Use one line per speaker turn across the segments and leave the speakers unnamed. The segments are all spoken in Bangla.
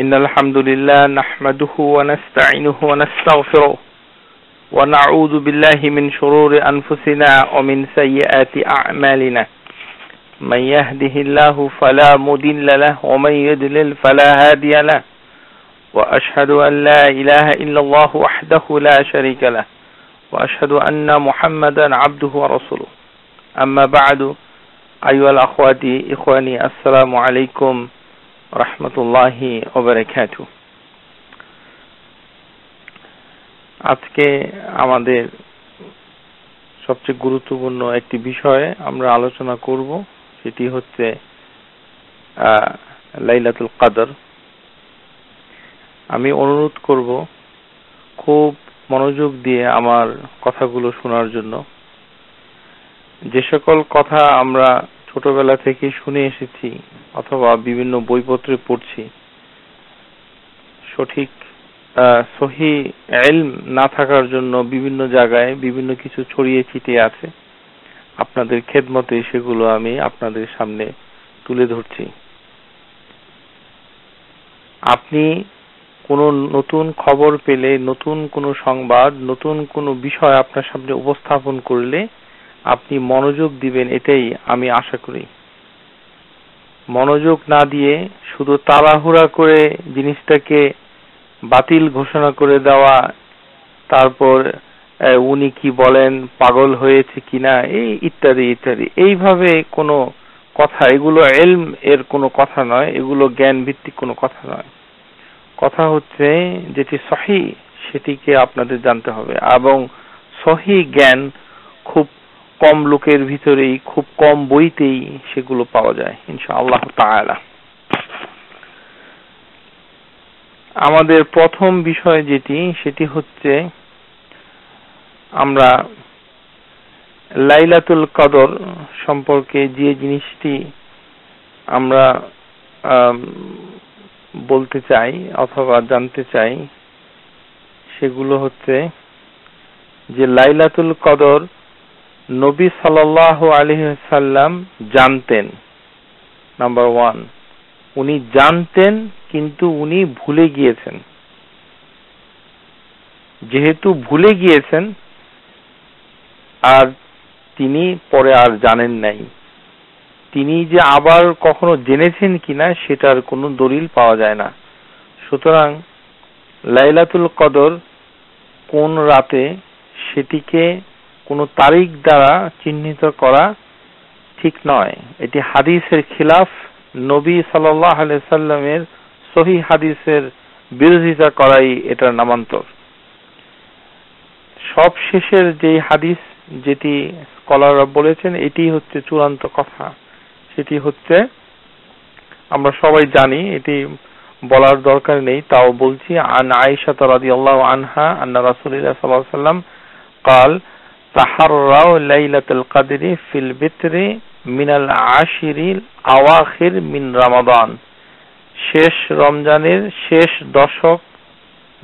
إن الحمد لله نحمده ونستعينه ونستغفره ونعوذ بالله من شرور أنفسنا ومن سيئات أعمالنا من يهده الله فلا مدل له ومن يدلل فلا هادي له وأشهد أن لا إله إلا الله وحده لا شريك له وأشهد أن محمدا عبده ورسوله أما بعد أيها الأخوات إخواني السلام عليكم রহমতুল্লাহি ওবরাকাতু আজকে আমাদের সবচেয়ে গুরুত্বপূর্ণ একটি বিষয়ে আমরা আলোচনা করব সেটি হচ্ছে লাইলাতুল কাদর আমি অনুরোধ করব খুব মনোযোগ দিয়ে আমার কথাগুলো শোনার জন্য যে সকল কথা আমরা ছোটবেলা থেকে শুনে এসেছি অথবা বিভিন্ন বইপত্রে পড়ছি সঠিক সহি না থাকার জন্য বিভিন্ন জায়গায় বিভিন্ন কিছু ছড়িয়ে ছিটিয়ে আছে আপনাদের খেদমতে সেগুলো আমি আপনাদের সামনে তুলে ধরছি আপনি কোনো নতুন খবর পেলে নতুন কোনো সংবাদ নতুন কোনো বিষয় আপনার সামনে উপস্থাপন করলে আপনি মনোযোগ দিবেন এটাই আমি আশা করি মনোযোগ না দিয়ে শুধু তাড়াহুড়া করে জিনিসটাকে বাতিল ঘোষণা করে দেওয়া তারপর উনি কি বলেন পাগল হয়েছে কিনা এই ইত্যাদি ইত্যাদি এইভাবে কোনো কথা এগুলো এলম এর কোনো কথা নয় এগুলো জ্ঞান ভিত্তিক কোনো কথা নয় কথা হচ্ছে যেটি সহি সেটিকে আপনাদের জানতে হবে এবং সহি জ্ঞান খুব কম লোকের ভিতরেই খুব কম বইতেই সেগুলো পাওয়া যায় ইনশাআল্লাহ তাআলা আমাদের প্রথম বিষয় যেটি সেটি হচ্ছে আমরা লাইলাতুল কদর সম্পর্কে যে জিনিসটি আমরা বলতে চাই অথবা জানতে চাই সেগুলো হচ্ছে যে লাইলাতুল কদর নবী সাল্লাহ সাল্লাম জানতেন নাম্বার ওয়ান উনি জানতেন কিন্তু উনি ভুলে গিয়েছেন যেহেতু ভুলে গিয়েছেন আর তিনি পরে আর জানেন নাই তিনি যে আবার কখনো জেনেছেন কিনা সেটার কোনো দলিল পাওয়া যায় না সুতরাং লাইলাতুল কদর কোন রাতে সেটিকে কোনো তারিখ দ্বারা চিহ্নিত করা ঠিক নয় এটি হাদিসের খিলাফ নবী সাল্লাহ সাল্লামের সহি হাদিসের বিরোধিতা করাই এটার নামান্তর সব শেষের যে হাদিস যেটি স্কলাররা বলেছেন এটি হচ্ছে চূড়ান্ত কথা সেটি হচ্ছে আমরা সবাই জানি এটি বলার দরকার নেই তাও বলছি আন আয়েশা রাদিয়াল্লাহু আনহা আন্না রাসূলুল্লাহ সাল্লাল্লাহু আলাইহি ওয়াসাল্লাম قال তাহারাও লাইলাতুল কাদরি ফিল বিতরি মিনাল আশিরিল আওয়াখির মিন রামাদান শেষ রমজানের শেষ দশক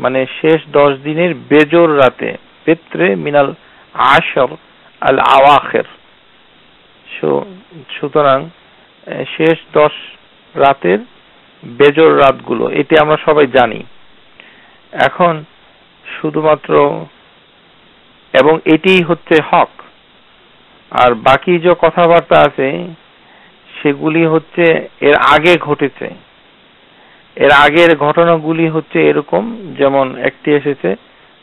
মানে শেষ দশ দিনের বেজোর রাতে পেত্রে মিনাল আশর আল আওয়াখের সুতরাং শেষ দশ রাতের বেজোর রাতগুলো এটি আমরা সবাই জানি এখন শুধুমাত্র এবং এটিই হচ্ছে হক আর বাকি যে কথাবার্তা আছে সেগুলি হচ্ছে এর আগে ঘটেছে এর আগের ঘটনাগুলি হচ্ছে এরকম যেমন একটি এসেছে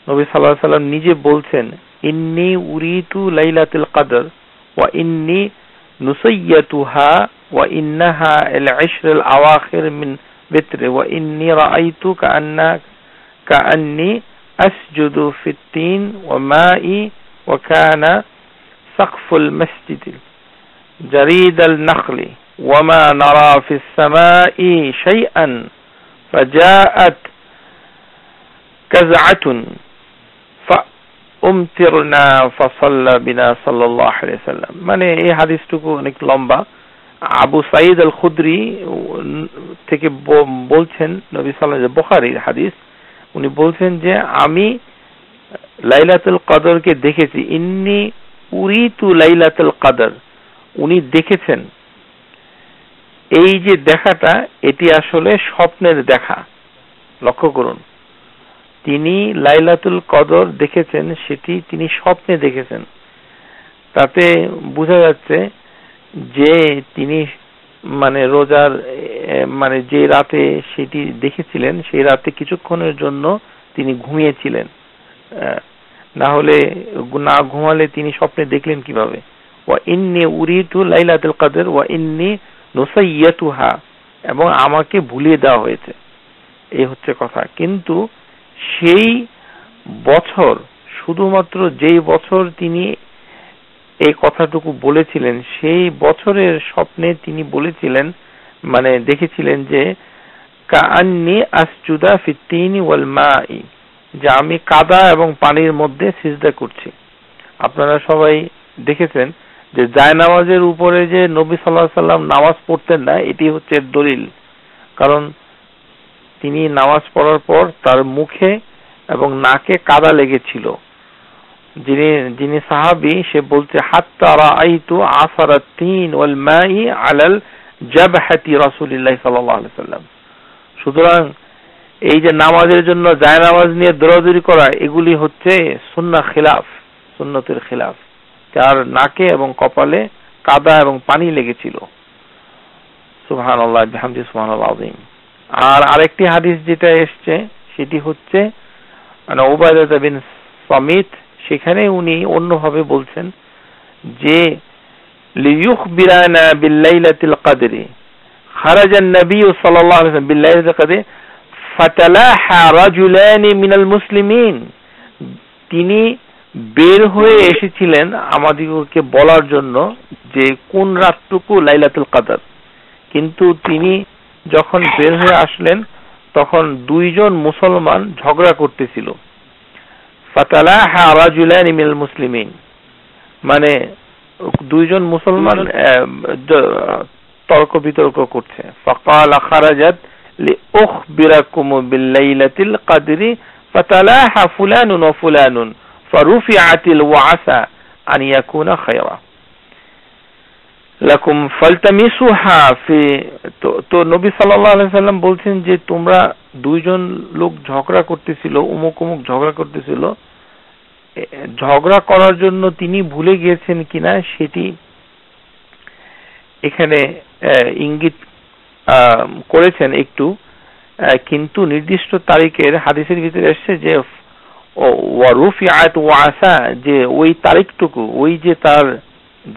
নবী সাল্লাহ সাল্লাম নিজে বলছেন ইন্নি উরিতু লাইলাতুল কাদর ওয়া ইন্নি নুসাইয়াতুহা ওয়া ইন্নাহা আল আশর আল আওয়াখির মিন বিত্র ওয়া ইন্নি রাআইতু কাআন্না কাআন্নি أسجد في التين ومائي وكان سقف المسجد جريد النخل وما نرى في السماء شيئا فجاءت كزعة فأمترنا فصلى بنا صلى الله عليه وسلم من حديث এই হাদিসটুকু অনেক أبو سعيد الخدري تكي بولتن نبي صلى الله عليه وسلم بخاري الحديث উনি বলছেন যে আমি লাইলাতুল কদরকে দেখেছি ইন্নি উরিতু লাইলাতুল কদর উনি দেখেছেন এই যে দেখাটা এটি আসলে স্বপ্নের দেখা লক্ষ্য করুন তিনি লাইলাতুল কদর দেখেছেন সেটি তিনি স্বপ্নে দেখেছেন তাতে বোঝা যাচ্ছে যে তিনি মানে রোজার মানে যে রাতে সেটি দেখেছিলেন সেই রাতে কিছুক্ষণের জন্য তিনি ঘুমিয়েছিলেন না হলে না ঘুমালে তিনি স্বপ্নে দেখলেন কিভাবে ওয়া ইন্নি উরিতু লাইলাতুল কাদের ওয়া ইন্নি নুসাইয়াতুহা এবং আমাকে ভুলিয়ে দেওয়া হয়েছে এই হচ্ছে কথা কিন্তু সেই বছর শুধুমাত্র যেই বছর তিনি এই কথাটুকু বলেছিলেন সেই বছরের স্বপ্নে তিনি বলেছিলেন মানে দেখেছিলেন যে কাআন্নি আসজুদা ফিত্তিনি ওয়াল মাই যে আমি কাদা এবং পানির মধ্যে সিজদা করছি আপনারা সবাই দেখেছেন যে জায়নামাজের উপরে যে নবী সাল্লাহ সাল্লাম নামাজ পড়তেন না এটি হচ্ছে দলিল কারণ তিনি নামাজ পড়ার পর তার মুখে এবং নাকে কাদা লেগেছিল যিনি যিনি সাহাবি সে বলছে হাত্তা রাআইতু আসারা তিন ওয়াল মাই আলাল জাবহাতি রাসূলিল্লাহ সাল্লাল্লাহু আলাইহি সাল্লাম সুতরাং এই যে নামাজের জন্য জায়নামাজ নিয়ে দৌড়াদৌড়ি করা এগুলি হচ্ছে সুন্নাহ খিলাফ সুন্নতের খিলাফ তার নাকে এবং কপালে কাদা এবং পানি লেগেছিল সুবহানাল্লাহ বিহামদি সুবহানাল্লাহ আযীম আর আরেকটি হাদিস যেটা এসেছে সেটি হচ্ছে আন উবাইদা বিন সামিত সেখানে উনি অন্যভাবে বলছেন যে লিউখ বিরানা বিল্লাইলাতিল কাদরি খারাজান নবী ও الله عليه وسلم بالليلة القدر فتلاحى رجلان من المسلمين তিনি বের হয়ে এসেছিলেন আমাদিগকে বলার জন্য যে কোন রাতটুকু লাইলাতুল কাদার কিন্তু তিনি যখন বের হয়ে আসলেন তখন দুইজন মুসলমান ঝগড়া করতেছিল فتلاحى رجلان من المسلمين মানে দুইজন মুসলমান তর্ক বিতর্ক করছে فقال خرجت لاخبركم بالليله القدر فتلاحى فلان وفلان فرفعت الوعثه ان يكون خيرا লাকুম ফালতামিসুহা ফি তো তো নবী সাল্লাল্লাহু আলাইহি সাল্লাম বলছেন যে তোমরা দুইজন লোক ঝগড়া করতেছিল উমুক উমুক ঝগড়া করতেছিল ঝগড়া করার জন্য তিনি ভুলে গিয়েছেন কিনা সেটি এখানে ইঙ্গিত করেছেন একটু কিন্তু নির্দিষ্ট তারিখের হাদিসের ভিতরে এসছে যে ওয়ারুফি আয়াত আসা যে ওই তারিখটুকু ওই যে তার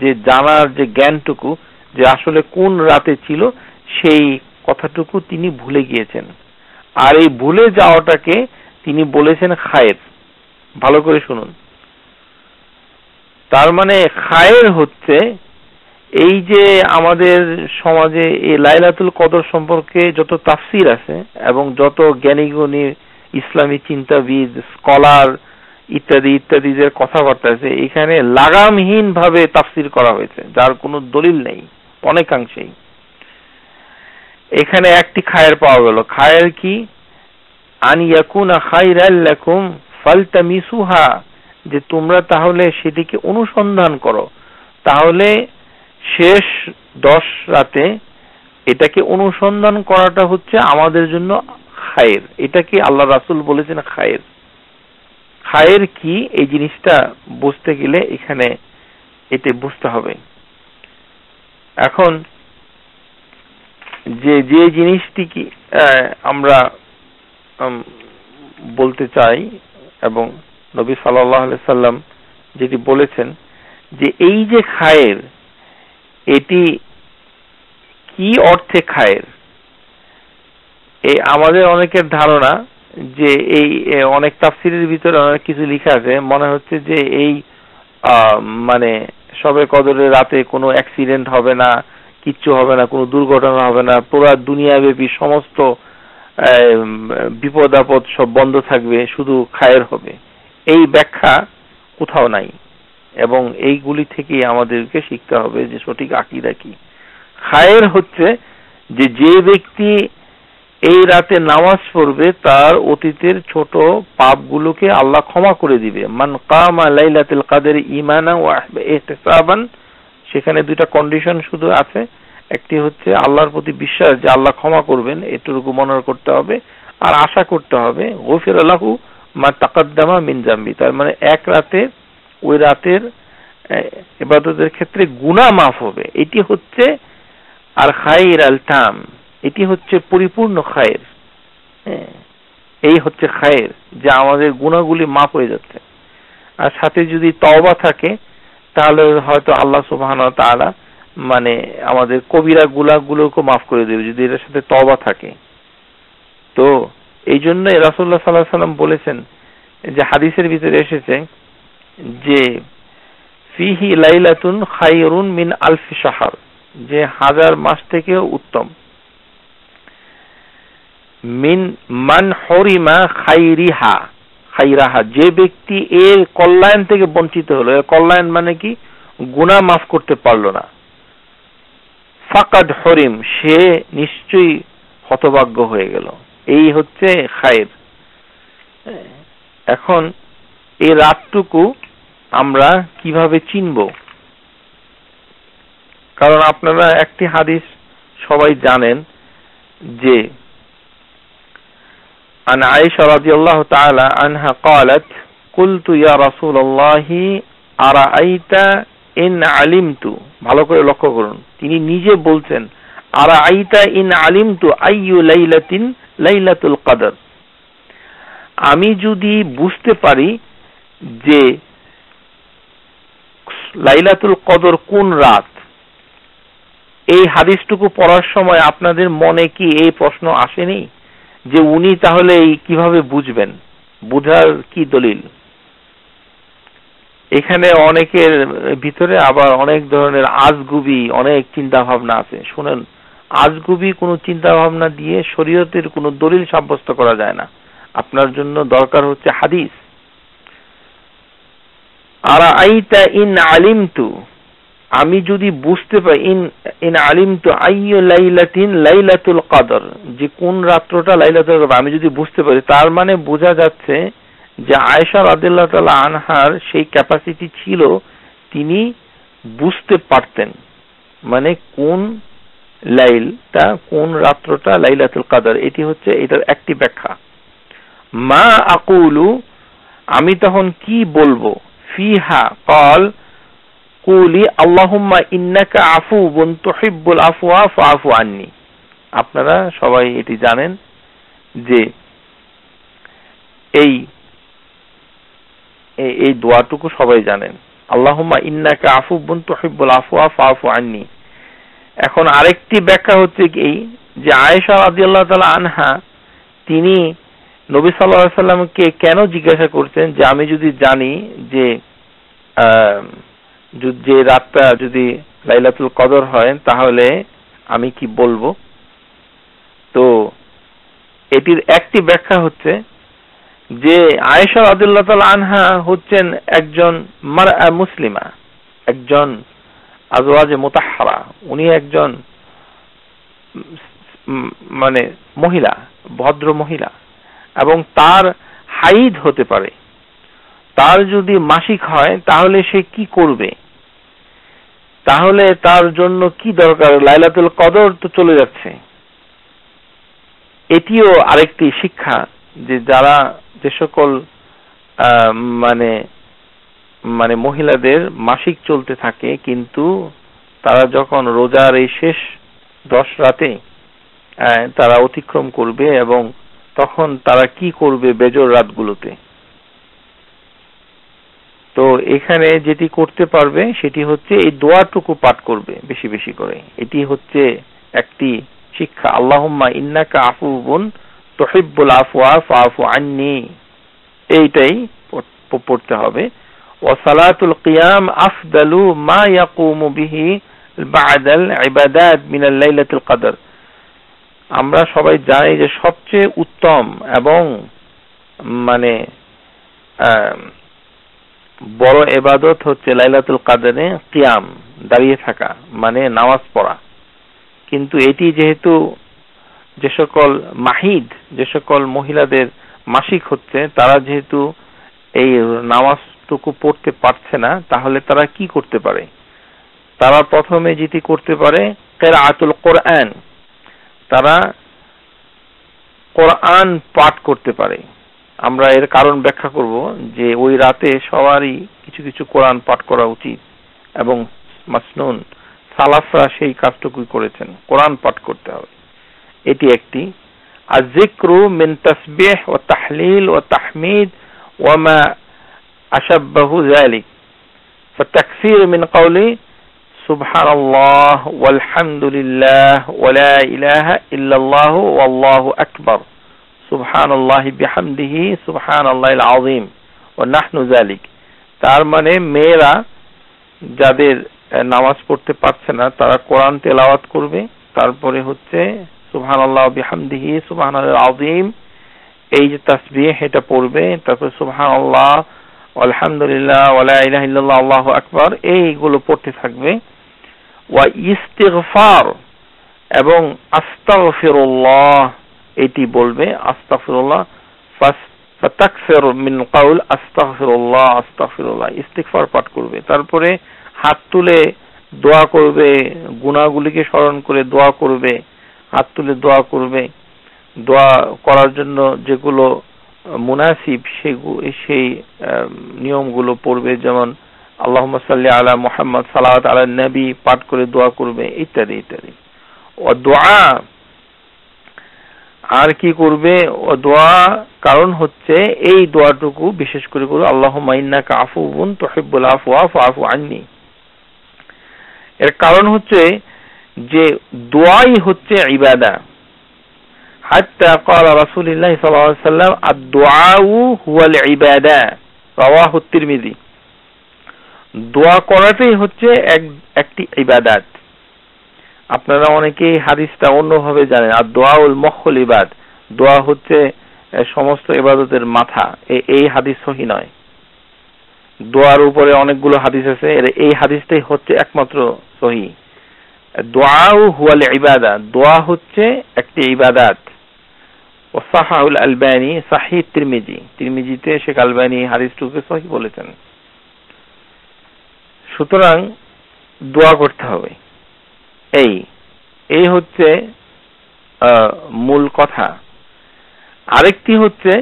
যে জানার যে জ্ঞানটুকু যে আসলে কোন রাতে ছিল সেই কথাটুকু তিনি ভুলে গিয়েছেন আর এই ভুলে যাওয়াটাকে তিনি বলেছেন খায়ের ভালো করে শুনুন তার মানে খায়ের হচ্ছে এই যে আমাদের সমাজে এই লাইলাতুল কদর সম্পর্কে যত তাফসির আছে এবং যত জ্ঞানীগুণী ইসলামী চিন্তাবিদ স্কলার ইত্যাদি ইত্যাদি যে কথাবার্তা আছে এখানে লাগামহীন ভাবে তাফসির করা হয়েছে যার কোনো দলিল নেই অনেকাংশেই এখানে একটি খায়ের পাওয়া গেল খায়ের কি আন ইয়াকুনা খায়রাল লাকুম ফালতামিসুহা যে তোমরা তাহলে সেটিকে অনুসন্ধান করো তাহলে শেষ দশ রাতে এটাকে অনুসন্ধান করাটা হচ্ছে আমাদের জন্য খায়ের এটাকে আল্লাহ রাসুল বলেছেন খায়ের হায়ের কি এই জিনিসটা বুঝতে গেলে এখানে এতে বুঝতে হবে এখন যে যে জিনিসটি কি আমরা বলতে চাই এবং নবী সাল্লি সাল্লাম যেটি বলেছেন যে এই যে খায়ের এটি কি অর্থে খায়ের এই আমাদের অনেকের ধারণা যে এই অনেক তাফসিরের ভিতরে অনেক কিছু লেখা আছে মনে হচ্ছে যে এই মানে সবে কদরে রাতে কোনো অ্যাক্সিডেন্ট হবে না কিচ্ছু হবে না কোনো দুর্ঘটনা হবে না পুরো দুনিয়াব্যাপী সমস্ত বিপদ আপদ সব বন্ধ থাকবে শুধু খায়ের হবে এই ব্যাখ্যা কোথাও নাই এবং এইগুলি থেকেই আমাদেরকে শিখতে হবে যে সঠিক আঁকি কি খায়ের হচ্ছে যে যে ব্যক্তি এই রাতে নামাজ পড়বে তার অতীতের ছোট পাপগুলোকে আল্লাহ ক্ষমা করে দিবে মান কামা লাইলাতুল কাদের ইমানা ও সেখানে দুইটা কন্ডিশন শুধু আছে একটি হচ্ছে আল্লাহর প্রতি বিশ্বাস যে আল্লাহ ক্ষমা করবেন এটুকু মনে করতে হবে আর আশা করতে হবে গফির আল্লাহু মা তাকাদ্দামা মিন জাম্বি তার মানে এক রাতে ওই রাতের এবাদতের ক্ষেত্রে গুনাহ মাফ হবে এটি হচ্ছে আর খাইর আল তাম এটি হচ্ছে পরিপূর্ণ খায়ের হ্যাঁ, এই হচ্ছে খায়ের যা আমাদের গুণাগুলি মাফ হয়ে যাচ্ছে আর সাথে যদি তওবা থাকে তাহলে হয়তো আল্লাহ সুবহান তারা মানে আমাদের কবিরা গুলাগুলোকে মাফ করে দেবে যদি এটার সাথে তওবা থাকে তো এই জন্য রাসুল্লাহ সাল্লাহ সাল্লাম বলেছেন যে হাদিসের ভিতরে এসেছে যে ফিহি লাইলাতুন খাইরুন মিন আলফি সাহার যে হাজার মাস থেকেও উত্তম মিন মান হরিমা খাইরিহা খাইরাহা যে ব্যক্তি এর কল্যাণ থেকে বঞ্চিত হলো এর কল্যাণ মানে কি গুণা মাফ করতে পারলো না ফাকাদ হরিম সে নিশ্চয়ই হতভাগ্য হয়ে গেল এই হচ্ছে খায়ের এখন এই রাতটুকু আমরা কিভাবে চিনব কারণ আপনারা একটি হাদিস সবাই জানেন যে عن عائشة رضي الله تعالى عنها قالت قلت يا رسول الله أرأيت ইন আলিমতু ভালো করে লক্ষ্য করুন তিনি নিজে বলছেন আরা আইতা ইন আলিমতু আইয়ু লাইলাতিন লাইলাতুল কাদর আমি যদি বুঝতে পারি যে লাইলাতুল কদর কোন রাত এই হাদিসটুকু পড়ার সময় আপনাদের মনে কি এই প্রশ্ন আসেনি যে উনি তাহলে কিভাবে বুঝবেন বুঝার কি দলিল এখানে অনেকের ভিতরে আবার অনেক ধরনের আজগুবি অনেক চিন্তা ভাবনা আছে শুনেন আজগুবি কোনো চিন্তা ভাবনা দিয়ে শরীয়তের কোনো দলিল সাব্যস্ত করা যায় না আপনার জন্য দরকার হচ্ছে হাদিস আর আইতা ইন আলিমতু আমি যদি বুঝতে পারি ইন ইন আলিম তো আইয় লাইলাতিন লাইলাতুল কাদর যে কোন রাত্রটা লাইলাতুল কাদর আমি যদি বুঝতে পারি তার মানে বোঝা যাচ্ছে যে আয়েশা রাদিল্লাহ তাআলা আনহার সেই ক্যাপাসিটি ছিল তিনি বুঝতে পারতেন মানে কোন লাইলটা কোন রাত্রটা লাইলাতুল কাদর এটি হচ্ছে এটার একটি ব্যাখ্যা মা আকুলু আমি তখন কি বলবো ফিহা কল কুলি আল্লাহুম্মা ইন্নাকা আফু তুহিব্বুল আফওয়া ফাফু আননি আপনারা সবাই এটি জানেন যে এই এই দোয়াটুকু সবাই জানেন আল্লাহুম্মা ইন্নাকা আফু তুহিব্বুল আফওয়া ফাফু আননি এখন আরেকটি ব্যাখ্যা হচ্ছে কি যে আয়েশা রাদিয়াল্লাহু তাআলা আনহা তিনি নবী সাল্লাল্লাহু আলাইহি সাল্লামকে কেন জিজ্ঞাসা করতেন যে আমি যদি জানি যে আহ যে রাতটা যদি লাইলাতুল কদর হয় তাহলে আমি কি বলবো তো এটির একটি ব্যাখ্যা হচ্ছে যে আয়েশা রাজুল্লাহ আনহা হচ্ছেন একজন মুসলিমা একজন আজওয়াজে মোতাহারা উনি একজন মানে মহিলা ভদ্র মহিলা এবং তার হাইদ হতে পারে তার যদি মাসিক হয় তাহলে সে কি করবে তাহলে তার জন্য কি দরকার লাইলাতুল কদর তো চলে যাচ্ছে এটিও আরেকটি শিক্ষা যে যারা যে সকল মানে মানে মহিলাদের মাসিক চলতে থাকে কিন্তু তারা যখন রোজার এই শেষ দশ রাতে তারা অতিক্রম করবে এবং তখন তারা কি করবে বেজর রাতগুলোতে তো এখানে যেটি করতে পারবে সেটি হচ্ছে এই দোয়াটুকু পাঠ করবে বেশি বেশি করে এটি হচ্ছে একটি শিক্ষা আল্লাহম্মা ইন্নাকা আফু বোন তহিবুল আফুয়া ফাফু আন্নি এইটাই পড়তে হবে ওয়াসালাতুল কিয়াম আফদালু মা ইয়াকুমু বিহি বাদাল ইবাদাত মিনাল লাইলাতুল কদর আমরা সবাই জানি যে সবচেয়ে উত্তম এবং মানে বড় এবাদত হচ্ছে লাইলাতুল কাদারে কিয়াম দাঁড়িয়ে থাকা মানে নামাজ পড়া কিন্তু এটি যেহেতু যে সকল মাহিদ যে সকল মহিলাদের মাসিক হচ্ছে তারা যেহেতু এই নামাজটুকু পড়তে পারছে না তাহলে তারা কি করতে পারে তারা প্রথমে যেটি করতে পারে আতুল কোরআন তারা কোরআন পাঠ করতে পারে আমরা এর কারণ ব্যাখ্যা করব যে ওই রাতে সবারই কিছু কিছু কোরআন পাঠ করা উচিত এবং মাসনুন সালাফরা সেই কাজটুকুই করেছেন কোরআন পাঠ করতে হবে এটি একটি আর জিক্রু মিন তসবেহ ও তাহলিল ও তাহমিদ ওয়ামা আশাবাহু জালিক فالتكثير من قوله سبحان الله والحمد لله ولا إله إلا الله সুবহান আল্লাহ বিহামদিহি সুবহান আল্লাহ আজিম ও নাহনু জালিক তার মানে মেয়েরা যাদের নামাজ পড়তে পারছে না তারা কোরআন তেলাওয়াত করবে তারপরে হচ্ছে সুবহান আল্লাহ বিহামদিহি সুবহান আল্লাহ আজিম এই যে তাসবিহ এটা পড়বে তারপরে সুবহান আল্লাহ আলহামদুলিল্লাহ ওয়ালা ইলাহা ইল্লাল্লাহ আল্লাহু আকবার এইগুলো পড়তে থাকবে ওয়া ইস্তিগফার এবং আস্তাগফিরুল্লাহ এটি বলবে আস্তাফিরুল্লাহ মিন কাউল আস্তাফিরুল্লাহ আস্তাফিরুল্লাহ ইস্তিকফার পাঠ করবে তারপরে হাত তুলে দোয়া করবে গুণাগুলিকে স্মরণ করে দোয়া করবে হাত তুলে দোয়া করবে দোয়া করার জন্য যেগুলো মুনাসিব সেগুলো সেই নিয়মগুলো পড়বে যেমন আল্লাহ সাল্লি আলা মোহাম্মদ সালাত আলা নবী পাঠ করে দোয়া করবে ইত্যাদি ইত্যাদি ও দোয়া আর কি করবে দোয়া কারণ হচ্ছে এই দোয়াটুকু বিশেষ করে করো আল্লাহ মাইন্নাকা আফুবুন তহিবুল আফু আফু আফু আননি এর কারণ হচ্ছে যে দোয়াই হচ্ছে ইবাদা হাত্তা قال رسول الله صلى الله عليه وسلم الدعاء هو العبادة رواه الترمذي দোয়া করাতেই হচ্ছে এক একটি ইবাদাত আপনারা অনেকেই হাদিসটা অন্যভাবে জানেন আর দোয়াউল মহল ইবাদ দোয়া হচ্ছে সমস্ত ইবাদতের মাথা এই হাদিস সহি নয় দোয়ার উপরে অনেকগুলো হাদিস আছে এই হাদিসটাই হচ্ছে একমাত্র সহি দোয়াউ হুয়াল ইবাদা দোয়া হচ্ছে একটি ইবাদাত ও সাহাউল আলবানি সাহি তিরমিজি তিরমিজিতে শেখ আলবানি হাদিসটুকে সহি বলেছেন সুতরাং দোয়া করতে হবে এই এই হচ্ছে মূল কথা আরেকটি হচ্ছে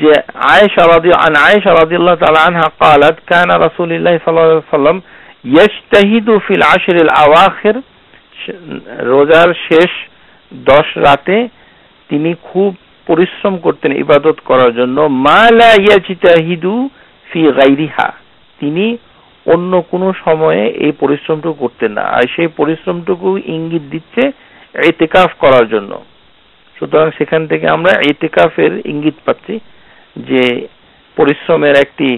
যে আয়েশা রাদি আন আয়েশা রাদিয়াল্লাহু তাআলা আনহা قالت كان رسول الله صلى الله عليه وسلم يجتهد في العشر الاواخر রোজার শেষ 10 রাতে তিনি খুব পরিশ্রম করতেন ইবাদত করার জন্য মা লা ইয়াজতাহিদু ফি গায়রিহা তিনি অন্য কোনো সময়ে এই পরিশ্রমটুকু করতে না আর সেই পরিশ্রমটুকু ইঙ্গিত দিচ্ছে এতেকাফ করার জন্য সুতরাং সেখান থেকে আমরা এতেকাফের ইঙ্গিত পাচ্ছি যে পরিশ্রমের একটি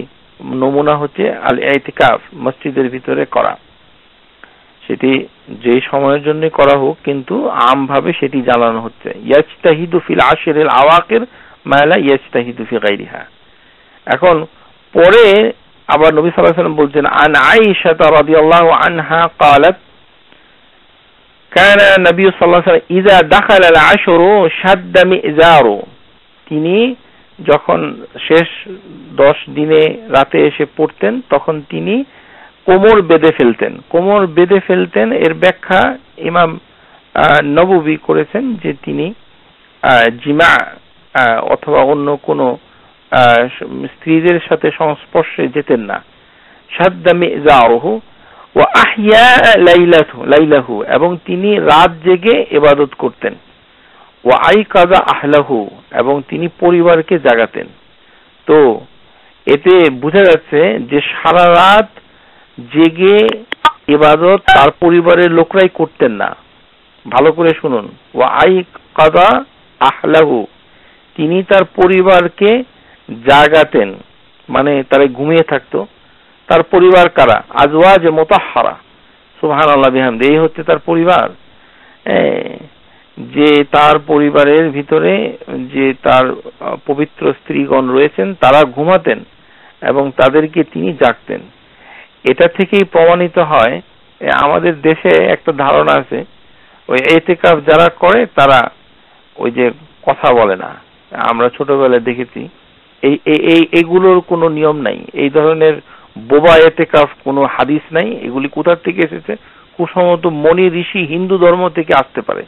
নমুনা হচ্ছে আল এতেকাফ মসজিদের ভিতরে করা সেটি যে সময়ের জন্য করা হোক কিন্তু আমভাবে সেটি জানানো হচ্ছে ইয়াজতাহিদু আশের আওয়াকের মায়লা ইয়াজতাহিদু গাইরিহা এখন পরে আবার নবী সাল্লাম বলছেন আন আইসা রাদিয়াল্লাহু আনহা কালাত كان النبي صلى الله عليه وسلم اذا دخل العشر তিনি যখন শেষ দশ দিনে রাতে এসে পড়তেন তখন তিনি কোমর বেঁধে ফেলতেন কোমর বেঁধে ফেলতেন এর ব্যাখ্যা ইমাম নববি করেছেন যে তিনি জিমা অথবা অন্য কোনো স্ত্রীদের সাথে সংস্পর্শে যেতেন না সাদ্দামি জারহু ও আহিয়া লাইলাহু লাইলাহু এবং তিনি রাত জেগে এবাদত করতেন ও আই কাজা আহলাহু এবং তিনি পরিবারকে জাগাতেন তো এতে বোঝা যাচ্ছে যে সারা রাত জেগে এবাদত তার পরিবারের লোকরাই করতেন না ভালো করে শুনুন ও আই কাদা আহলাহু তিনি তার পরিবারকে জাগাতেন মানে তারা ঘুমিয়ে থাকতো তার পরিবার কারা আজওয়াজ মোতাহারা সুহান আল্লাহ বিহামদ এই হচ্ছে তার পরিবার যে তার পরিবারের ভিতরে যে তার পবিত্র স্ত্রীগণ রয়েছেন তারা ঘুমাতেন এবং তাদেরকে তিনি জাগতেন এটা থেকেই প্রমাণিত হয় আমাদের দেশে একটা ধারণা আছে ওই এতেকাফ যারা করে তারা ওই যে কথা বলে না আমরা ছোটবেলায় দেখেছি এই এই এগুলোর কোনো নিয়ম নাই এই ধরনের বোবা এতে কাফ কোনো হাদিস নাই এগুলি কোথার থেকে এসেছে কুসমত মণি মনি ঋষি হিন্দু ধর্ম থেকে আসতে পারে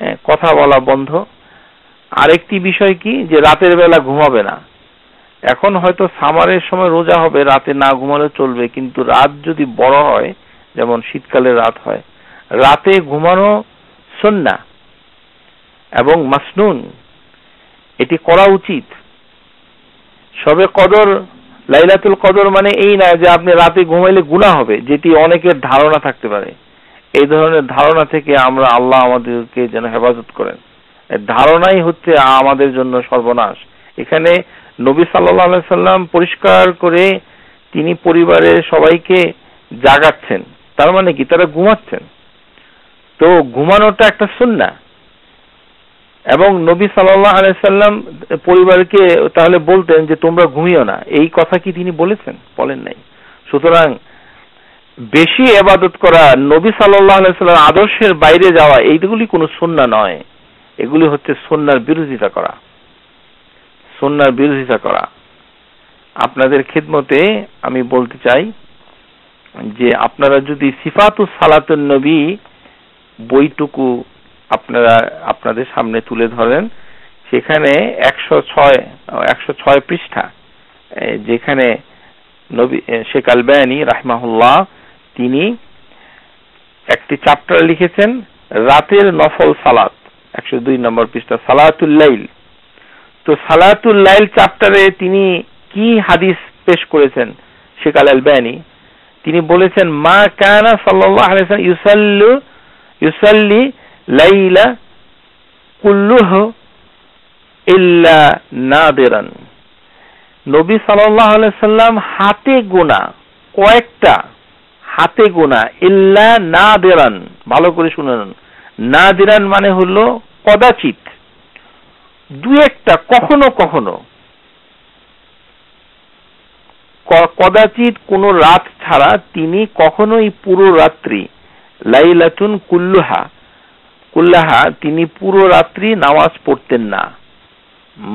হ্যাঁ, কথা বলা বন্ধ আরেকটি বিষয় কি যে রাতের বেলা ঘুমাবে না এখন হয়তো সামারের সময় রোজা হবে রাতে না ঘুমালে চলবে কিন্তু রাত যদি বড় হয় যেমন শীতকালে রাত হয় রাতে ঘুমানো সন্না এবং মাসনুন এটি করা উচিত সবে কদর লাইলাতুল কদর মানে এই না যে আপনি রাতে ঘুমাইলে গুণা হবে যেটি অনেকের ধারণা থাকতে পারে এই ধরনের ধারণা থেকে আমরা আল্লাহ আমাদেরকে যেন হেফাজত করেন ধারণাই হচ্ছে আমাদের জন্য সর্বনাশ এখানে নবী সাল্লাহ সাল্লাম পরিষ্কার করে তিনি পরিবারের সবাইকে জাগাচ্ছেন তার মানে কি তারা ঘুমাচ্ছেন তো ঘুমানোটা একটা না এবং নবী সাল্লাহ আলাইসাল্লাম পরিবারকে তাহলে বলতেন যে তোমরা ঘুমিও না এই কথা কি তিনি বলেছেন বলেন নাই সুতরাং বেশি এবাদত করা নবী সাল্লাহ আলাইসাল্লাম আদর্শের বাইরে যাওয়া এইগুলি কোনো সন্না নয় এগুলি হচ্ছে সন্ন্যার বিরোধিতা করা সন্ন্যার বিরোধিতা করা আপনাদের খেদমতে আমি বলতে চাই যে আপনারা যদি সিফাতুস সালাতুন নবী বইটুকু আপনারা আপনাদের সামনে তুলে ধরেন সেখানে একশো ছয় একশো ছয় পৃষ্ঠা যেখানে নবী শেখ আলবায়ানি রাহমাহুল্লাহ তিনি একটি চ্যাপ্টার লিখেছেন রাতের নফল সালাত একশো দুই নম্বর পৃষ্ঠা সালাতুল্লাইল তো সালাতুল্লাইল চ্যাপ্টারে তিনি কি হাদিস পেশ করেছেন শেখ আল আলবায়ানি তিনি বলেছেন মা কানা সাল্লাহ ইউসাল্লু ইউসাল্লি লাইলা কুল্লুহ ইল্লা নাদিরান নবী আলাইহি সাল্লাম হাতে গোনা কয়েকটা হাতে গোনা ইল্লা না দেরান ভালো করে শুনুন নাদিরান না দেরান মানে হলো কদাচিত দু একটা কখনো কখনো কদাচিত কোনো রাত ছাড়া তিনি কখনোই পুরো রাত্রি লাইলাতুন কুল্লুহা কুল্লাহা তিনি পুরো রাত্রি নামাজ পড়তেন না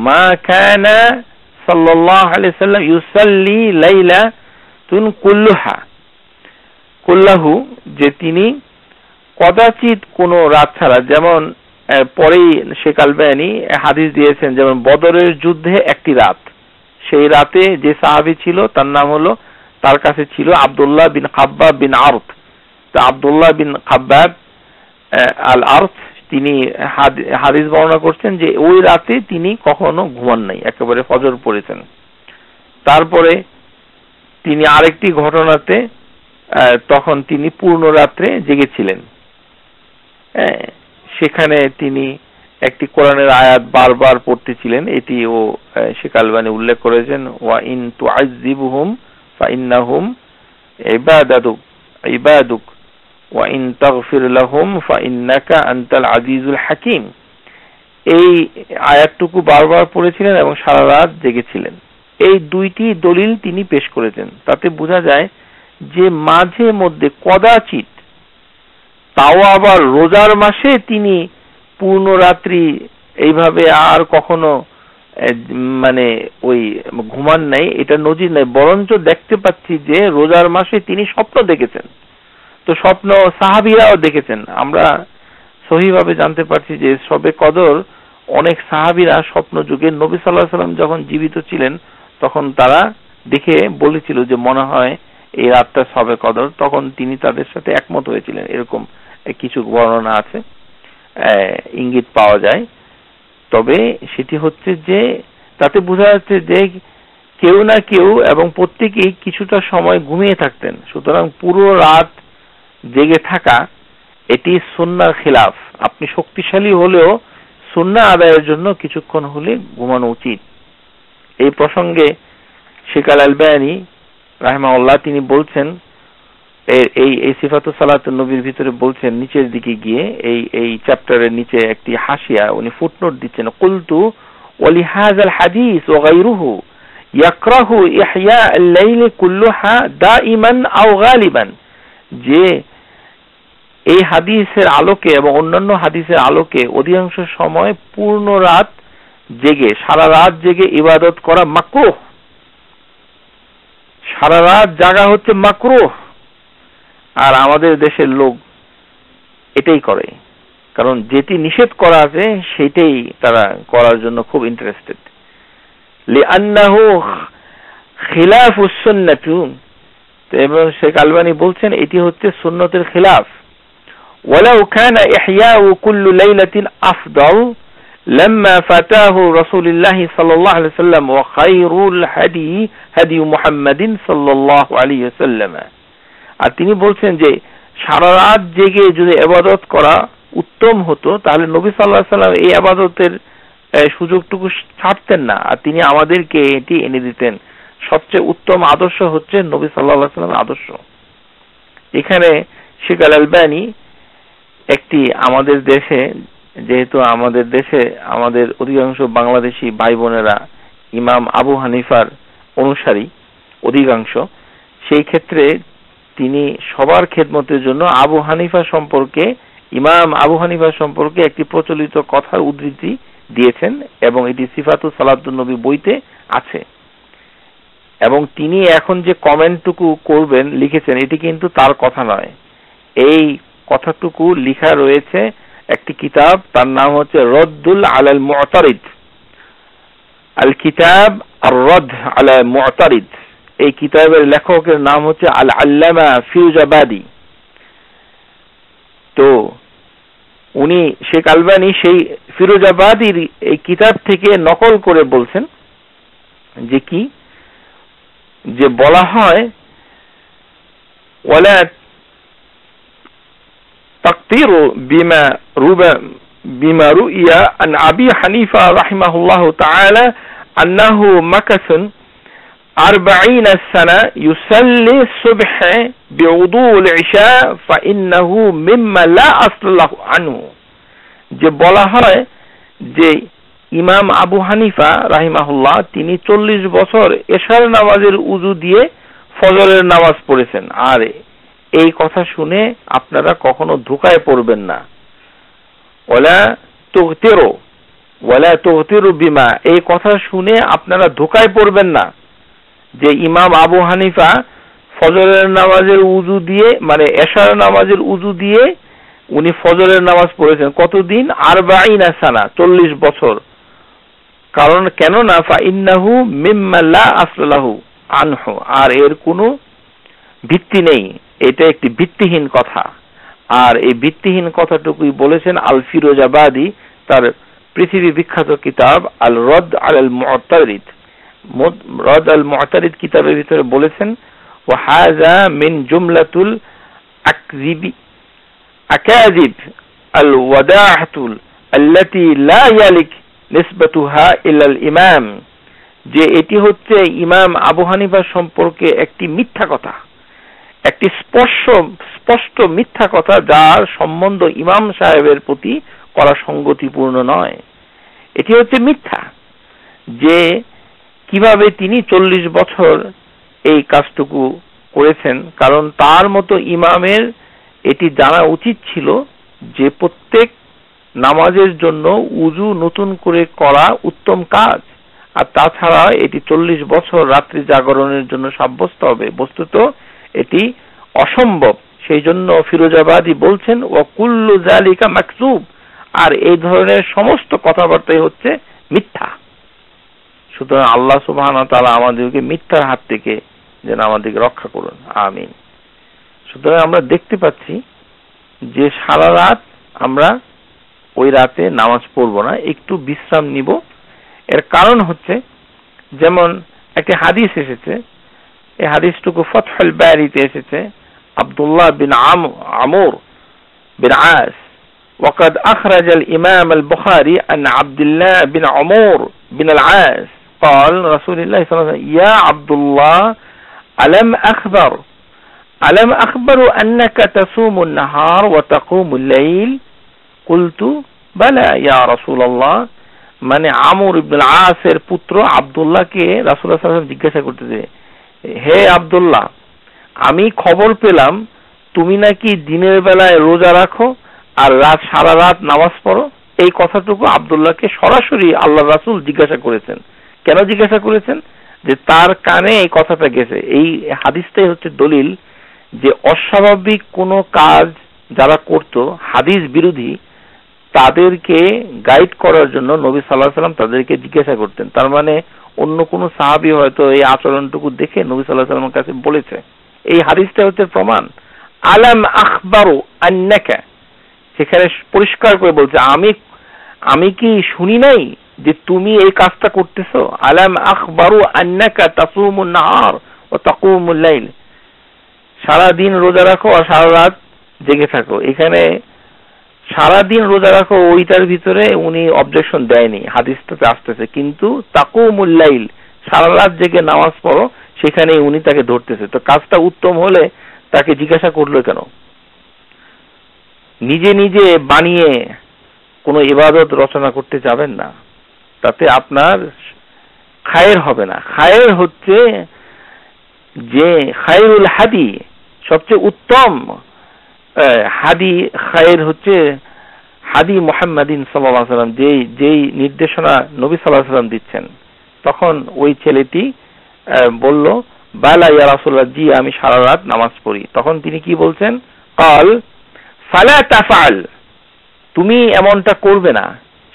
মা খানা সাল্লাহ আলাইহি সাল্লাম ইউসাল্লি লাইলা তুন কুল্লুহা কুল্লাহু যে তিনি কদাচিৎ কোনো রাত ছাড়া যেমন পরেই সে বেয়ানি হাদিস দিয়েছেন যেমন বদরের যুদ্ধে একটি রাত সেই রাতে যে সাহাবি ছিল তার নাম হলো তার কাছে ছিল আবদুল্লাহ বিন খাব্বা বিন আরত তো আবদুল্লাহ বিন খাব্বাব আল আর্থ তিনি হাদিস বর্ণনা করছেন যে ওই রাতে তিনি কখনো ঘুমান নাই একেবারে ফজর পড়েছেন তারপরে তিনি আরেকটি ঘটনাতে তখন তিনি পূর্ণ রাত্রে জেগেছিলেন হ্যাঁ, সেখানে তিনি একটি কোরআনের আয়াত বারবার পড়তেছিলেন এটি ও শেখ উল্লেখ করেছেন ওয়া ইন তু আজিবুহুম ফা ইন্নাহুম ইবাদাদুক ইবাদুক ওয়াইন তাগফির লাহুম ফাইন্নাকা আন্তাল আজিজুল হাকিম এই আয়াতটুকু বারবার পড়েছিলেন এবং সারা রাত জেগেছিলেন এই দুইটি দলিল তিনি পেশ করেছেন তাতে বোঝা যায় যে মাঝে মধ্যে কদাচিত তাও আবার রোজার মাসে তিনি পূর্ণ রাত্রি এইভাবে আর কখনো মানে ওই ঘুমান নাই এটা নজির নাই বরঞ্চ দেখতে পাচ্ছি যে রোজার মাসে তিনি স্বপ্ন দেখেছেন তো স্বপ্ন সাহাবিরাও দেখেছেন আমরা সহিভাবে জানতে পারছি যে সবে কদর অনেক সাহাবিরা স্বপ্ন যুগে নবী সাল্লাহ সাল্লাম যখন জীবিত ছিলেন তখন তারা দেখে বলেছিল যে মনে হয় এই রাতটা সবে কদর তখন তিনি তাদের সাথে একমত হয়েছিলেন এরকম কিছু বর্ণনা আছে ইঙ্গিত পাওয়া যায় তবে সেটি হচ্ছে যে তাতে বোঝা যাচ্ছে যে কেউ না কেউ এবং প্রত্যেকেই কিছুটা সময় ঘুমিয়ে থাকতেন সুতরাং পুরো রাত জেগে থাকা এটি সুন্নার খিলাফ আপনি শক্তিশালী হলেও সুন্না আদায়ের জন্য কিছুক্ষণ হলে ঘুমানো উচিত এই প্রসঙ্গে শিকাল আলবায়ানি রাহেমাউল্লাহ তিনি বলছেন এই এই সিফাতু সালাত নবীর ভিতরে বলছেন নিচের দিকে গিয়ে এই এই চ্যাপ্টারের নিচে একটি হাসিয়া উনি ফুটনোট দিচ্ছেন কুলতু ওলি হাজাল হাদিস ও গাইরুহু ইযাকরাহু ইহিয়া লাইলে কুল্লুহা দা ইমান আও গালিবান যে এই হাদিসের আলোকে এবং অন্যান্য হাদিসের আলোকে অধিকাংশ সময় পূর্ণ রাত জেগে সারা রাত জেগে ইবাদত করা মাকরো সারা রাত জাগা হচ্ছে মাকরো আর আমাদের দেশের লোক এটাই করে কারণ যেটি নিষেধ করা আছে সেটাই তারা করার জন্য খুব ইন্টারেস্টেড খিলাফ উসন্নাতু এবং শেখ আলবানি বলছেন এটি হচ্ছে সুন্নতের খিলাফ ولو كان إحياء كل ليلة أفضل لما فتاه رسول الله صلى الله عليه وسلم وخير الهدي هدي محمد صلى الله عليه وسلم আর তিনি বলছেন যে সারা রাত জেগে যদি আবাদত করা উত্তম হতো তাহলে নবী সাল্লাহ সাল্লাম এই আবাদতের সুযোগটুকু ছাড়তেন না আর তিনি আমাদেরকে এটি এনে দিতেন সবচেয়ে উত্তম আদর্শ হচ্ছে নবী সাল্লাহ সাল্লামের আদর্শ এখানে শেখ আল আলবানি একটি আমাদের দেশে যেহেতু আমাদের দেশে আমাদের অধিকাংশ বাংলাদেশি ভাই বোনেরা ইমাম আবু হানিফার অনুসারী অধিকাংশ সেই ক্ষেত্রে তিনি সবার খেদমতের জন্য আবু হানিফা সম্পর্কে ইমাম আবু হানিফা সম্পর্কে একটি প্রচলিত কথার উদ্ধৃতি দিয়েছেন এবং এটি সিফাতু নবী বইতে আছে এবং তিনি এখন যে কমেন্টটুকু করবেন লিখেছেন এটি কিন্তু তার কথা নয় এই কথাটুকু লিখা রয়েছে একটি কিতাব তার নাম হচ্ছে রদ্দুল আলাল মুতারিদ আল কিতাব আর রদ আলা মুতারিদ এই কিতাবের লেখকের নাম হচ্ছে আল আল্লামা ফিউজাবাদি তো উনি শেখ আলবানি সেই ফিরোজাবাদির এই কিতাব থেকে নকল করে বলছেন যে কি যে বলা হয় ওয়ালা تقدير بما ربى بما رؤي عن أبي حنيفة رحمه الله تعالى أنه مكث أربعين سنة يصلي الصبح بعضو العشاء فإنه مما لا أصل له عنه যে বলা হয় যে ইমাম আবু হানিফা রাহিমাহুল্লাহ তিনি চল্লিশ বছর এশার নামাজের উজু দিয়ে ফজরের নামাজ পড়েছেন আর এই কথা শুনে আপনারা কখনো ধোকায় পড়বেন না ওলা বিমা এই কথা শুনে আপনারা ধোকায় পড়বেন না যে ইমাম আবু হানিফা ফজরের নামাজের উজু দিয়ে মানে এশার নামাজের উজু দিয়ে উনি ফজরের নামাজ পড়েছেন কতদিন আর সানা চল্লিশ বছর কারণ কেননা ফা ইন্নাহু মিম্মাল্লা আসলাহু আনহু আর এর কোনো ভিত্তি নেই এটা একটি ভিত্তিহীন কথা আর এই ভিত্তিহীন কথাটুকুই বলেছেন আল ফিরোজাবাদী তার পৃথিবী বিখ্যাত কিতাব আল রদ আল আল মুআতারিদ রদ আল মহতারিদ কিতাবের ভিতরে বলেছেন ও হাজা মিন জুমলাতুল আকজিবি আকাজিব আল ওয়াদাহাতুল আল্লাতি লা ইয়ালিক নিসবাতুহা ইলাল ইমাম যে এটি হচ্ছে ইমাম আবু হানিফা সম্পর্কে একটি মিথ্যা কথা একটি স্পর্শ স্পষ্ট মিথ্যা কথা যার সম্বন্ধ ইমাম সাহেবের প্রতি করা সঙ্গতিপূর্ণ নয় এটি হচ্ছে মিথ্যা যে কিভাবে তিনি চল্লিশ বছর এই কাজটুকু করেছেন কারণ তার মতো ইমামের এটি জানা উচিত ছিল যে প্রত্যেক নামাজের জন্য উজু নতুন করে করা উত্তম কাজ আর তাছাড়া এটি চল্লিশ বছর রাত্রি জাগরণের জন্য সাব্যস্ত হবে বস্তুত এটি অসম্ভব সেই জন্য ফিরোজাবাদী বলছেন ও কুল্লু জালিকা মাকসুব আর এই ধরনের সমস্ত কথাবার্তাই হচ্ছে মিথ্যা সুতরাং আল্লাহ সুবাহ তালা আমাদেরকে মিথ্যার হাত থেকে যেন আমাদেরকে রক্ষা করুন আমিন সুতরাং আমরা দেখতে পাচ্ছি যে সারা রাত আমরা ওই রাতে নামাজ পড়ব না একটু বিশ্রাম নিব এর কারণ হচ্ছে যেমন একটি হাদিস এসেছে এই হাদিসটুকু ফতহুল বারিতে এসেছে আব্দুল্লাহ বিন আমর বিন আস وقد أخرج الإمام البخاري أن عبد الله بن عمور بن العاص قال رسول الله صلى الله عليه وسلم يا عبد الله ألم أخبر ألم أخبر أنك تصوم النهار وتقوم الليل قلت بلى يا رسول الله من মানে আমর ইবনুল আসের পুত্র আব্দুল্লাহকে الله সাল্লাল্লাহু আলাইহি জিজ্ঞাসা করতেছে হে আবদুল্লাহ আমি খবর পেলাম তুমি নাকি দিনের বেলায় রোজা রাখো আর রাত সারা রাত নামাজ পড়ো এই কথাটুকু আবদুল্লাহকে সরাসরি আল্লাহ রাসুল জিজ্ঞাসা করেছেন কেন জিজ্ঞাসা করেছেন যে তার কানে এই কথাটা গেছে এই হাদিসটাই হচ্ছে দলিল যে অস্বাভাবিক কোনো কাজ যারা করত হাদিস বিরোধী তাদেরকে গাইড করার জন্য নবী সাল্লাহ সাল্লাম তাদেরকে জিজ্ঞাসা করতেন তার মানে অন্য কোনো সাহাবি হয়তো এই আচরণটুকু দেখে নবী সাল্লাহ সাল্লামের কাছে বলেছে এই হাদিসটা হচ্ছে প্রমাণ আলাম আখবারু আন্নাকা সেখানে পরিষ্কার করে বলছে আমি আমি কি শুনি নাই যে তুমি এই কাজটা করতেছ আলাম আখবারু আন্যাকা তাসুমুন নাহার ও তাকুমুল লাইল সারা দিন রোজা রাখো আর সারা রাত জেগে থাকো এখানে সারাদিন রোজা রাখো ওইটার ভিতরে উনি অবজেকশন দেয়নি হাদিসটাতে আসতেছে কিন্তু তাকু মুল্লাইল সারা রাত জেগে নামাজ পড়ো সেখানে উনি তাকে ধরতেছে তো কাজটা উত্তম হলে তাকে জিজ্ঞাসা করলো কেন নিজে নিজে বানিয়ে কোনো ইবাদত রচনা করতে যাবেন না তাতে আপনার খায়ের হবে না খায়ের হচ্ছে যে খায়রুল হাদি সবচেয়ে উত্তম হাদি খায়ের হচ্ছে হাদি মোহাম্মদিন সাল্লাহ সাল্লাম যেই যেই নির্দেশনা নবী সাল্লাহ সাল্লাম দিচ্ছেন তখন ওই ছেলেটি বলল বালা ইয়া রাসুল্লাহ জি আমি সারা রাত নামাজ পড়ি তখন তিনি কি বলছেন কাল ফালা তাফাল তুমি এমনটা করবে না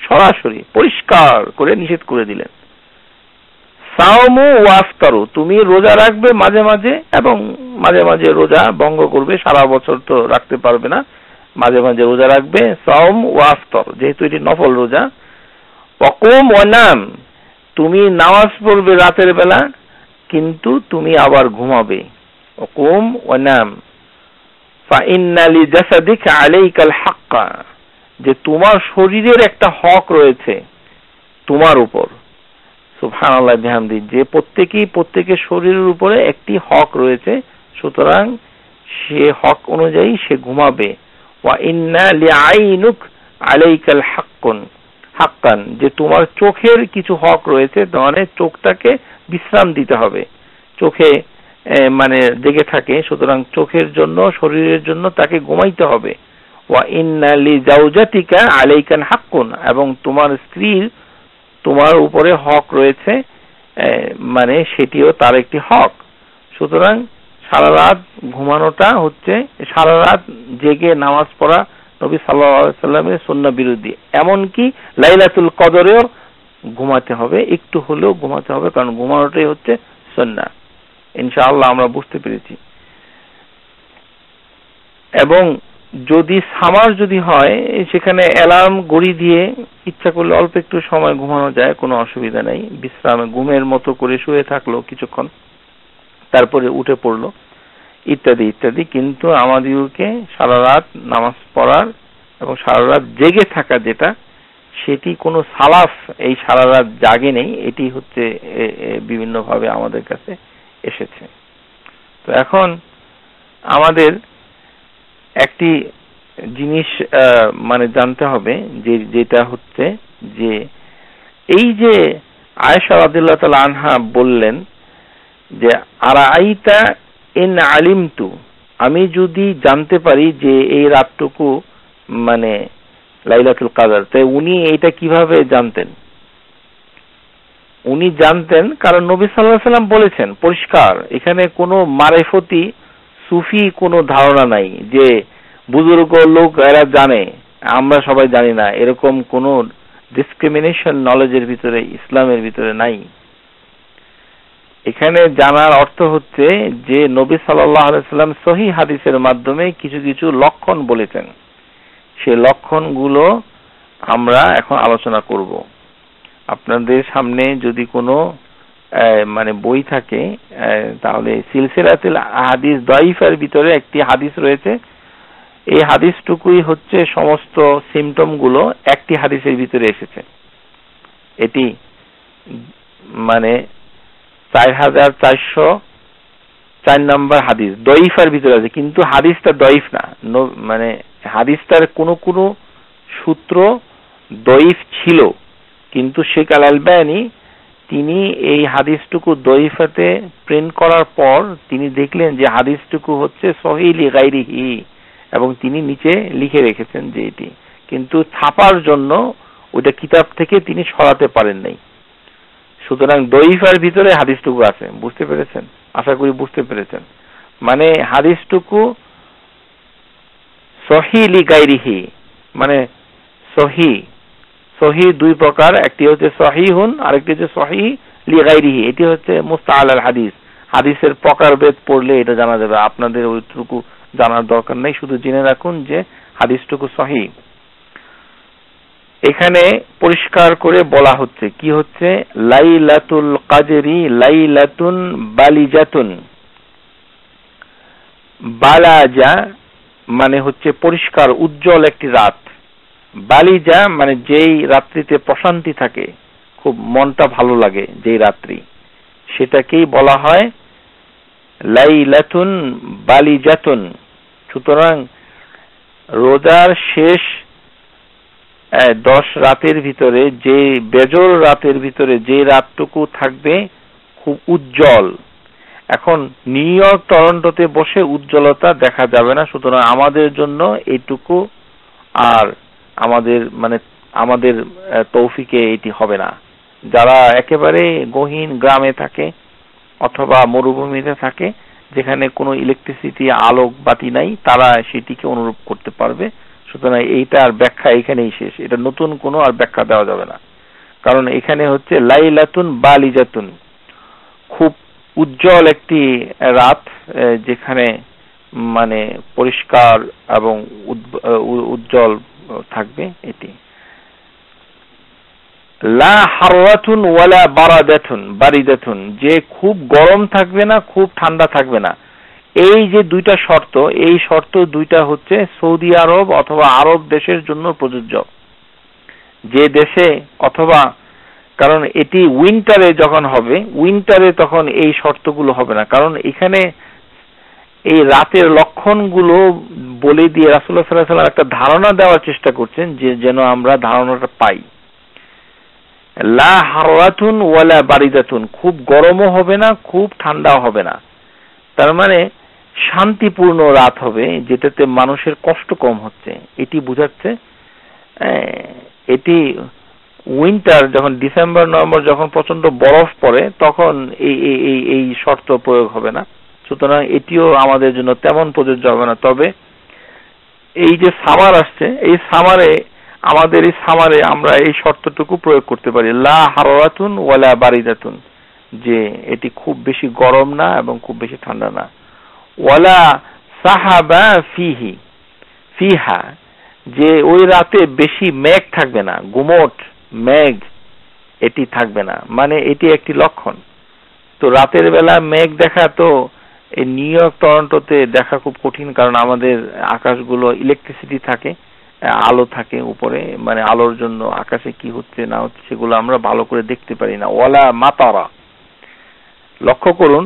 সরাসরি পরিষ্কার করে নিষেধ করে দিলেন সাওমু ওয়াফতারু তুমি রোজা রাখবে মাঝে মাঝে এবং মাঝে মাঝে রোজা ভঙ্গ করবে সারা বছর তো রাখতে পারবে না মাঝে মাঝে রোজা রাখবে সাওম ওয়াফতার যেহেতু এটি নফল রোজা অকম অনাম তুমি নামাজ পড়বে রাতের বেলা কিন্তু তুমি আবার ঘুমাবে অকুম ওয়ানাম ফাইন্নালি জাসাদিক আলাইকাল হাক্কা যে তোমার শরীরের একটা হক রয়েছে তোমার উপর বিহামদি যে প্রত্যেকেই প্রত্যেকের শরীরের উপরে একটি হক রয়েছে সুতরাং সে হক অনুযায়ী সে ঘুমাবে ওয়া ইন্না লিআইনুক আলাইকাল হাক্কুন হাক্কান যে তোমার চোখের কিছু হক রয়েছে মানে চোখটাকে বিশ্রাম দিতে হবে চোখে মানে জেগে থাকে সুতরাং চোখের জন্য শরীরের জন্য তাকে ঘুমাইতে হবে ওয়া ইন্না লি আলাইকান হাক্কুন এবং তোমার স্ত্রীর তোমার উপরে হক রয়েছে মানে সেটিও তার একটি হক সুতরাং সারা রাত ঘুমানোটা হচ্ছে সারা রাত জেগে নামাজ পড়া নবী সাল্লামের সন্ন্য বিরোধী এমনকি লাইলাতুল কদরেও ঘুমাতে হবে একটু হলেও ঘুমাতে হবে কারণ ঘুমানোটাই হচ্ছে সন্না ইনশাআল্লাহ আমরা বুঝতে পেরেছি এবং যদি সামার যদি হয় সেখানে অ্যালার্ম গড়ি দিয়ে ইচ্ছা করলে অল্প একটু সময় ঘুমানো যায় কোনো অসুবিধা নেই বিশ্রামে ঘুমের মতো করে শুয়ে থাকলো কিছুক্ষণ তারপরে উঠে পড়লো ইত্যাদি ইত্যাদি কিন্তু আমাদিগকে সারা রাত নামাজ পড়ার এবং সারা রাত জেগে থাকা যেটা সেটি কোনো সালাফ এই সারা রাত জাগে নেই এটি হচ্ছে বিভিন্নভাবে আমাদের কাছে এসেছে তো এখন আমাদের একটি জিনিস মানে জানতে হবে যে যেটা হচ্ছে যে এই যে আয়সা রাদিল্লাহ তালা আনহা বললেন যে আর আইতা এন আলিমতু আমি যদি জানতে পারি যে এই রাতটুকু মানে লাইলাতুল কাদার তাই উনি এটা কিভাবে জানতেন উনি জানতেন কারণ নবী সাল্লাহ সাল্লাম বলেছেন পরিষ্কার এখানে কোনো মারেফতি সুফি কোনো ধারণা নাই যে বুজুর্গ লোক এরা জানে আমরা সবাই জানি না এরকম কোন ডিসক্রিমিনেশন নলেজের ভিতরে ইসলামের ভিতরে নাই এখানে জানার অর্থ হচ্ছে যে নবী সাল্লাম সহি হাদিসের মাধ্যমে কিছু কিছু লক্ষণ বলেছেন সে লক্ষণগুলো আমরা এখন আলোচনা করব আপনাদের সামনে যদি কোনো মানে বই থাকে তাহলে সিলসিলাতুল হাদিস দইফের ভিতরে একটি হাদিস রয়েছে এই হাদিসটুকুই হচ্ছে সমস্ত সিমটম গুলো একটি হাদিসের ভিতরে এসেছে এটি মানে চার হাজার চারশো চার নম্বর হাদিস দইফার ভিতরে আছে কিন্তু হাদিসটা দইফ না মানে হাদিসটার কোনো কোনো সূত্র দইফ ছিল কিন্তু শেখ আল আলবায়ানি তিনি এই হাদিসটুকু দইফাতে প্রিন্ট করার পর তিনি দেখলেন যে হাদিসটুকু হচ্ছে সহিলি গাইরিহি এবং তিনি নিচে লিখে রেখেছেন যে এটি কিন্তু ছাপার জন্য ওইটা কিতাব থেকে তিনি সরাতে পারেন নাই সুতরাং দইফার ভিতরে হাদিসটুকু আছে বুঝতে পেরেছেন আশা করি বুঝতে পেরেছেন মানে হাদিসটুকু সহিলি গাইরিহি মানে সহি সহি দুই প্রকার একটি হচ্ছে সহি হুন আরেকটি হচ্ছে সহি লিগাইরিহি এটি হচ্ছে মুস্তাহাল আল হাদিস হাদিসের প্রকার বেদ পড়লে এটা জানা যাবে আপনাদের ওইটুকু জানার দরকার নেই শুধু জেনে রাখুন যে হাদিসটুকু সহি এখানে পরিষ্কার করে বলা হচ্ছে কি হচ্ছে লাই লাতুল কাজেরি লাই লাতুন বালিজাতুন বালাজা মানে হচ্ছে পরিষ্কার উজ্জ্বল একটি রাত বালিজা মানে যেই রাত্রিতে প্রশান্তি থাকে খুব মনটা ভালো লাগে যেই রাত্রি সেটাকেই বলা হয় লাই বালি বালিজাতুন সুতরাং রোজার শেষ দশ রাতের ভিতরে যে বেজর রাতের ভিতরে যে রাতটুকু থাকবে খুব উজ্জ্বল এখন নিউ ইয়র্ক টরন্টোতে বসে উজ্জ্বলতা দেখা যাবে না সুতরাং আমাদের জন্য এইটুকু আর আমাদের মানে আমাদের তৌফিকে এটি হবে না যারা একেবারে গহীন গ্রামে থাকে অথবা মরুভূমিতে থাকে যেখানে কোনো ইলেকট্রিসিটি আলোক বাতি নাই তারা সেটিকে অনুরূপ করতে পারবে সুতরাং এইটা আর ব্যাখ্যা এখানেই শেষ এটা নতুন কোনো আর ব্যাখ্যা দেওয়া যাবে না কারণ এখানে হচ্ছে লাইলাতুন বালিজাতুন খুব উজ্জ্বল একটি রাত যেখানে মানে পরিষ্কার এবং উজ্জ্বল থাকবে এটি লা হারাতুন ওয়ালা বারাদাতুন বারিদাতুন যে খুব গরম থাকবে না খুব ঠান্ডা থাকবে না এই যে দুইটা শর্ত এই শর্ত দুইটা হচ্ছে সৌদি আরব অথবা আরব দেশের জন্য প্রযোজ্য যে দেশে অথবা কারণ এটি উইন্টারে যখন হবে উইন্টারে তখন এই শর্তগুলো হবে না কারণ এখানে এই রাতের লক্ষণগুলো বলে দিয়ে রাসুল্লাহ সাল্লাহ সাল্লাম একটা ধারণা দেওয়ার চেষ্টা করছেন যে যেন আমরা ধারণাটা পাই লা হারাতুন ওয়ালা বারিদাতুন খুব গরমও হবে না খুব ঠান্ডাও হবে না তার মানে শান্তিপূর্ণ রাত হবে যেটাতে মানুষের কষ্ট কম হচ্ছে এটি বুঝাচ্ছে এটি উইন্টার যখন ডিসেম্বর নভেম্বর যখন প্রচন্ড বরফ পড়ে তখন এই এই এই শর্ত প্রয়োগ হবে না সুতরাং এটিও আমাদের জন্য তেমন প্রযোজ্য হবে না তবে এই যে সামার আসছে এই সামারে আমাদের এই সামারে আমরা এই শর্তটুকু প্রয়োগ করতে পারি লা হারাতুন ওয়ালা বারিদাতুন যে এটি খুব বেশি গরম না এবং খুব বেশি ঠান্ডা না ওয়ালা সাহাবা ফিহি ফিহা যে ওই রাতে বেশি মেঘ থাকবে না গুমট মেঘ এটি থাকবে না মানে এটি একটি লক্ষণ তো রাতের বেলা মেঘ দেখা তো এই নিউ ইয়র্ক টরন্টোতে দেখা খুব কঠিন কারণ আমাদের আকাশগুলো ইলেকট্রিসিটি থাকে আলো থাকে উপরে মানে আলোর জন্য আকাশে কি হচ্ছে না হচ্ছে সেগুলো আমরা ভালো করে দেখতে পারি না ওয়ালা মাতারা লক্ষ্য করুন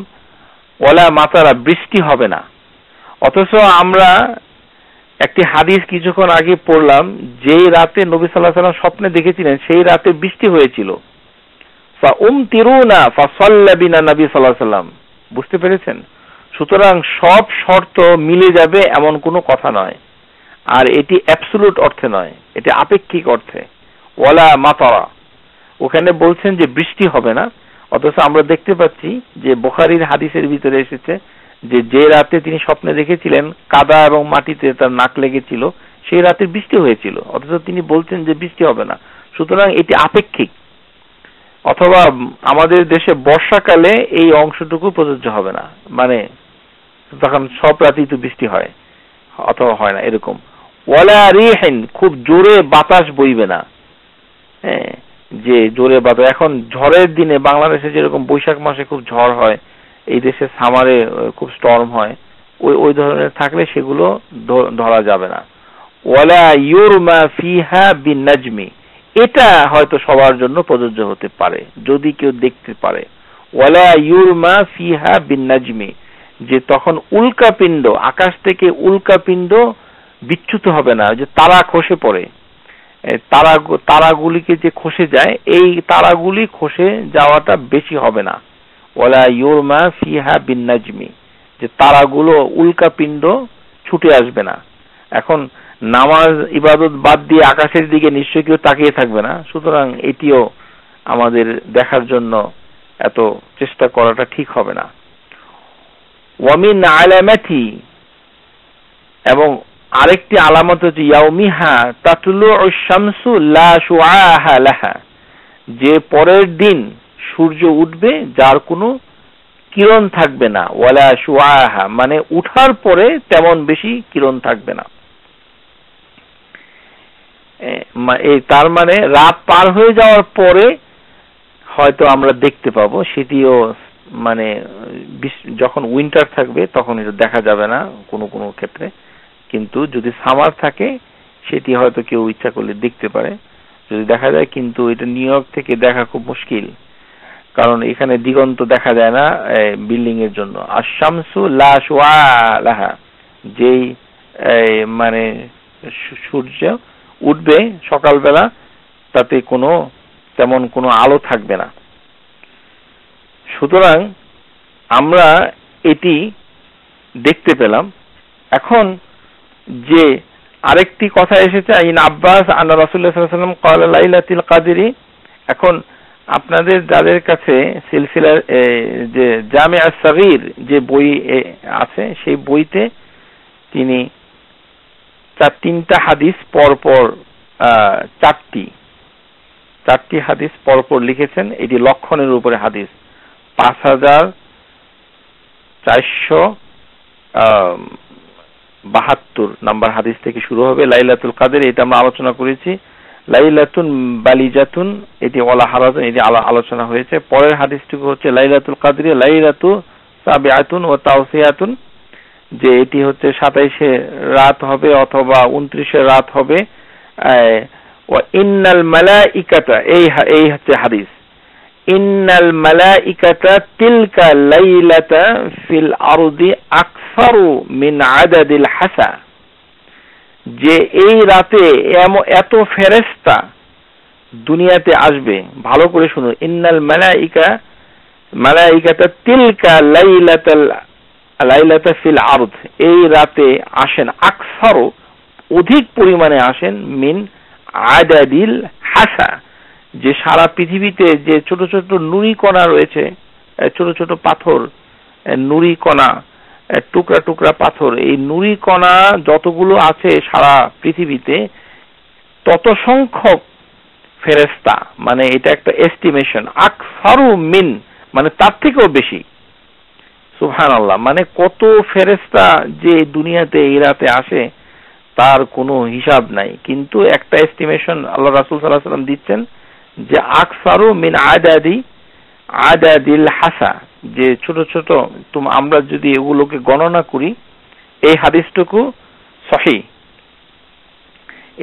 ওয়ালা মাতারা
বৃষ্টি হবে না অথচ আমরা একটি হাদিস কিছুক্ষণ আগে পড়লাম যে রাতে নবী সাল্লাহ সাল্লাম স্বপ্নে দেখেছিলেন সেই রাতে বৃষ্টি হয়েছিল ফা উম তিরুনা ফা সাল্লাবিনা নবী সাল্লাহ সাল্লাম বুঝতে পেরেছেন সুতরাং সব শর্ত মিলে যাবে এমন কোনো কথা নয় আর এটি অ্যাবসুলুট অর্থে নয় এটি আপেক্ষিক অর্থে ওলা মাতারা ওখানে বলছেন যে বৃষ্টি হবে না অথচ আমরা দেখতে পাচ্ছি যে বোখারির হাদিসের ভিতরে এসেছে যে যে রাতে তিনি স্বপ্নে দেখেছিলেন কাদা এবং মাটিতে তার নাক লেগেছিল সেই রাতে বৃষ্টি হয়েছিল অথচ তিনি বলছেন যে বৃষ্টি হবে না সুতরাং এটি আপেক্ষিক অথবা আমাদের দেশে বর্ষাকালে এই অংশটুকু প্রযোজ্য হবে না মানে তখন সব রাতেই তো বৃষ্টি হয় অথবা হয় না এরকম ওয়ালা রিহেন খুব জোরে বাতাস বইবে না হ্যাঁ যে জোরে বাতাস এখন ঝড়ের দিনে বাংলাদেশে যেরকম বৈশাখ মাসে খুব ঝড় হয় এই দেশে সামারে খুব স্টর্ম হয় ওই ওই ধরনের থাকলে সেগুলো ধরা যাবে না ওয়ালা ইউরমা ফিহা বিন নাজমি এটা হয়তো সবার জন্য প্রযোজ্য হতে পারে যদি কেউ দেখতে পারে ওয়ালা ইউরমা ফিহা বিন নাজমি যে তখন উল্কাপিণ্ড আকাশ থেকে উল্কাপিণ্ড বিচ্যুত হবে না যে তারা খসে পড়ে তারা তারাগুলিকে যে খসে যায় এই তারাগুলি খসে যাওয়াটা বেশি হবে না ওলা ইউরমা ফিহা বিন্নাজমি যে তারাগুলো উল্কাপিণ্ড ছুটে আসবে না এখন নামাজ ইবাদত বাদ দিয়ে আকাশের দিকে নিশ্চয়ই কেউ তাকিয়ে থাকবে না সুতরাং এটিও আমাদের দেখার জন্য এত চেষ্টা করাটা ঠিক হবে না ওয়ামিন আলামাতি এবং আরেকটি আলামত হচ্ছে ইয়াউমিহা তাতুলু শামসু লা শুআহা লাহা যে পরের দিন সূর্য উঠবে যার কোনো কিরণ থাকবে না ওয়ালা শুআহা মানে উঠার পরে তেমন বেশি কিরণ থাকবে না এই তার মানে রাত পার হয়ে যাওয়ার পরে হয়তো আমরা দেখতে পাবো সেটিও মানে যখন উইন্টার থাকবে তখন এটা দেখা যাবে না কোনো কোনো ক্ষেত্রে কিন্তু যদি সামার থাকে সেটি হয়তো কেউ ইচ্ছা করলে দেখতে পারে যদি দেখা যায় কিন্তু এটা নিউ ইয়র্ক থেকে দেখা খুব মুশকিল কারণ এখানে দিগন্ত দেখা যায় না বিল্ডিং এর জন্য আর শামসু লাহা যেই মানে সূর্য উঠবে সকালবেলা তাতে কোনো তেমন কোনো আলো থাকবে না সুতরাং আমরা এটি দেখতে পেলাম এখন যে আরেকটি কথা এসেছে ইন আব্বাস আনা রসুল্লাহাম কল লাইলাতিল কাদেরি এখন আপনাদের যাদের কাছে সিলসিলার যে জামে আসির যে বই আছে সেই বইতে তিনি চার তিনটা হাদিস পরপর চারটি চারটি হাদিস পরপর লিখেছেন এটি লক্ষণের উপরে হাদিস পাঁচ হাজার চারশো বাহাত্তর নাম্বার হাদিস থেকে শুরু হবে লাইলাতুল কাদের এটা আমরা আলোচনা করেছি লাইলাতুন বালিজাতুন এটি ওলা হারাতুন এটি আলোচনা হয়েছে পরের হাদিসটুকু হচ্ছে লাইলাতুল কাদের লাইলাতু আতুন ও তাওসিয়াতুন যে এটি হচ্ছে সাতাইশে রাত হবে অথবা উনত্রিশে রাত হবে ইন্নাল ইকাটা এই এই হচ্ছে হাদিস ইন্নাল মালাইকাতা তিলকা লাইলাতা ফিল আরদি আকসারু মিন আদাদিল হাসা যে এই রাতে এত ফেরেস্তা দুনিয়াতে আসবে ভালো করে শুনুন ইন্নাল মালাইকা মালাইকাতা তিলকা লাইলাতাল লাইলাতা ফিল আরদ এই রাতে আসেন আকসারু অধিক পরিমাণে আসেন মিন আদাদিল হাসা যে সারা পৃথিবীতে যে ছোট ছোট নুড়ি কণা রয়েছে ছোট ছোট পাথর নুড়ি কণা টুকরা টুকরা পাথর এই নুড়ি কণা যতগুলো আছে সারা পৃথিবীতে তত সংখ্যক ফেরেস্তা মানে এটা একটা এস্টিমেশন আকসারু মিন মানে তার থেকেও বেশি সুহান আল্লাহ মানে কত ফেরেস্তা যে দুনিয়াতে এই রাতে আসে তার কোনো হিসাব নাই কিন্তু একটা এস্টিমেশন আল্লাহ রাসুল সাল্লাহ সাল্লাম দিচ্ছেন যে আকসারু মিন আদাদি আদাদিল হাসা যে ছোট ছোট তুম আমরা যদি এগুলোকে গণনা করি এই হাদিসটুকু সহি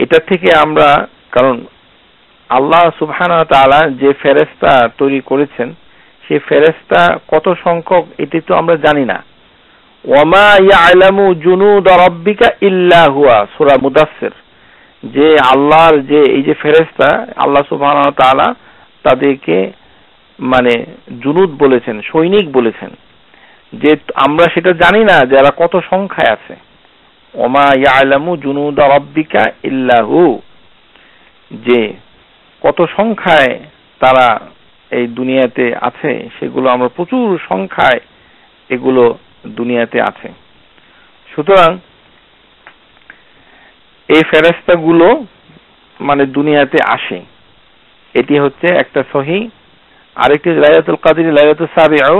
এটা থেকে আমরা কারণ আল্লাহ সুবহান তালা যে ফেরেস্তা তৈরি করেছেন সে ফেরেস্তা কত সংখ্যক এটি তো আমরা জানি না ওয়ামা ইয়ালামু জুনুদ রাব্বিকা ইল্লা হুয়া সূরা মুদাসসির যে আল্লাহর যে এই যে ফেরেস্তা আল্লাহ সুবাহ তালা তাদেরকে মানে জুনুদ বলেছেন সৈনিক বলেছেন যে আমরা সেটা জানি না যে এরা কত সংখ্যায় আছে ওমা ইয়ালামু জুনুদ রব্বিকা ইল্লাহু যে কত সংখ্যায় তারা এই দুনিয়াতে আছে সেগুলো আমরা প্রচুর সংখ্যায় এগুলো দুনিয়াতে আছে সুতরাং এই ফেরেস্তাগুলো মানে দুনিয়াতে আসে এটি হচ্ছে একটা সহি আরেকটি লাইলাতুল কাদির লাইলাতুল সাবিআও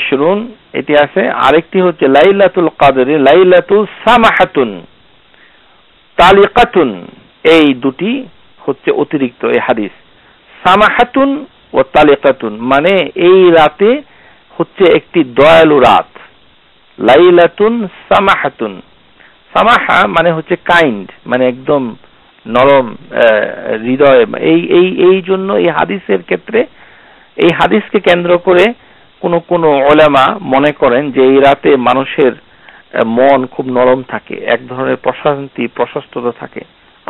ইশরুন এটি আছে আরেকটি হচ্ছে লাইলাতুল কাদরি লাইলাতুল সামাহাতুন তালিকাতুন এই দুটি হচ্ছে অতিরিক্ত এই হাদিস সামাহাতুন ও তালিকাতুন মানে এই রাতে হচ্ছে একটি দয়ালু রাত লাইলাতুন সামাহাতুন সামাহা মানে হচ্ছে কাইন্ড মানে একদম নরম হৃদয় এই এই এই জন্য এই হাদিসের ক্ষেত্রে এই হাদিসকে কেন্দ্র করে কোনো কোনো ওলামা মনে করেন যে এই রাতে মানুষের মন খুব নরম থাকে এক ধরনের প্রশান্তি প্রশস্ততা থাকে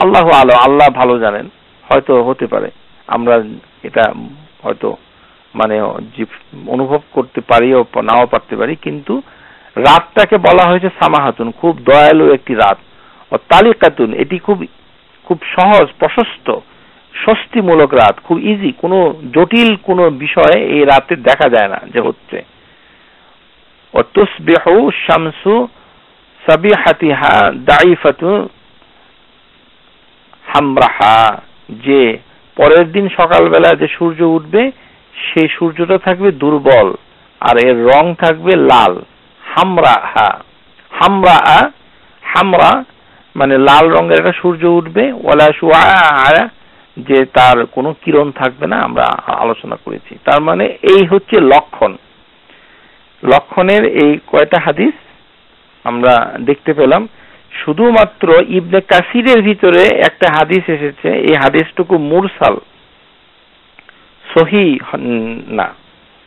আল্লাহ আলো আল্লাহ ভালো জানেন হয়তো হতে পারে আমরা এটা হয়তো মানে অনুভব করতে পারিও নাও পারতে পারি কিন্তু রাতটাকে বলা হয়েছে সামাহাতুন খুব দয়ালু একটি রাত ও তালিকাতুন এটি খুব খুব সহজ প্রশস্ত স্বস্তিমূলক রাত খুব ইজি কোনো জটিল কোনো বিষয়ে এই রাতে দেখা যায় না যে হচ্ছে ও শামসু সাবিহাতিহা দাইফাতু হামরাহা যে পরের দিন সকালবেলা যে সূর্য উঠবে সেই সূর্যটা থাকবে দুর্বল আর এর রং থাকবে লাল হামরা হা হামরা আ হামরা মানে লাল রঙের একটা সূর্য উঠবে ওলা সুয়া যে তার কোনো কিরণ থাকবে না আমরা আলোচনা করেছি তার মানে এই হচ্ছে লক্ষণ লক্ষণের এই কয়টা হাদিস আমরা দেখতে পেলাম শুধুমাত্র ইবনে কাসিরের ভিতরে একটা হাদিস এসেছে এই হাদিসটুকু মুরসাল সহি না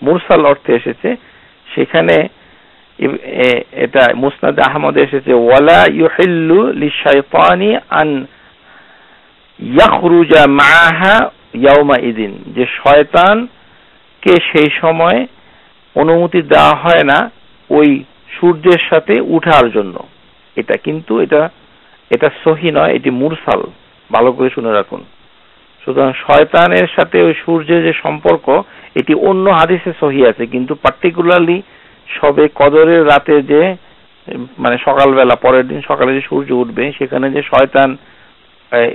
মুরসাল অর্থে এসেছে সেখানে এটা মুসনাদ আহমদ এসেছে ওয়ালা ইউহিল্লু লি শয়তানি আন ইয়াখরুজা মাহা ইয়াউমা ইদিন যে শয়তান কে সেই সময় অনুমতি দেওয়া হয় না ওই সূর্যের সাথে উঠার জন্য এটা কিন্তু এটা এটা সহি নয় এটি মুরসাল ভালো করে শুনে রাখুন সুতরাং শয়তানের সাথে ওই সূর্যের যে সম্পর্ক এটি অন্য হাদিসে সহি আছে কিন্তু পার্টিকুলারলি সবে কদরের রাতে যে মানে সকালবেলা পরের দিন সকালে যে সূর্য উঠবে সেখানে যে শয়তান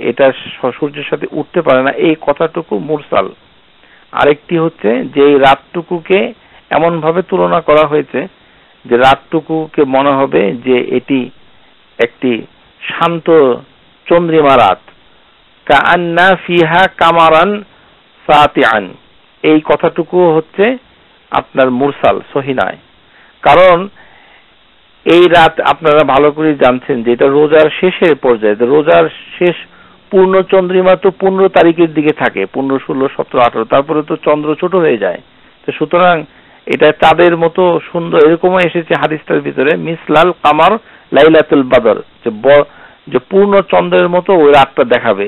এটা সূর্যের সাথে উঠতে পারে না এই কথাটুকু মুরসাল আরেকটি হচ্ছে যে রাতটুকুকে এমন ভাবে তুলনা করা হয়েছে যে রাতটুকুকে মনে হবে যে এটি একটি শান্ত চন্দ্রিমা রাত কান্না ফিহা কামারান সাতিয়ান এই কথাটুকু হচ্ছে আপনার মুরসাল সহিনায় কারণ এই রাত আপনারা ভালো করে জানছেন যে এটা রোজার শেষের পর্যায়ে রোজার শেষ পূর্ণ চন্দ্রিমা তো পনেরো তারিখের দিকে থাকে পনেরো ষোলো সতেরো আঠারো তারপরে তো চন্দ্র ছোট হয়ে যায় তো সুতরাং এটা চাঁদের মতো সুন্দর এরকমও এসেছে হাদিসটার ভিতরে মিসলাল কামার লাইলাতুল বাদর যে যে পূর্ণ চন্দ্রের মতো ওই রাতটা দেখাবে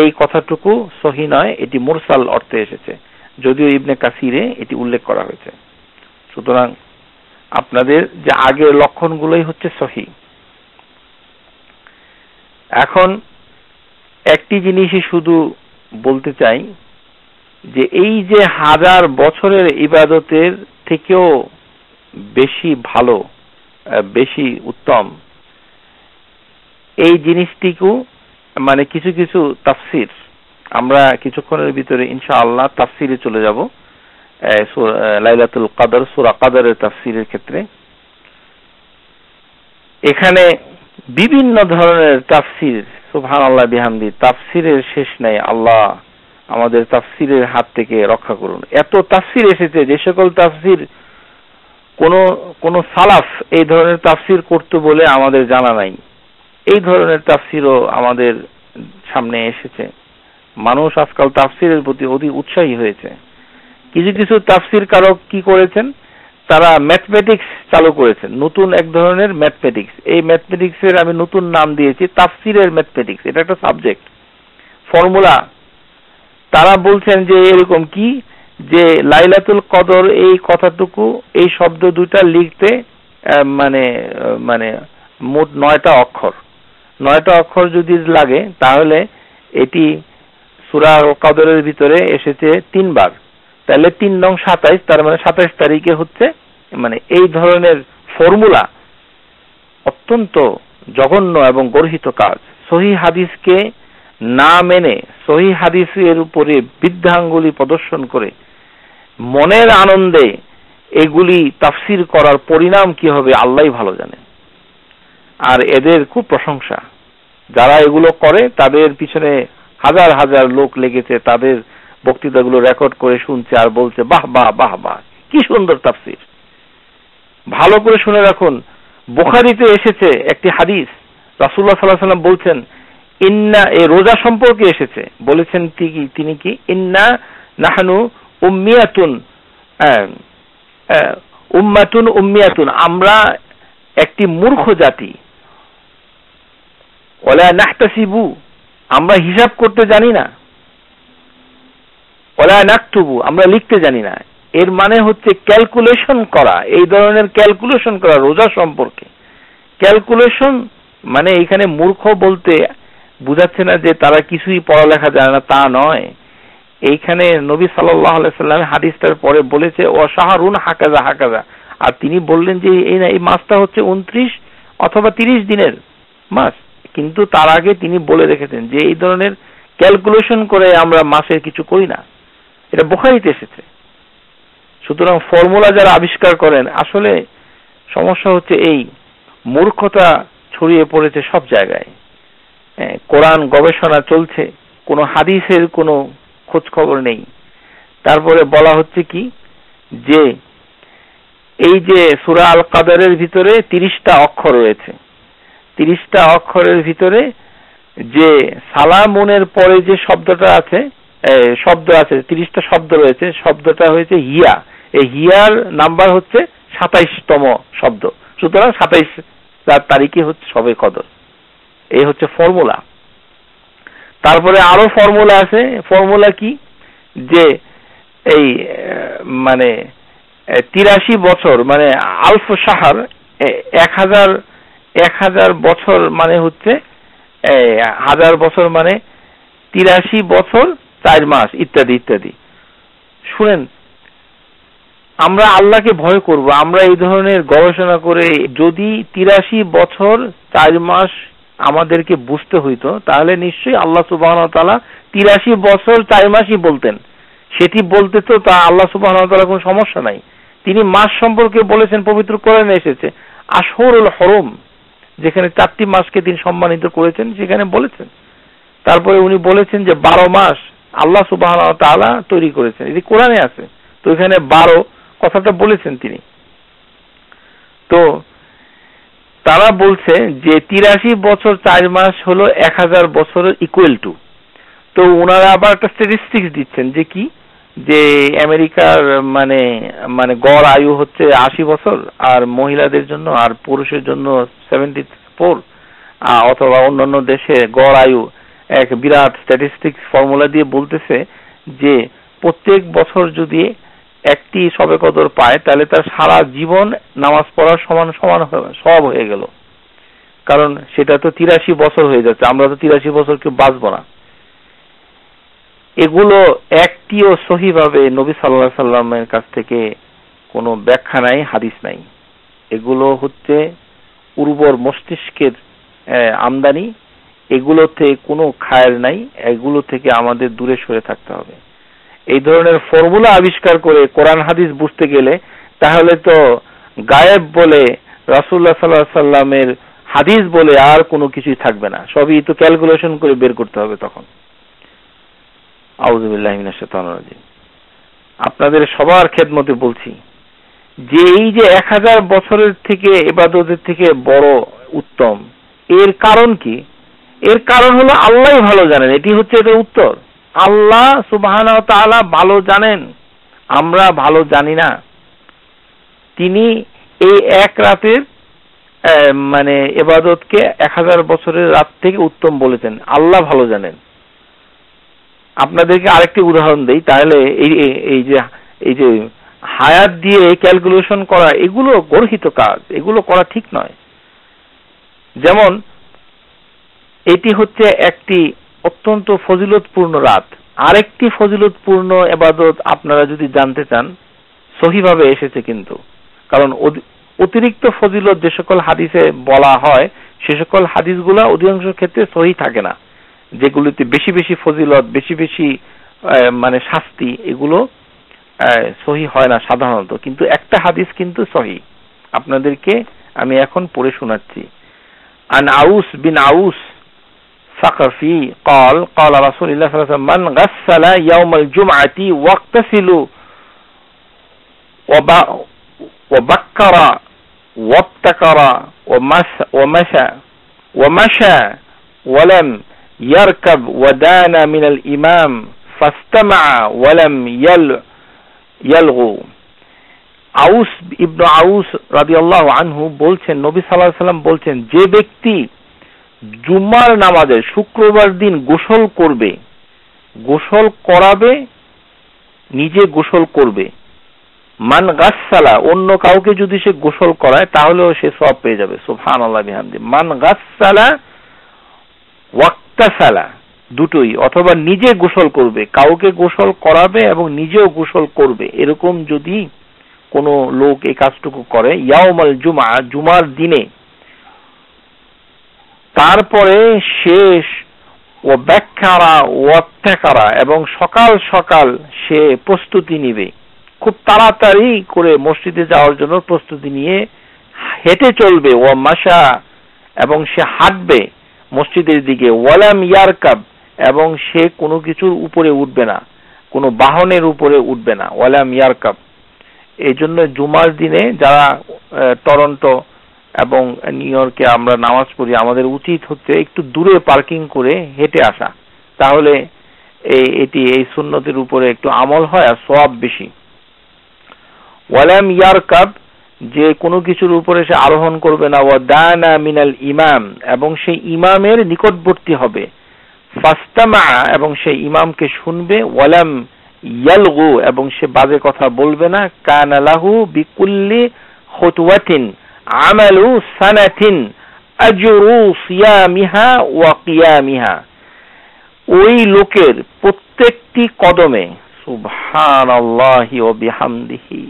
এই কথাটুকু সহি নয় এটি মোরসাল অর্থে এসেছে যদিও ইবনে কাসিরে এটি উল্লেখ করা হয়েছে সুতরাং আপনাদের যে আগের লক্ষণগুলোই হচ্ছে সহি এখন একটি জিনিসই শুধু বলতে চাই যে এই যে হাজার বছরের ইবাদতের থেকেও বেশি ভালো বেশি উত্তম এই জিনিসটিকেও মানে কিছু কিছু তাফসির আমরা কিছুক্ষণের ভিতরে ইনশাআল্লাহ তাফসিরে চলে যাব লাইলাতুল কাদর সুরা কাদরের তাফসিরের ক্ষেত্রে এখানে বিভিন্ন ধরনের তাফসির সুফহান আল্লাহ বিহামদি তাফসিরের শেষ নাই আল্লাহ আমাদের তাফসিরের হাত থেকে রক্ষা করুন এত তাফসির এসেছে যে সকল তাফসির কোন কোন সালাফ এই ধরনের তাফসির করত বলে আমাদের জানা নাই এই ধরনের তাফসিরও আমাদের সামনে এসেছে মানুষ আজকাল তাফসিরের প্রতি অতি উৎসাহী হয়েছে কিছু কিছু তাফসির কারক কি করেছেন তারা ম্যাথমেটিক্স চালু করেছেন নতুন এক ধরনের ম্যাথমেটিক্স এই ম্যাথমেটিক্সের আমি নতুন নাম দিয়েছি তাফসিরের ম্যাথমেটিক্স এটা একটা সাবজেক্ট ফর্মুলা তারা বলছেন যে এরকম কি যে লাইলাতুল কদর এই কথাটুকু এই শব্দ দুইটা লিখতে মানে মানে মোট নয়টা অক্ষর নয়টা অক্ষর যদি লাগে তাহলে এটি সুরা কদরের ভিতরে এসেছে তিনবার তাহলে তিন নং সাতাইশ তার মানে সাতাইশ তারিখে হচ্ছে মানে এই ধরনের ফর্মুলা অত্যন্ত জঘন্য এবং গর্হিত কাজ সহি হাদিসকে না মেনে সহি হাদিসের উপরে বৃদ্ধাঙ্গুলি প্রদর্শন করে মনের আনন্দে এগুলি তাফসির করার পরিণাম কি হবে আল্লাহ ভালো জানেন আর এদের খুব প্রশংসা যারা এগুলো করে তাদের পিছনে হাজার হাজার লোক লেগেছে তাদের বক্তৃতাগুলো রেকর্ড করে শুনছে আর বলছে বাহ বাহ বাহ বাহ কি সুন্দর তাফসির ভালো করে শুনে রাখুন বোখারিতে এসেছে একটি হাদিস রাসুল্লাহ সাল্লাহ সাল্লাম বলছেন ইন্না এ রোজা সম্পর্কে এসেছে বলেছেন তিনি কি ইন্না নাহানু উম্মিয়াতুন উম্মাতুন উম্মিয়াতুন আমরা একটি মূর্খ জাতি ওলা নাহতাসিবু আমরা হিসাব করতে জানি না ওলা নাকটুবু আমরা লিখতে জানি না এর মানে হচ্ছে ক্যালকুলেশন করা এই ধরনের ক্যালকুলেশন করা রোজা সম্পর্কে ক্যালকুলেশন মানে এখানে মূর্খ বলতে বুঝাচ্ছে না যে তারা কিছুই পড়ালেখা জানে না তা নয় এইখানে নবী সাল্লাম হাদিসটার পরে বলেছে ও শাহরুন হাকাজা হাকাজা আর তিনি বললেন যে এই না এই মাসটা হচ্ছে উনত্রিশ অথবা তিরিশ দিনের মাস কিন্তু তার আগে তিনি বলে রেখেছেন যে এই ধরনের ক্যালকুলেশন করে আমরা মাসের কিছু করি না এটা বোখারিতে এসেছে সুতরাং ফর্মুলা যারা আবিষ্কার করেন আসলে সমস্যা হচ্ছে এই মূর্খতা ছড়িয়ে পড়েছে সব জায়গায় হ্যাঁ, কোরআন গবেষণা চলছে কোনো হাদিসের কোনো খোঁজ খবর নেই তারপরে বলা হচ্ছে কি যে এই যে সুরা আল কাদারের ভিতরে তিরিশটা অক্ষর রয়েছে তিরিশটা অক্ষরের ভিতরে যে সালামুনের পরে যে শব্দটা আছে শব্দ আছে তিরিশটা শব্দ রয়েছে শব্দটা হয়েছে হিয়া এই হিয়ার নাম্বার হচ্ছে সাতাইশতম শব্দ সুতরাং সাতাইশ তারিখে হচ্ছে সবে কদর এই হচ্ছে ফর্মুলা তারপরে আরো ফর্মুলা আছে ফর্মুলা কি যে এই মানে তিরাশি বছর মানে আলফ সাহার এক হাজার এক হাজার বছর মানে হচ্ছে হাজার বছর মানে তিরাশি বছর চার মাস ইত্যাদি ইত্যাদি শুনেন আমরা আল্লাহকে ভয় করব আমরা এই ধরনের গবেষণা করে যদি তিরাশি বছর চার মাস আমাদেরকে বুঝতে হইতো তাহলে নিশ্চয়ই আল্লাহ সুবাহ তালা তিরাশি বছর চার মাসই বলতেন সেটি বলতে তো তা আল্লাহ সুবাহ কোনো সমস্যা নাই তিনি মাস সম্পর্কে বলেছেন পবিত্র করেন এসেছে আশহরুল হরম যেখানে চারটি মাসকে তিনি সম্মানিত করেছেন সেখানে বলেছেন তারপরে উনি বলেছেন যে বারো মাস আল্লাহ সুবাহ তৈরি করেছেন এটি কোরআনে আছে তো এখানে বারো কথাটা বলেছেন তিনি তো তারা বলছে যে তিরাশি বছর চার মাস হলো এক হাজার বছরের ইকুয়াল টু তো ওনারা আবার একটা স্ট্যাটিস্টিক্স দিচ্ছেন যে কি যে আমেরিকার মানে মানে গড় আয়ু হচ্ছে আশি বছর আর মহিলাদের জন্য আর পুরুষের জন্য সেভেন্টি ফোর অথবা অন্যান্য দেশে গড় আয়ু এক বিরাট স্ট্যাটিস্টিক্স ফর্মুলা দিয়ে বলতেছে যে প্রত্যেক বছর যদি একটি সবে কদর পায় তাহলে তার সারা জীবন নামাজ পড়ার সমান সমান সব হয়ে গেল কারণ সেটা তো তিরাশি বছর হয়ে যাচ্ছে আমরা তো তিরাশি বছর কেউ বাঁচব না এগুলো একটিও সহিভাবে নবী সাল্লাহ সাল্লামের কাছ থেকে কোনো ব্যাখ্যা নাই হাদিস নাই এগুলো হচ্ছে উর্বর মস্তিষ্কের আমদানি এগুলোতে কোনো খায়ের নাই এগুলো থেকে আমাদের দূরে সরে থাকতে হবে এই ধরনের ফর্মুলা আবিষ্কার করে কোরআন হাদিস বুঝতে গেলে তাহলে তো গায়েব বলে রাসুল্লাহ সাল্লাহ সাল্লামের হাদিস বলে আর কোনো কিছুই থাকবে না সবই তো ক্যালকুলেশন করে বের করতে হবে তখন আপনাদের সবার খেদমতে বলছি যে এই যে এক হাজার বছরের থেকে এবাদতের থেকে বড় উত্তম এর কারণ কি এর কারণ হলো আল্লাহ ভালো জানেন এটি হচ্ছে এটা উত্তর আল্লাহ সুবাহান তালা ভালো জানেন আমরা ভালো জানি না তিনি এই এক রাতের মানে এবাদতকে এক হাজার বছরের রাত থেকে উত্তম বলেছেন আল্লাহ ভালো জানেন আপনাদেরকে আরেকটি উদাহরণ দেই তাহলে এই এই যে এই যে হায়াত দিয়ে ক্যালকুলেশন করা এগুলো গর্হিত কাজ এগুলো করা ঠিক নয় যেমন এটি হচ্ছে একটি অত্যন্ত ফজিলতপূর্ণ রাত আরেকটি ফজিলতপূর্ণ এবাদত আপনারা যদি জানতে চান সহিভাবে এসেছে কিন্তু কারণ অতিরিক্ত ফজিলত যে সকল হাদিসে বলা হয় সে সকল গুলা অধিকাংশ ক্ষেত্রে সহি থাকে না যেগুলিতে বেশি বেশি ফজিলত বেশি বেশি মানে শাস্তি এগুলো সহি হয় না সাধারণত কিন্তু একটা হাদিস কিন্তু সহি আপনাদেরকে আমি এখন পড়ে শোনাচ্ছি আন আউস বিন আউস فقر فيه قال قال رسول الله صلى الله عليه وسلم من غسل يوم الجمعة واغتسل وبكر وابتكر ومشى ومشى ومشى ولم يركب ودان من الإمام فاستمع ولم يل يلغو عوس رضي الله عنه আনহু বলছেন صلى الله عليه وسلم বলছেন যে ব্যক্তি জুম্মার নামাজে শুক্রবার দিন গোসল করবে গোসল করাবে নিজে গোসল করবে মান গাছালা অন্য কাউকে যদি সে গোসল করায় তাহলেও সে সব পেয়ে যাবে সোফান মান গাছালা ওয়াক্তাসালা দুটোই অথবা নিজে গোসল করবে কাউকে গোসল করাবে এবং নিজেও গোসল করবে এরকম যদি কোনো লোক এই কাজটুকু করে ইয়াওমাল জুমা জুমার দিনে তারপরে শেষ ও ব্যাখ্যারা ও অত্যাকারা এবং সকাল সকাল সে প্রস্তুতি নিবে খুব তাড়াতাড়ি করে মসজিদে যাওয়ার জন্য প্রস্তুতি নিয়ে হেঁটে চলবে ও মাসা এবং সে হাঁটবে মসজিদের দিকে ওয়ালাম ইয়ারকাব এবং সে কোনো কিছুর উপরে উঠবে না কোনো বাহনের উপরে উঠবে না ওয়ালাম ইয়ারকাব এই জন্য জুমার দিনে যারা টরন্টো এবং নিউ ইয়র্কে আমরা নামাজ পড়ি আমাদের উচিত হচ্ছে একটু দূরে পার্কিং করে হেঁটে আসা তাহলে এই এটি এই সুন্নতির উপরে একটু আমল হয় আর সব বেশি ওয়ালাম ইয়ার কাব যে কোনো কিছুর উপরে সে আরোহণ করবে না ও দানা মিনাল ইমাম এবং সেই ইমামের নিকটবর্তী হবে ফাস্তামা এবং সেই ইমামকে শুনবে ওয়ালাম ইয়ালগু এবং সে বাজে কথা বলবে না কানালাহু বিকুল্লি খতুয়াতিন আমালু সানাতিন আজরু সিয়ামিহা ওয়া কিয়ামিহা ওই লোকের প্রত্যেকটি কদমে সুবহান আল্লাহি ও বিহামদিহি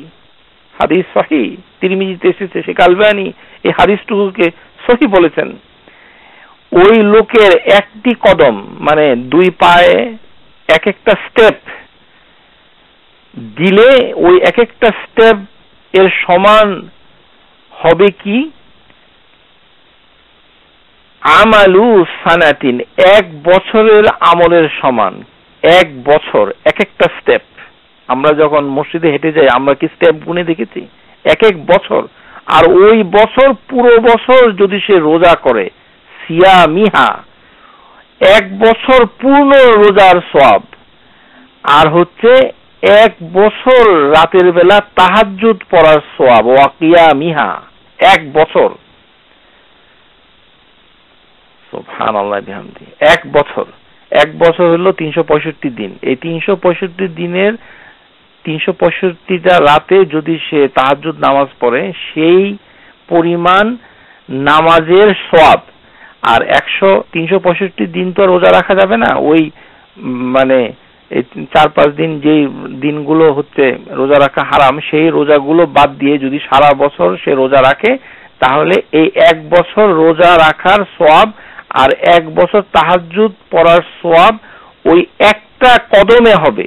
হাদিস সহি তিরমিজিতে এসেছে শেখ আলবানি এই হাদিসটুকুকে সহি বলেছেন ওই লোকের একটি কদম মানে দুই পায়ে এক একটা স্টেপ দিলে ওই এক একটা স্টেপ এর সমান হবে কি আমালু সানাতিন এক বছরের আমলের সমান এক বছর এক একটা স্টেপ আমরা যখন মসজিদে হেঁটে যাই আমরা কি স্টেপ গুনে দেখেছি এক এক বছর আর ওই বছর পুরো বছর যদি সে রোজা করে সিয়া মিহা এক বছর পূর্ণ রোজার সব আর হচ্ছে এক বছর রাতের বেলা তাহাজুদ পড়ার সোয়াব ওয়াকিয়া মিহা এক বছর এক বছর এক বছর হলো তিনশো পঁয়ষট্টি দিন এই তিনশো পঁয়ষট্টি দিনের তিনশো পঁয়ষট্টিটা রাতে যদি সে তাহাজুদ নামাজ পড়ে সেই পরিমাণ নামাজের সোয়াব আর একশো তিনশো পঁয়ষট্টি দিন তো রোজা রাখা যাবে না ওই মানে এই চার পাঁচ দিন যে দিনগুলো হচ্ছে রোজা রাখা হারাম সেই রোজাগুলো বাদ দিয়ে যদি সারা বছর সে রোজা রাখে তাহলে এই এক বছর রোজা রাখার সোয়াব আর এক বছর তাহাজুদ পড়ার সোয়াব ওই একটা কদমে হবে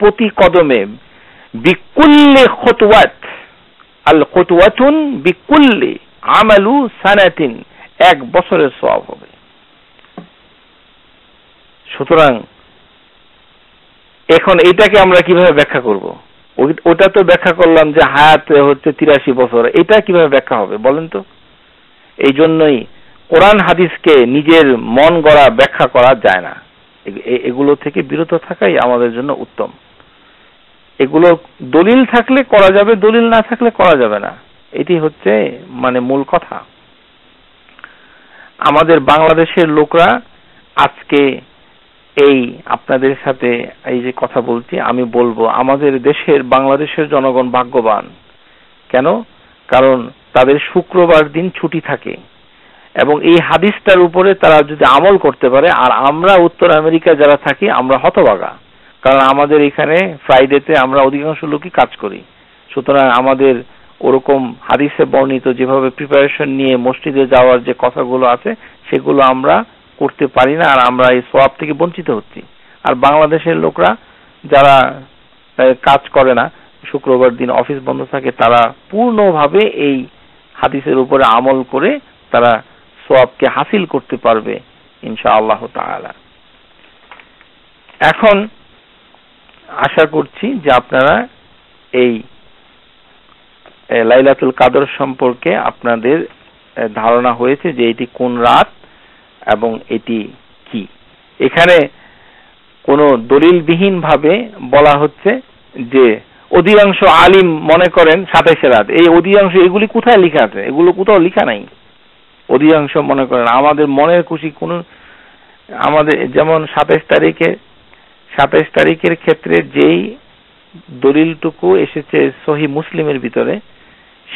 প্রতি কদমে বিকুল্লে খতুয়াত আল খতুয়াতুন বিকুল্লে আমালু সানাতিন এক বছরের সোয়াব হবে সুতরাং এখন এটাকে আমরা কিভাবে ব্যাখ্যা করব ওটা তো ব্যাখ্যা করলাম যে হায়াত হচ্ছে তিরাশি বছর এটা কিভাবে ব্যাখ্যা হবে বলেন তো এই জন্যই কোরআন হাদিসকে নিজের মন গড়া ব্যাখ্যা করা যায় না এগুলো থেকে বিরত থাকাই আমাদের জন্য উত্তম এগুলো দলিল থাকলে করা যাবে দলিল না থাকলে করা যাবে না এটি হচ্ছে মানে মূল কথা আমাদের বাংলাদেশের লোকরা আজকে এই আপনাদের সাথে এই যে কথা বলছি আমি বলবো আমাদের দেশের বাংলাদেশের জনগণ ভাগ্যবান কেন কারণ তাদের শুক্রবার দিন ছুটি থাকে এবং এই হাদিসটার উপরে তারা যদি আমল করতে পারে আর আমরা উত্তর আমেরিকা যারা থাকি আমরা হতবাগা কারণ আমাদের এখানে ফ্রাইডেতে আমরা অধিকাংশ লোকই কাজ করি সুতরাং আমাদের ওরকম হাদিসে বর্ণিত যেভাবে প্রিপারেশন নিয়ে মসজিদে যাওয়ার যে কথাগুলো আছে সেগুলো আমরা করতে পারি না আর আমরা এই সব থেকে বঞ্চিত হচ্ছি আর বাংলাদেশের লোকরা যারা কাজ করে না শুক্রবার দিন অফিস বন্ধ থাকে তারা পূর্ণভাবে এই হাদিসের উপরে আমল করে তারা সোয়াবকে হাসিল করতে পারবে ইনশা আল্লাহ তালা এখন আশা করছি যে আপনারা এই লাইলাতুল কাদর সম্পর্কে আপনাদের ধারণা হয়েছে যে এটি কোন রাত এবং এটি কি এখানে কোনো দলিলবিহীনভাবে বলা হচ্ছে যে অধিকাংশ আলিম মনে করেন সাতাইশে রাত এই অধিকাংশ এগুলি কোথায় লেখা আছে এগুলো কোথাও লেখা নাই অধিকাংশ মনে করেন আমাদের মনের খুশি কোনো আমাদের যেমন সাতাইশ তারিখে সাতাইশ তারিখের ক্ষেত্রে যেই দলিলটুকু এসেছে সহি মুসলিমের ভিতরে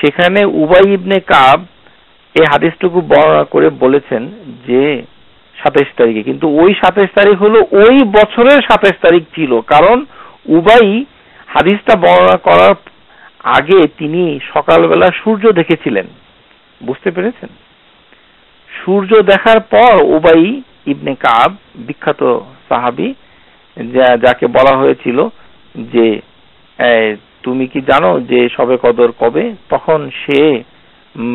সেখানে উবাই ইবনে কাব এই হাদিসটুকু বর্ণনা করে বলেছেন যে সাতাইশ তারিখে কিন্তু ওই সাতাইশ তারিখ হলো ওই বছরের সাতাইশ তারিখ ছিল কারণ উবাই হাদিসটা বর্ণনা করার আগে তিনি সকালবেলা সূর্য দেখেছিলেন বুঝতে পেরেছেন সূর্য দেখার পর উবাই ইবনে কাব বিখ্যাত সাহাবি যাকে বলা হয়েছিল যে তুমি কি জানো যে সবে কদর কবে তখন সে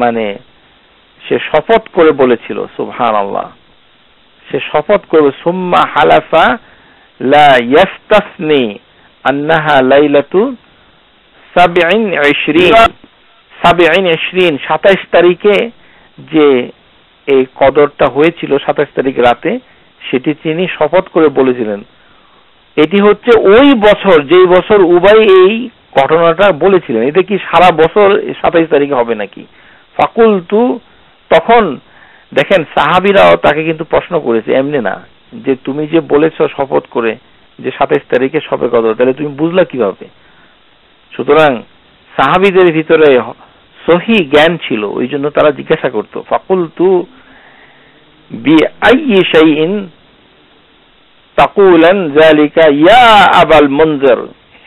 মানে সে শপথ করে বলেছিল সুহান আল্লাহ সে শপথ করে সুম্মা হালাফা আন্নাহা লাইলাতু সাতাইশ তারিখে যে এই কদরটা হয়েছিল তারিখ রাতে সেটি তিনি শপথ করে বলেছিলেন এটি হচ্ছে ওই বছর যেই বছর উবাই এই ঘটনাটা বলেছিলেন এটা কি সারা বছর সাতাইশ তারিখে হবে নাকি ফাকুলতু তখন দেখেন সাহাবিরাও তাকে কিন্তু প্রশ্ন করেছে এমনি না যে তুমি যে বলেছ শপথ করে যে সাতাইশ তারিখে সবে কত তাহলে তুমি বুঝলা কিভাবে সুতরাং সাহাবিদের ভিতরে সহি জ্ঞান ছিল ওই জন্য তারা জিজ্ঞাসা করত ফাকুল তু জালিকা ইয়া আবাল মঞ্জর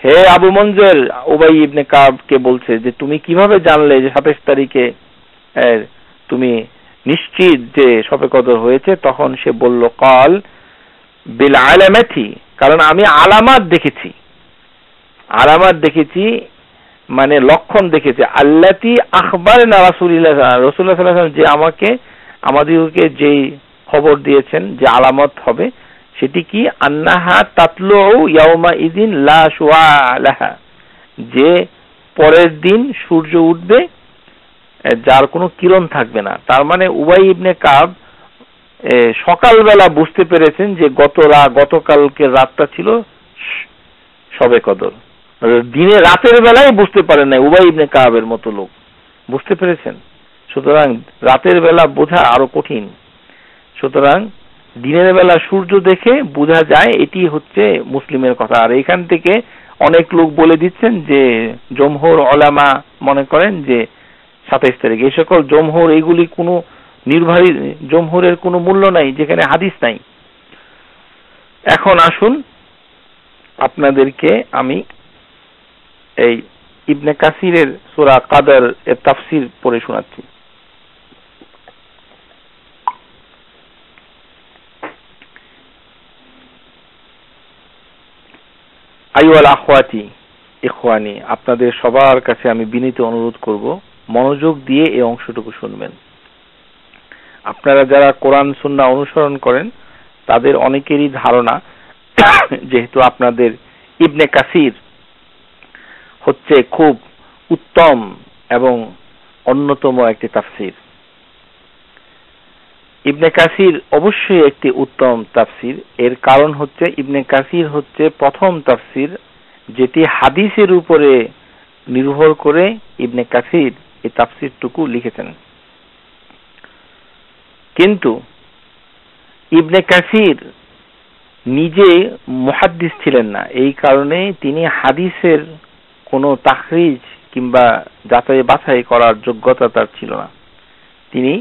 হে আবু মঞ্জর ওবাই ইবনে কাবকে বলছে যে তুমি কিভাবে জানলে যে সাতাইশ তারিখে তুমি নিশ্চিত যে সবে কদর হয়েছে তখন সে বলল কল বিল আলামাথি কারণ আমি আলামাত দেখেছি আলামাত দেখেছি মানে লক্ষণ দেখেছি আল্লাতি আখবার না রাসুলিল্লাহ রসুল্লাহ সাল্লাম যে আমাকে আমাদেরকে যেই খবর দিয়েছেন যে আলামত হবে সেটি কি আন্নাহা তাতলো ইয়াউমা ইদিন লা সুয়া আলাহা যে পরের দিন সূর্য উঠবে যার কোনো কিরণ থাকবে না তার মানে উবাই ইবনে কাব সকালবেলা বুঝতে পেরেছেন যে গত রা গতকালকে রাতটা ছিল সবে কদর মানে দিনে রাতের বেলায় বুঝতে পারেন না উবাই ইবনে কাবের মতো লোক বুঝতে পেরেছেন সুতরাং রাতের বেলা বোঝা আরো কঠিন সুতরাং দিনের বেলা সূর্য দেখে বোঝা যায় এটি হচ্ছে মুসলিমের কথা আর এখান থেকে অনেক লোক বলে দিচ্ছেন যে জমহর অলামা মনে করেন যে সাতাইশ তারিখ এই সকল জমহর এইগুলি কোনো নির্ভরী জমহরের কোনো মূল্য নাই যেখানে হাদিস নাই এখন আসুন আপনাদেরকে আমি এই ইবনে কাসিরের সোরা কাদার এর তাফসির পড়ে শোনাচ্ছি আইওয়াল আখওয়াতি ইখওয়ানি আপনাদের সবার কাছে আমি বিনীত অনুরোধ করব মনোযোগ দিয়ে এই অংশটুকু শুনবেন আপনারা যারা কোরআন সুন্না অনুসরণ করেন তাদের অনেকেরই ধারণা যেহেতু আপনাদের ইবনে কাসির হচ্ছে খুব উত্তম এবং অন্যতম একটি তাফসির ইবনে কাসির অবশ্যই একটি উত্তম তাফসির এর কারণ হচ্ছে ইবনে কাসির হচ্ছে প্রথম তাফসির যেটি হাদিসের উপরে নির্ভর করে ইবনে কাসির এই তাফসিরটুকু লিখেছেন কিন্তু ইবনে কাসির নিজে মুহাদ্দিস ছিলেন না এই কারণে তিনি হাদিসের কোনো তাহরিজ কিংবা যাচাই বাছাই করার যোগ্যতা তার ছিল না তিনি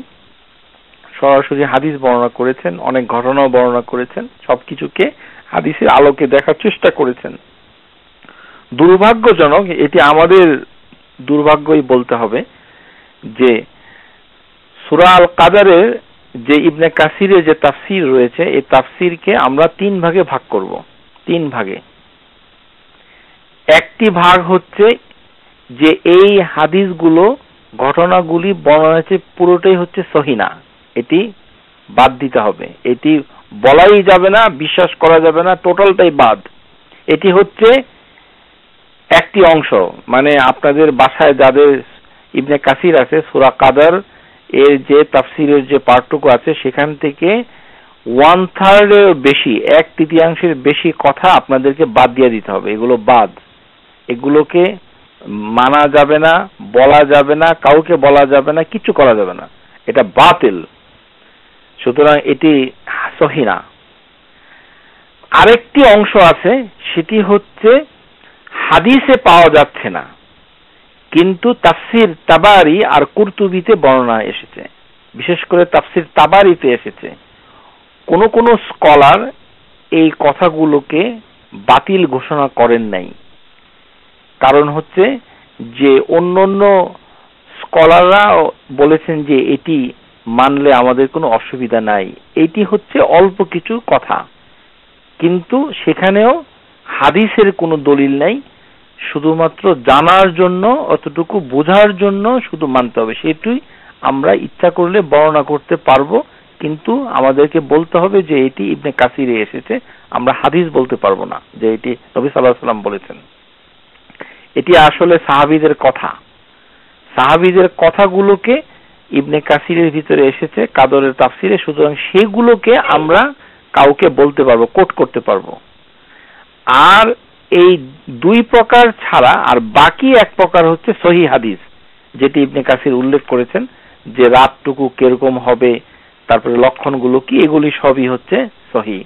সরাসরি হাদিস বর্ণনা করেছেন অনেক ঘটনাও বর্ণনা করেছেন সবকিছুকে হাদিসের আলোকে দেখার চেষ্টা করেছেন দুর্ভাগ্যজনক এটি আমাদের দুর্ভাগ্যই বলতে হবে যে সুরা আল কাদারের যে ইবনে কাসিরের যে তাফসির রয়েছে এই তাফসিরকে আমরা তিন ভাগে ভাগ করব তিন ভাগে একটি ভাগ হচ্ছে যে এই হাদিসগুলো ঘটনাগুলি বর্ণনা হচ্ছে পুরোটাই হচ্ছে সহিনা এটি বাদ দিতে হবে এটি বলাই যাবে না বিশ্বাস করা যাবে না টোটালটাই বাদ এটি হচ্ছে একটি অংশ মানে আপনাদের বাসায় যাদের ইবনে কাসির আছে সুরা কাদার এর যে তাফসিরের যে পার্টটুকু আছে সেখান থেকে ওয়ান থার্ডের বেশি এক তৃতীয়াংশের বেশি কথা আপনাদেরকে বাদ দিয়ে দিতে হবে এগুলো বাদ এগুলোকে মানা যাবে না বলা যাবে না কাউকে বলা যাবে না কিছু করা যাবে না এটা বাতিল সুতরাং এটি সহিনা আরেকটি অংশ আছে সেটি হচ্ছে হাদিসে পাওয়া যাচ্ছে না কিন্তু তাফসির তাবারি আর কুর্তুবিতে বর্ণনা এসেছে বিশেষ করে তাফসির তাবারিতে এসেছে কোন কোন স্কলার এই কথাগুলোকে বাতিল ঘোষণা করেন নাই কারণ হচ্ছে যে অন্য অন্য স্কলাররা বলেছেন যে এটি মানলে আমাদের কোনো অসুবিধা নাই এটি হচ্ছে অল্প কিছু কথা কিন্তু সেখানেও হাদিসের কোনো দলিল নাই শুধুমাত্র জানার জন্য অতটুকু বোঝার জন্য শুধু মানতে হবে সেটুই আমরা ইচ্ছা করলে বর্ণনা করতে পারব কিন্তু আমাদেরকে বলতে হবে যে এটি ইবনে কাসিরে এসেছে আমরা হাদিস বলতে পারবো না যে এটি নবী সাল্লাহ সাল্লাম বলেছেন এটি আসলে সাহাবিদের কথা সাহাবিদের কথাগুলোকে ইবনে কাসিরের ভিতরে এসেছে কাদরের তাফসিরে সুতরাং সেগুলোকে আমরা কাউকে বলতে পারবো কোট করতে পারবো আর এই দুই প্রকার ছাড়া আর বাকি এক প্রকার হচ্ছে সহি হাদিস যেটি ইবনে কাসির উল্লেখ করেছেন যে রাতটুকু কিরকম হবে তারপরে লক্ষণগুলো কি এগুলি সবই হচ্ছে সহি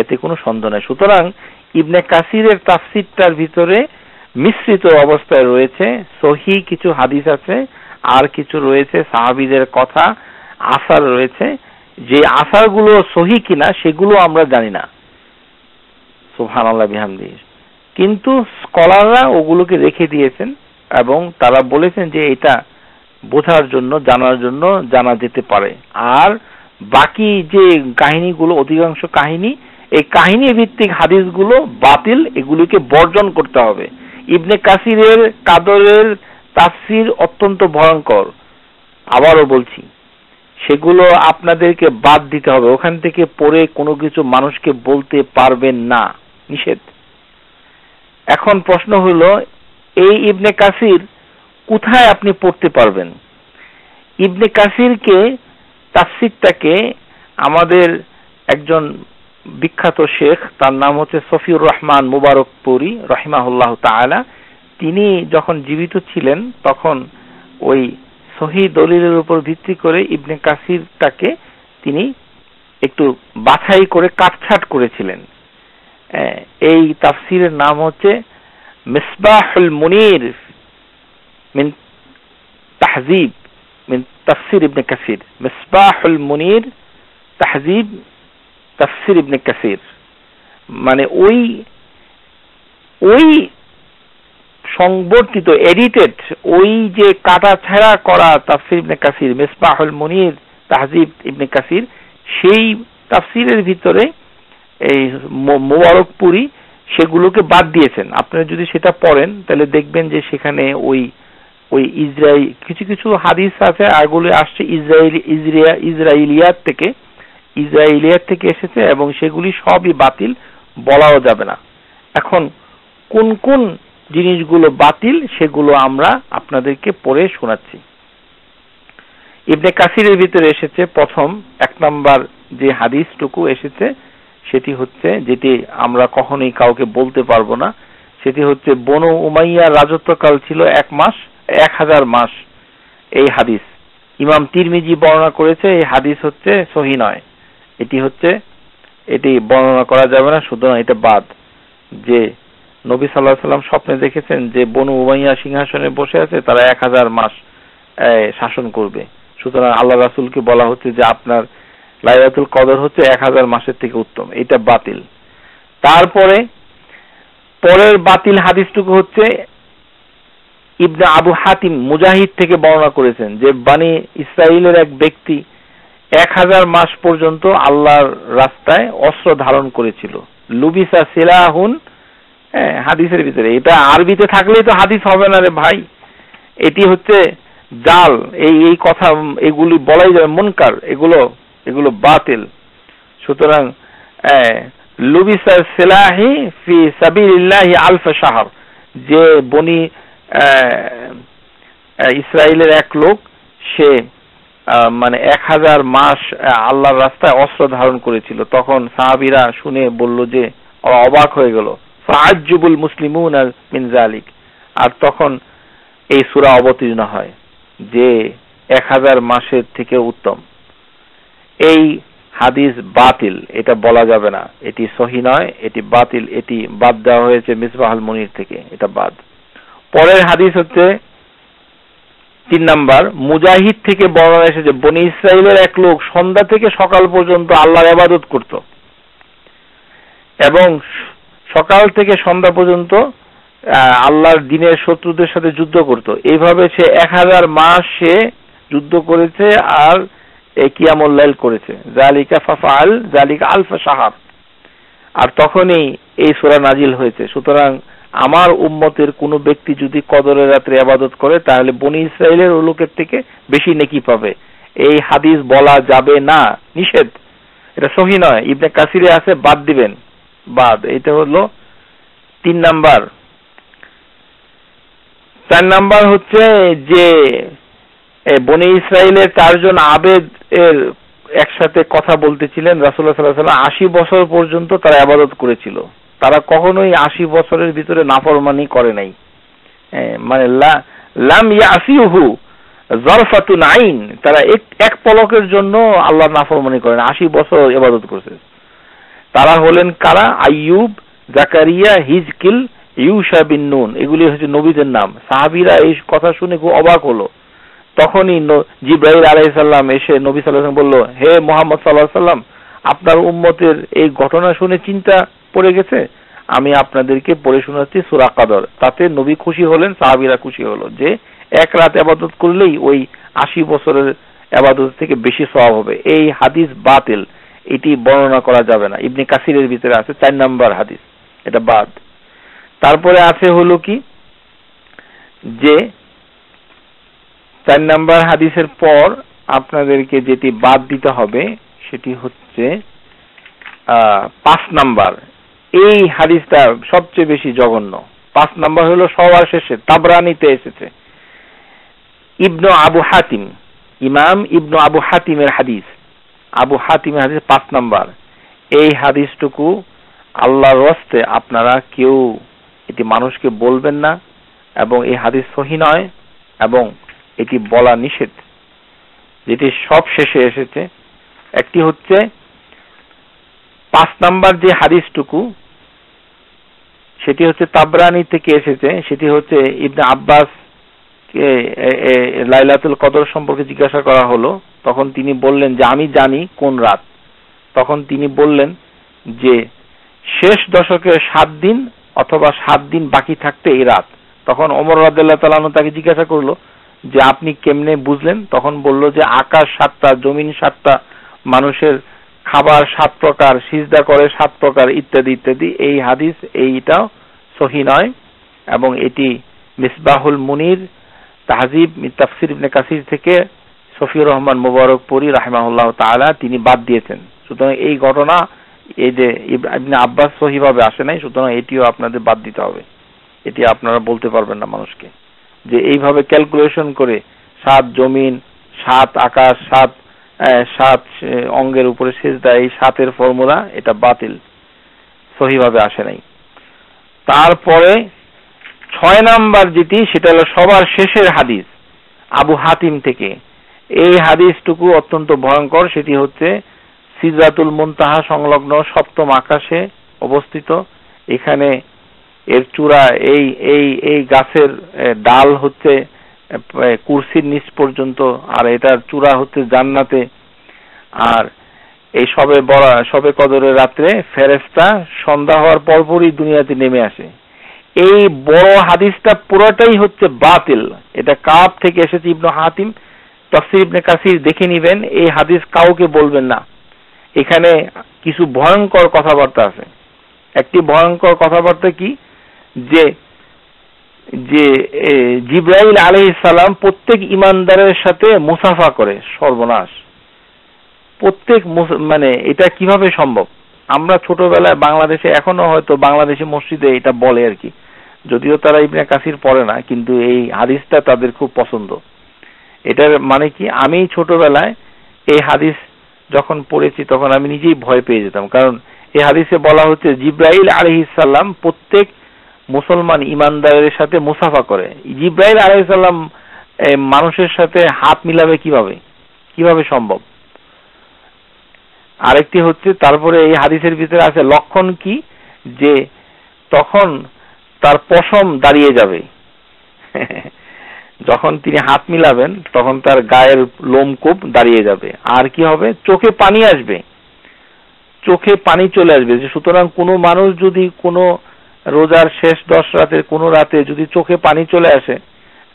এতে কোনো সন্দেহ নেই সুতরাং ইবনে কাসিরের তাফসিরটার ভিতরে মিশ্রিত অবস্থায় রয়েছে সহি কিছু হাদিস আছে আর কিছু রয়েছে সাহাবিদের কথা আসার রয়েছে যে আসারগুলো সহি কিনা সেগুলো আমরা জানি না সুহানাল্লাহ বিহামদি কিন্তু স্কলাররা ওগুলোকে রেখে দিয়েছেন এবং তারা বলেছেন যে এটা বোঝার জন্য জানার জন্য জানা যেতে পারে আর বাকি যে কাহিনীগুলো অধিকাংশ কাহিনী এই কাহিনী ভিত্তিক হাদিসগুলো বাতিল এগুলিকে বর্জন করতে হবে ইবনে কাসিরের কাদরের তাফসির অত্যন্ত ভয়ঙ্কর আবারও বলছি সেগুলো আপনাদেরকে বাদ দিতে হবে ওখান থেকে পড়ে কোনো কিছু মানুষকে বলতে পারবেন না নিষেধ এখন প্রশ্ন হল এই ইবনে কাসির কোথায় আপনি পড়তে পারবেন ইবনে কাসিরকে তাফসিরটাকে আমাদের একজন বিখ্যাত শেখ তার নাম হচ্ছে সফিউর রহমান মুবারকপুরি রহিমাহুল্লাহ তালা তিনি যখন জীবিত ছিলেন তখন ওই সহি দলিলের উপর ভিত্তি করে ইবনে কাসিরটাকে তিনি একটু বাছাই করে কাটছাট করেছিলেন এই তাফসিরের নাম হচ্ছে মিসবাহুল মুনির মিন তাহজিব মিন তাফসির ইবনে কাসির মিসবাহুল মুনির তাহজিব তাফসির ইবনে কাসির মানে ওই ওই সংবর্ধিত এডিটেড ওই যে কাটা ছাড়া করা তাফসির ইবনে কাসির মিসবাহুল মুনির তাহজিব ইবনে কাসির সেই তাফসিরের ভিতরে এই মোবারকপুরি সেগুলোকে বাদ দিয়েছেন আপনারা যদি সেটা পড়েন তাহলে দেখবেন যে সেখানে ওই ওই ইসরায়েল কিছু কিছু হাদিস আছে আগুলো আসছে ইসরায়েল ইসরিয়া ইসরায়েলিয়ার থেকে ইসরায়েলিয়ার থেকে এসেছে এবং সেগুলি সবই বাতিল বলাও যাবে না এখন কোন কোন জিনিসগুলো বাতিল সেগুলো আমরা আপনাদেরকে পড়ে শোনাচ্ছি ইবনে কাসিরের ভিতরে এসেছে প্রথম এক নাম্বার যে হাদিসটুকু এসেছে সেটি হচ্ছে যেটি আমরা কখনোই কাউকে বলতে পারবো না সেটি হচ্ছে বন উমাইয়ার রাজত্বকাল ছিল এক মাস এক হাজার মাস এই হাদিস ইমাম তিরমিজি বর্ণনা করেছে এই হাদিস হচ্ছে সহি নয় এটি হচ্ছে এটি বর্ণনা করা যাবে না শুধু না এটা বাদ যে নবী সাল্লাহ সাল্লাম স্বপ্নে দেখেছেন যে বনু উমাইয়া সিংহাসনে বসে আছে তারা এক হাজার মাস শাসন করবে সুতরাং আল্লাহ রাসুলকে বলা হচ্ছে যে আপনার লাইলাতুল কদর হচ্ছে এক হাজার মাসের থেকে উত্তম এটা বাতিল তারপরে পরের বাতিল হাদিসটুকু হচ্ছে ইবনে আবু হাতিম মুজাহিদ থেকে বর্ণনা করেছেন যে বানি ইসরায়েলের এক ব্যক্তি এক হাজার মাস পর্যন্ত আল্লাহর রাস্তায় অস্ত্র ধারণ করেছিল লুবিসা সিলাহুন হ্যাঁ হাদিসের ভিতরে এটা আরবিতে থাকলেই তো হাদিস হবে না রে ভাই এটি হচ্ছে জাল এই এই কথা এগুলি বলাই যাবে মনকার এগুলো এগুলো বাতিল সুতরাং লুবিসা সেলাহি ফি সাবিল্লাহি আলফা শাহর যে বনি ইসরায়েলের এক লোক সে মানে এক হাজার মাস আল্লাহর রাস্তায় অস্ত্র ধারণ করেছিল তখন সাহাবিরা শুনে বলল যে অবাক হয়ে গেল ফাহাজুবুল মুসলিমুন মিনজালিক আর তখন এই সুরা অবতীর্ণ হয় যে এক হাজার মাসের থেকে উত্তম এই হাদিস বাতিল এটা বলা যাবে না এটি সহি নয় এটি বাতিল এটি বাদ দেওয়া হয়েছে মিসবাহুল মনির থেকে এটা বাদ পরের হাদিস হচ্ছে তিন নাম্বার মুজাহিদ থেকে বর্ণনা এসেছে বনি ইসরায়েলের এক লোক সন্ধ্যা থেকে সকাল পর্যন্ত আল্লাহর আবাদত করত এবং সকাল থেকে সন্ধ্যা পর্যন্ত আল্লাহর দিনের শত্রুদের সাথে যুদ্ধ করত এইভাবে সে এক হাজার মাস সে যুদ্ধ করেছে আর এই কিয়ামুল্লাইল করেছে জালিকা ফাফা আল জালিকা আলফা সাহাব আর তখনই এই সুরা নাজিল হয়েছে সুতরাং আমার উম্মতের কোনো ব্যক্তি যদি কদরের রাত্রে আবাদত করে তাহলে বনি ইসরায়েলের লোকের থেকে বেশি নেকি পাবে এই হাদিস বলা যাবে না নিষেধ এটা সহি নয় ইবনে কাসিরে আছে বাদ দিবেন বাদ এটা হলো তিন নাম্বার চার নাম্বার হচ্ছে যে বনে ইসরায়েলের চারজন আবেদ এর একসাথে কথা বলতেছিলেন রাসুল্লাহ সাল্লাহ সাল্লাম আশি বছর পর্যন্ত তারা আবাদত করেছিল তারা কখনোই আশি বছরের ভিতরে নাফরমানি করে নাই মানে লাম ইয়াসিহু জরফাতু নাইন তারা এক পলকের জন্য আল্লাহ নাফরমানি করেন আশি বছর এবাদত করছে তারা হলেন কারা আইয়ুব জাকারিয়া হিজকিল ইউসা বিন নুন এগুলি হচ্ছে নবীদের নাম সাহাবিরা এই কথা শুনে খুব অবাক হলো তখনই জিব্রাহিল আলাইসাল্লাম এসে নবী সাল্লাহ বলল হে মোহাম্মদ সাল্লাহ সাল্লাম আপনার উম্মতের এই ঘটনা শুনে চিন্তা পড়ে গেছে আমি আপনাদেরকে পড়ে শোনাচ্ছি সুরা কাদর তাতে নবী খুশি হলেন সাহাবিরা খুশি হলো যে এক রাত আবাদত করলেই ওই আশি বছরের আবাদত থেকে বেশি স্বভাব হবে এই হাদিস বাতিল এটি বর্ণনা করা যাবে না ইবনি কাসিরের ভিতরে আছে চার নাম্বার হাদিস এটা বাদ তারপরে আছে হলো কি যে চার নাম্বার হাদিসের পর আপনাদেরকে যেটি বাদ দিতে হবে সেটি হচ্ছে পাঁচ নাম্বার এই হাদিসটা সবচেয়ে বেশি জঘন্য পাঁচ নাম্বার হলো সবার শেষে তাবরানিতে এসেছে ইবনু আবু হাতিম ইমাম ইবনু আবু হাতিমের হাদিস আবু হাতিমের হাদিস পাঁচ নাম্বার এই হাদিসটুকু আল্লাহর রস্তে আপনারা কেউ এটি মানুষকে বলবেন না এবং এই হাদিস সহি নয় এবং এটি বলা নিষেধ যেটি সব শেষে এসেছে একটি হচ্ছে পাঁচ নাম্বার যে হাদিসটুকু সেটি হচ্ছে তাবরানি থেকে এসেছে সেটি হচ্ছে ইবনে আব্বাস লাইলাতুল কদর সম্পর্কে জিজ্ঞাসা করা হলো তখন তিনি বললেন যে আমি জানি কোন রাত তখন তিনি বললেন যে শেষ দশকে সাত দিন অথবা সাত দিন বাকি থাকতে এই রাত তখন অমর রাদ তাকে জিজ্ঞাসা করলো যে আপনি কেমনে বুঝলেন তখন বলল যে আকাশ সাতটা জমিন সাতটা মানুষের খাবার সাত প্রকার সিজদা করে সাত প্রকার ইত্যাদি ইত্যাদি এই হাদিস এইটাও সহি নয় এবং এটি মিসবাহুল মুনির তাহজিব তাফসির ইবনে কাসির থেকে সফিউর রহমান মুবারক পুরী রাহমাহুল্লাহ তালা তিনি বাদ দিয়েছেন সুতরাং এই ঘটনা এই যে ইবনে আব্বাস সহিভাবে আসে নাই সুতরাং এটিও আপনাদের বাদ দিতে হবে এটি আপনারা বলতে পারবেন না মানুষকে যে এইভাবে ক্যালকুলেশন করে সাত জমিন সাত আকাশ সাত সাত অঙ্গের উপরে শেষ দেয় এই সাতের ফর্মুলা এটা বাতিল সহিভাবে আসে নাই তারপরে ছয় নাম্বার যেটি সেটা হলো সবার শেষের হাদিস আবু হাতিম থেকে এই হাদিসটুকু অত্যন্ত ভয়ঙ্কর সেটি হচ্ছে সিজাতুল মুনতাহা সংলগ্ন সপ্তম আকাশে অবস্থিত এখানে এর চূড়া এই এই এই গাছের ডাল হচ্ছে কুরসির নিচ পর্যন্ত আর এটার চূড়া হচ্ছে জান্নাতে আর এই সবে বড় সবে কদরের রাত্রে ফেরেস্তা সন্ধ্যা হওয়ার পরপরই দুনিয়াতে নেমে আসে এই বড় হাদিসটা পুরোটাই হচ্ছে বাতিল এটা কাপ থেকে এসেছে ইবনু হাতিম তফসির ইবনে কাসির দেখে নিবেন এই হাদিস কাউকে বলবেন না এখানে কিছু ভয়ঙ্কর কথাবার্তা আছে একটি ভয়ঙ্কর কথাবার্তা কি যে যে জিব্রাইল আলহিসাল্লাম প্রত্যেক ইমানদারের সাথে মুসাফা করে সর্বনাশ প্রত্যেক মানে এটা কিভাবে সম্ভব আমরা ছোটবেলায় বাংলাদেশে এখনো হয়তো বাংলাদেশি মসজিদে এটা বলে আর কি যদিও তারা ইবনে কাসির পড়ে না কিন্তু এই হাদিসটা তাদের খুব পছন্দ এটার মানে কি আমি ছোটবেলায় এই হাদিস যখন পড়েছি তখন আমি নিজেই ভয় পেয়ে যেতাম কারণ এই হাদিসে বলা হচ্ছে জিব্রাইল আলহিসাল্লাম প্রত্যেক মুসলমান ইমানদারের সাথে মুসাফা করে জিব্রাহিল আলাইসাল্লাম মানুষের সাথে হাত মিলাবে কিভাবে কিভাবে সম্ভব আরেকটি হচ্ছে তারপরে এই হাদিসের ভিতরে আছে লক্ষণ কি যে তখন তার পশম দাঁড়িয়ে যাবে যখন তিনি হাত মিলাবেন তখন তার গায়ের লোমকোপ দাঁড়িয়ে যাবে আর কি হবে চোখে পানি আসবে চোখে পানি চলে আসবে যে সুতরাং কোনো মানুষ যদি কোনো রোজার শেষ দশ রাতের কোন রাতে যদি চোখে পানি চলে আসে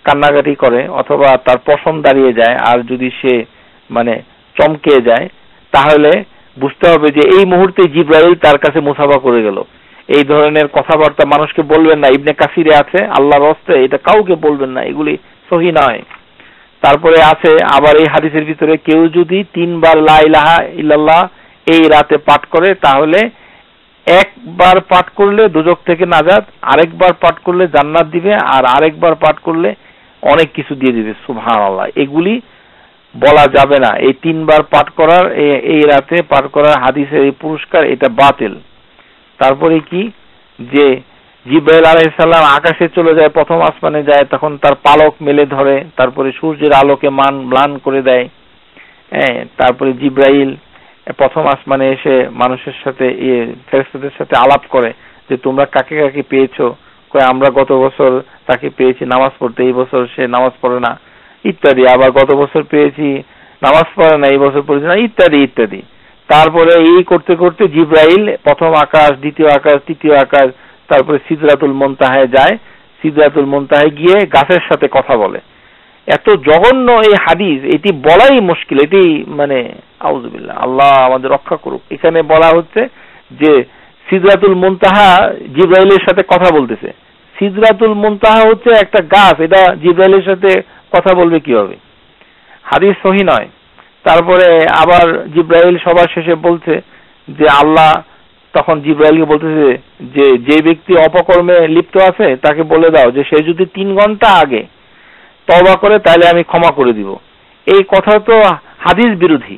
কান্নাকাটি করে অথবা তার পশম দাঁড়িয়ে যায় আর যদি সে মানে চমকে যায় তাহলে বুঝতে হবে যে এই মুহূর্তে জিব্রাইল তার কাছে মুসাফা করে গেল এই ধরনের কথাবার্তা মানুষকে বলবেন না ইবনে কাসিরে আছে আল্লাহর অস্ত্রে এটা কাউকে বলবেন না এগুলি সহি নয় তারপরে আছে আবার এই হাদিসের ভিতরে কেউ যদি তিনবার লাইলাহা ইলাহা ইল্লাল্লাহ এই রাতে পাঠ করে তাহলে একবার পাঠ করলে দুজক থেকে নাজাদ আরেকবার পাঠ করলে জান্নাত দিবে আর আরেকবার পাঠ করলে অনেক কিছু দিয়ে দিবে সুহান এগুলি বলা যাবে না এই তিনবার পাঠ করার এই রাতে পাঠ করার হাদিসের এই পুরস্কার এটা বাতিল তারপরে কি যে জিব্রাইল আলাইসাল্লাম আকাশে চলে যায় প্রথম আসমানে যায় তখন তার পালক মেলে ধরে তারপরে সূর্যের আলোকে মান ম্লান করে দেয় হ্যাঁ তারপরে জিব্রাইল প্রথম আসমানে এসে মানুষের সাথে ইয়ে ফেরেস্তাদের সাথে আলাপ করে যে তোমরা কাকে কাকে পেয়েছো আমরা গত বছর তাকে পেয়েছি নামাজ পড়তে এই বছর সে নামাজ পড়ে না ইত্যাদি আবার গত বছর পেয়েছি নামাজ পড়ে না এই বছর পড়েছে না ইত্যাদি ইত্যাদি তারপরে এই করতে করতে জিব্রাইল প্রথম আকাশ দ্বিতীয় আকাশ তৃতীয় আকাশ তারপরে সিদরাতুল মন্তাহায় যায় সিদরাতুল মন্তাহায় গিয়ে গাছের সাথে কথা বলে এত জঘন্য এই হাদিস এটি বলাই মুশকিল এটি মানে আউজুবিল্লাহ আল্লাহ আমাদের রক্ষা করুক এখানে বলা হচ্ছে যে সিদরাতুল মুনতাহা জিব্রাইলের সাথে কথা বলতেছে সিদরাতুল মুনতাহা হচ্ছে একটা গাছ এটা জিব্রাইলের সাথে কথা বলবে কিভাবে হাদিস সহি নয় তারপরে আবার জিব্রাইল সবার শেষে বলছে যে আল্লাহ তখন জিব্রাইলকে বলতেছে যে যে ব্যক্তি অপকর্মে লিপ্ত আছে তাকে বলে দাও যে সে যদি তিন ঘন্টা আগে তবা করে তাহলে আমি ক্ষমা করে দিব এই কথা তো হাদিস বিরোধী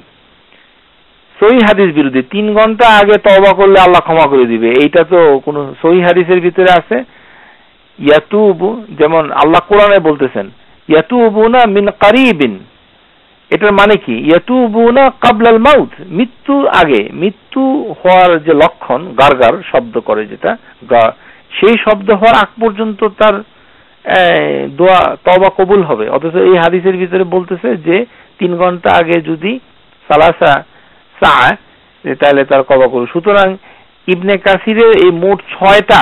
সহি হাদিস বিরোধী তিন ঘন্টা আগে তবা করলে আল্লাহ ক্ষমা করে দিবে এইটা তো কোনো সহি হাদিসের ভিতরে আছে ইয়াতুবু যেমন আল্লাহ কোরআনে বলতেছেন না মিন কারিবিন এটার মানে কি না কাবলাল মাউথ মৃত্যু আগে মৃত্যু হওয়ার যে লক্ষণ গারগার শব্দ করে যেটা সেই শব্দ হওয়ার আগ পর্যন্ত তার হ্যাঁ, দোয়া তবা কবুল হবে অথচ এই হাদিসের ভিতরে বলতেছে যে তিন ঘন্টা আগে যদি সালাসা চায় তাহলে তার কবা কবুল সুতরাং ইবনে কাসিরের এই মোট ছয়টা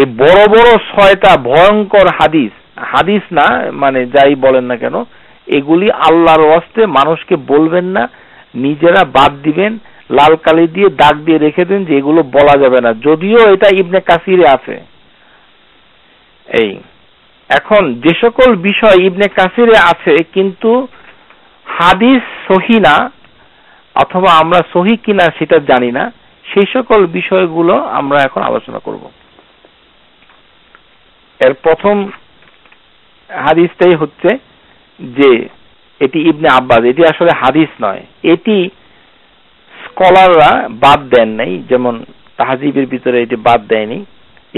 এই বড় বড় ছয়টা ভয়ঙ্কর হাদিস হাদিস না মানে যাই বলেন না কেন এগুলি আল্লাহর অস্তে মানুষকে বলবেন না নিজেরা বাদ দিবেন লাল কালি দিয়ে দাগ দিয়ে রেখে দেন যে এগুলো বলা যাবে না যদিও এটা ইবনে কাসিরে আছে এই এখন যে সকল বিষয় ইবনে কাসিরে আছে কিন্তু হাদিস সহি না অথবা আমরা সহি কিনা সেটা জানি না সেই সকল বিষয়গুলো আমরা এখন আলোচনা করব এর প্রথম হাদিসটাই হচ্ছে যে এটি ইবনে আব্বাস এটি আসলে হাদিস নয় এটি স্কলাররা বাদ দেন নাই যেমন তাহাজিবের ভিতরে এটি বাদ দেয়নি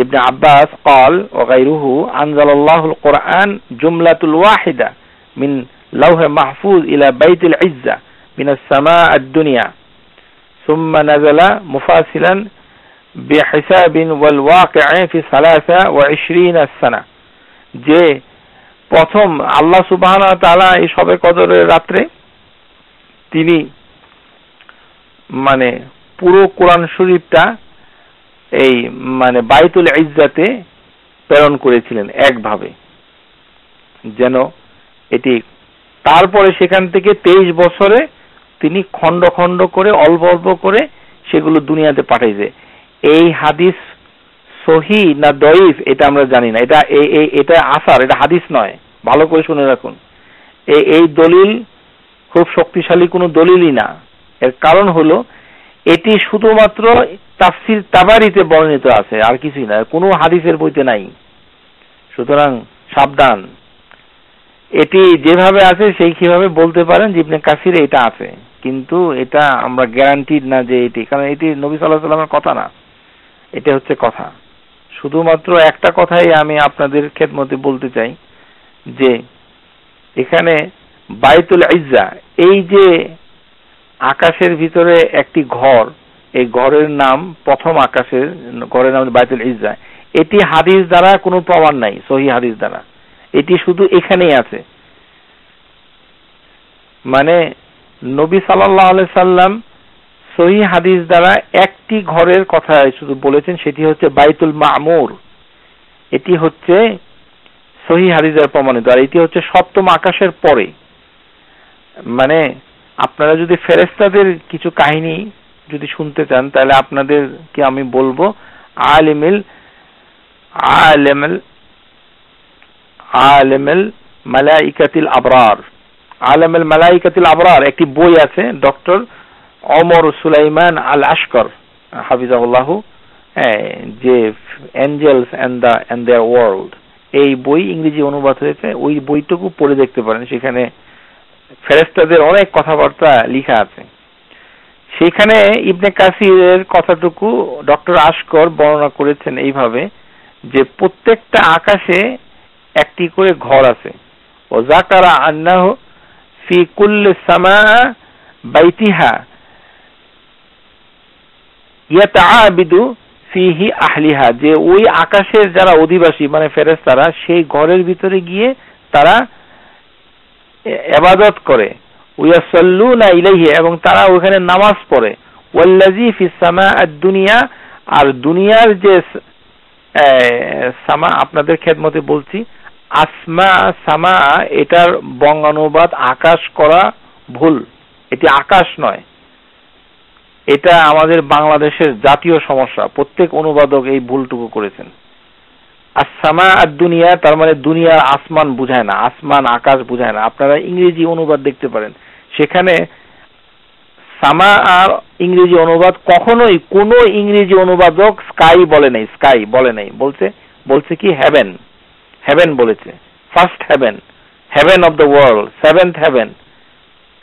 ইবনে আব্বাস কল ওগাইরুহু আনজালাল্লাহুল কোরআন জুমলাতুল ওয়াহিদা মিন লাউহে মাহফুজ ইলা বাইতিল ইজ্জা মিন আসসামা আদ-দুনিয়া ثم نزل مفاصلا بحساب والواقع في ثلاثة وعشرين السنة جي প্রথম আল্লাহ সুবহান তালা এই সবে কদরের রাত্রে তিনি মানে পুরো কোরআন শরীফটা এই মানে বাইতুল ইজ্জাতে প্রেরণ করেছিলেন একভাবে যেন এটি তারপরে সেখান থেকে তেইশ বছরে তিনি খন্ড খন্ড করে অল্প অল্প করে সেগুলো দুনিয়াতে পাঠাইছে এই হাদিস সহি না দইফ এটা আমরা জানি না এটা এটা আসার এটা হাদিস নয় ভালো করে শুনে রাখুন এই দলিল খুব শক্তিশালী কোনো দলিলই না এর কারণ হলো এটি শুধুমাত্র তাফসির তাবারিতে বর্ণিত আছে আর কিছুই না কোনো হাদিসের বইতে নাই সুতরাং সাবধান এটি যেভাবে আছে সেই কিভাবে বলতে পারেন যে ইবনে কাসির এটা আছে কিন্তু এটা আমরা গ্যারান্টিড না যে এটি কারণ এটি নবী সাল্লাহ সাল্লামের কথা না এটা হচ্ছে কথা শুধুমাত্র একটা কথাই আমি আপনাদের খেদমতে বলতে চাই যে এখানে বাইতুল ইজ্জা এই যে আকাশের ভিতরে একটি ঘর এই গড়ের নাম প্রথম আকাশের গড়ের নাম বাইতুল ইজ্জা এটি হাদিস দ্বারা কোনো প্রমাণ নাই সহি হাদিস দ্বারা এটি শুধু এখানেই আছে মানে নবী সাল্লাহ সাল্লাম সহি হাদিস দ্বারা একটি ঘরের কথা শুধু বলেছেন সেটি হচ্ছে বাইতুল মামুর এটি হচ্ছে সহি হাদিসের প্রমাণিত আর এটি হচ্ছে সপ্তম আকাশের পরে মানে আপনারা যদি ফেরেস্তাদের কিছু কাহিনী যদি শুনতে চান তাহলে আপনাদের কি আমি বলবো আলিমিল আলেমেল আলেমেল মালাইকাতিল আবরার আলেমেল মালাইকাতিল আবরার একটি বই আছে doctor Omar Sulaiman al Ashqar হাফিজাউল্লাহ যে angels and the and their world এই বই ইংরেজি অনুবাদ হয়েছে ওই বইটুকু পড়ে দেখতে পারেন সেখানে ফেরেস্তাদের অনেক কথাবার্তা লিখা আছে সেখানে ইবনে কাসিরের কথাটুকু ডক্টর আশকর বর্ণনা করেছেন এইভাবে যে প্রত্যেকটা আকাশে একটি করে ঘর আছে ও জাকারা আন্নাহ ফি কুল্লি সামা বাইতিহা ফিহি আহলিহা যে ওই আকাশের যারা অধিবাসী মানে তারা সেই ঘরের ভিতরে গিয়ে তারা এবাদত করে উয়াসাল্লুনা ইলাইহি এবং তারা ওখানে নামাজ পড়ে ওয়াল্লাজি ফিস সামা দুনিয়া আর দুনিয়ার যে সামা আপনাদের খেদমতে বলছি আসমা সামা এটার বঙ্গানুবাদ আকাশ করা ভুল এটি আকাশ নয় এটা আমাদের বাংলাদেশের জাতীয় সমস্যা প্রত্যেক অনুবাদক এই ভুলটুকু করেছেন আর সামা আর দুনিয়া তার মানে দুনিয়ার আসমান বুঝায় না আসমান আকাশ বুঝায় না আপনারা ইংরেজি অনুবাদ দেখতে পারেন সেখানে সামা আর ইংরেজি অনুবাদ কখনোই কোনো ইংরেজি অনুবাদক স্কাই বলে নাই স্কাই বলে নাই বলছে বলছে কি হ্যাভেন হ্যাভেন বলেছে first heaven heaven of the world seventh heaven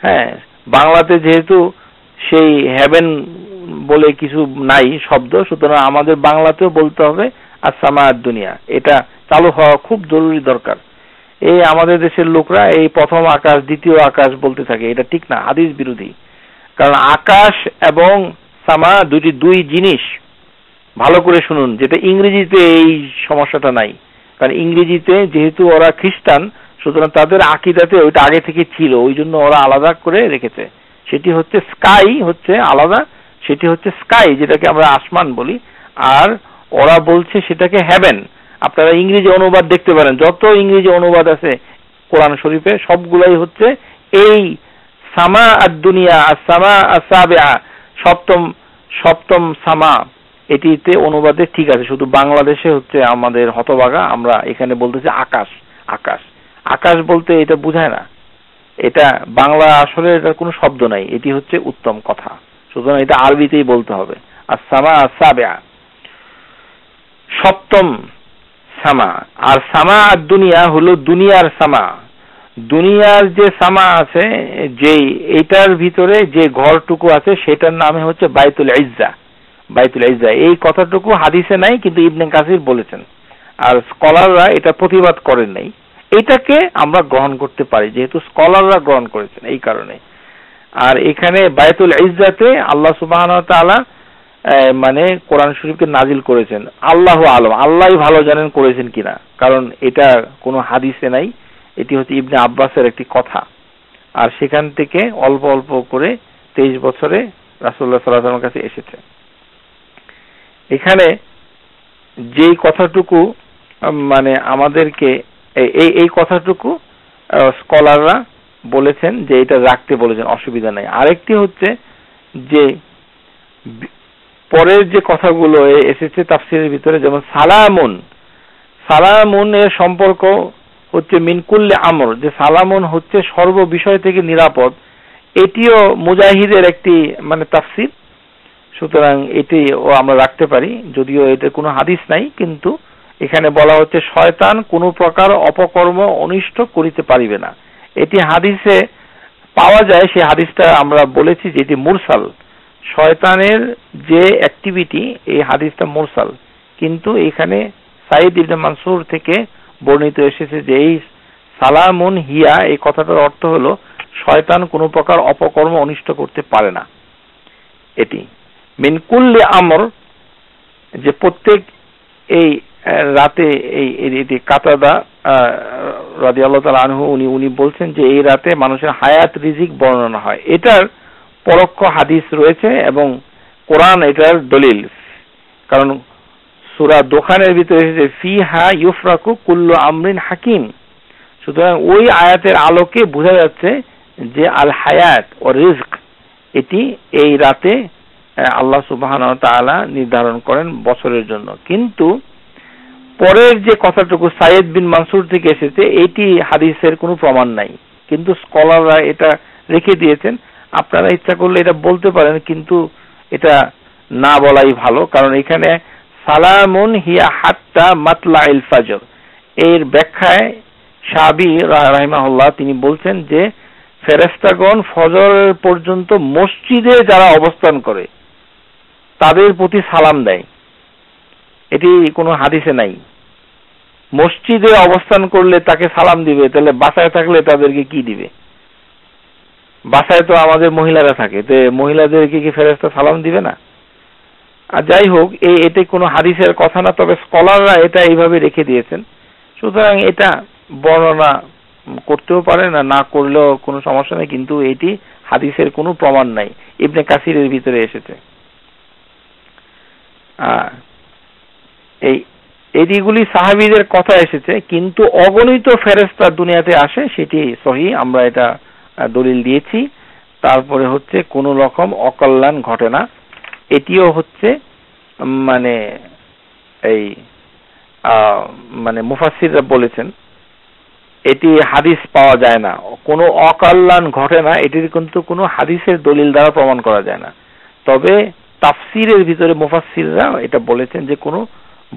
হ্যাঁ বাংলাতে যেহেতু সেই হ্যাভেন বলে কিছু নাই শব্দ সুতরাং আমাদের বাংলাতেও বলতে হবে আর সামা দুনিয়া এটা চালু হওয়া খুব জরুরি দরকার এই আমাদের দেশের লোকরা এই প্রথম আকাশ দ্বিতীয় আকাশ বলতে থাকে এটা ঠিক না হাদিস বিরোধী কারণ আকাশ এবং সামা দুটি দুই জিনিস ভালো করে শুনুন যেটা ইংরেজিতে এই সমস্যাটা নাই কারণ ইংরেজিতে যেহেতু ওরা খ্রিস্টান সুতরাং তাদের আকিদাতে ওইটা আগে থেকে ছিল ওই জন্য ওরা আলাদা করে রেখেছে সেটি হচ্ছে স্কাই হচ্ছে আলাদা সেটি হচ্ছে স্কাই যেটাকে আমরা আসমান বলি আর ওরা বলছে সেটাকে হ্যাবেন আপনারা ইংরেজি অনুবাদ দেখতে পারেন যত ইংরেজি অনুবাদ আছে কোরআন শরীফে সবগুলাই হচ্ছে এই সামা আর দুনিয়া আর সামা আর সাবেয়া সপ্তম সপ্তম সামা এটিতে অনুবাদে ঠিক আছে শুধু বাংলাদেশে হচ্ছে আমাদের হতবাগা আমরা এখানে বলতেছি আকাশ আকাশ আকাশ বলতে এটা বোঝায় না এটা বাংলা আসলে এটার কোনো শব্দ নাই এটি হচ্ছে উত্তম কথা সুতরাং এটা আরবিতেই বলতে হবে আর সামা আর সাবেয়া সপ্তম সামা আর সামা আর দুনিয়া হলো দুনিয়ার সামা দুনিয়ার যে সামা আছে যে এটার ভিতরে যে ঘরটুকু আছে সেটার নামে হচ্ছে বাইতুল ইজ্জা বাইতুল ইজ্জা এই কথাটুকু হাদিসে নাই কিন্তু ইবনে কাসির বলেছেন আর স্কলাররা এটা প্রতিবাদ করেন নাই এটাকে আমরা গ্রহণ করতে পারি যেহেতু স্কলাররা গ্রহণ করেছেন এই কারণে আর এখানে বায়তুল ইজ্জাতে আল্লাহ সুবাহ তাআলা মানে কোরআন শরীফকে নাজিল করেছেন আল্লাহ আলম আল্লাহ ভালো জানেন করেছেন কিনা কারণ এটা কোনো হাদিসে নাই এটি হচ্ছে ইবনে আব্বাসের একটি কথা আর সেখান থেকে অল্প অল্প করে তেইশ বছরে রাসুল্লাহ সাল্লাহামের কাছে এসেছে এখানে যেই কথাটুকু মানে আমাদেরকে এই এই কথাটুকু স্কলাররা বলেছেন যে এটা রাখতে বলেছেন অসুবিধা নাই আরেকটি হচ্ছে যে পরের যে কথাগুলো এসেছে তাফসিরের ভিতরে যেমন সালামুন সালামুনের সম্পর্ক হচ্ছে মিনকুল্লে আমর যে সালামুন হচ্ছে সর্ব বিষয় থেকে নিরাপদ এটিও মুজাহিদের একটি মানে তাফসির সুতরাং এটি ও আমরা রাখতে পারি যদিও এতে কোনো হাদিস নাই কিন্তু এখানে বলা হচ্ছে শয়তান কোনো প্রকার অপকর্ম অনিষ্ট করিতে পারিবে না এটি হাদিসে পাওয়া যায় সেই হাদিসটা আমরা বলেছি যে এটি মুরসাল শয়তানের যে অ্যাক্টিভিটি এই হাদিসটা মোরসাল কিন্তু এখানে সাইদ ইবনে মানসুর থেকে বর্ণিত এসেছে যে এই সালামুন হিয়া এই কথাটার অর্থ হলো শয়তান কোনো প্রকার অপকর্ম অনিষ্ট করতে পারে না এটি মিনকুল্লে আমর যে প্রত্যেক এই রাতে এই এটি কাতাদা রাজি আল্লাহ তালা আনহু উনি উনি বলছেন যে এই রাতে মানুষের হায়াত রিজিক বর্ণনা হয় এটার পরোক্ষ হাদিস রয়েছে এবং কোরআন এটার দলিল কারণ সুরা দোকানের ভিতরে এসেছে ফি হা ইউফরাকু কুল্লু আমরিন হাকিম সুতরাং ওই আয়াতের আলোকে বোঝা যাচ্ছে যে আল হায়াত ও রিস্ক এটি এই রাতে আল্লাহ সুবাহান তালা নির্ধারণ করেন বছরের জন্য কিন্তু পরের যে কথাটুকু সাইয়েদ বিন মানসুর থেকে এসেছে এটি হাদিসের কোনো প্রমাণ নাই কিন্তু স্কলাররা এটা রেখে দিয়েছেন আপনারা ইচ্ছা করলে এটা বলতে পারেন কিন্তু এটা না বলাই ভালো কারণ এখানে সালামুন হিয়া হাত্তা মাতলা ইল ফাজর এর ব্যাখ্যায় শাবি রাহিমাহুল্লাহ তিনি বলছেন যে ফেরেস্তাগণ ফজর পর্যন্ত মসজিদে যারা অবস্থান করে তাদের প্রতি সালাম দেয় এটি কোনো হাদিসে নাই মসজিদে অবস্থান করলে তাকে সালাম দিবে তাহলে বাসায় থাকলে তাদেরকে কি দিবে বাসায় তো আমাদের মহিলারা থাকে তো মহিলাদের কি ফেরেস্তা সালাম দিবে না আর যাই হোক এই এতে কোনো হাদিসের কথা না তবে স্কলাররা এটা এইভাবে রেখে দিয়েছেন সুতরাং এটা বর্ণনা করতেও পারে না না করলেও কোনো সমস্যা নেই কিন্তু এটি হাদিসের কোনো প্রমাণ নাই ইবনে কাসিরের ভিতরে এসেছে এই এদিগুলি সাহাবিদের কথা এসেছে কিন্তু অগণিত ফেরেস্তা দুনিয়াতে আসে সেটি সহি আমরা এটা দলিল দিয়েছি তারপরে হচ্ছে কোনো রকম অকল্যাণ ঘটে না এটিও হচ্ছে মানে এই মানে মুফাসিররা বলেছেন এটি হাদিস পাওয়া যায় না কোনো অকল্যাণ ঘটে না এটির কিন্তু কোনো হাদিসের দলিল দ্বারা প্রমাণ করা যায় না তবে তাফসিরের ভিতরে মুফাসিররা এটা বলেছেন যে কোনো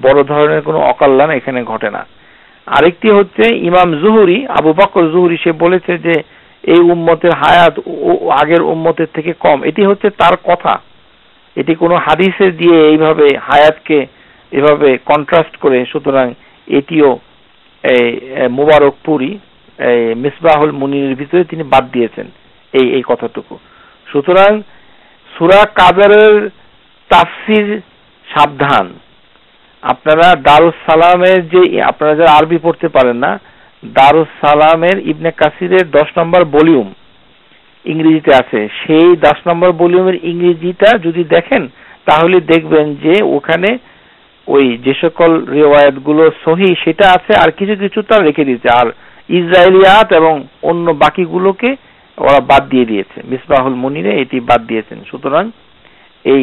বড় ধরনের কোনো অকল্যাণ এখানে ঘটে না আরেকটি হচ্ছে ইমাম জুহুরি আবু বকর জুহুরি সে বলেছে যে এই উম্মতের হায়াত আগের উম্মতের থেকে কম এটি হচ্ছে তার কথা এটি কোনো হাদিসে দিয়ে এইভাবে হায়াতকে এভাবে কন্ট্রাস্ট করে সুতরাং এটিও মুবারকপুরি মিসবাহুল মুনির ভিতরে তিনি বাদ দিয়েছেন এই এই কথাটুকু সুতরাং সুরা কাদারের তাফসির সাবধান আপনারা দারুস সালামের যে আপনারা যারা আরবি পড়তে পারেন না দারুস সালামের ইবনে কাসিরের দশ নম্বর ভলিউম ইংরেজিতে আছে সেই দশ নম্বর ভলিউমের ইংরেজিটা যদি দেখেন তাহলে দেখবেন যে ওখানে ওই যে সকল রেওয়ায়ত গুলো সহি সেটা আছে আর কিছু কিছু তার রেখে দিয়েছে আর ইসরায়েলিয়াত এবং অন্য বাকিগুলোকে ওরা বাদ দিয়ে দিয়েছে মিসবাহুল মনিরে এটি বাদ দিয়েছেন সুতরাং এই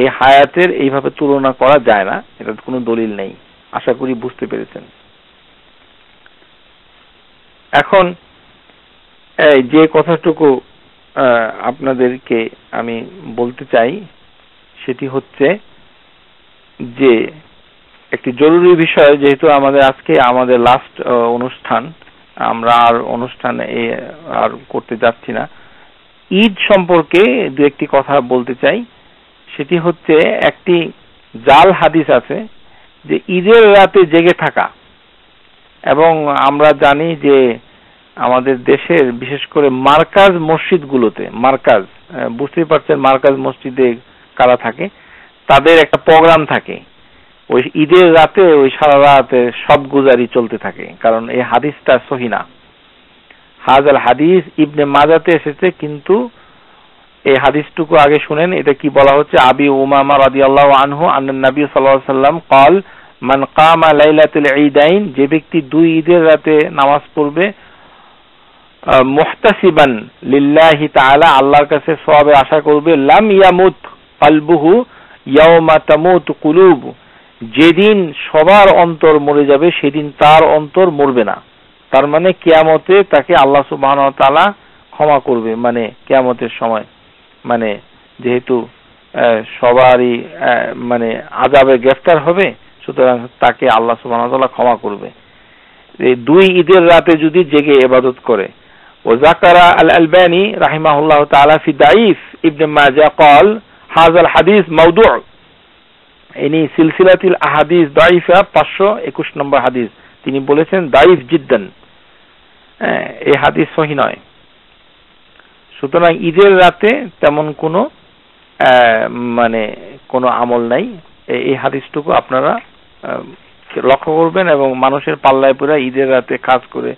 এই হায়াতের এইভাবে তুলনা করা যায় না এটা কোনো দলিল নেই আশা করি বুঝতে পেরেছেন এখন এই যে কথাটুকু আপনাদেরকে আমি বলতে চাই সেটি হচ্ছে যে একটি জরুরি বিষয় যেহেতু আমাদের আজকে আমাদের লাস্ট অনুষ্ঠান আমরা আর অনুষ্ঠান আর করতে যাচ্ছি না ঈদ সম্পর্কে দু একটি কথা বলতে চাই সেটি হচ্ছে একটি জাল হাদিস আছে যে ঈদের রাতে জেগে থাকা এবং আমরা জানি যে আমাদের দেশের বিশেষ করে মার্কাজ মসজিদগুলোতে মার্কাজ বুঝতেই পারছেন মার্কাজ মসজিদে কারা থাকে তাদের একটা প্রোগ্রাম থাকে ওই ঈদের রাতে ওই সারা রাতে সব গুজারি চলতে থাকে কারণ এই হাদিসটা সহিনা হাজাল হাদিস ইবনে মাজাতে এসেছে কিন্তু এই হাদিসটুকু আগে শুনেন এটা কি বলা হচ্ছে আবি উমামা রাজি আল্লাহ আনহু আন্নান নবী সাল্লাল্লাহু সাল্লাম কল মান কামা লাইলাতুল ঈদাইন যে ব্যক্তি দুই ঈদের রাতে নামাজ পড়বে মুহতাসিবান লিল্লাহি তাআলা আল্লাহর কাছে সওয়াবে আশা করবে লাম ইয়ামুত কলবুহু ইয়াউমা তামুত কুলুব যেদিন সবার অন্তর মরে যাবে সেদিন তার অন্তর মরবে না তার মানে কিয়ামতে তাকে আল্লাহ সুবহানাহু ওয়া তাআলা ক্ষমা করবে মানে কিয়ামতের সময় মানে যেহেতু সবারই মানে আজাবে গ্রেফতার হবে সুতরাং তাকে আল্লাহ সুবাহতাল্লাহ ক্ষমা করবে এই দুই ঈদের রাতে যদি জেগে এবাদত করে ও জাকারা আল রাহিমাহুল্লাহ দাইফ ইবনে মাজা কল হাজাল হাদিস সিলসিলাতিল আহাদিস দাইফা পাঁচশো একুশ নম্বর হাদিস তিনি বলেছেন দাইফ জিদ্দান হ্যাঁ এই হাদিস সহি নয় সুতরাং ঈদের রাতে তেমন কোনো মানে কোনো আমল নাই এই হাদিসটুকু আপনারা লক্ষ্য করবেন এবং মানুষের পাল্লায় পড়ে ঈদের রাতে কাজ করে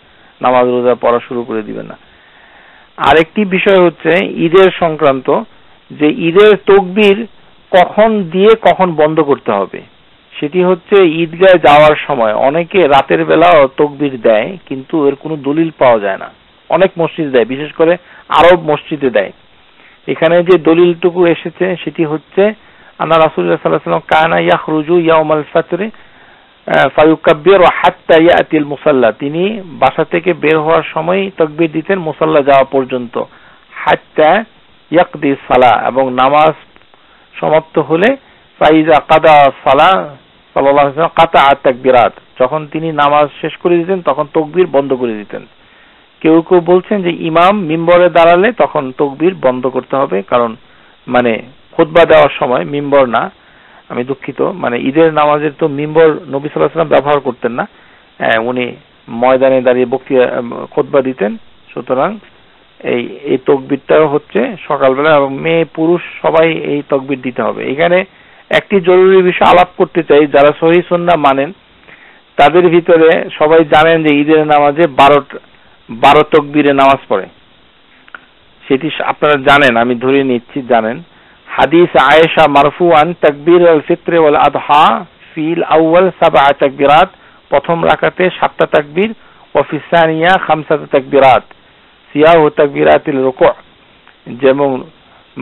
নামাজ রোজা পড়া শুরু করে দিবেন না আরেকটি বিষয় হচ্ছে ঈদের সংক্রান্ত যে ঈদের তকবির কখন দিয়ে কখন বন্ধ করতে হবে সেটি হচ্ছে ঈদগায় যাওয়ার সময় অনেকে রাতের বেলা তকবির দেয় কিন্তু এর কোনো দলিল পাওয়া যায় না অনেক মসজিদ দেয় বিশেষ করে আরব মসজিদে দেয় এখানে যে দলিলটুকু এসেছে সেটি হচ্ছে আন্না রাসুল্লাহ সাল্লাহ সাল্লাম কানা ইয়াহ রুজু ইয়াউমাল ফাতরে ফায়ুকাব্বির হাত্তা ইয়াতিল মুসাল্লা তিনি বাসা থেকে বের হওয়ার সময় তকবির দিতেন মুসাল্লা যাওয়া পর্যন্ত হাত্তা ইয়াকদি সালা এবং নামাজ সমাপ্ত হলে ফাইজা কাদা সালা সাল্লাহ কাতা আর তাকবিরাত যখন তিনি নামাজ শেষ করে দিতেন তখন তকবির বন্ধ করে দিতেন কেউ কেউ বলছেন যে ইমাম মিম্বরে দাঁড়ালে তখন তকবির বন্ধ করতে হবে কারণ মানে খোদবা দেওয়ার সময় মিম্বর না আমি দুঃখিত মানে ঈদের নামাজের তো মিম্বর নবী সাল্লাহ সাল্লাম ব্যবহার করতেন না হ্যাঁ, উনি ময়দানে দাঁড়িয়ে বক্তৃতা খোদবা দিতেন সুতরাং এই এই তকবিরটাও হচ্ছে সকালবেলা মেয়ে পুরুষ সবাই এই তকবির দিতে হবে এখানে একটি জরুরি বিষয় আলাপ করতে চাই যারা সহি সন্না মানেন তাদের ভিতরে সবাই জানেন যে ঈদের নামাজে বারো বারো তকবিরে নামাজ পড়ে সেটি আপনারা জানেন আমি ধরে নিচ্ছি জানেন হাদিস আয়েশা মারফুয়ান তকবির আল ফিত্রে ওয়াল আদহা ফিল আউয়াল সাবা তাকবিরাত প্রথম রাকাতে সাতটা তাকবির ও ফিসানিয়া খামসাতে তাকবিরাত সিয়াহ তাকবিরাতিল রুকু যেমন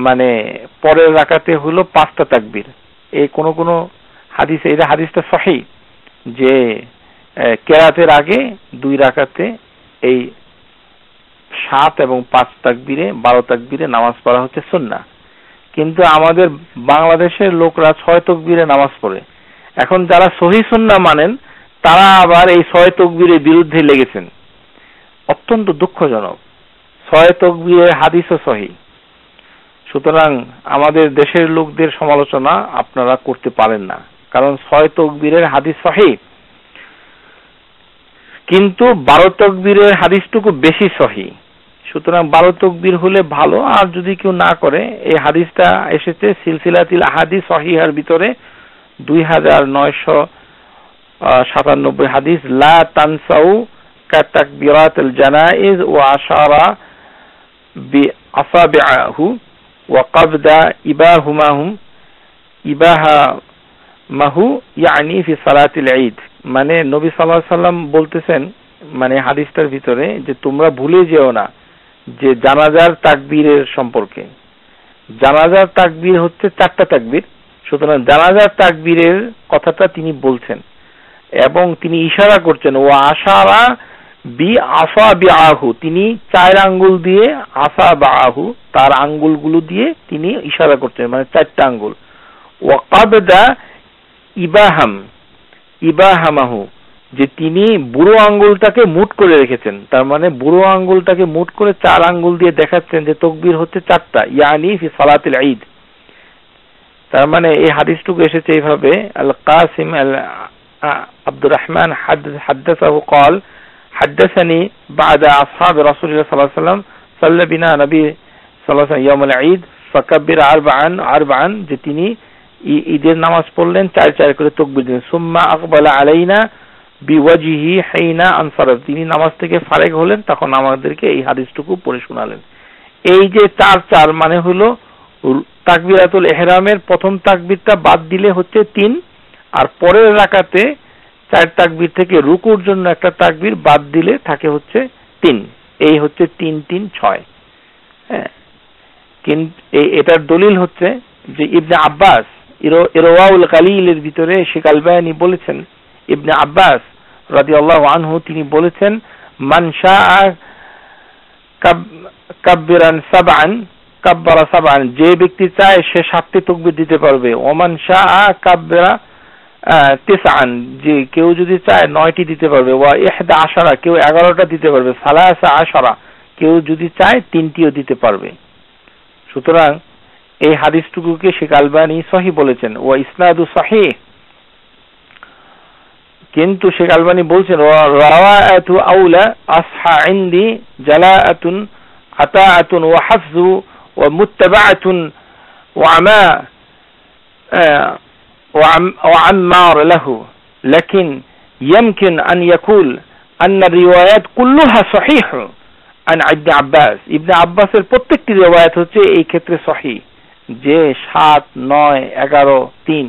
মানে পরের রাকাতে হলো পাঁচটা তাকবির এই কোন কোন হাদিস এই হাদিসটা সহি যে কেরাতের আগে দুই রাকাতে এই সাত এবং পাঁচ তাকবিরে বারো তাকবিরে নামাজ পড়া হচ্ছে সন্না কিন্তু আমাদের বাংলাদেশের লোকরা ছয় তকবীরে নামাজ পড়ে এখন যারা সহি সুন্না মানেন তারা আবার এই ছয় তকবীরের বিরুদ্ধে লেগেছেন অত্যন্ত দুঃখজনক ছয় তকবীরের হাদিসও সহি সুতরাং আমাদের দেশের লোকদের সমালোচনা আপনারা করতে পারেন না কারণ ছয় তকবীরের হাদিস সহি কিন্তু বারো তকবীরের হাদিসটুকু বেশি সহি সুতরাং বারো তকবির হলে ভালো আর যদি কেউ না করে এই হাদিসটা এসেছে সিলসিলাতিল আহাদি সহিহার ভিতরে দুই হাজার নয়শো সাতানব্বই হাদিস লা তানসাউ কাতাক কাতাকবিরাত জানাইজ ও আশারা বি আসাবিআহু ওয়া কাবদা ইবাহুমাহুম ইবাহা মাহু ইয়ানি ফি সালাতিল ঈদ মানে নবী সাল্লাল্লাহু সাল্লাম বলতেছেন মানে হাদিসটার ভিতরে যে তোমরা ভুলে যেও না যে জানাজার তাকবীরের সম্পর্কে জানাজার তাকবীর হচ্ছে চারটা তাকবীর সুতরাং জানাজার তাকবীরের কথাটা তিনি বলছেন এবং তিনি ইশারা করছেন ও আশারা বি আফা বি আহু তিনি চার আঙ্গুল দিয়ে আফা বা আহু তার আঙ্গুলগুলো দিয়ে তিনি ইশারা করছেন মানে চারটা আঙ্গুল ওয়াকাবদা ইবাহাম ইবাহামাহু যে তিনি বুড়ো আঙ্গুলটাকে মুট করে রেখেছেন তার মানে বুড়ো আঙ্গুলটাকে মুট করে চার আঙ্গুল দিয়ে দেখাচ্ছেন যে তকবির হচ্ছে চারটা ইয়ানি ফি সালাতিল ঈদ তার মানে এই হাদিসটুকু এসেছে এইভাবে al Qasim al Abdur Rahman হাদ্দাসাহু কল হাদ্দাসানি বাদা আসহাব রাসূলুল্লাহ সাল্লাল্লাহু আলাইহি ওয়াসাল্লাম সাল্লা বিনা নবী সাল্লাল্লাহু আলাইহি ইয়াউমুল ঈদ ফাকাব্বির আরবান আরবাআন যে তিনি ঈদের নামাজ পড়লেন চার চার করে তকবির দিলেন সুম্মা আকবালা আলাইনা বিওয়াজিহি হেইনা আনসারফ তিনি নামাজ থেকে ফারেক হলেন তখন আমাদেরকে এই হাদিসটুকু পড়ে শোনালেন এই যে চার চার মানে হলো তাকবিরাতুল এহরামের প্রথম তাকবিরটা বাদ দিলে হচ্ছে তিন আর পরের রাকাতে চার তাকবির থেকে রুকুর জন্য একটা তাকবির বাদ দিলে থাকে হচ্ছে তিন এই হচ্ছে তিন তিন ছয় হ্যাঁ এটার দলিল হচ্ছে যে ইবনে আব্বাস ইরোয়াউল কালিলের ভিতরে শেখ আলবায়ানি বলেছেন ইবনে আব্বাস আল্লাহ আনহু তিনি বলেছেন মানসা কাব্যান সাবান কাব্বারা সাবান যে ব্যক্তি চায় সে সাতটি তকবির দিতে পারবে ওমান শাহ কাব্বেরা তেসান যে কেউ যদি চায় নয়টি দিতে পারবে ওয়া এহদা আশারা কেউ এগারোটা দিতে পারবে সালাসা আশারা কেউ যদি চায় তিনটিও দিতে পারবে সুতরাং এই হাদিসটুকুকে শেখ আলবানি সহি বলেছেন ওয়া ইসনাদু সাহেহ কিন্তু শেখ আলবানি বলছেন রাওয়াতু আউলা আসহা ইন্দি জালাআতুন ও ওয়া হাফযু ওয়া মুত্তাবাআতুন ওয়া আমা ওয়া আম্মার লাহু লেকিন يمكن أن يقول أن الروايات কুল্লুহা صحيح আন আব্দ আব্বাস ابن আব্বাসের প্রত্যেকটি রিওয়ায়াত হচ্ছে এই ক্ষেত্রে সহি যে সাত নয় এগারো তিন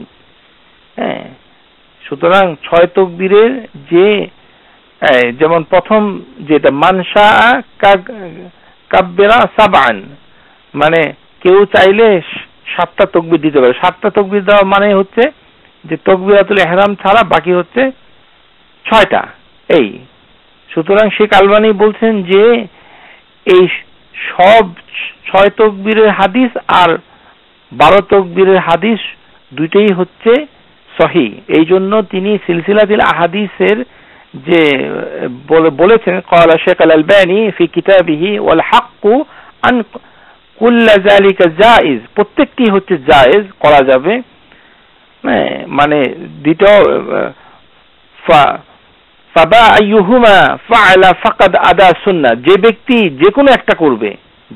হ্যাঁ সুতরাং ছয় তকবীরের যে যেমন প্রথম যেটা মানসা কাব্যেরা সাবান মানে কেউ চাইলে সাতটা তকবির দিতে পারে সাতটা তকবির দেওয়া মানে হচ্ছে যে তকবিরাতুল এহরাম ছাড়া বাকি হচ্ছে ছয়টা এই সুতরাং শেখ আলবানি বলছেন যে এই সব ছয় তকবীরের হাদিস আর বারো তকবীরের হাদিস দুইটাই হচ্ছে সহি এই জন্য তিনি সিলসিলাতিল আহাদিসের যে বলেছেন কয়লা শেখ আল আলবানি ফি কিতাবিহি ওয়াল হাক্কু আন কুল্লা জালিকা জায়েজ প্রত্যেকটি হচ্ছে জায়েজ করা যাবে হ্যাঁ, মানে দুটো ফাবা আইহুমা ফাআলা ফাকাদ আদা সুন্নাহ যে ব্যক্তি যে কোনো একটা করবে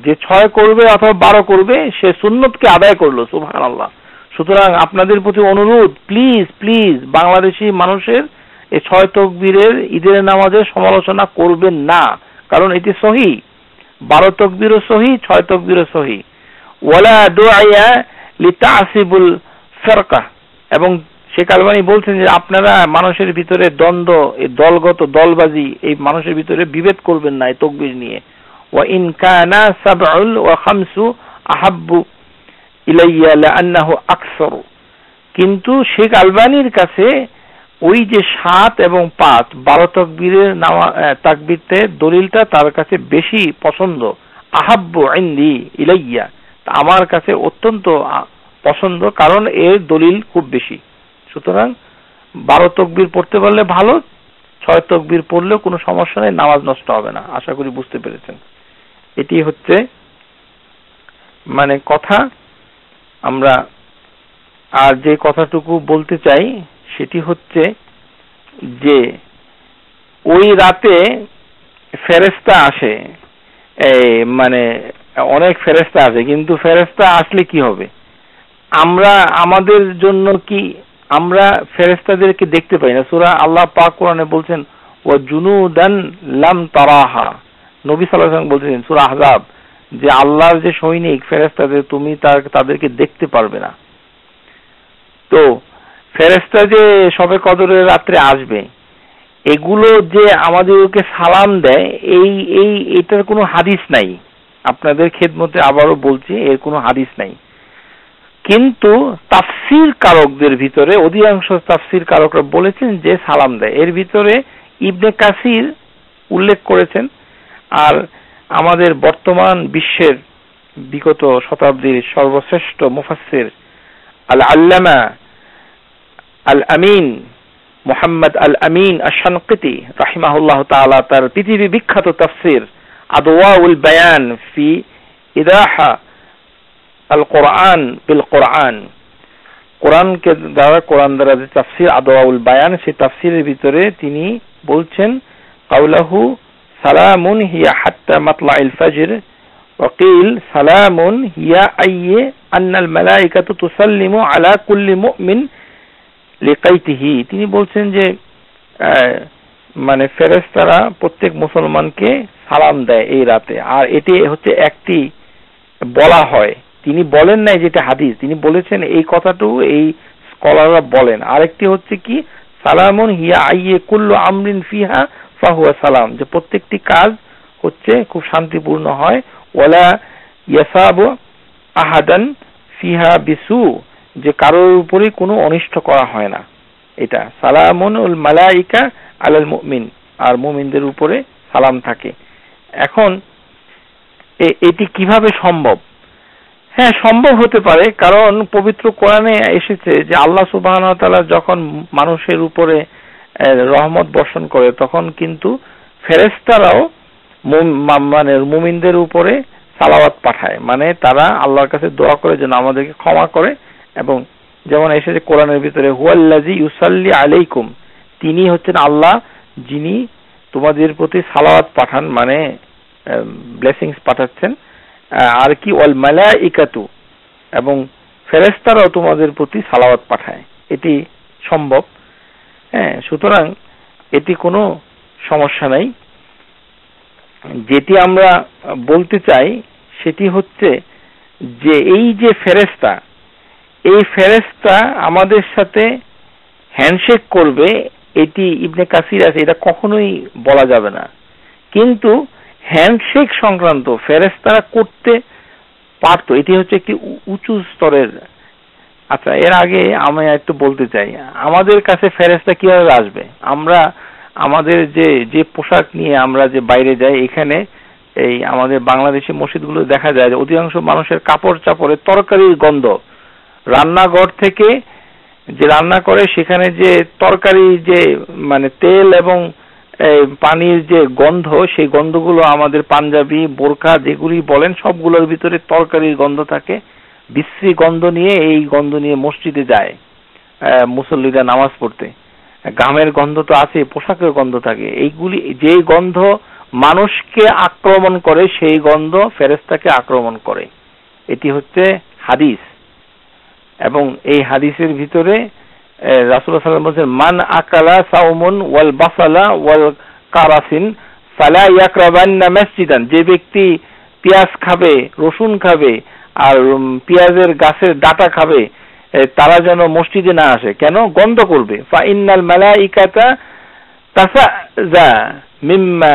যে ছয় করবে অথবা বারো করবে সে সুন্নতকে আদায় করলো সুবহানাল্লাহ সুতরাং আপনাদের প্রতি অনুরোধ প্লিজ প্লিজ বাংলাদেশি মানুষের এই ছয় তকবীরের ঈদের নামাজের সমালোচনা করবেন না কারণ এটি সহি বারো তকবিরও সহি ছয় তকবিরও সহি ওয়ালা দোয়া লিতাসিবুল ফেরকা এবং সে কালবাণী বলছেন যে আপনারা মানুষের ভিতরে দ্বন্দ্ব এই দলগত দলবাজি এই মানুষের ভিতরে বিভেদ করবেন না এই তকবির নিয়ে ওয়া ইন কানা সাবউল ওয়া খামসু আহাব্বু ইলাইয়া লান্নাহ আকসর কিন্তু শেখ আলবানির কাছে ওই যে সাত এবং পাঁচ বারো তকবীরের নামা তাকবীরতে দলিলটা তার কাছে বেশি পছন্দ আহাব্য ইন্দি ইলাইয়া আমার কাছে অত্যন্ত পছন্দ কারণ এর দলিল খুব বেশি সুতরাং বারো তকবীর পড়তে পারলে ভালো ছয় তকবির পড়লে কোনো সমস্যা নেই নামাজ নষ্ট হবে না আশা করি বুঝতে পেরেছেন এটি হচ্ছে মানে কথা আমরা আর যে কথাটুকু বলতে চাই সেটি হচ্ছে যে ওই রাতে ফেরেস্তা আসে মানে অনেক ফেরেস্তা আসে কিন্তু ফেরেস্তা আসলে কি হবে আমরা আমাদের জন্য কি আমরা ফেরেস্তাদেরকে দেখতে পাই না সুরা আল্লাহ পাক কোরআনে বলছেন ও জুনুদান লাম তারাহা নবী সাল্লাহ বলছেন সুরা আহজাব যে আল্লাহর যে সৈনিক ফেরেস্তাদের তুমি তার তাদেরকে দেখতে পারবে না তো ফেরেস্তা যে সবে কদরের রাত্রে আসবে এগুলো যে আমাদেরকে সালাম দেয় এই এই এটার কোনো হাদিস নাই আপনাদের খেদমতে আবারও বলছি এর কোনো হাদিস নাই কিন্তু তাফসির কারকদের ভিতরে অধিকাংশ তাফসির কারকরা বলেছেন যে সালাম দেয় এর ভিতরে ইবনে কাসির উল্লেখ করেছেন আর আমাদের বর্তমান বিশ্বের বিগত শতাব্দীর সর্বশ্রেষ্ঠ মুফাসির আল আল্লামা আল আমিন মোহাম্মদ আল আমিন আশানকিতি রাহিমাহুল্লাহ তালা তার পৃথিবী বিখ্যাত তাফসির আদোয়া উল বায়ান ফি ইদাহা আল কোরআন বিল কোরআন কোরআনকে দ্বারা কোরআন দ্বারা যে তাফসির উল বায়ান সেই তাফসিরের ভিতরে তিনি বলছেন কাউলাহু সালামুন হিয়া হাত্তা মাতলা ইল ফাজির وقيل سلام هي أي أن الملائكة তুসাল্লিমু আলা কুল্লি মুমিন لقيته তিনি বলছেন যে মানে ফেরেশতারা প্রত্যেক মুসলমানকে সালাম দেয় এই রাতে আর এটি হচ্ছে একটি বলা হয় তিনি বলেন নাই যেটা হাদিস তিনি বলেছেন এই কথাটু এই স্কলাররা বলেন আরেকটি হচ্ছে কি সালামুন হিয়া আইয়ে কুল্লু আমরিন ফিহা ফাহুয়া সালাম যে প্রত্যেকটি কাজ হচ্ছে খুব শান্তিপূর্ণ হয় ওয়ালা ইয়াসাব আহাদান ফিহা বিসু যে কারোর উপরে কোনো অনিষ্ট করা হয় না এটা সালামুন উল মালাইকা আলাল মুমিন আর মুমিনদের উপরে সালাম থাকে এখন এটি কিভাবে সম্ভব হ্যাঁ সম্ভব হতে পারে কারণ পবিত্র কোরআনে এসেছে যে আল্লাহ সুবাহ যখন মানুষের উপরে রহমত বর্ষণ করে তখন কিন্তু
ফেরেস্তারাও
মানে মুমিনদের উপরে সালাওয়াত পাঠায় মানে তারা আল্লাহর কাছে দোয়া করে যেন আমাদেরকে ক্ষমা করে এবং যেমন এসেছে কোরআনের ভিতরে হুয়াল্লাজি ইউসাল্লি আলাইকুম তিনি হচ্ছেন আল্লাহ যিনি তোমাদের প্রতি সালাওয়াত পাঠান মানে ব্লেসিংস পাঠাচ্ছেন আর কি অল ইকাতু এবং ফেরেস্তারাও তোমাদের প্রতি সালাওয়াত পাঠায় এটি সম্ভব হ্যাঁ সুতরাং এটি কোনো সমস্যা নাই যেটি আমরা বলতে চাই সেটি হচ্ছে যে এই যে ফেরেস্তা এই ফেরেস্তা আমাদের সাথে হ্যান্ডশেক করবে এটি ইবনে কাসির আছে এটা কখনোই বলা যাবে না কিন্তু হ্যান্ডশেক সংক্রান্ত ফেরেস্তারা করতে পারত এটি হচ্ছে একটি উঁচু স্তরের আচ্ছা এর আগে আমি একটু বলতে চাই আমাদের কাছে ফেরেস্তা কিভাবে আসবে আমরা আমাদের যে যে পোশাক নিয়ে আমরা যে বাইরে যাই এখানে এই আমাদের বাংলাদেশি মসজিদগুলো দেখা যায় যে অধিকাংশ মানুষের কাপড় চাপড়ে তরকারির গন্ধ রান্নাঘর থেকে যে রান্না করে সেখানে যে তরকারি যে মানে তেল এবং পানির যে গন্ধ সেই গন্ধগুলো আমাদের পাঞ্জাবি বোরখা যেগুলি বলেন সবগুলোর ভিতরে তরকারির গন্ধ থাকে বিশ্রী গন্ধ নিয়ে এই গন্ধ নিয়ে মসজিদে যায় মুসল্লিরা নামাজ পড়তে গামের গন্ধ তো আছে পোশাকের গন্ধ থাকে এইগুলি যে গন্ধ মানুষকে আক্রমণ করে সেই গন্ধ ফেরেস্তাকে আক্রমণ করে এটি হচ্ছে হাদিস এবং এই হাদিসের ভিতরে রাসুল্লাহ সাল্লাম বলছেন মান আকালা সাউমন ওয়াল বাসালা ওয়াল কারাসিন সালা ইয়াকরাবান্না মসজিদান যে ব্যক্তি পেঁয়াজ খাবে রসুন খাবে আর পেঁয়াজের গাছের ডাটা খাবে তারা যেন মসজিদে না আসে কেন গন্ধ করবে ফা ইন্নাল মালা ইকাতা তাসা যা মিম্মা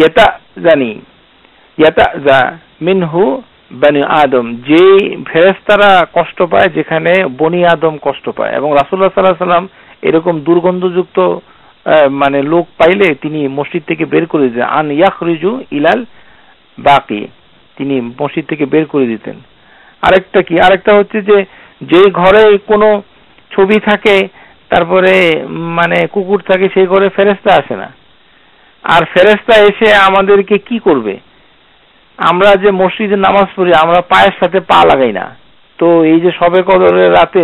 ইয়েতা জানি ইয়েতা যা মিনহু বানি আদম যে ফেরেস্তারা কষ্ট পায় যেখানে বনি আদম কষ্ট পায় এবং রাসুল্লাহ সাল্লাহ সাল্লাম এরকম দুর্গন্ধযুক্ত মানে লোক পাইলে তিনি মসজিদ থেকে বের করে যে আন ইয়াখরিজু ইলাল বাকি তিনি মসজিদ থেকে বের করে দিতেন আরেকটা কি আরেকটা হচ্ছে যে যে ঘরে কোনো ছবি থাকে তারপরে মানে কুকুর থাকে সেই ঘরে ফেরেস্তা আসে না আর ফেরেস্তা এসে আমাদেরকে কি করবে আমরা যে মসজিদে নামাজ পড়ি আমরা পায়ের সাথে পা লাগাই না তো এই যে সবে কদরের রাতে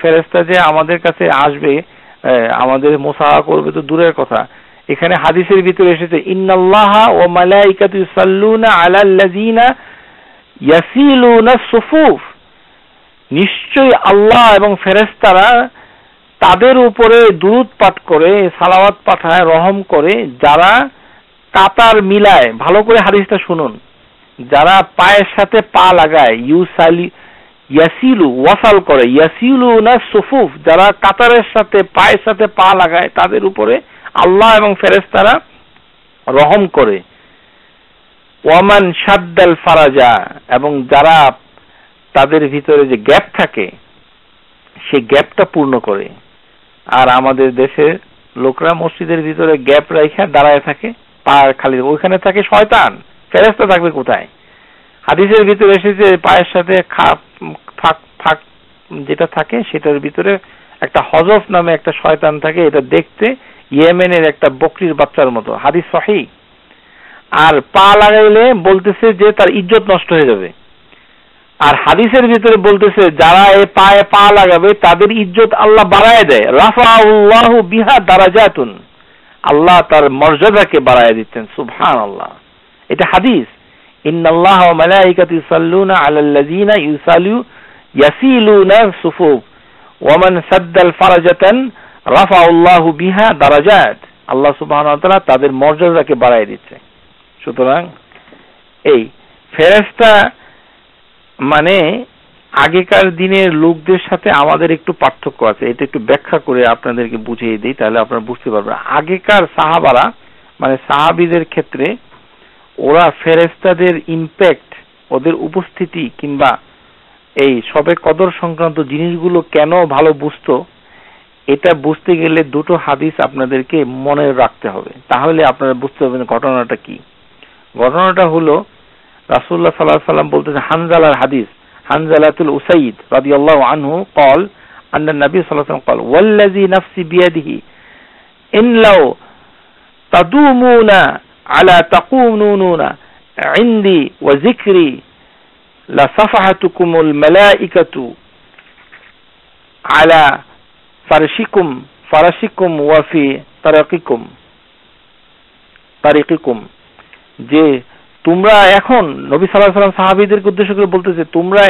ফেরেস্তা যে আমাদের কাছে আসবে আমাদের মোসাহা করবে তো দূরের কথা এখানে হাদিসের ভিতরে এসেছে ইন্নাল্লাহা ও মালাইকাতু সাল্লুনা আলাল্লাযিনা ইয়াসিলুনা সুফুফ নিশ্চয়ই আল্লাহ এবং ফেরেশতারা তাদের উপরে দুরুদ পাঠ করে সালাওয়াত পাঠায় রহম করে যারা কাতার মিলায় ভালো করে হাদিসটা শুনুন যারা পায়ের সাথে পা লাগায় ইউসালি ইয়াসিলু ওয়াসাল করে ইয়াসিলু না সুফুফ যারা কাতারের সাথে পায়ের সাথে পা লাগায় তাদের উপরে আল্লাহ এবং ফেরেস্তারা রহম করে ওয়ামান সাদ্দাল ফারাজা এবং যারা তাদের ভিতরে যে গ্যাপ থাকে সেই গ্যাপটা পূর্ণ করে আর আমাদের দেশের লোকরা মসজিদের ভিতরে গ্যাপ রেখে দাঁড়ায় থাকে পায়ের খালি ওইখানে থাকে শয়তান ফেরেস্তা থাকবে কোথায় হাদিসের ভিতরে এসেছে পায়ের সাথে ফাঁক ফাঁক যেটা থাকে সেটার ভিতরে একটা হজফ নামে একটা শয়তান থাকে এটা দেখতে ইয়েমেনের একটা বকরির বাচ্চার মতো হাদিস সহি আর পা লাগাইলে বলতেছে যে তার ইজ্জত নষ্ট হয়ে যাবে আর হাদিসের ভিতরে বলতেছে যারা এ পায়ে পা লাগাবে তাদের ইজ্জত আল্লাহ বাড়ায় দেয় রাফাউল্লাহ বিহা দারাজাতুন আল্লাহ তার মর্যাদাকে বাড়ায় দিতেন সুবহান আল্লাহ এটা হাদিস ইন্নাল্লাহ ওয়া ইউসাল্লুনা আলাল্লাযিনা ইউসালু ইয়াসিলুনা সুফুফ ওয়ামান সাদ্দাল ফারাজাতান রাফা উল্লাহ বিহা দারাজাত আল্লাহ সুবাহ তাদের মর্যাদাকে বাড়াই দিচ্ছে সুতরাং এই ফেরেস্তা মানে আগেকার দিনের লোকদের সাথে আমাদের একটু পার্থক্য আছে এটা একটু ব্যাখ্যা করে আপনাদেরকে বুঝিয়ে দিই তাহলে আপনারা বুঝতে পারবেন আগেকার সাহাবারা মানে সাহাবিদের ক্ষেত্রে ওরা ফেরেস্তাদের ইম্প্যাক্ট ওদের উপস্থিতি কিংবা এই সবে কদর সংক্রান্ত জিনিসগুলো কেন ভালো বুঝতো এটা বুঝতে গেলে দুটো হাদিস আপনাদেরকে মনে রাখতে হবে তাহলে আপনারা বুঝতে পারবেন ঘটনাটা কি ঘটনাটা হলো রাসুল্লাহ সাল্লাহ সাল্লাম বলতেছে হানজালার হাদিস হানজালাতুল উসাইদ রাজি আল্লাহ আনহু কল আন্না নবী সাল্লাহ কল ওয়াল্লাজি নাফসি বিয়াদিহি ইনলাও তাদুমুনা আলা তাকুমুনুনা ইন্দি ওয়া জিকরি লা সাফাহাতুকুমুল মালাইকাতু আলা ফারশিকুম ফারাসিকুম ওয়াফি তারাকিকুম তারিকিকুম যে তোমরা এখন নবী সাল্লাহ সাল্লাম সাহাবিদেরকে উদ্দেশ্য করে বলতেছে তোমরা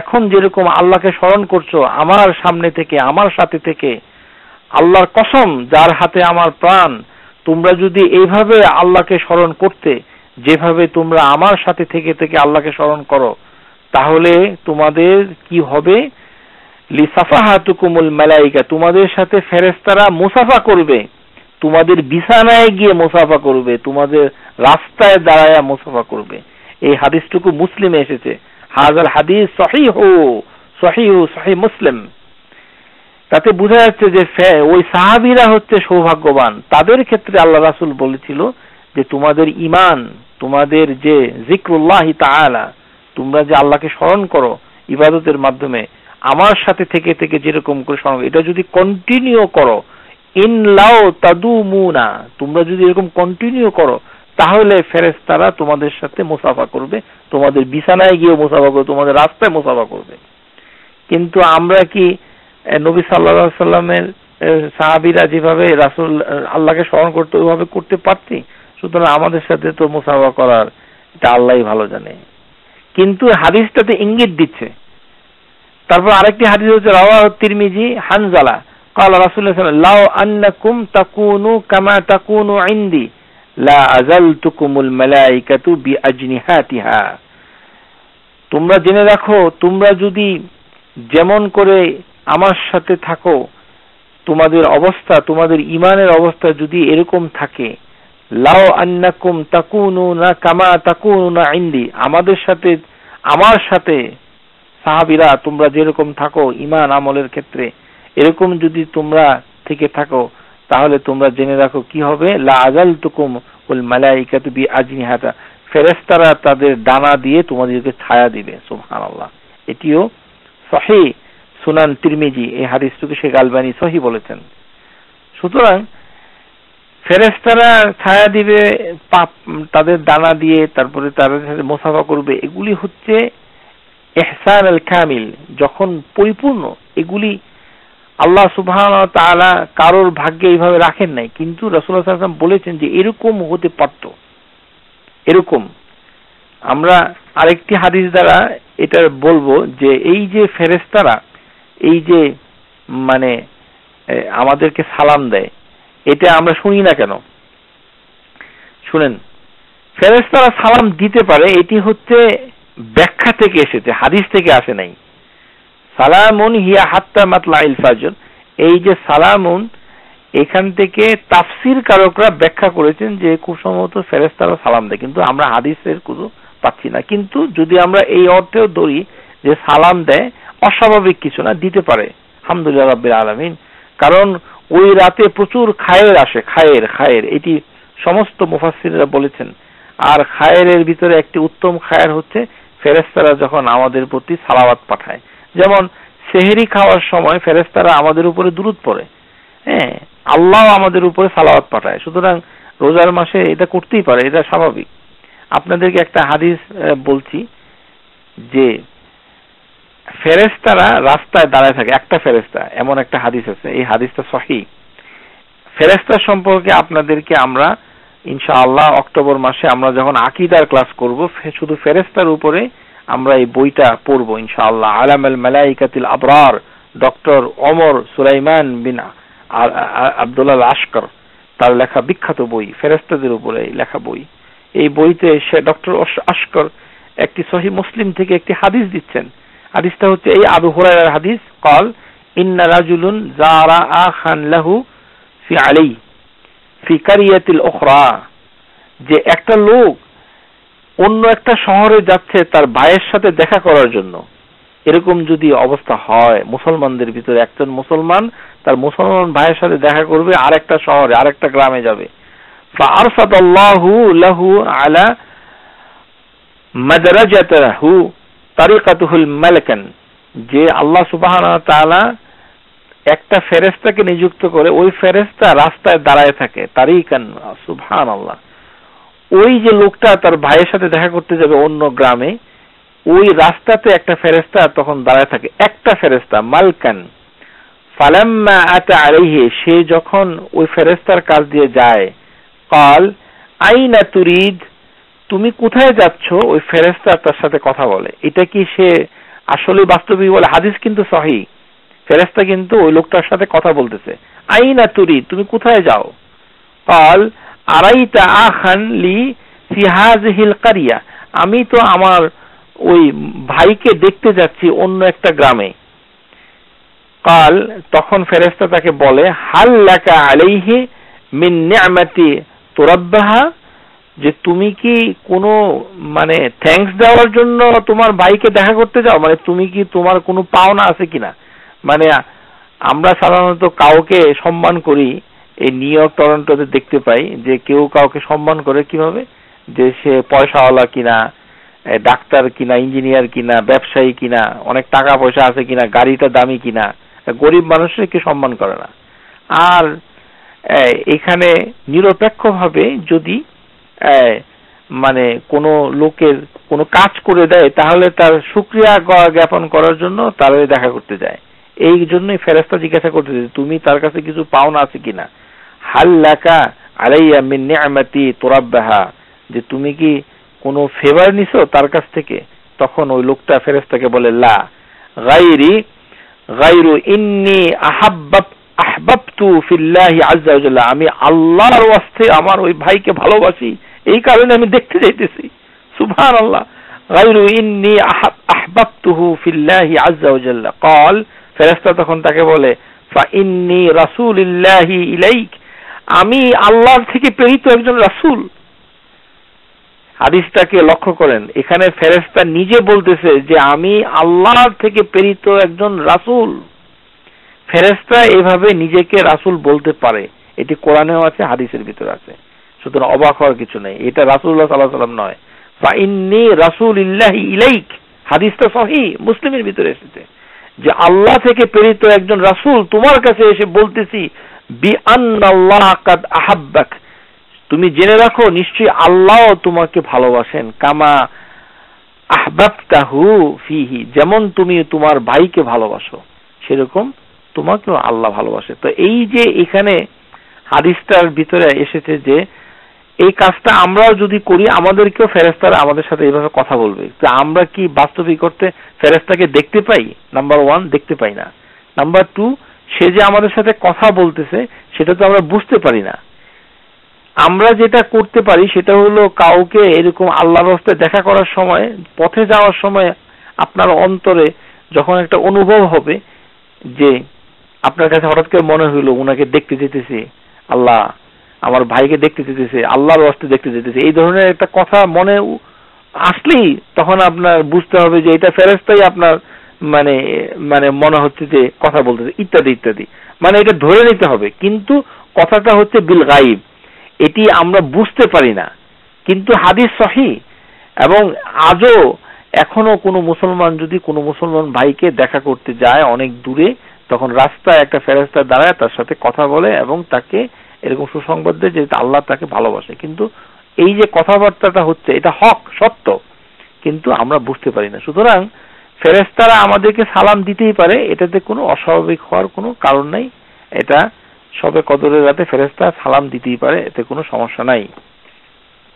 এখন যেরকম আল্লাহকে স্মরণ করছো আমার সামনে থেকে আমার সাথে থেকে আল্লাহর কসম যার হাতে আমার প্রাণ তোমরা যদি এইভাবে আল্লাহকে স্মরণ করতে যেভাবে তোমরা আমার সাথে থেকে থেকে আল্লাহকে স্মরণ করো তাহলে তোমাদের কি হবে লিসাফাহাতুকুমুল মালাইকা তোমাদের সাথে ফেরেস্তারা মুসাফা করবে তোমাদের বিছানায় গিয়ে মুসাফা করবে তোমাদের রাস্তায় দাঁড়ায় মুসাফা করবে এই হাদিসটুকু মুসলিমে এসেছে হাজার হাদিস সহিহু সহিহু সহি মুসলিম তাতে বোঝা যাচ্ছে যে ওই সাহাবিরা হচ্ছে সৌভাগ্যবান তাদের ক্ষেত্রে আল্লাহ রাসুল বলেছিল যে তোমাদের ইমান তোমাদের যে জিক্রুল্লাহ তালা তোমরা যে আল্লাহকে স্মরণ করো ইবাদতের মাধ্যমে আমার সাথে থেকে থেকে যেরকম করে স্মরণ এটা যদি কন্টিনিউ করো ইন লাও তাদু মুনা তোমরা যদি এরকম কন্টিনিউ করো তাহলে ফেরেস্তারা তোমাদের সাথে মুসাফা করবে তোমাদের বিছানায় গিয়ে মুসাফা করবে তোমাদের রাস্তায় মুসাফা করবে কিন্তু আমরা কি নবী সাল্লা সাল্লামের সাহাবিরা যেভাবে রাসুল আল্লাহকে স্মরণ করতে ওইভাবে করতে পারতি সুতরাং আমাদের সাথে তো মুসাফা করার এটা আল্লাহ ভালো জানে কিন্তু হাদিসটাতে ইঙ্গিত দিচ্ছে তারপর আরেকটি হাদিস হচ্ছে রাওয়া তিরমিজি হানজালা قال رسول الله لو انكم تكونوا كما تكونوا عندي لا ازلتكم الملائكه باجنحاتها তোমরা জেনে রাখো তোমরা যদি যেমন করে আমার সাথে থাকো তোমাদের অবস্থা তোমাদের ইমানের অবস্থা যদি এরকম থাকে লাও আন্নাকুম তাকুনু না কামা তাকুনু না ইন্দি আমাদের সাথে আমার সাথে সাহাবিরা তোমরা যেরকম থাকো ইমান আমলের ক্ষেত্রে এরকম যদি তোমরা থেকে থাকো তাহলে তোমরা জেনে রাখো কি হবে লাজাল তুকুম ওল মালাইকা ফেরেস্তারা তাদের ডানা দিয়ে তোমাদেরকে ছায়া দিবে সুহান আল্লাহ এটিও সহি সুনান তিরমিজি এই হাদিসটুকু শেখ আলবানি সহি বলেছেন সুতরাং ফেরেস্তারা ছায়া দিবে পাপ তাদের দানা দিয়ে তারপরে তাদের সাথে মোসাফা করবে এগুলি হচ্ছে এহসান আল কামিল যখন পরিপূর্ণ এগুলি আল্লাহ সুবহান তালা কারোর ভাগ্যে এইভাবে রাখেন নাই কিন্তু রসুল্লাহাম বলেছেন যে এরকম হতে পারত এরকম আমরা আরেকটি হাদিস দ্বারা এটা বলবো যে এই যে ফেরেস্তারা এই যে মানে আমাদেরকে সালাম দেয় এটা আমরা শুনি না কেন শুনেন ফেরেস্তারা সালাম দিতে পারে এটি হচ্ছে ব্যাখ্যা থেকে এসেছে হাদিস থেকে আসে নাই সালামুন হিয়া হাত্তা মাতলা ইল ফাজর এই যে সালামুন এখান থেকে তাফসির কারকরা ব্যাখ্যা করেছেন যে খুব সম্ভবত ফেরেস্তারা সালাম দেয় কিন্তু আমরা হাদিসের কোনো পাচ্ছি না কিন্তু যদি আমরা এই অর্থেও ধরি যে সালাম দেয় অস্বাভাবিক কিছু না দিতে পারে আলহামদুলিল্লাহ রাব্বিল আলমিন কারণ ওই রাতে প্রচুর খায়ের আসে খায়ের খায়ের এটি সমস্ত মুফাসিররা বলেছেন আর খায়ের ভিতরে একটি উত্তম খায়ের হচ্ছে ফেরেস্তারা যখন আমাদের প্রতি সালাওয়াত পাঠায় যেমন সেহেরি খাওয়ার সময় ফেরেস্তারা আমাদের উপরে দূরত পড়ে হ্যাঁ আল্লাহ আমাদের উপরে সালাওয়াত পাঠায় সুতরাং রোজার মাসে এটা করতেই পারে এটা স্বাভাবিক আপনাদেরকে একটা হাদিস বলছি যে ফেরেস্তারা রাস্তায় দাঁড়ায় থাকে একটা ফেরেস্তা এমন একটা হাদিস আছে এই হাদিসটা সহি ফেরেস্তা সম্পর্কে আপনাদেরকে আমরা ইনশাআল্লাহ অক্টোবর মাসে আমরা যখন আকিদার ক্লাস করব শুধু ফেরেস্তার উপরে আমরা এই বইটা পড়ব ইনশাআল্লাহ আলাম আল মালাইকাতিল আবরার doctor Omar Sulaiman bin Abdullah Laskar তার লেখা বিখ্যাত বই ফেরেস্তাদের উপরে লেখা বই এই বইতে সে ডক্টর আশকর একটি সহি মুসলিম থেকে একটি হাদিস দিচ্ছেন হাদিসটা হচ্ছে এই আবু হুরায়রার হাদিস কল ইন্না রাজুলুন জারা আখান লাহু ফি আলাইহি ফিকারিয়াতিল ওখরা যে একটা লোক অন্য একটা শহরে যাচ্ছে তার ভাইয়ের সাথে দেখা করার জন্য এরকম যদি অবস্থা হয় মুসলমানদের ভিতরে একজন মুসলমান তার মুসলমান ভাইয়ের সাথে দেখা করবে আর একটা শহরে আর একটা গ্রামে যাবে যে আল্লাহ সুবাহ একটা ফেরেস্তাকে নিযুক্ত করে ওই ফেরেস্তা রাস্তায় দাঁড়ায় থাকে তারই কেন সুবহান আল্লাহ ওই যে লোকটা তার ভাইয়ের সাথে দেখা করতে যাবে অন্য গ্রামে ওই রাস্তাতে একটা ফেরেস্তা তখন দাঁড়ায় থাকে একটা ফেরেস্তা মালকান ফালাম্মা আতা আলাইহি সে যখন ওই ফেরেস্তার কাছ দিয়ে যায় কাল আইনা তুরিদ তুমি কোথায় যাচ্ছ ওই ফেরেস্তা তার সাথে কথা বলে এটা কি সে আসলে বাস্তবিক বলে হাদিস কিন্তু সহি ফেরেস্তা কিন্তু ওই লোকটার সাথে কথা বলতেছে আইনা তুরি তুমি কোথায় যাও কাল আড়াইটা আখান লি সিহাজহিল কারিয়া আমি তো আমার ওই ভাইকে দেখতে যাচ্ছি অন্য একটা গ্রামে কাল তখন ফেরেস্তা তাকে বলে হাল্লাকা আলাইহি মিন নিআমাতি তুরাব্বাহা যে তুমি কি কোনো মানে থ্যাঙ্কস দেওয়ার জন্য তোমার ভাইকে দেখা করতে যাও মানে তুমি কি তোমার কোনো পাওনা আছে কিনা মানে আমরা সাধারণত কাউকে সম্মান করি এই নিউ ইয়র্ক টরন্টোতে দেখতে পাই যে কেউ কাউকে সম্মান করে কিভাবে যে সে পয়সাওয়ালা কিনা ডাক্তার কিনা ইঞ্জিনিয়ার কিনা ব্যবসায়ী কিনা অনেক টাকা পয়সা আছে কিনা গাড়িটা দামি কিনা গরিব মানুষের কি সম্মান করে না আর এখানে নিরপেক্ষভাবে যদি মানে কোনো লোকের কোনো কাজ করে দেয় তাহলে তার সুক্রিয়া জ্ঞাপন করার জন্য তারা দেখা করতে যায় এই জন্যই ফেরেস্তা জিজ্ঞাসা করতেছে তুমি তার কাছে কিছু পাওনা আছে কিনা হাল্লাকা আলাইয়া মিন নিআমাতি তোরাব্বাহা যে তুমি কি কোনো ফেভার নিছো তার কাছ থেকে তখন ওই লোকটা ফেরেস্তাকে বলে লা গাইরি গাইরু ইন্নি আহাব্বাব আহবাবতু ফিল্লাহি আজ্জা ওয়াজাল্লাহ আমি আল্লাহর ওয়াস্তে আমার ওই ভাইকে ভালোবাসি এই কারণে আমি দেখতে যাইতেছি সুবহানাল্লাহ গাইরু ইন্নি আহাব্বাবতুহু ফিল্লাহি আজ্জা ওয়াজাল্লাহ قال ফেরেস্তা তখন তাকে বলে ইন্নি রাসুল ইল্লাহি ইলাইক আমি আল্লাহ থেকে প্রেরিত একজন রাসুল হাদিসটাকে লক্ষ্য করেন এখানে ফেরেস্তা নিজে বলতেছে যে আমি আল্লাহ থেকে প্রেরিত একজন রাসুল ফেরেস্তা এভাবে নিজেকে রাসুল বলতে পারে এটি কোরআনেও আছে হাদিসের ভিতরে আছে সুতরাং অবাক হওয়ার কিছু নেই এটা রাসুল্লাহ সাল্লাহ সাল্লাম নয় ফাইন্নি রাসুল ইল্লাহি ইলাইক হাদিসটা সহি মুসলিমের ভিতরে এসেছে যে আল্লাহ থেকে প্রেরিত একজন রাসুল তোমার কাছে এসে বলতেছি বি আহাব্বাক তুমি জেনে রাখো নিশ্চয়ই আল্লাহ তোমাকে ভালোবাসেন কামা আহবাবতাহু ফিহি যেমন তুমি তোমার ভাইকে ভালোবাসো সেরকম তোমাকেও আল্লাহ ভালোবাসে তো এই যে এখানে হাদিসটার ভিতরে এসেছে যে এই কাজটা আমরাও যদি করি আমাদেরকেও ফেরেস্তারা আমাদের সাথে এইভাবে কথা বলবে তো আমরা কি বাস্তবিক করতে ফেরেস্তাকে দেখতে পাই নাম্বার ওয়ান দেখতে পাই না নাম্বার টু সে যে আমাদের সাথে কথা বলতেছে সেটা তো আমরা বুঝতে পারি না আমরা যেটা করতে পারি সেটা হলো কাউকে এরকম আল্লাহর হস্তে দেখা করার সময় পথে যাওয়ার সময় আপনার অন্তরে যখন একটা অনুভব হবে যে আপনার কাছে হঠাৎ করে মনে হইলো ওনাকে দেখতে যেতেছি আল্লাহ আমার ভাইকে দেখতে যেতেছে আল্লাহর অস্তে দেখতে যেতেছে এই ধরনের একটা কথা মনে আসলেই তখন আপনার বুঝতে হবে যে এটা ফেরেস্তাই আপনার মানে মানে মনে হচ্ছে যে কথা বলতেছে ইত্যাদি ইত্যাদি মানে এটা ধরে নিতে হবে কিন্তু কথাটা হচ্ছে বিল গাইব এটি আমরা বুঝতে পারি না কিন্তু হাদিস সহি এবং আজও এখনো কোনো মুসলমান যদি কোনো মুসলমান ভাইকে দেখা করতে যায় অনেক দূরে তখন রাস্তায় একটা ফেরেস্তা দাঁড়ায় তার সাথে কথা বলে এবং তাকে এরকম সুসংবাদ দেয় যে আল্লাহ তাকে ভালোবাসে কিন্তু এই যে কথাবার্তাটা হচ্ছে এটা হক সত্য কিন্তু আমরা বুঝতে পারি না সুতরাং ফেরেস্তারা আমাদেরকে সালাম দিতেই পারে এটাতে কোনো অস্বাভাবিক হওয়ার কোনো কারণ নাই এটা সবে কদরের রাতে ফেরেস্তা সালাম দিতেই পারে এতে কোনো সমস্যা নাই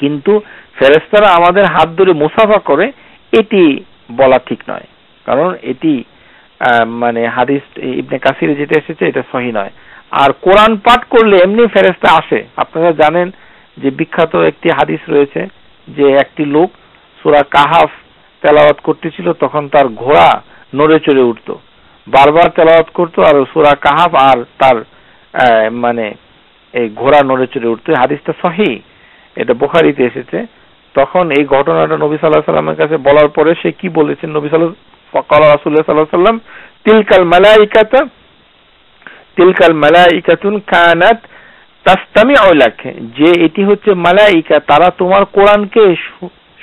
কিন্তু ফেরেস্তারা আমাদের হাত ধরে মুসাফা করে এটি বলা ঠিক নয় কারণ এটি মানে হাদিস ইবনে কাসির যেটা এসেছে এটা সহি নয় আর কোরআন পাঠ করলে এমনি ফেরেস্তা আসে আপনারা জানেন যে বিখ্যাত একটি হাদিস রয়েছে যে একটি লোক সুরা কাহাফ তেলাওয়াত করতেছিল তখন তার ঘোড়া নড়ে চড়ে উঠত বারবার তেলাওয়াত করতো আর সুরা কাহাফ আর তার মানে এই ঘোড়া নড়ে চড়ে উঠতো হাদিসটা সহি এটা বোখারিতে এসেছে তখন এই ঘটনাটা নবী সাল্লাহ সাল্লামের কাছে বলার পরে সে কি বলেছেন নবী সাল্লাহ কলা রাসুল্লাহ সাল্লাহ সাল্লাম তিলকাল মালাইকাতা তিলকাল মালাইকাতুন কানাত তাস্তামি অলাক যে এটি হচ্ছে মালাইকা তারা তোমার কোরআনকে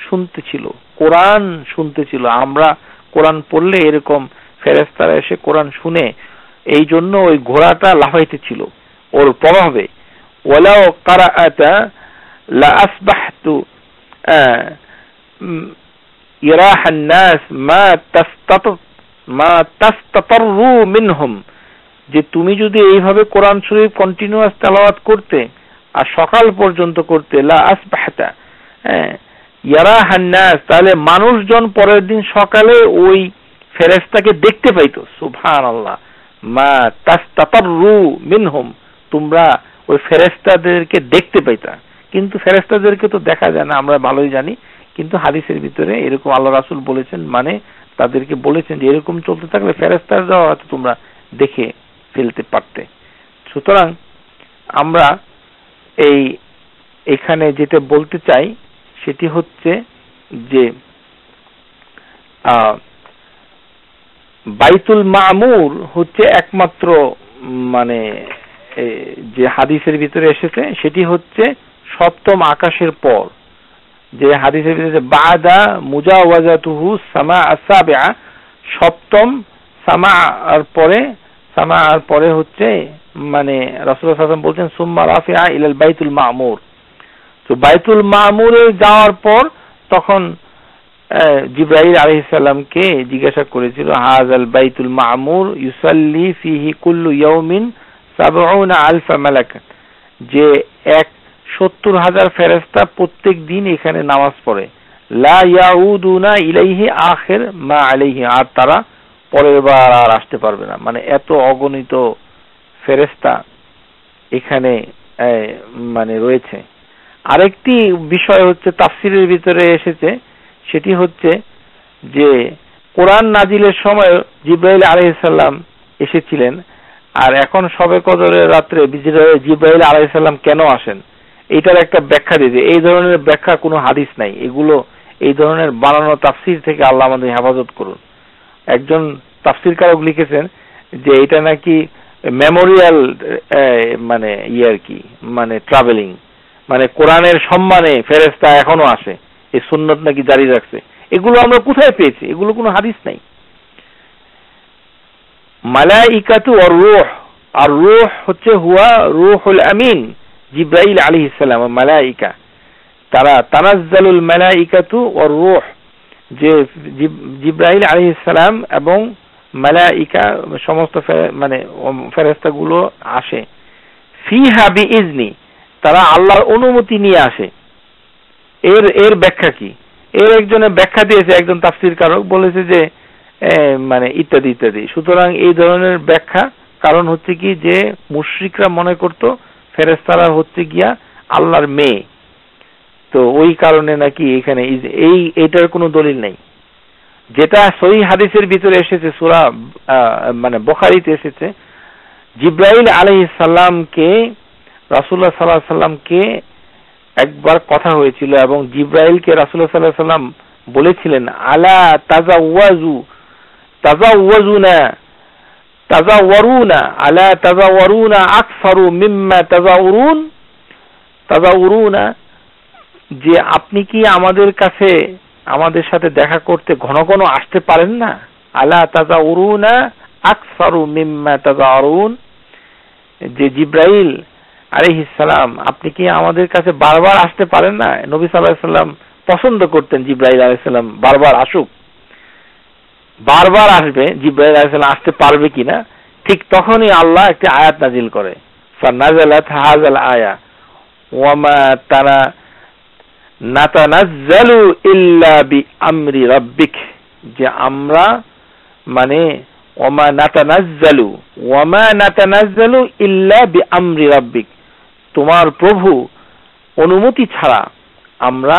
শুনতে ছিল কোরআন শুনতে ছিল আমরা কোরআন পড়লে এরকম ফেরেস্তারা এসে কোরআন শুনে এই জন্য ওই ঘোড়াটা লাফাইতে ছিল ওর প্রভাবে ওলাও কারা এটা লাসবাহতু ইরাহান নাস মা তাস্তাত মা তাস্তাতরু মিনহুম যে তুমি যদি এইভাবে কোরআন শরীফ কন্টিনিউয়াস তালাওয়াত করতে আর সকাল পর্যন্ত করতে লা আসবাহতা হ্যাঁ ইয়ারা হান্নাস তাহলে মানুষজন পরের দিন সকালে ওই ফেরেস্তাকে দেখতে পাইতো সুভান আল্লাহ মা তাস্তাতার রু হোম তোমরা ওই ফেরেস্তাদেরকে দেখতে পাইতা কিন্তু ফেরেস্তাদেরকে তো দেখা যায় না আমরা ভালোই জানি কিন্তু হাদিসের ভিতরে এরকম আল্লাহ রাসুল বলেছেন মানে তাদেরকে বলেছেন যে এরকম চলতে থাকলে ফেরেস্তার যাওয়া হয়তো তোমরা দেখে ফেলতে পারতে সুতরাং আমরা এই এখানে যেটা বলতে চাই সেটি হচ্ছে যে বাইতুল মামুর হচ্ছে একমাত্র মানে যে হাদিসের ভিতরে এসেছে সেটি হচ্ছে সপ্তম আকাশের পর যে হাদিসের ভিতরে বাদা মুজাওয়াজাতুহু সামা আসাবিয়া সপ্তম সামা আর পরে সামার পরে হচ্ছে মানে রসুল হাসান বলছেন সুম্মা রাফিয়া ইলাল বাইতুল মামুর তো বাইতুল মামুরে যাওয়ার পর তখন জিব্রাহিল আলহিসাল্লামকে জিজ্ঞাসা করেছিল হাজ আল বাইতুল মামুর ইউসাল্লি ফিহি কুল্লু ইয়ৌমিন সাবউনা আলফা মালাক যে এক সত্তর হাজার ফেরেস্তা প্রত্যেক দিন এখানে নামাজ পড়ে লা ইয়াউদুনা ইলাইহি আখের মা আলাইহি আর তারা পরের বার আর আসতে পারবে না মানে এত অগণিত ফেরেস্তা এখানে মানে রয়েছে আরেকটি বিষয় হচ্ছে তাফসিরের ভিতরে এসেছে সেটি হচ্ছে যে কোরআন নাজিলের সময় জিব্রাইল আলাইসাল্লাম এসেছিলেন আর এখন সবে কদরের রাত্রে জিব্রাইল আলাইসাল্লাম কেন আসেন এটার একটা ব্যাখ্যা দিতে এই ধরনের ব্যাখ্যা কোনো হাদিস নাই এগুলো এই ধরনের বানানো তাফসির থেকে আল্লাহ আমাদের হেফাজত করুন একজন তাফসিরকারক লিখেছেন যে এটা নাকি মেমোরিয়াল মানে ইয়ে আর কি মানে ট্রাভেলিং মানে কোরআনের সম্মানে ফেরেস্তা এখনো আসে এই সুন্নত নাকি জারি রাখছে এগুলো আমরা কোথায় পেয়েছি এগুলো কোনো হাদিস নাই মালাইকাতু আর রোহ আর রোহ হচ্ছে হুয়া রুহুল আমিন জিব্রাইল আলী ইসালাম মালাইকা তারা তানাজ্জালুল মালাইকাতু আর রোহ যে জিব্রাহিল আলি ইসলাম এবং মালাইকা সমস্ত মানে গুলো আসে ফি হাবি ইজনি তারা আল্লাহর অনুমতি নিয়ে আসে এর এর ব্যাখ্যা কি এর একজনে ব্যাখ্যা দিয়েছে একজন তাফসির কারক বলেছে যে মানে ইত্যাদি ইত্যাদি সুতরাং এই ধরনের ব্যাখ্যা কারণ হচ্ছে কি যে মুশ্রিকরা মনে করত ফেরেস্তারা হচ্ছে গিয়া আল্লাহর মেয়ে তো ওই কারণে নাকি এখানে এই এটার কোনো দলিল নেই যেটা সহি হাদিসের ভিতরে এসেছে সুরা মানে বখারিতে এসেছে জিব্রাইল আলহ সাল্লামকে রাসুল্লাহ সাল্লাহ সাল্লামকে একবার কথা হয়েছিল এবং জিব্রাইলকে রাসুল্লাহ সাল্লাহ সাল্লাম বলেছিলেন আলা তাজা ওয়াজু তাজা ওয়াজু না তাজা না আলা তাজা না আকসারু মিম্মা তাজা উরুন তাজা না যে আপনি কি আমাদের কাছে আমাদের সাথে দেখা করতে ঘন ঘন আসতে পারেন না আলা তাজা উরুনা আকসারু মিম্মা তাজা অরুন যে জিব্রাইল ইসালাম আপনি কি আমাদের কাছে বারবার আসতে পারেন না নবী সাল্লাহ সাল্লাম পছন্দ করতেন জিব্রাইল আলাইসাল্লাম বারবার আসুক বারবার আসবে জিব্রাইল আলাইসাল্লাম আসতে পারবে কিনা ঠিক তখনই আল্লাহ একটি আয়াত নাজিল করে ফান্নাজালাত হাজাল আয়া ওয়ামা তারা নাতানাজ্জালু ইল্লা বি আমরি রাব্বিক যে আমরা মানে ওমা নাতানাজ্জালু ওমা নাতানাজ্জালু ইল্লা বি আমরি রাব্বিক তোমার প্রভু অনুমতি ছাড়া আমরা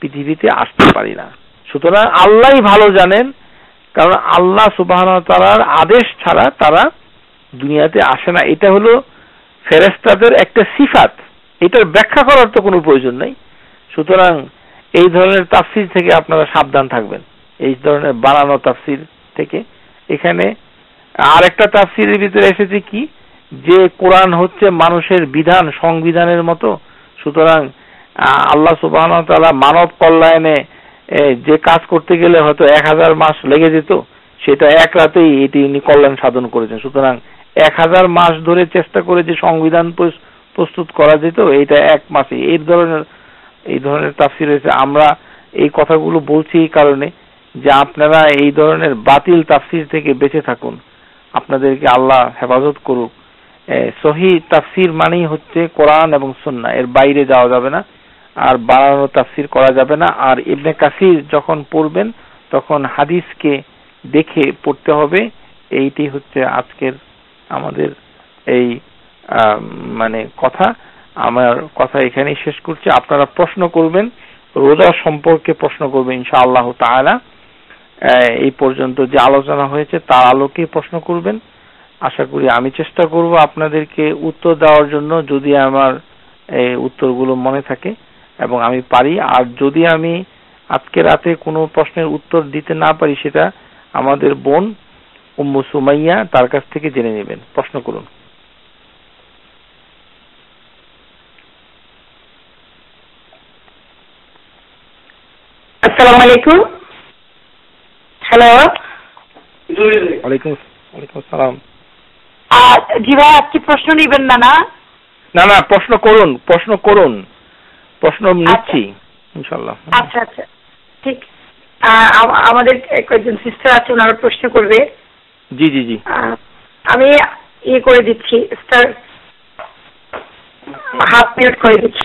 পৃথিবীতে আসতে পারি না সুতরাং আল্লাহ ভালো জানেন কারণ আল্লাহ সুবাহন আদেশ ছাড়া তারা দুনিয়াতে আসে না এটা হলো ফেরেস্তাদের একটা সিফাত এটার ব্যাখ্যা করার তো কোনো প্রয়োজন নাই সুতরাং এই ধরনের তাফসির থেকে আপনারা সাবধান থাকবেন এই ধরনের বানানো তাফসির থেকে এখানে আর একটা তাফসিরের ভিতরে এসেছে কি যে কোরআন হচ্ছে মানুষের বিধান সংবিধানের মতো সুতরাং আল্লাহ সুবাহ তালা মানব কল্যাণে যে কাজ করতে গেলে হয়তো এক হাজার মাস লেগে যেত সেটা এক রাতেই এটি উনি কল্যাণ সাধন করেছেন সুতরাং এক হাজার মাস ধরে চেষ্টা করে যে সংবিধান প্রস্তুত করা যেত এটা এক মাসে এই ধরনের এই ধরনের তাফসির রয়েছে আমরা এই কথাগুলো বলছি এই কারণে যে আপনারা এই ধরনের বাতিল তাফসির থেকে বেঁচে থাকুন আপনাদেরকে আল্লাহ হেফাজত করুক সহি তাফসির মানেই হচ্ছে কোরআন এবং সন্না এর বাইরে যাওয়া যাবে না আর বাড়ানো তাফসির করা যাবে না আর ইবনে কাসির যখন পড়বেন তখন হাদিসকে দেখে পড়তে হবে এইটি হচ্ছে আজকের আমাদের এই মানে কথা আমার কথা এখানেই শেষ করছি আপনারা প্রশ্ন করবেন রোজা সম্পর্কে প্রশ্ন করবেন ইনশা আল্লাহ তাহলা এই পর্যন্ত যে আলোচনা হয়েছে তার আলোকে প্রশ্ন করবেন আশা করি আমি চেষ্টা করব আপনাদেরকে উত্তর দেওয়ার জন্য যদি আমার এই উত্তরগুলো মনে থাকে এবং আমি পারি আর যদি আমি আজকে রাতে কোনো প্রশ্নের উত্তর দিতে না পারি সেটা আমাদের বোন উম্মু সুমাইয়া তার কাছ থেকে জেনে নেবেন প্রশ্ন করুন
আসসালামু আলাইকুম হ্যালো
ওয়ালাইকুম ওয়ালাইকুম আসসালাম
জি ভাই আপনি প্রশ্ন নেবেন না না
না না প্রশ্ন করুন প্রশ্ন করুন প্রশ্ন আচ্ছা। নিচ্ছি ইনশাআল্লাহ
আচ্ছা আচ্ছা ঠিক আমাদের কয়েকজন সিস্টার আছে ওনারা প্রশ্ন করবে জি জি জি আমি ইয়ে করে দিচ্ছি স্টার হাফ মিনিট করে দিচ্ছি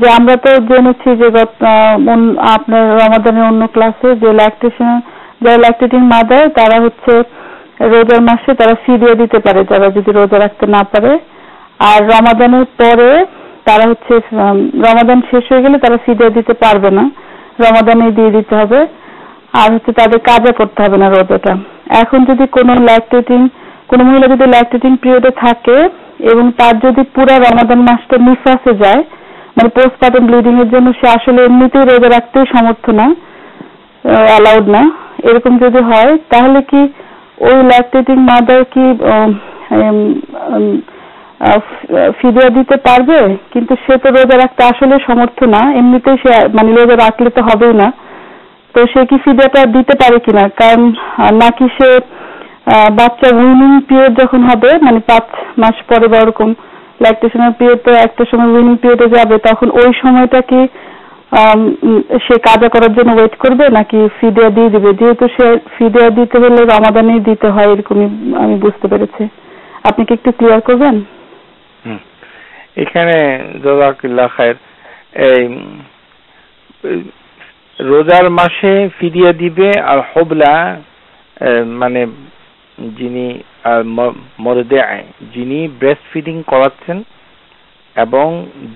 যে আমরা তো জেনেছি যে আপনার রমাদানের অন্য ক্লাসে যে ল্যাকটেশন যারা ল্যাকটেটিং মাদার তারা হচ্ছে রোজার মাসে তারা ফিরিয়ে দিতে পারে যারা যদি রোজা রাখতে না পারে আর রমাদানের পরে তারা হচ্ছে রমাদান শেষ হয়ে গেলে তারা ফিরিয়ে দিতে পারবে না রমাদানে দিয়ে দিতে হবে আর হচ্ছে তাদের কাজে করতে হবে না রোজাটা এখন যদি কোনো ল্যাকটেটিং কোনো মহিলা যদি ল্যাকটেটিং পিরিয়ডে থাকে এবং তার যদি পুরো রমাদান মাসটা নিঃশ্বাসে যায় মানে পোস্টপার্টাম ব্লিডিং এর জন্য সে আসলে এমনিতেই রোজা রাখতে সমর্থ না অ্যালাউড না এরকম যদি হয় তাহলে কি ওই ল্যাকটেটিং মাদার কি ফিরিয়ে দিতে পারবে কিন্তু সে তো রোজা রাখতে আসলে সমর্থ না এমনিতেই সে মানে রোজা রাখলে তো হবেই না তো সে কি ফিডিয়াটা দিতে পারে কিনা কারণ নাকি সে বাচ্চা উইনিং পিরিয়ড যখন হবে মানে পাঁচ মাস পরে বা ওরকম ল্যাকটেশনের পিরিয়ড তো একটা সময় উইনিং পিরিয়ডে যাবে তখন ওই সময়টা কি সে কাজা করার জন্য ওয়েট করবে নাকি ফিডিয়া দিয়ে দিবে যেহেতু সে ফিডিয়া দিতে হলে রামাদানেই দিতে হয় এরকমই আমি বুঝতে পেরেছি আপনি কি একটু ক্লিয়ার করবেন
এখানে জজাকুল্লাহ খায়ের এই রোজার মাসে ফিদিয়া দিবে আর হবলা মানে যিনি মরদেআ যিনি ব্রেস্ট ফিডিং করাচ্ছেন এবং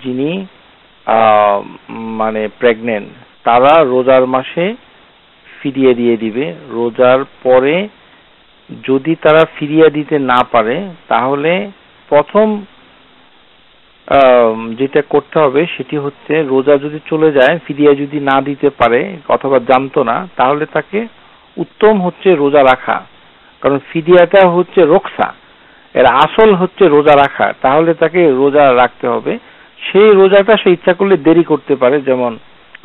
যিনি মানে প্রেগনেন্ট তারা রোজার মাসে ফিরিয়ে দিয়ে দিবে রোজার পরে যদি তারা ফিরিয়ে দিতে না পারে তাহলে প্রথম যেটা করতে হবে সেটি হচ্ছে রোজা যদি চলে যায় ফিরিয়ে যদি না দিতে পারে অথবা জানতো না তাহলে তাকে উত্তম হচ্ছে রোজা রাখা কারণ ফিদিয়াটা হচ্ছে রোকসা এর আসল হচ্ছে রোজা রাখা তাহলে তাকে রোজা রাখতে হবে সেই রোজাটা সে ইচ্ছা করলে দেরি করতে পারে যেমন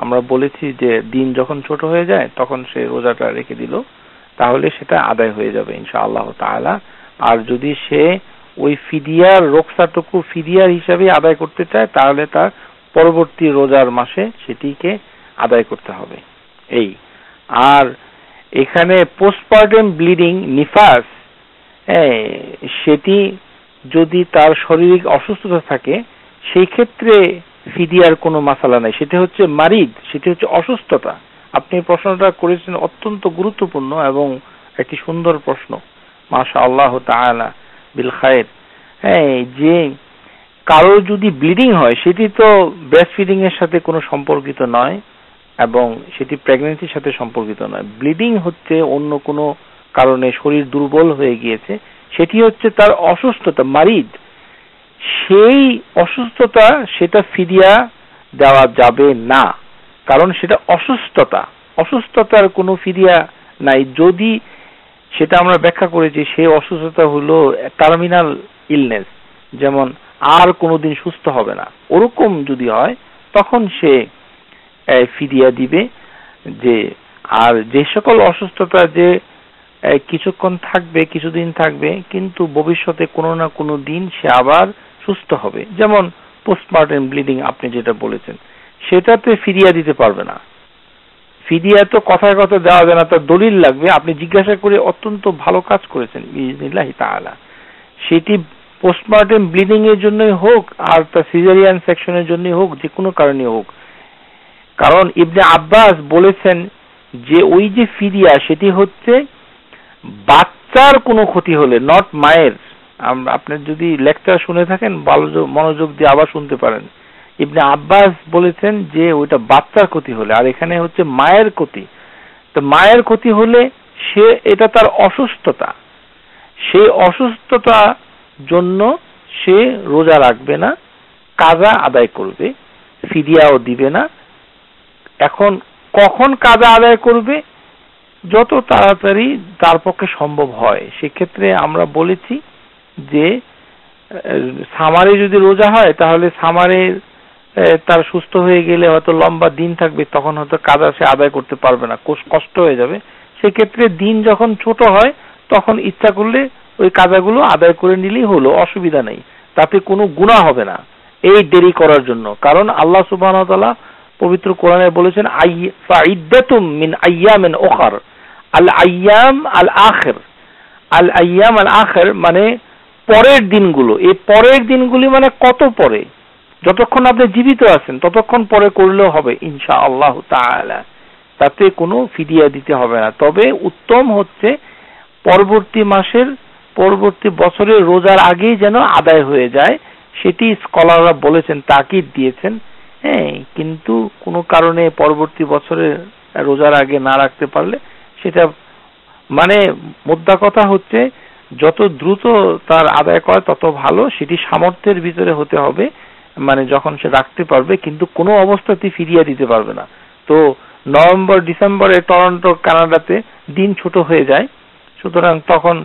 আমরা বলেছি যে দিন যখন ছোট হয়ে যায় তখন সে রোজাটা রেখে দিল তাহলে সেটা আদায় হয়ে যাবে ইনশা আল্লাহ তালা আর যদি সে ওই ফিদিয়ার রোকসাটুকু ফিদিয়ার হিসাবে আদায় করতে চায় তাহলে তার পরবর্তী রোজার মাসে সেটিকে আদায় করতে হবে এই আর এখানে পোস্টপার্টম ব্লিডিং নিফাস হ্যাঁ সেটি যদি তার শারীরিক অসুস্থতা থাকে সেই ক্ষেত্রে ফিদিয়ার কোনো মাসালা নাই সেটি হচ্ছে মারিদ সেটি হচ্ছে অসুস্থতা আপনি প্রশ্নটা করেছেন অত্যন্ত গুরুত্বপূর্ণ এবং একটি সুন্দর প্রশ্ন মাশা আল্লাহ তালা বিল খায়ের হ্যাঁ যে কারো যদি ব্লিডিং হয় সেটি তো ব্রেস্ট ফিডিং এর সাথে কোনো সম্পর্কিত নয় এবং সেটি প্রেগনেন্সির সাথে সম্পর্কিত নয় ব্লিডিং হচ্ছে অন্য কোনো কারণে শরীর দুর্বল হয়ে গিয়েছে সেটি হচ্ছে তার অসুস্থতা মারিদ সেই অসুস্থতা সেটা ফিরিয়া দেওয়া যাবে না কারণ সেটা অসুস্থতা অসুস্থতার কোনো ফিরিয়া নাই যদি সেটা আমরা ব্যাখ্যা করেছি সেই অসুস্থতা হলো টার্মিনাল ইলনেস যেমন আর কোনোদিন সুস্থ হবে না ওরকম যদি হয় তখন সে ফিরিয়া দিবে যে আর যে সকল অসুস্থতা যে কিছুক্ষণ থাকবে কিছুদিন থাকবে কিন্তু ভবিষ্যতে কোনো না কোনো দিন সে আবার সুস্থ হবে যেমন পোস্টমার্টম ব্লিডিং আপনি যেটা বলেছেন সেটা তো ফিরিয়া দিতে পারবে না ফিরিয়া তো কথায় কথা দেওয়া যায় না তার দলিল লাগবে আপনি জিজ্ঞাসা করে অত্যন্ত ভালো কাজ করেছেন তাআলা সেটি পোস্টমার্টম ব্লিডিং এর জন্যই হোক আর তার সিজারিয়ান সেকশনের জন্যই হোক যে কোনো কারণে হোক কারণ ইবনে আব্বাস বলেছেন যে ওই যে ফিরিয়া সেটি হচ্ছে বাচ্চার কোনো ক্ষতি হলে নট মায়ের আপনি যদি লেকচার শুনে থাকেন মনোযোগ দিয়ে আবার শুনতে পারেন ইবনে আব্বাস বলেছেন যে ওইটা বাচ্চার ক্ষতি হলে আর এখানে হচ্ছে মায়ের ক্ষতি তো মায়ের ক্ষতি হলে সে এটা তার অসুস্থতা সেই অসুস্থতা জন্য সে রোজা রাখবে না কাজা আদায় করবে ফিরিয়াও দিবে না এখন কখন কাজা আদায় করবে যত তাড়াতাড়ি তার পক্ষে সম্ভব হয় সেক্ষেত্রে আমরা বলেছি যে সামারে যদি রোজা হয় তাহলে সামারে তার সুস্থ হয়ে গেলে হয়তো লম্বা দিন থাকবে তখন হয়তো কাদা সে আদায় করতে পারবে না কষ্ট হয়ে যাবে সেক্ষেত্রে দিন যখন ছোট হয় তখন ইচ্ছা করলে ওই কাজাগুলো আদায় করে নিলেই হলো অসুবিধা নেই তাতে কোনো গুণা হবে না এই দেরি করার জন্য কারণ আল্লাহ সুবাহ পবিত্র কোরআনে বলেছেন মিন আইয়ামেন ওখার আল আইয়াম আল আখের আল আইয়াম আল আখের মানে পরের দিনগুলো এই পরের দিনগুলি মানে কত পরে যতক্ষণ আপনি জীবিত আছেন ততক্ষণ পরে করলেও হবে ইনশা আল্লাহ তাতে কোনো ফিদিয়া দিতে হবে না তবে উত্তম হচ্ছে পরবর্তী মাসের পরবর্তী বছরের রোজার আগেই যেন আদায় হয়ে যায় সেটি স্কলাররা বলেছেন তাকিদ দিয়েছেন হ্যাঁ কিন্তু কোনো কারণে পরবর্তী বছরে রোজার আগে না রাখতে পারলে সেটা মানে মোদ্দা কথা হচ্ছে যত দ্রুত তার আদায় করা তত ভালো সেটি সামর্থ্যের ভিতরে হতে হবে মানে যখন সে রাখতে পারবে কিন্তু কোনো অবস্থাতেই ফিরিয়ে দিতে পারবে না তো নভেম্বর ডিসেম্বরে টরন্টো কানাডাতে দিন ছোট হয়ে যায় সুতরাং তখন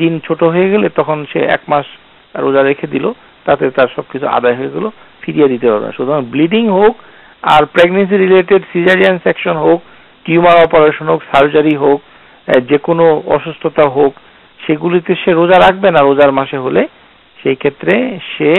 দিন ছোট হয়ে গেলে তখন সে এক মাস রোজা রেখে দিল তাতে তার সবকিছু আদায় হয়ে গেল ফিরিয়ে দিতে পারবে না সুতরাং ব্লিডিং হোক আর প্রেগনেন্সি রিলেটেড সিজারিয়ান সেকশন হোক টিউমার অপারেশন হোক সার্জারি হোক যে কোনো অসুস্থতা হোক সেগুলিতে সে রোজা রাখবে না রোজার মাসে হলে সেই ক্ষেত্রে সে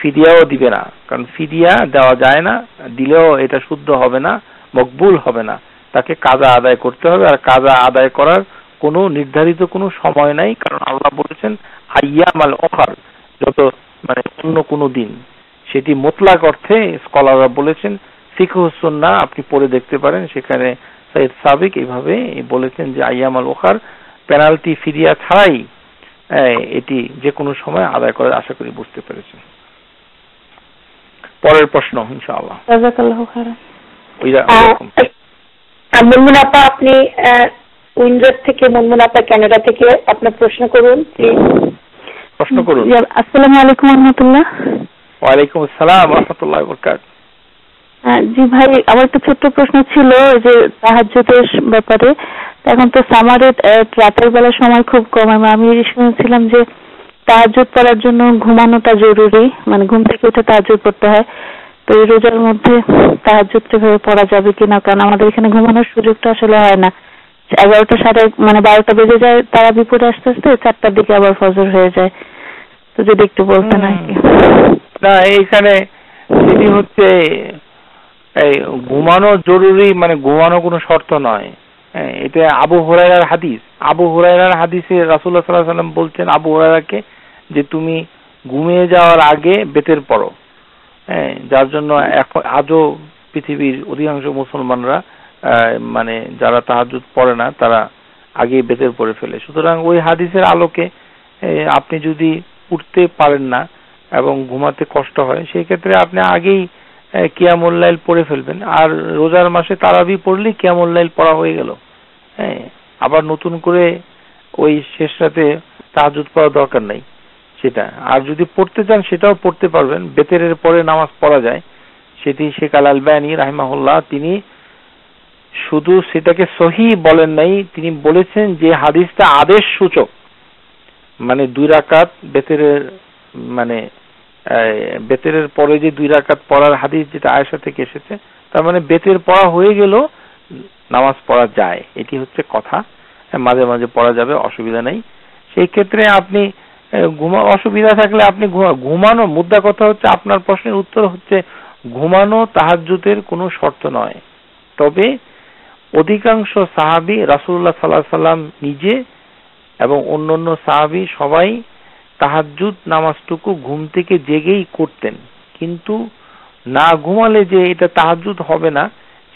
ফিদিয়াও দিবে না কারণ ফিদিয়া দেওয়া যায় না দিলেও এটা শুদ্ধ হবে না মকবুল হবে না তাকে কাজা আদায় করতে হবে আর কাজা আদায় করার কোনো নির্ধারিত কোনো সময় নাই কারণ আল্লাহ বলেছেন হাইয়া মাল অফার যত মানে অন্য কোনো দিন সেটি মোতলাক অর্থে স্কলাররা বলেছেন ফিকহসন্না আপনি পড়ে দেখতে পারেন সেখানে সৈয়দ সাবিক এইভাবে বলেছেন যে আইয়াম আল ওখার পেনাল্টি ফিরিয়া ছাড়াই এটি যে কোনো সময় আদায় করার আশা করি বুঝতে পেরেছেন
পরের প্রশ্ন ইনশাআল্লাহ মনমুন আপা আপনি উইন্ডোজ থেকে মনমুন আপা ক্যানাডা থেকে আপনার প্রশ্ন করুন
প্লিজ প্রশ্ন করুন আসসালামু আলাইকুম রহমতুল্লাহ
ওয়ালাইকুম আসসালাম
রহমতুল্লাহ বরকাত হ্যাঁ, জি ভাই আমার একটা ছোট্ট প্রশ্ন ছিল যে তাহাজ্জুদের ব্যাপারে এখন তো সামারে রাতের বেলা সময় খুব কম আমি শুনেছিলাম যে তাহাজ্জুদ পড়ার জন্য ঘুমানোটা জরুরি মানে ঘুম থেকে উঠে তাহাজ্জুদ পড়তে হয় তো এই রোজার মধ্যে তাহাজ্জুদ কিভাবে পড়া যাবে কিনা কারণ আমাদের এখানে ঘুমানোর সুযোগটা আসলে হয় না এগারোটা সাড়ে মানে বারোটা বেজে যায় তারা বিপদে আস্তে আস্তে চারটার দিকে আবার ফজর হয়ে যায় তো যদি একটু বলতেন আর কি
না এইখানে সেটি হচ্ছে এই ঘুমানো জরুরি মানে ঘুমানো কোনো শর্ত নয় হ্যাঁ এটা আবু হুরায়রার হাদিস আবু হুরায়রার হাদিসে রাসুল্লাহ সাল্লাহ সাল্লাম বলছেন আবু হুরায়রাকে যে তুমি ঘুমিয়ে যাওয়ার আগে বেতের পড়ো হ্যাঁ যার জন্য এখন আজও পৃথিবীর অধিকাংশ মুসলমানরা মানে যারা তাহাজুদ পড়ে না তারা আগে বেতের পড়ে ফেলে সুতরাং ওই হাদিসের আলোকে আপনি যদি উঠতে পারেন না এবং ঘুমাতে কষ্ট হয় সেই ক্ষেত্রে আপনি আগেই কিয়ামুল্লাইল পড়ে ফেলবেন আর রোজার মাসে তারাবি পড়লেই কিয়ামুল্লাইল পড়া হয়ে গেল হ্যাঁ আবার নতুন করে ওই শেষ রাতে তাহাজুদ পড়ার দরকার নাই সেটা আর যদি পড়তে চান সেটাও পড়তে পারবেন বেতেরের পরে নামাজ পড়া যায় সেটি শেখ আল আলবায়ানি রাহিমাহুল্লাহ তিনি শুধু সেটাকে সহি বলেন নাই তিনি বলেছেন যে হাদিসটা আদেশ সূচক মানে দুই রাকাত বেতেরের মানে বেতেরের পরে যে দুই রাকাত পড়ার হাদিস যেটা আয়সা থেকে এসেছে তার মানে বেতের পড়া হয়ে গেল নামাজ পড়া যায় এটি হচ্ছে কথা মাঝে মাঝে পড়া যাবে অসুবিধা নেই সেই ক্ষেত্রে আপনি ঘুমা অসুবিধা থাকলে আপনি ঘুমানো মুদ্রা কথা হচ্ছে আপনার প্রশ্নের উত্তর হচ্ছে ঘুমানো তাহাজুতের কোনো শর্ত নয় তবে অধিকাংশ সাহাবি রাসুল্লাহ সাল্লাহ সাল্লাম নিজে এবং অন্য অন্য সাহাবি সবাই তাহাজুদ নামাজটুকু ঘুম থেকে জেগেই করতেন কিন্তু না ঘুমালে যে এটা তাহাজুদ হবে না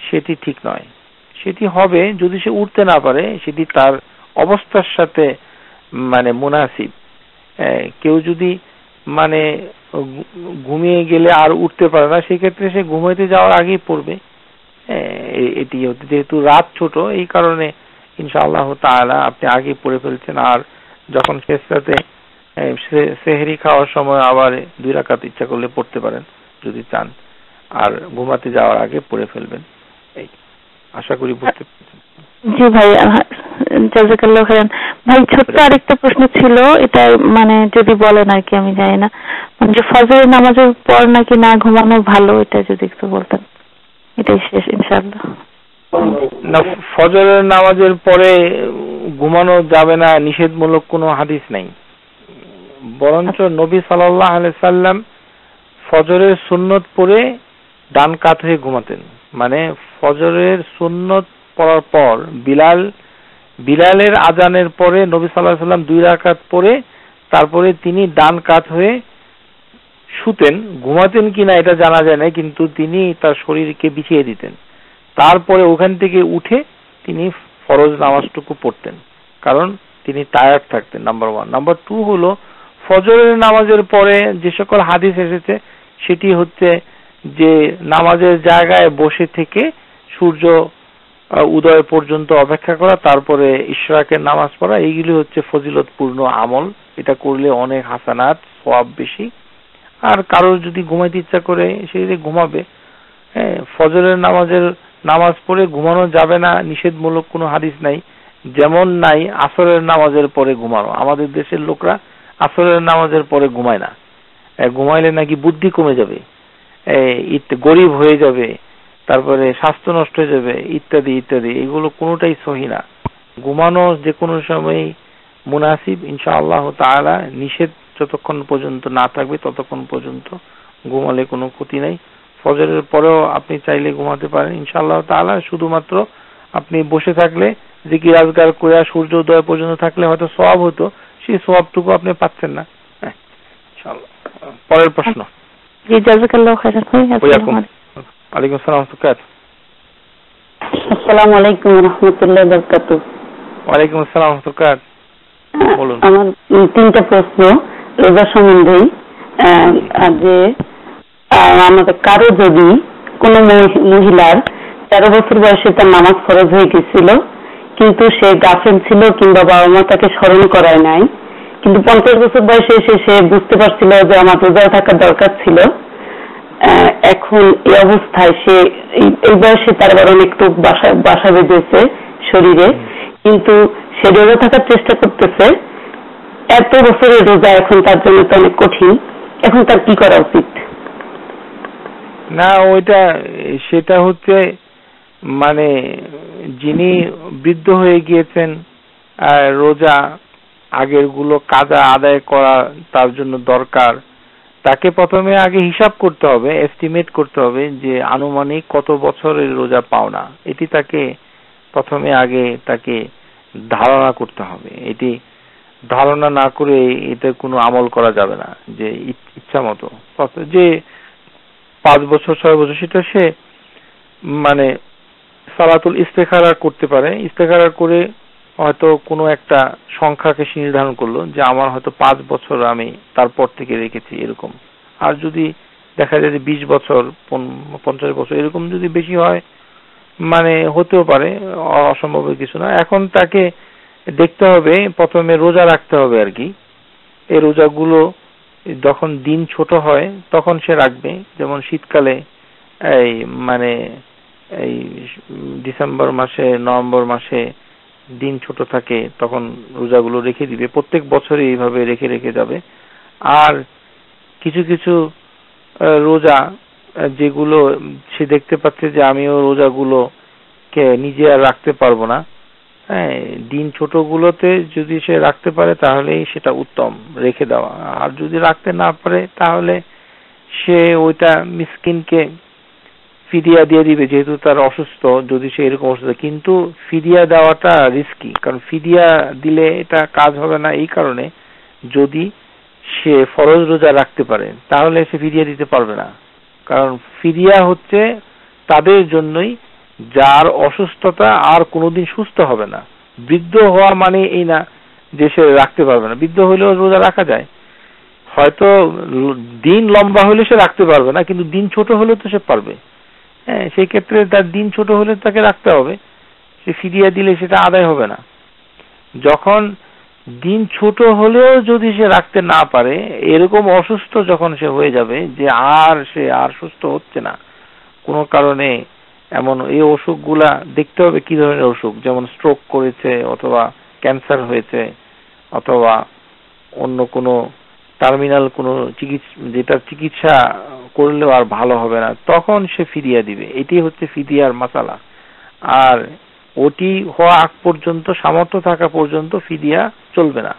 সেটি ঠিক নয় সেটি হবে যদি সে উঠতে না পারে সেটি তার অবস্থার সাথে মানে মুনাসিব কেউ যদি মানে ঘুমিয়ে গেলে আর উঠতে পারে না সেক্ষেত্রে সে ঘুমাইতে যাওয়ার আগেই পড়বে এটি যেহেতু রাত ছোট এই কারণে ইনশাআল্লাহ তাআলা আপনি আগে পড়ে ফেলছেন আর যখন শেষরাতে সেহরি খাওয়ার সময় আবার দুই রাকাত ইচ্ছা করলে পড়তে পারেন যদি চান আর ঘুমাতে যাওয়ার আগে পড়ে ফেলবেন এই আশা করি বুঝতে
জি ভাই জাজাকাল্লাহ খাইরান ভাই ছোট্ট আরেকটা প্রশ্ন ছিল এটা মানে যদি বলেন আর কি আমি জানি না মানে যে ফজরের নামাজের পর নাকি না ঘুমানো ভালো এটা যদি একটু বলতেন এটাই শেষ ইনশাআল্লাহ
না ফজরের নামাজের পরে ঘুমানো যাবে না নিষেধমূলক কোনো হাদিস নাই বরঞ্চ নবী সাল্লাহ সাল্লাম ফজরের সুন্নত পরে ডান কাত হয়ে ঘুমাতেন মানে ফজরের সুন্নত পড়ার পর বিলাল বিলালের আজানের পরে নবী সাল্লাহ সাল্লাম দুই রাকাত পরে তারপরে তিনি ডান কাত হয়ে শুতেন ঘুমাতেন কিনা এটা জানা যায় না কিন্তু তিনি তার শরীরকে বিছিয়ে দিতেন তারপরে ওখান থেকে উঠে তিনি ফরজ নামাজটুকু পড়তেন কারণ তিনি টায়ার্ড থাকতেন নাম্বার ওয়ান নাম্বার টু হলো ফজরের নামাজের পরে যে সকল হাদিস এসেছে সেটি হচ্ছে যে নামাজের জায়গায় বসে থেকে সূর্য উদয় পর্যন্ত অপেক্ষা করা তারপরে ইশরাকের নামাজ পড়া এইগুলি হচ্ছে ফজিলতপূর্ণ আমল এটা করলে অনেক হাসানাত সব বেশি আর কারোর যদি ঘুমাইতে ইচ্ছা করে সে ঘুমাবে হ্যাঁ ফজরের নামাজের নামাজ পড়ে ঘুমানো যাবে না নিষেধমূলক কোনো হাদিস নাই যেমন নাই আসরের নামাজের পরে ঘুমানো আমাদের দেশের লোকরা আসরের নামাজের পরে ঘুমায় না ঘুমাইলে নাকি বুদ্ধি কমে যাবে গরিব হয়ে যাবে তারপরে স্বাস্থ্য নষ্ট হয়ে যাবে ইত্যাদি ইত্যাদি এগুলো কোনোটাই সহি না ঘুমানো যে কোনো সময় মুনাসিব ইনশা আল্লাহ তাআলা নিষেধ যতক্ষণ পর্যন্ত না থাকবে ততক্ষণ পর্যন্ত ঘুমালে কোনো ক্ষতি নাই ফজরের পরেও আপনি চাইলে ঘুমাতে পারেন ইনশাআল্লাহ তাআলা শুধুমাত্র আপনি বসে থাকলে জিকির আজগার করে সূর্য উদয় পর্যন্ত থাকলে হয়তো সওয়াব হতো সেই সওয়াবটুকু আপনি পাচ্ছেন না হ্যাঁ, ইনশাআল্লাহ পরের প্রশ্ন আসসালামু আলাইকুম আসসালাম বলুন
আমার তিনটা প্রশ্ন রোজা সম্বন্ধে যে হ্যাঁ, আমাদের কারো যদি কোনো মহিলার তেরো বছর বয়সে তার নামাজ ফরজ হয়ে গেছিল কিন্তু সে গাফেল ছিল কিংবা বাবা মা তাকে স্মরণ করায় নাই কিন্তু পঞ্চাশ বছর বয়সে এসে সে বুঝতে পারছিল যে আমার রোজা থাকার দরকার ছিল এখন এই অবস্থায় সে এই বয়সে তার আবার একটু বাসা বাসা বেঁধেছে শরীরে কিন্তু সে রোজা থাকার চেষ্টা করতেছে এত বছরের রোজা এখন তার জন্য তো অনেক কঠিন এখন তার কি করা উচিত
না ওইটা সেটা হচ্ছে মানে যিনি বৃদ্ধ হয়ে গিয়েছেন আর রোজা আগের গুলো কাজা আদায় করা তার জন্য দরকার তাকে প্রথমে আগে হিসাব করতে হবে এস্টিমেট করতে হবে যে আনুমানিক কত বছরের রোজা পাওনা এটি তাকে প্রথমে আগে তাকে ধারণা করতে হবে এটি ধারণা না করে এটা কোনো আমল করা যাবে না যে ইচ্ছা মতো যে পাঁচ বছর ছয় বছর সেটা সে মানে সালাতুল ইস্তেখারা করতে পারে ইস্তেখারা করে হয়তো কোনো একটা সংখ্যাকে সে নির্ধারণ করলো যে আমার হয়তো পাঁচ বছর আমি তারপর থেকে রেখেছি এরকম আর যদি দেখা যায় যে বিশ বছর পঞ্চাশ বছর এরকম যদি বেশি হয় মানে হতেও পারে অসম্ভব কিছু না এখন তাকে দেখতে হবে প্রথমে রোজা রাখতে হবে আর কি এই রোজাগুলো যখন দিন ছোট হয় তখন সে রাখবে যেমন শীতকালে এই মানে এই ডিসেম্বর মাসে নভেম্বর মাসে দিন ছোট থাকে তখন রোজাগুলো রেখে দিবে প্রত্যেক বছরই এইভাবে রেখে রেখে যাবে আর কিছু কিছু রোজা যেগুলো সে দেখতে পাচ্ছে যে আমি ও রোজাগুলো কে নিজে আর রাখতে পারবো না হ্যাঁ দিন ছোটগুলোতে যদি সে রাখতে পারে তাহলেই সেটা উত্তম রেখে দেওয়া আর যদি রাখতে না পারে তাহলে সে ওইটা মিসকিনকে ফিরিয়া দিয়ে দিবে যেহেতু তার অসুস্থ যদি সে এরকম অসুস্থ কিন্তু ফিরিয়া দেওয়াটা রিস্কি কারণ ফিরিয়া দিলে এটা কাজ হবে না এই কারণে যদি সে ফরজ রোজা রাখতে পারে তাহলে সে ফিরিয়ে দিতে পারবে না কারণ ফিরিয়া হচ্ছে তাদের জন্যই যার অসুস্থতা আর কোনোদিন সুস্থ হবে না বৃদ্ধ হওয়া মানে এই না যে সে রাখতে পারবে না বৃদ্ধ হলেও রোজা রাখা যায় হয়তো দিন লম্বা হলে সে রাখতে পারবে না কিন্তু দিন ছোট হলে তো সে পারবে হ্যাঁ সেই ক্ষেত্রে তার দিন ছোট হলে তাকে রাখতে হবে সে ফিরিয়ে দিলে সেটা আদায় হবে না যখন দিন ছোট হলেও যদি সে রাখতে না পারে এরকম অসুস্থ যখন সে হয়ে যাবে যে আর সে আর সুস্থ হচ্ছে না কোনো কারণে এমন এই অসুখগুলা দেখতে হবে কি ধরনের অসুখ যেমন স্ট্রোক করেছে অথবা ক্যান্সার হয়েছে অথবা অন্য কোনো টার্মিনাল কোনো চিকিৎসা যেটা চিকিৎসা করলেও আর ভালো হবে না তখন সে ফিরিয়া দিবে এটি হচ্ছে ফিদিয়ার মাসালা আর ওটি হওয়া আগ পর্যন্ত সামর্থ্য থাকা পর্যন্ত ফিদিয়া চলবে না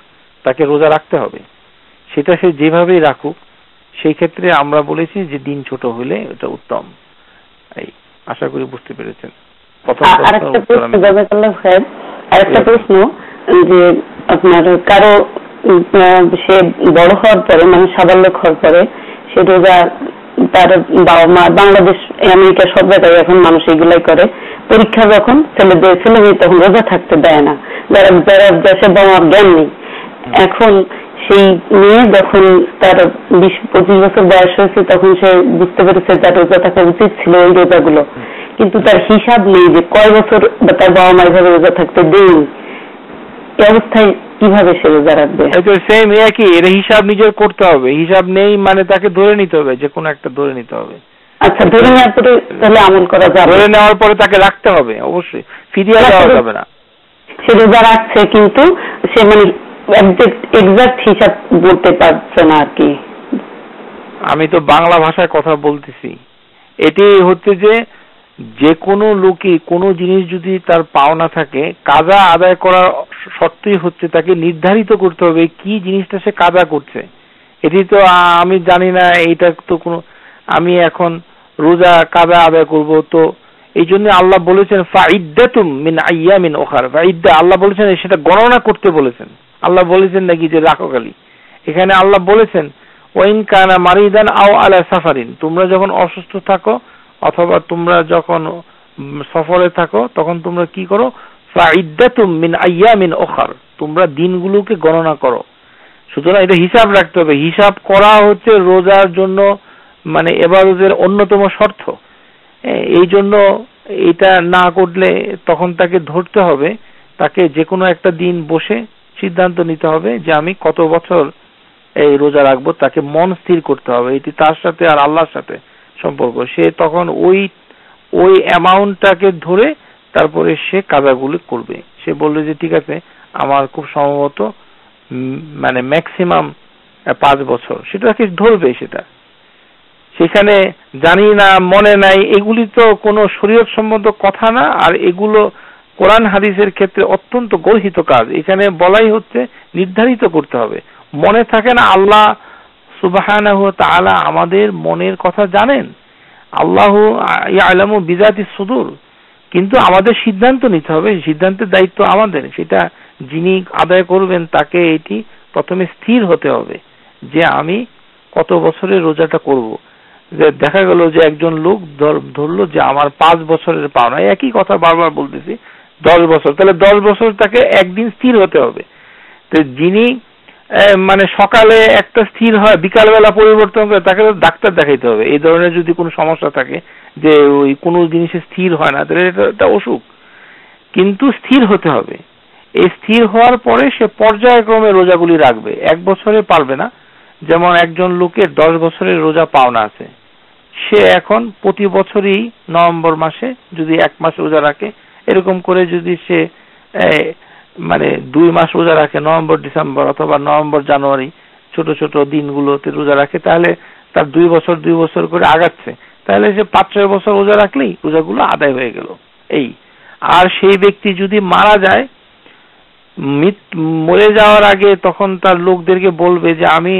তাকে রোজা রাখতে হবে সেটা সে যেভাবেই রাখুক সেই ক্ষেত্রে আমরা বলেছি যে দিন ছোট হলে এটা উত্তম আশা করি বুঝতে পেরেছেন আরেকটা প্রশ্ন যে আপনার কারো
সে বড় হওয়ার পরে মানে হওয়ার পরে সে রোজা তার বাবা মা বাংলাদেশ আমেরিকা সব জায়গায় এখন মানুষ এগুলাই করে পরীক্ষা যখন ছেলেদের ছেলে মেয়ে তখন রোজা থাকতে দেয় না যারা যারা দেশের বাবা জ্ঞান নেই এখন সেই মেয়ে যখন তার বিশ পঁচিশ বছর বয়স হয়েছে তখন সে বুঝতে পেরেছে তার রোজা থাকা উচিত ছিল এই রোজাগুলো কিন্তু তার হিসাব নেই যে কয় বছর তার বাবা
মা এভাবে রোজা থাকতে দেই এই অবস্থায় কিভাবে সে রোজা রাখবে সেম একই এর হিসাব নিজের করতে হবে হিসাব নেই মানে তাকে ধরে নিতে হবে যে কোনো একটা ধরে নিতে হবে আচ্ছা ধরে নেওয়ার পরে তাহলে আমল করা যাবে ধরে নেওয়ার পরে তাকে রাখতে হবে অবশ্যই ফিরিয়ে দেওয়া যাবে না
সে রোজা রাখছে কিন্তু সে মানে এক্সাক্ট
হিসাব বলতে আর কি আমি তো বাংলা ভাষায় কথা বলতেছি এটি হচ্ছে যে যে কোনো লোকই কোনো জিনিস যদি তার পাওনা থাকে কাজা আদায় করার সত্যি হচ্ছে তাকে নির্ধারিত করতে হবে কি জিনিসটা সে কাজা করছে এটি তো আমি জানি না এটা তো কোনো আমি এখন রোজা কাজা আদায় করব তো এই জন্য আল্লাহ বলেছেন তুম মিন আইয়ামিন ওখার ফাইদ্দা আল্লাহ বলেছেন সেটা গণনা করতে বলেছেন আল্লাহ বলেছেন নাকি যে রাখো খালি এখানে আল্লাহ বলেছেন ওয়াইন কানা মারিদান আও আলা সাফারিন তোমরা যখন অসুস্থ থাকো অথবা তোমরা যখন সফরে থাকো তখন তোমরা কি করো তুম মিন আইয়ামিন ওখার তোমরা দিনগুলোকে গণনা করো সুতরাং এটা হিসাব রাখতে হবে হিসাব করা হচ্ছে রোজার জন্য মানে এবারতের অন্যতম শর্ত এই জন্য এটা না করলে তখন তাকে ধরতে হবে তাকে যে কোনো একটা দিন বসে সিদ্ধান্ত নিতে হবে যে আমি কত বছর এই রোজা রাখবো তাকে মন স্থির করতে হবে এটি তার সাথে আর আল্লাহর সাথে সম্পর্ক সে তখন ওই ওই অ্যামাউন্টটাকে ধরে তারপরে সে কাজাগুলি করবে সে বললো যে ঠিক আছে আমার খুব সম্ভবত মানে ম্যাক্সিমাম পাঁচ বছর সেটাকে ধরবে সেটা সেখানে জানি না মনে নাই এগুলি তো কোনো শরীয়ত সম্বন্ধ কথা না আর এগুলো কোরআন হাদিসের ক্ষেত্রে অত্যন্ত গর্হিত কাজ এখানে বলাই হচ্ছে নির্ধারিত করতে হবে মনে থাকে না আল্লাহ সুবাহ তালা আমাদের মনের কথা জানেন আল্লাহ আলামু বিজাতি সুদূর কিন্তু আমাদের সিদ্ধান্ত নিতে হবে সিদ্ধান্তের দায়িত্ব আমাদের সেটা যিনি আদায় করবেন তাকে এটি প্রথমে স্থির হতে হবে যে আমি কত বছরের রোজাটা করব যে দেখা গেল যে একজন লোক ধরলো যে আমার পাঁচ বছরের পাওনা একই কথা বারবার বলতেছি দশ বছর তাহলে দশ বছর তাকে একদিন স্থির হতে হবে তো যিনি মানে সকালে একটা স্থির হয় বিকালবেলা পরিবর্তন করে তাকে ডাক্তার দেখাইতে হবে এই ধরনের যদি কোনো সমস্যা থাকে যে ওই কোনো জিনিসে স্থির হয় না তাহলে এটা একটা অসুখ কিন্তু স্থির হতে হবে এই স্থির হওয়ার পরে সে পর্যায়ক্রমে রোজাগুলি রাখবে এক বছরে পারবে না যেমন একজন লোকের দশ বছরের রোজা পাওনা আছে সে এখন প্রতি বছরই নভেম্বর মাসে যদি এক মাস রোজা রাখে এরকম করে যদি সে মানে দুই মাস রোজা রাখে নভেম্বর ডিসেম্বর অথবা নভেম্বর জানুয়ারি ছোট ছোট দিনগুলোতে রোজা রাখে তাহলে তার দুই বছর দুই বছর করে আগাচ্ছে তাহলে সে পাঁচ ছয় বছর রোজা রাখলেই রোজাগুলো আদায় হয়ে গেল এই আর সেই ব্যক্তি যদি মারা যায় মরে যাওয়ার আগে তখন তার লোকদেরকে বলবে যে আমি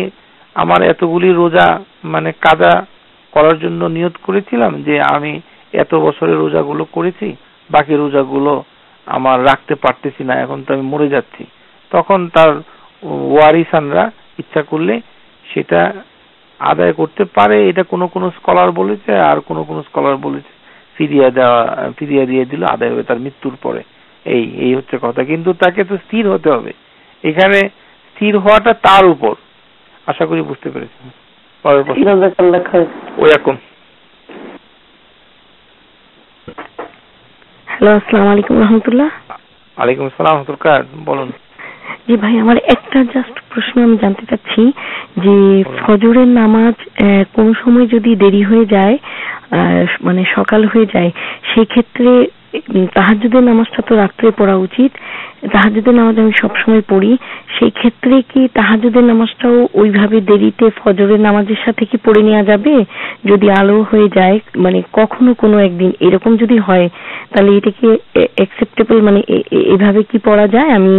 আমার এতগুলি রোজা মানে কাদা করার জন্য নিয়ত করেছিলাম যে আমি এত বছরে রোজাগুলো করেছি বাকি রোজাগুলো আমার রাখতে পারতেছি না এখন তো আমি মরে যাচ্ছি তখন তার ওয়ারিসানরা ইচ্ছা করলে সেটা আদায় করতে পারে এটা কোনো কোনো স্কলার বলেছে আর কোনো কোনো স্কলার বলেছে ফিরিয়া দেওয়া ফিরিয়া দিয়ে দিল আদায় হবে তার মৃত্যুর পরে এই এই হচ্ছে কথা কিন্তু তাকে তো স্থির হতে হবে এখানে স্থির হওয়াটা তার উপর আশা করি বুঝতে পেরেছি Пару হ্যালো
আসসালামু আলাইকুম রহমতুল্লাহ
ওয়ালাইকুম আসসালাম রহমতুল্লাহ বলুন
জি ভাই আমার একটা জাস্ট প্রশ্ন আমি জানতে চাচ্ছি যে ফজরের নামাজ কোন সময় যদি দেরি হয়ে যায় মানে সকাল হয়ে যায় সেক্ষেত্রে তাহাজ্জুদের নামাজটা তো রাত্রে পড়া উচিত তাহাজ্জুদের নামাজ আমি সবসময় পড়ি সেই ক্ষেত্রে কি তাহাজ্জুদের নামাজটাও ওইভাবে দেরিতে ফজরের নামাজের সাথে কি পড়ে নেওয়া যাবে যদি আলো হয়ে যায় মানে কখনো কোনো একদিন এরকম যদি হয় তাহলে এটা কি অ্যাকসেপ্টেবল মানে এভাবে কি পড়া যায় আমি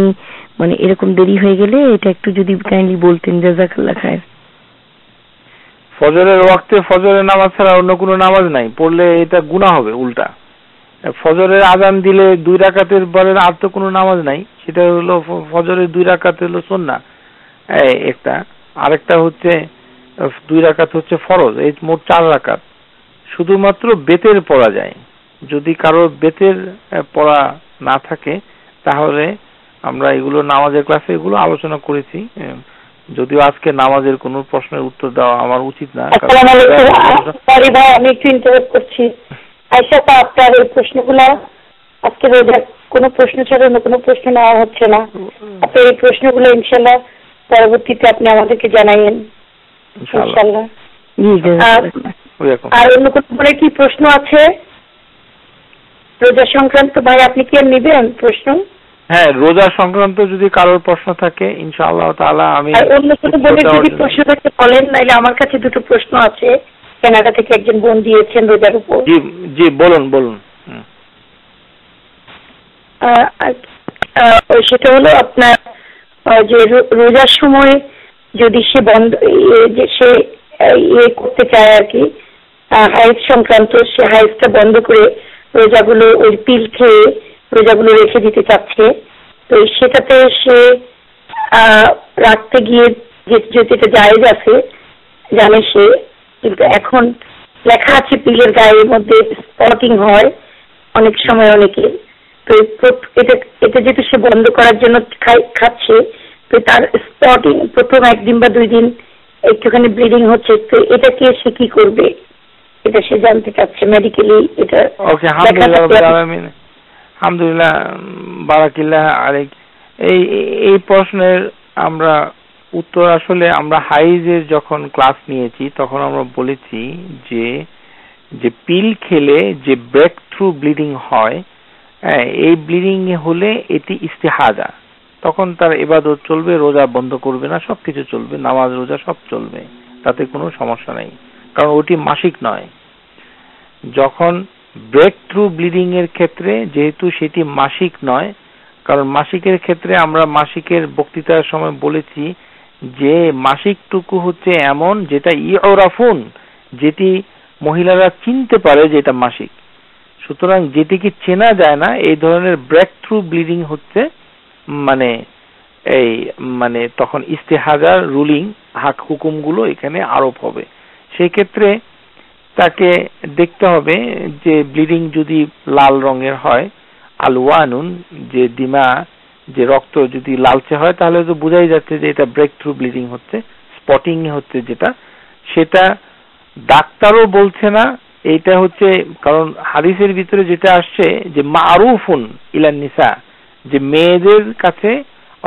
মানে এরকম দেরি হয়ে গেলে এটা একটু যদি কাইন্ডলি বলতেন জাজাকাল্লাহ খায়ের
ফজরের ওয়াক্তে ফজরের নামাজ ছাড়া অন্য কোনো নামাজ নাই পড়লে এটা গুনাহ হবে উল্টা ফজরের আজান দিলে দুই রাকাতের পরে আর তো কোনো নামাজ নাই সেটা হলো ফজরের দুই রাকাত হলো সন্না একটা আরেকটা হচ্ছে দুই রাকাত হচ্ছে ফরজ এই মোট চার রাকাত শুধুমাত্র বেতের পড়া যায় যদি কারো বেতের পড়া না থাকে তাহলে আমরা এগুলো নামাজের ক্লাসে এগুলো আলোচনা করেছি যদিও আজকে নামাজের কোনো প্রশ্নের উত্তর দেওয়া আমার উচিত না
আমি একটু করছি আয়সা আপা আপনার এই প্রশ্নগুলা আজকে কোনো প্রশ্ন ছাড়া অন্য কোনো প্রশ্ন নেওয়া হচ্ছে না আপনি এই প্রশ্নগুলো ইনশাল্লাহ পরবর্তীতে আপনি আমাদেরকে জানাইয়েন আর অন্য কোনো কি প্রশ্ন আছে রোজা সংক্রান্ত ভাই আপনি কি আর নিবেন প্রশ্ন
হ্যাঁ রোজা সংক্রান্ত যদি কারোর প্রশ্ন থাকে ইনশাআল্লাহ তাআলা আমি অন্য কোনো বলে যদি প্রশ্ন
থাকে বলেন নাহলে আমার কাছে দুটো প্রশ্ন আছে কানাডা থেকে একজন বোন দিয়েছেন রোজার উপর
জি জি বলুন বলুন
সেটা হলো আপনার যে রোজার সময় যদি সে বন্ধ সে ইয়ে করতে চায় আর কি হাইস সংক্রান্ত সে হাইসটা বন্ধ করে রোজাগুলো ওই পিল খেয়ে রোজাগুলো রেখে দিতে চাচ্ছে তো সেটাতে সে রাখতে গিয়ে যেটা জায়েজ আছে জানে সে কিন্তু এখন লেখা আছে পিলের গায়ের মধ্যে স্পটিং হয় অনেক সময় অনেকে তো এটা যেহেতু সে বন্ধ করার জন্য খাচ্ছে তো তার স্পটিং প্রথম একদিন বা দুই দিন একটুখানি ব্লিডিং হচ্ছে তো এটা সে কি করবে এটা সে জানতে চাচ্ছে মেডিকেলি এটা
আলহামদুলিল্লাহ বারাকিল্লাহ আরেক এই এই প্রশ্নের আমরা উত্তর আসলে আমরা হাইজের যখন ক্লাস নিয়েছি তখন আমরা বলেছি যে যে পিল খেলে যে ব্রেক থ্রু ব্লিডিং হয় হ্যাঁ এই ব্লিডিং হলে এটি ইস্তেহাজা তখন তার এবাদত চলবে রোজা বন্ধ করবে না সবকিছু চলবে নামাজ রোজা সব চলবে তাতে কোনো সমস্যা নেই কারণ ওটি মাসিক নয় যখন ব্রেক থ্রু ব্লিডিং এর ক্ষেত্রে যেহেতু সেটি মাসিক নয় কারণ মাসিকের ক্ষেত্রে আমরা মাসিকের বক্তৃতার সময় বলেছি যে মাসিকটুকু হচ্ছে এমন যেটা ইউরাফুন যেটি মহিলারা চিনতে পারে যে এটা মাসিক সুতরাং যেটিকে চেনা যায় না এই ধরনের ব্রেক থ্রু ব্লিডিং হচ্ছে মানে এই মানে তখন ইস্তেহাজার রুলিং হাক হুকুমগুলো এখানে আরোপ হবে সেক্ষেত্রে তাকে দেখতে হবে যে ব্লিডিং যদি লাল রঙের হয় আনুন যে ডিমা যে রক্ত যদি লালচে হয় তাহলে তো বোঝাই যাচ্ছে যে এটা ব্রেক থ্রু ব্লিডিং হচ্ছে স্পটিং হচ্ছে যেটা সেটা ডাক্তারও বলছে না এটা হচ্ছে কারণ হাদিসের ভিতরে যেটা আসছে যে মারুফুন ইলান যে মেয়েদের কাছে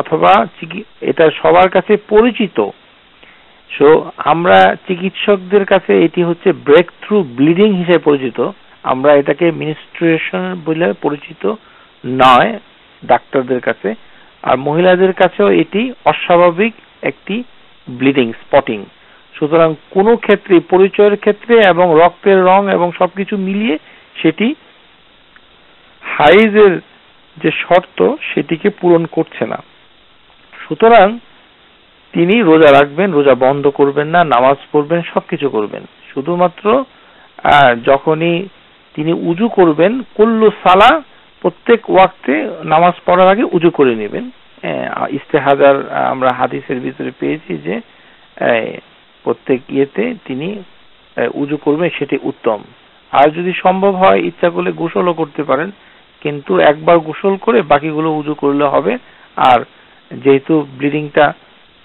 অথবা এটা সবার কাছে পরিচিত সো আমরা চিকিৎসকদের কাছে এটি হচ্ছে ব্রেক থ্রু ব্লিডিং হিসেবে পরিচিত আমরা এটাকে মিনিস্ট্রেশন বলে পরিচিত নয় ডাক্তারদের কাছে আর মহিলাদের কাছেও এটি অস্বাভাবিক একটি ব্লিডিং স্পটিং সুতরাং কোনো ক্ষেত্রে পরিচয়ের ক্ষেত্রে এবং রক্তের রং এবং সবকিছু মিলিয়ে সেটি হাইজের যে শর্ত সেটিকে পূরণ করছে না সুতরাং তিনি রোজা রাখবেন রোজা বন্ধ করবেন না নামাজ পড়বেন সবকিছু করবেন শুধুমাত্র যখনই তিনি উজু করবেন কল্লু সালা প্রত্যেক ওয়াক্তে নামাজ পড়ার আগে উজু করে নেবেন ইস্তেহাজার আমরা হাদিসের ভিতরে পেয়েছি যে প্রত্যেক ইয়েতে তিনি উজু করবেন সেটি উত্তম আর যদি সম্ভব হয় ইচ্ছা করলে গোসলও করতে পারেন কিন্তু একবার গোসল করে বাকিগুলো উজু করলে হবে আর যেহেতু ব্লিডিংটা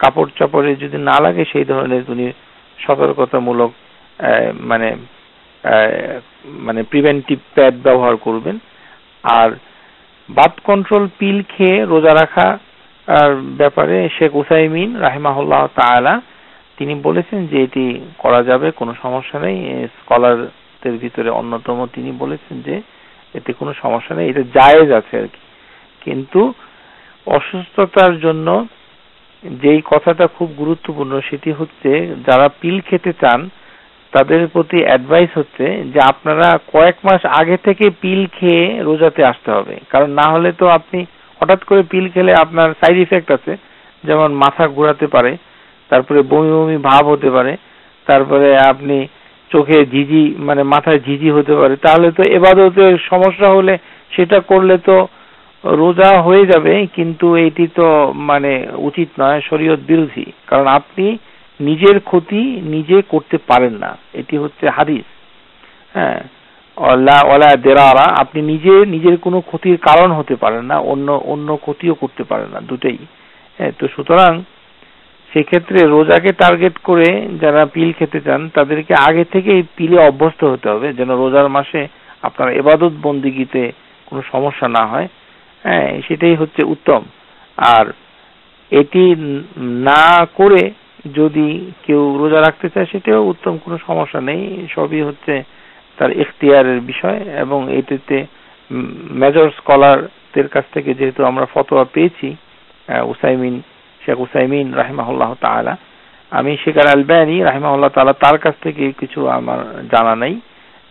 কাপড় চাপড়ে যদি না লাগে সেই ধরনের তিনি সতর্কতামূলক মানে মানে প্রিভেন্টিভ প্যাড ব্যবহার করবেন আর বাদ কন্ট্রোল পিল খেয়ে রোজা রাখা ব্যাপারে শেখ উসাইমিন রাহিমাহুল্লাহ তালা তিনি বলেছেন যে এটি করা যাবে কোনো সমস্যা নেই স্কলারদের ভিতরে অন্যতম তিনি বলেছেন যে এতে কোনো সমস্যা নেই এটা জায়েজ আছে আর কি কিন্তু অসুস্থতার জন্য যেই কথাটা খুব গুরুত্বপূর্ণ সেটি হচ্ছে যারা পিল খেতে চান তাদের প্রতি অ্যাডভাইস হচ্ছে যে আপনারা কয়েক মাস আগে থেকে পিল খেয়ে রোজাতে আসতে হবে কারণ না হলে তো আপনি হঠাৎ করে পিল খেলে আপনার সাইড ইফেক্ট আছে যেমন মাথা ঘোরাতে পারে তারপরে বমি বমি ভাব হতে পারে তারপরে আপনি চোখে ঝিঝি মানে মাথায় ঝিঝি হতে পারে তাহলে তো এবাদতে সমস্যা হলে সেটা করলে তো রোজা হয়ে যাবে কিন্তু এটি তো মানে উচিত নয় শরীয়ত বিরোধী কারণ আপনি নিজের ক্ষতি নিজে করতে পারেন না এটি হচ্ছে হাদিস হ্যাঁ অল্লা অলা দেরারা আপনি নিজে নিজের কোনো ক্ষতির কারণ হতে পারেন না অন্য অন্য ক্ষতিও করতে পারেন না দুটাই হ্যাঁ তো সুতরাং সেক্ষেত্রে রোজাকে টার্গেট করে যারা পিল খেতে চান তাদেরকে আগে থেকে পিলে অভ্যস্ত হতে হবে যেন রোজার মাসে আপনার এবাদত বন্দিগিতে কোনো সমস্যা না হয় হ্যাঁ সেটাই হচ্ছে উত্তম আর এটি না করে যদি কেউ রোজা রাখতে চায় সেটাও উত্তম কোনো সমস্যা নেই সবই হচ্ছে তার এখতিয়ারের বিষয় এবং এটাতে মেজর স্কলারদের কাছ থেকে যেহেতু আমরা ফতোয়া পেয়েছি উসাইমিন শেখ উসাইমিন রাহেমাহুল্লাহ তালা আমি শেখার আলবানি রাহেমাহুল্লাহ তালা তার কাছ থেকে কিছু আমার জানা নাই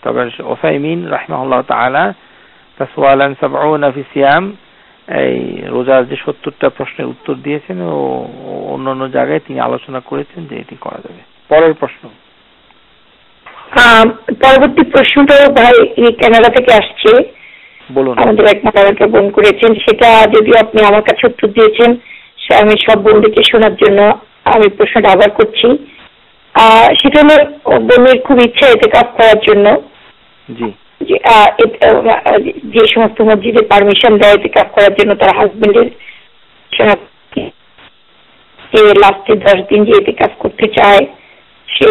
তবে ওসাইমিন রাহেমাহুল্লাহ তালা তাসওয়ালান সাবউনা ফি সিয়াম এই রোজার যে সত্তরটা প্রশ্নের উত্তর দিয়েছেন ও অন্যান্য জায়গায় তিনি আলোচনা করেছেন যে এটি করা যাবে পরের প্রশ্ন পরবর্তী
প্রশ্নটা ভাই কানাডা থেকে আসছে বলুন আমাদের এক মাতারাকে বোন করেছেন সেটা যদি আপনি আমার কাছে উত্তর দিয়েছেন আমি সব বন্ধুকে শোনার জন্য আমি প্রশ্নটা আবার করছি সেটা হলো বোনের খুব ইচ্ছা এতে কাজ করার জন্য জি যে সমস্ত মসজিদে পারমিশন দেয় পিক আপ করার জন্য তার হাজবেন্ডের যে লাস্টে দশ দিন যে পিক আপ করতে চায় সে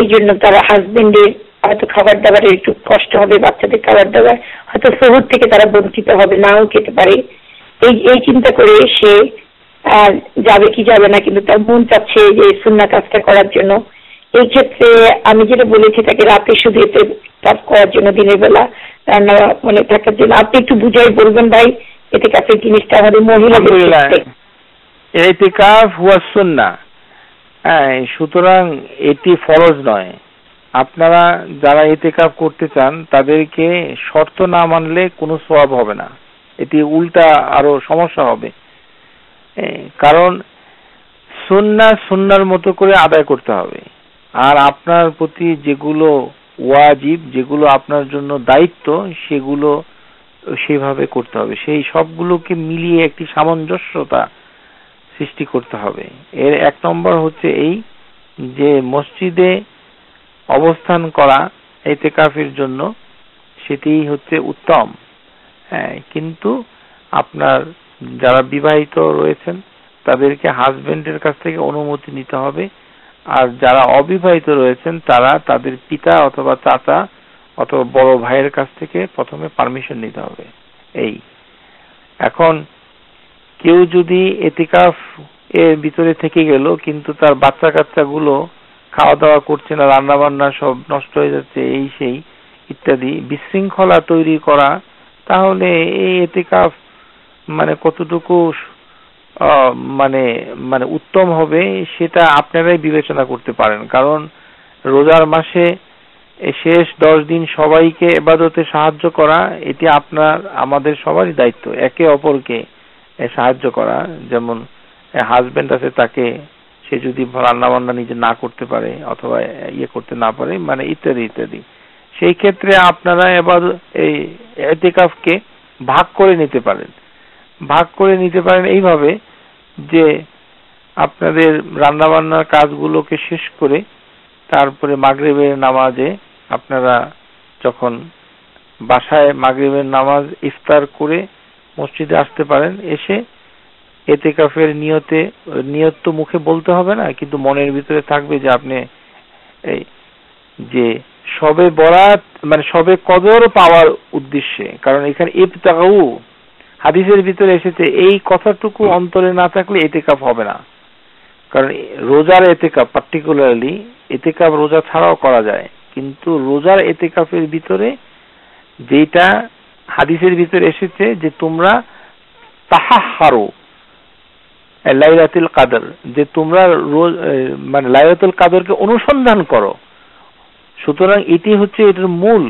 এই জন্য তার হাজবেন্ডের হয়তো খাবার দাবারের একটু কষ্ট হবে বাচ্চাদের খাবার দাবার হয়তো শহর থেকে তারা বঞ্চিত হবে নাও খেতে পারে এই এই চিন্তা করে সে যাবে কি যাবে না কিন্তু তার মন চাচ্ছে যে সুন্না কাজটা করার জন্য এই ক্ষেত্রে আমি যেটা বলেছি তাকে রাতে শুধু এতে পাপ করার জন্য দিনের বেলা রান্না মানে থাকার জন্য আপনি একটু বুঝাই বলবেন ভাই এতে কাছে জিনিসটা আমাদের মহিলাদের এতেকাফ হুয়া সুন্না
হ্যাঁ সুতরাং এটি ফরজ নয় আপনারা যারা করতে চান তাদেরকে শর্ত না মানলে কোনো সওয়াব হবে না এটি উল্টা আরো সমস্যা হবে কারণ সুন্না সুন্নার মতো করে আদায় করতে হবে আর আপনার প্রতি যেগুলো ওয়াজিব যেগুলো আপনার জন্য দায়িত্ব সেগুলো সেইভাবে করতে হবে সেই সবগুলোকে মিলিয়ে একটি সামঞ্জস্যতা সৃষ্টি করতে হবে এর এক নম্বর হচ্ছে এই যে মসজিদে অবস্থান করা এতেকাফের জন্য সেটি হচ্ছে উত্তম হ্যাঁ কিন্তু আপনার যারা বিবাহিত রয়েছেন তাদেরকে হাজবেন্ডের কাছ থেকে অনুমতি নিতে হবে আর যারা অবিবাহিত রয়েছেন তারা তাদের পিতা অথবা চাচা অথবা বড় ভাইয়ের কাছ থেকে প্রথমে পারমিশন নিতে হবে এই এখন কেউ যদি এতিকাফ এর ভিতরে থেকে গেল কিন্তু তার বাচ্চা কাচ্চা গুলো খাওয়া দাওয়া করছে না রান্না বান্না সব নষ্ট হয়ে যাচ্ছে এই সেই ইত্যাদি বিশৃঙ্খলা তৈরি করা তাহলে এই এতিকাফ মানে কতটুকু মানে মানে উত্তম হবে সেটা আপনারাই বিবেচনা করতে পারেন কারণ রোজার মাসে শেষ দশ দিন সবাইকে এবাদতে সাহায্য করা এটি আপনার আমাদের সবারই দায়িত্ব একে অপরকে সাহায্য করা যেমন হাজবেন্ড আছে তাকে সে যদি রান্নাবান্না নিজে না করতে পারে অথবা ইয়ে করতে না পারে মানে ইত্যাদি ইত্যাদি সেই ক্ষেত্রে আপনারা এবার এই এতেকাফকে ভাগ করে নিতে পারেন ভাগ করে নিতে পারেন এইভাবে যে আপনাদের রান্নাবান্নার কাজগুলোকে শেষ করে তারপরে মাগরিবের নামাজে আপনারা যখন বাসায় মাগরিবের নামাজ ইফতার করে মসজিদে আসতে পারেন এসে এতে কাফের নিয়তে নিয়ত তো মুখে বলতে হবে না কিন্তু মনের ভিতরে থাকবে যে আপনি এই যে সবে বরাত মানে সবে কদর পাওয়ার উদ্দেশ্যে কারণ এখানে ইফতাউ হাদিসের ভিতরে এসেছে এই কথাটুকু অন্তরে না থাকলে এতেকাপ হবে না কারণ রোজার এতেকাপ পার্টিকুলারলি এতেকাপ রোজা ছাড়াও করা যায় কিন্তু রোজার এতেকাপের ভিতরে যেটা হাদিসের ভিতরে এসেছে যে তোমরা তাহাহারো লাইলাতুল কাদর যে তোমরা রোজ মানে লাইলাতুল কাদরকে অনুসন্ধান করো সুতরাং এটি হচ্ছে এটার মূল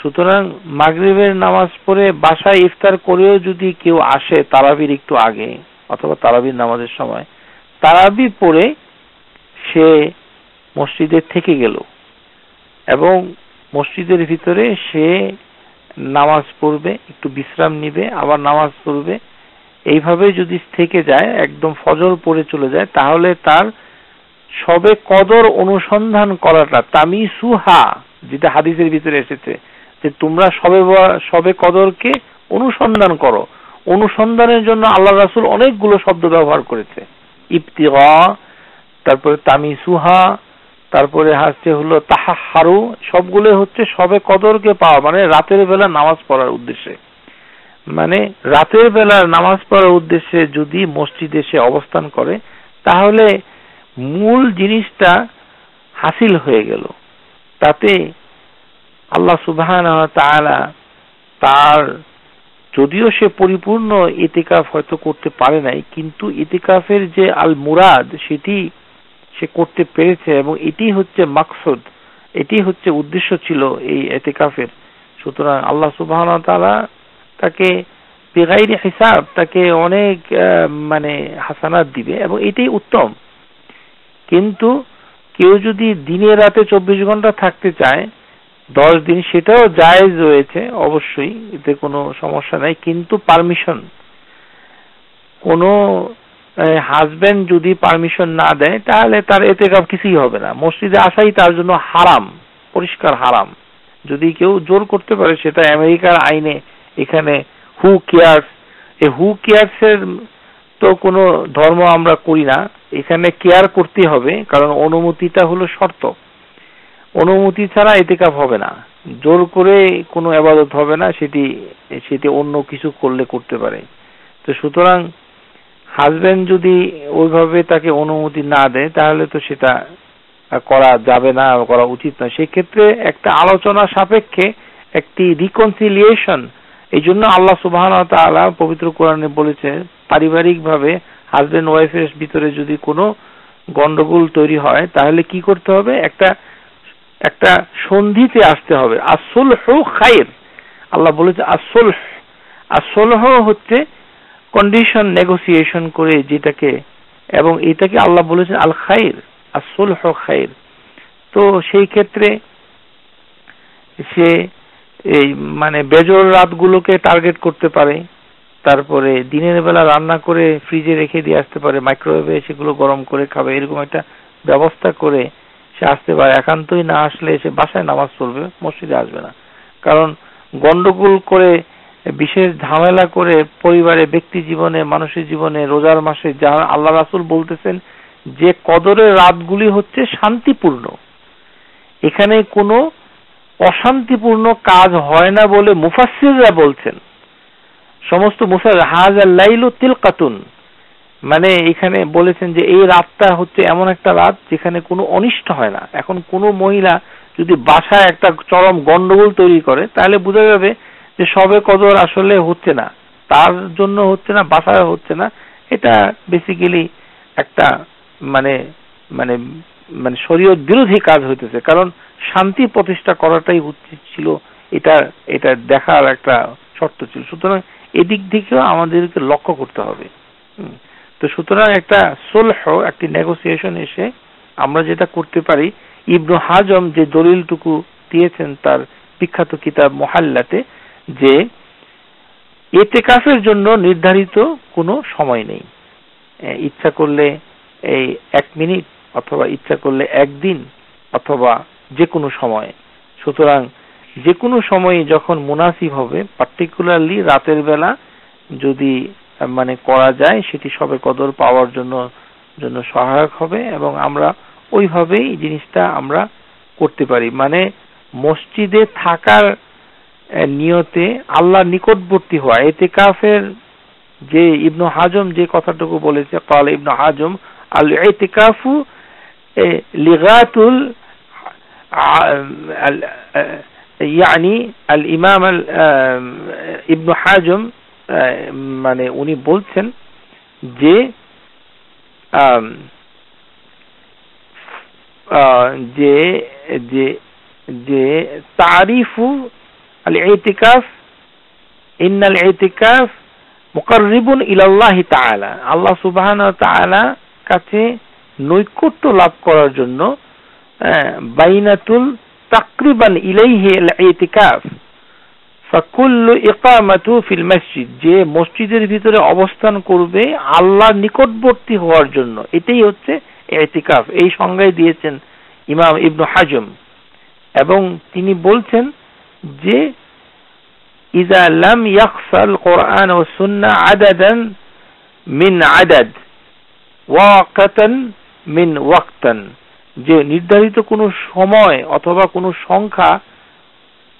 সুতরাং মাগরিবের নামাজ পড়ে বাসায় ইফতার করেও যদি কেউ আসে তারাবির একটু আগে অথবা তারাবির নামাজের সময় তারাবি পড়ে সে মসজিদে থেকে গেল এবং মসজিদের ভিতরে সে নামাজ পড়বে একটু বিশ্রাম নিবে আবার নামাজ পড়বে এইভাবে যদি থেকে যায় একদম ফজর পড়ে চলে যায় তাহলে তার সবে কদর অনুসন্ধান করাটা তামিসুহা যেটা হাদিসের ভিতরে এসেছে যে তোমরা সবে সবে কদরকে অনুসন্ধান করো অনুসন্ধানের জন্য আল্লাহ রাসুল অনেকগুলো শব্দ ব্যবহার করেছে ইফতিগা তারপরে তামিসুহা তারপরে হাসছে হলো তাহা হারু সবগুলো হচ্ছে সবে কদরকে পাওয়া মানে রাতের বেলা নামাজ পড়ার উদ্দেশ্যে মানে রাতের বেলার নামাজ পড়ার উদ্দেশ্যে যদি মসজিদে সে অবস্থান করে তাহলে মূল জিনিসটা হাসিল হয়ে গেল তাতে আল্লাহ সুবহান তার যদিও সে পরিপূর্ণ এতেকাফ হয়তো করতে পারে নাই কিন্তু এতেকাফের যে আল মুরাদ সেটি সে করতে পেরেছে এবং এটি হচ্ছে মাকসুদ এটি হচ্ছে উদ্দেশ্য ছিল এই এতেকাফের সুতরাং আল্লাহ সুবহান তালা তাকে বেগাইরি হিসাব তাকে অনেক মানে হাসানাত দিবে এবং এটাই উত্তম কিন্তু কেউ যদি দিনে রাতে চব্বিশ ঘন্টা থাকতে চায় দশ দিন সেটাও জায়েজ রয়েছে অবশ্যই এতে কোনো সমস্যা নাই কিন্তু পারমিশন কোনো হাজব্যান্ড যদি পারমিশন না দেয় তাহলে তার এতে কাপ কিছুই হবে না মসজিদে আসাই তার জন্য হারাম পরিষ্কার হারাম যদি কেউ জোর করতে পারে সেটা আমেরিকার আইনে এখানে হু কেয়ার্স এই হু কেয়ার্স এর তো কোনো ধর্ম আমরা করি না এখানে কেয়ার করতে হবে কারণ অনুমতিটা হলো শর্ত অনুমতি ছাড়া এতেকাফ হবে না জোর করে কোনো আবাদত হবে না সেটি সেটি অন্য কিছু করলে করতে পারে তো সুতরাং হাজব্যান্ড যদি ওইভাবে তাকে অনুমতি না দেয় তাহলে তো সেটা করা যাবে না করা উচিত না সেক্ষেত্রে একটা আলোচনা সাপেক্ষে একটি রিকনসিলিয়েশন এই জন্য আল্লাহ সুবাহ তালা পবিত্র কোরআনে বলেছে পারিবারিকভাবে হাজব্যান্ড ওয়াইফের ভিতরে যদি কোনো গন্ডগোল তৈরি হয় তাহলে কি করতে হবে একটা একটা সন্ধিতে আসতে হবে আসল হো খায়ের আল্লাহ বলেছে আসল আসল হচ্ছে কন্ডিশন নেগোসিয়েশন করে যেটাকে এবং এটাকে আল্লাহ বলেছেন আল খায়ের আসল হো খায়ের তো সেই ক্ষেত্রে সে এই মানে বেজর রাতগুলোকে টার্গেট করতে পারে তারপরে দিনের বেলা রান্না করে ফ্রিজে রেখে দিয়ে আসতে পারে মাইক্রোওয়েভে সেগুলো গরম করে খাবে এরকম একটা ব্যবস্থা করে সে আসতে পারে একান্তই না আসলে সে বাসায় নামাজ পড়বে মসজিদে আসবে না কারণ গন্ডগোল করে বিশেষ ঝামেলা করে পরিবারে ব্যক্তি জীবনে মানুষের জীবনে রোজার মাসে যা আল্লাহ রাসুল বলতেছেন যে কদরের রাতগুলি হচ্ছে শান্তিপূর্ণ এখানে কোনো অশান্তিপূর্ণ কাজ হয় না বলে মুফাসিররা বলছেন সমস্ত মুসার হাজ আল্লাইলু তিলকাতুন মানে এখানে বলেছেন যে এই রাতটা হচ্ছে এমন একটা রাত যেখানে কোনো অনিষ্ট হয় না এখন কোনো মহিলা যদি বাসায় একটা চরম গন্ডগোল তৈরি করে তাহলে বোঝা যাবে যে সবে কদর আসলে হচ্ছে না তার জন্য হচ্ছে না বাসায় হচ্ছে না এটা বেসিক্যালি একটা মানে মানে মানে শরীর বিরোধী কাজ হইতেছে কারণ শান্তি প্রতিষ্ঠা করাটাই উচিত ছিল এটা এটা দেখার একটা শর্ত ছিল সুতরাং এদিক থেকেও আমাদেরকে লক্ষ্য করতে হবে তো সুতরাং একটা সুলহ একটি নেগোসিয়েশন এসে আমরা যেটা করতে পারি ইবনু হাজম যে দলিলটুকু দিয়েছেন তার বিখ্যাত কিতাব মহাল্লাতে যে এতেকাফের জন্য নির্ধারিত কোনো সময় নেই ইচ্ছা করলে এই এক মিনিট অথবা ইচ্ছা করলে একদিন অথবা যে কোনো সময় সুতরাং যে কোনো সময়ে যখন মুনাসিব হবে পার্টিকুলারলি রাতের বেলা যদি মানে করা যায় সেটি সবে কদর পাওয়ার জন্য জন্য সহায়ক হবে এবং আমরা ওইভাবেই জিনিসটা আমরা করতে পারি মানে মসজিদে থাকার নিয়তে আল্লাহ নিকটবর্তী হওয়া এতে কাফের যে ইবনু হাজম যে কথাটুকু বলেছে কাল ইবনু হাজম আল এতেকাফু লিগাতুল আল ইয়ানি يعني الإمام ইবনু হাজম মানে উনি বলছেন যে যে যে যে তারিফু আল ইতিকাফ ইন্নাল ইতিকাফ মুকাররিবুন ইলাল্লাহি তাআলা আল্লাহ সুবহানাহু তাআলা কাছে নৈকট্য লাভ করার জন্য বাইনাতুল তাকরিবান ইলাইহি আল ইতিকাফ ফিল মসজিদ যে মসজিদের ভিতরে অবস্থান করবে আল্লাহ নিকটবর্তী হওয়ার জন্য এটাই হচ্ছে এতিকাফ এই সংজ্ঞায় দিয়েছেন ইমাম ইবনু হাজম এবং তিনি বলছেন যে ইজা লাম ইয়াকসাল কোরআন ও সুন্না আদাদান মিন আদাদ ওয়াকাতান মিন ওয়াক্তান যে নির্ধারিত কোনো সময় অথবা কোনো সংখ্যা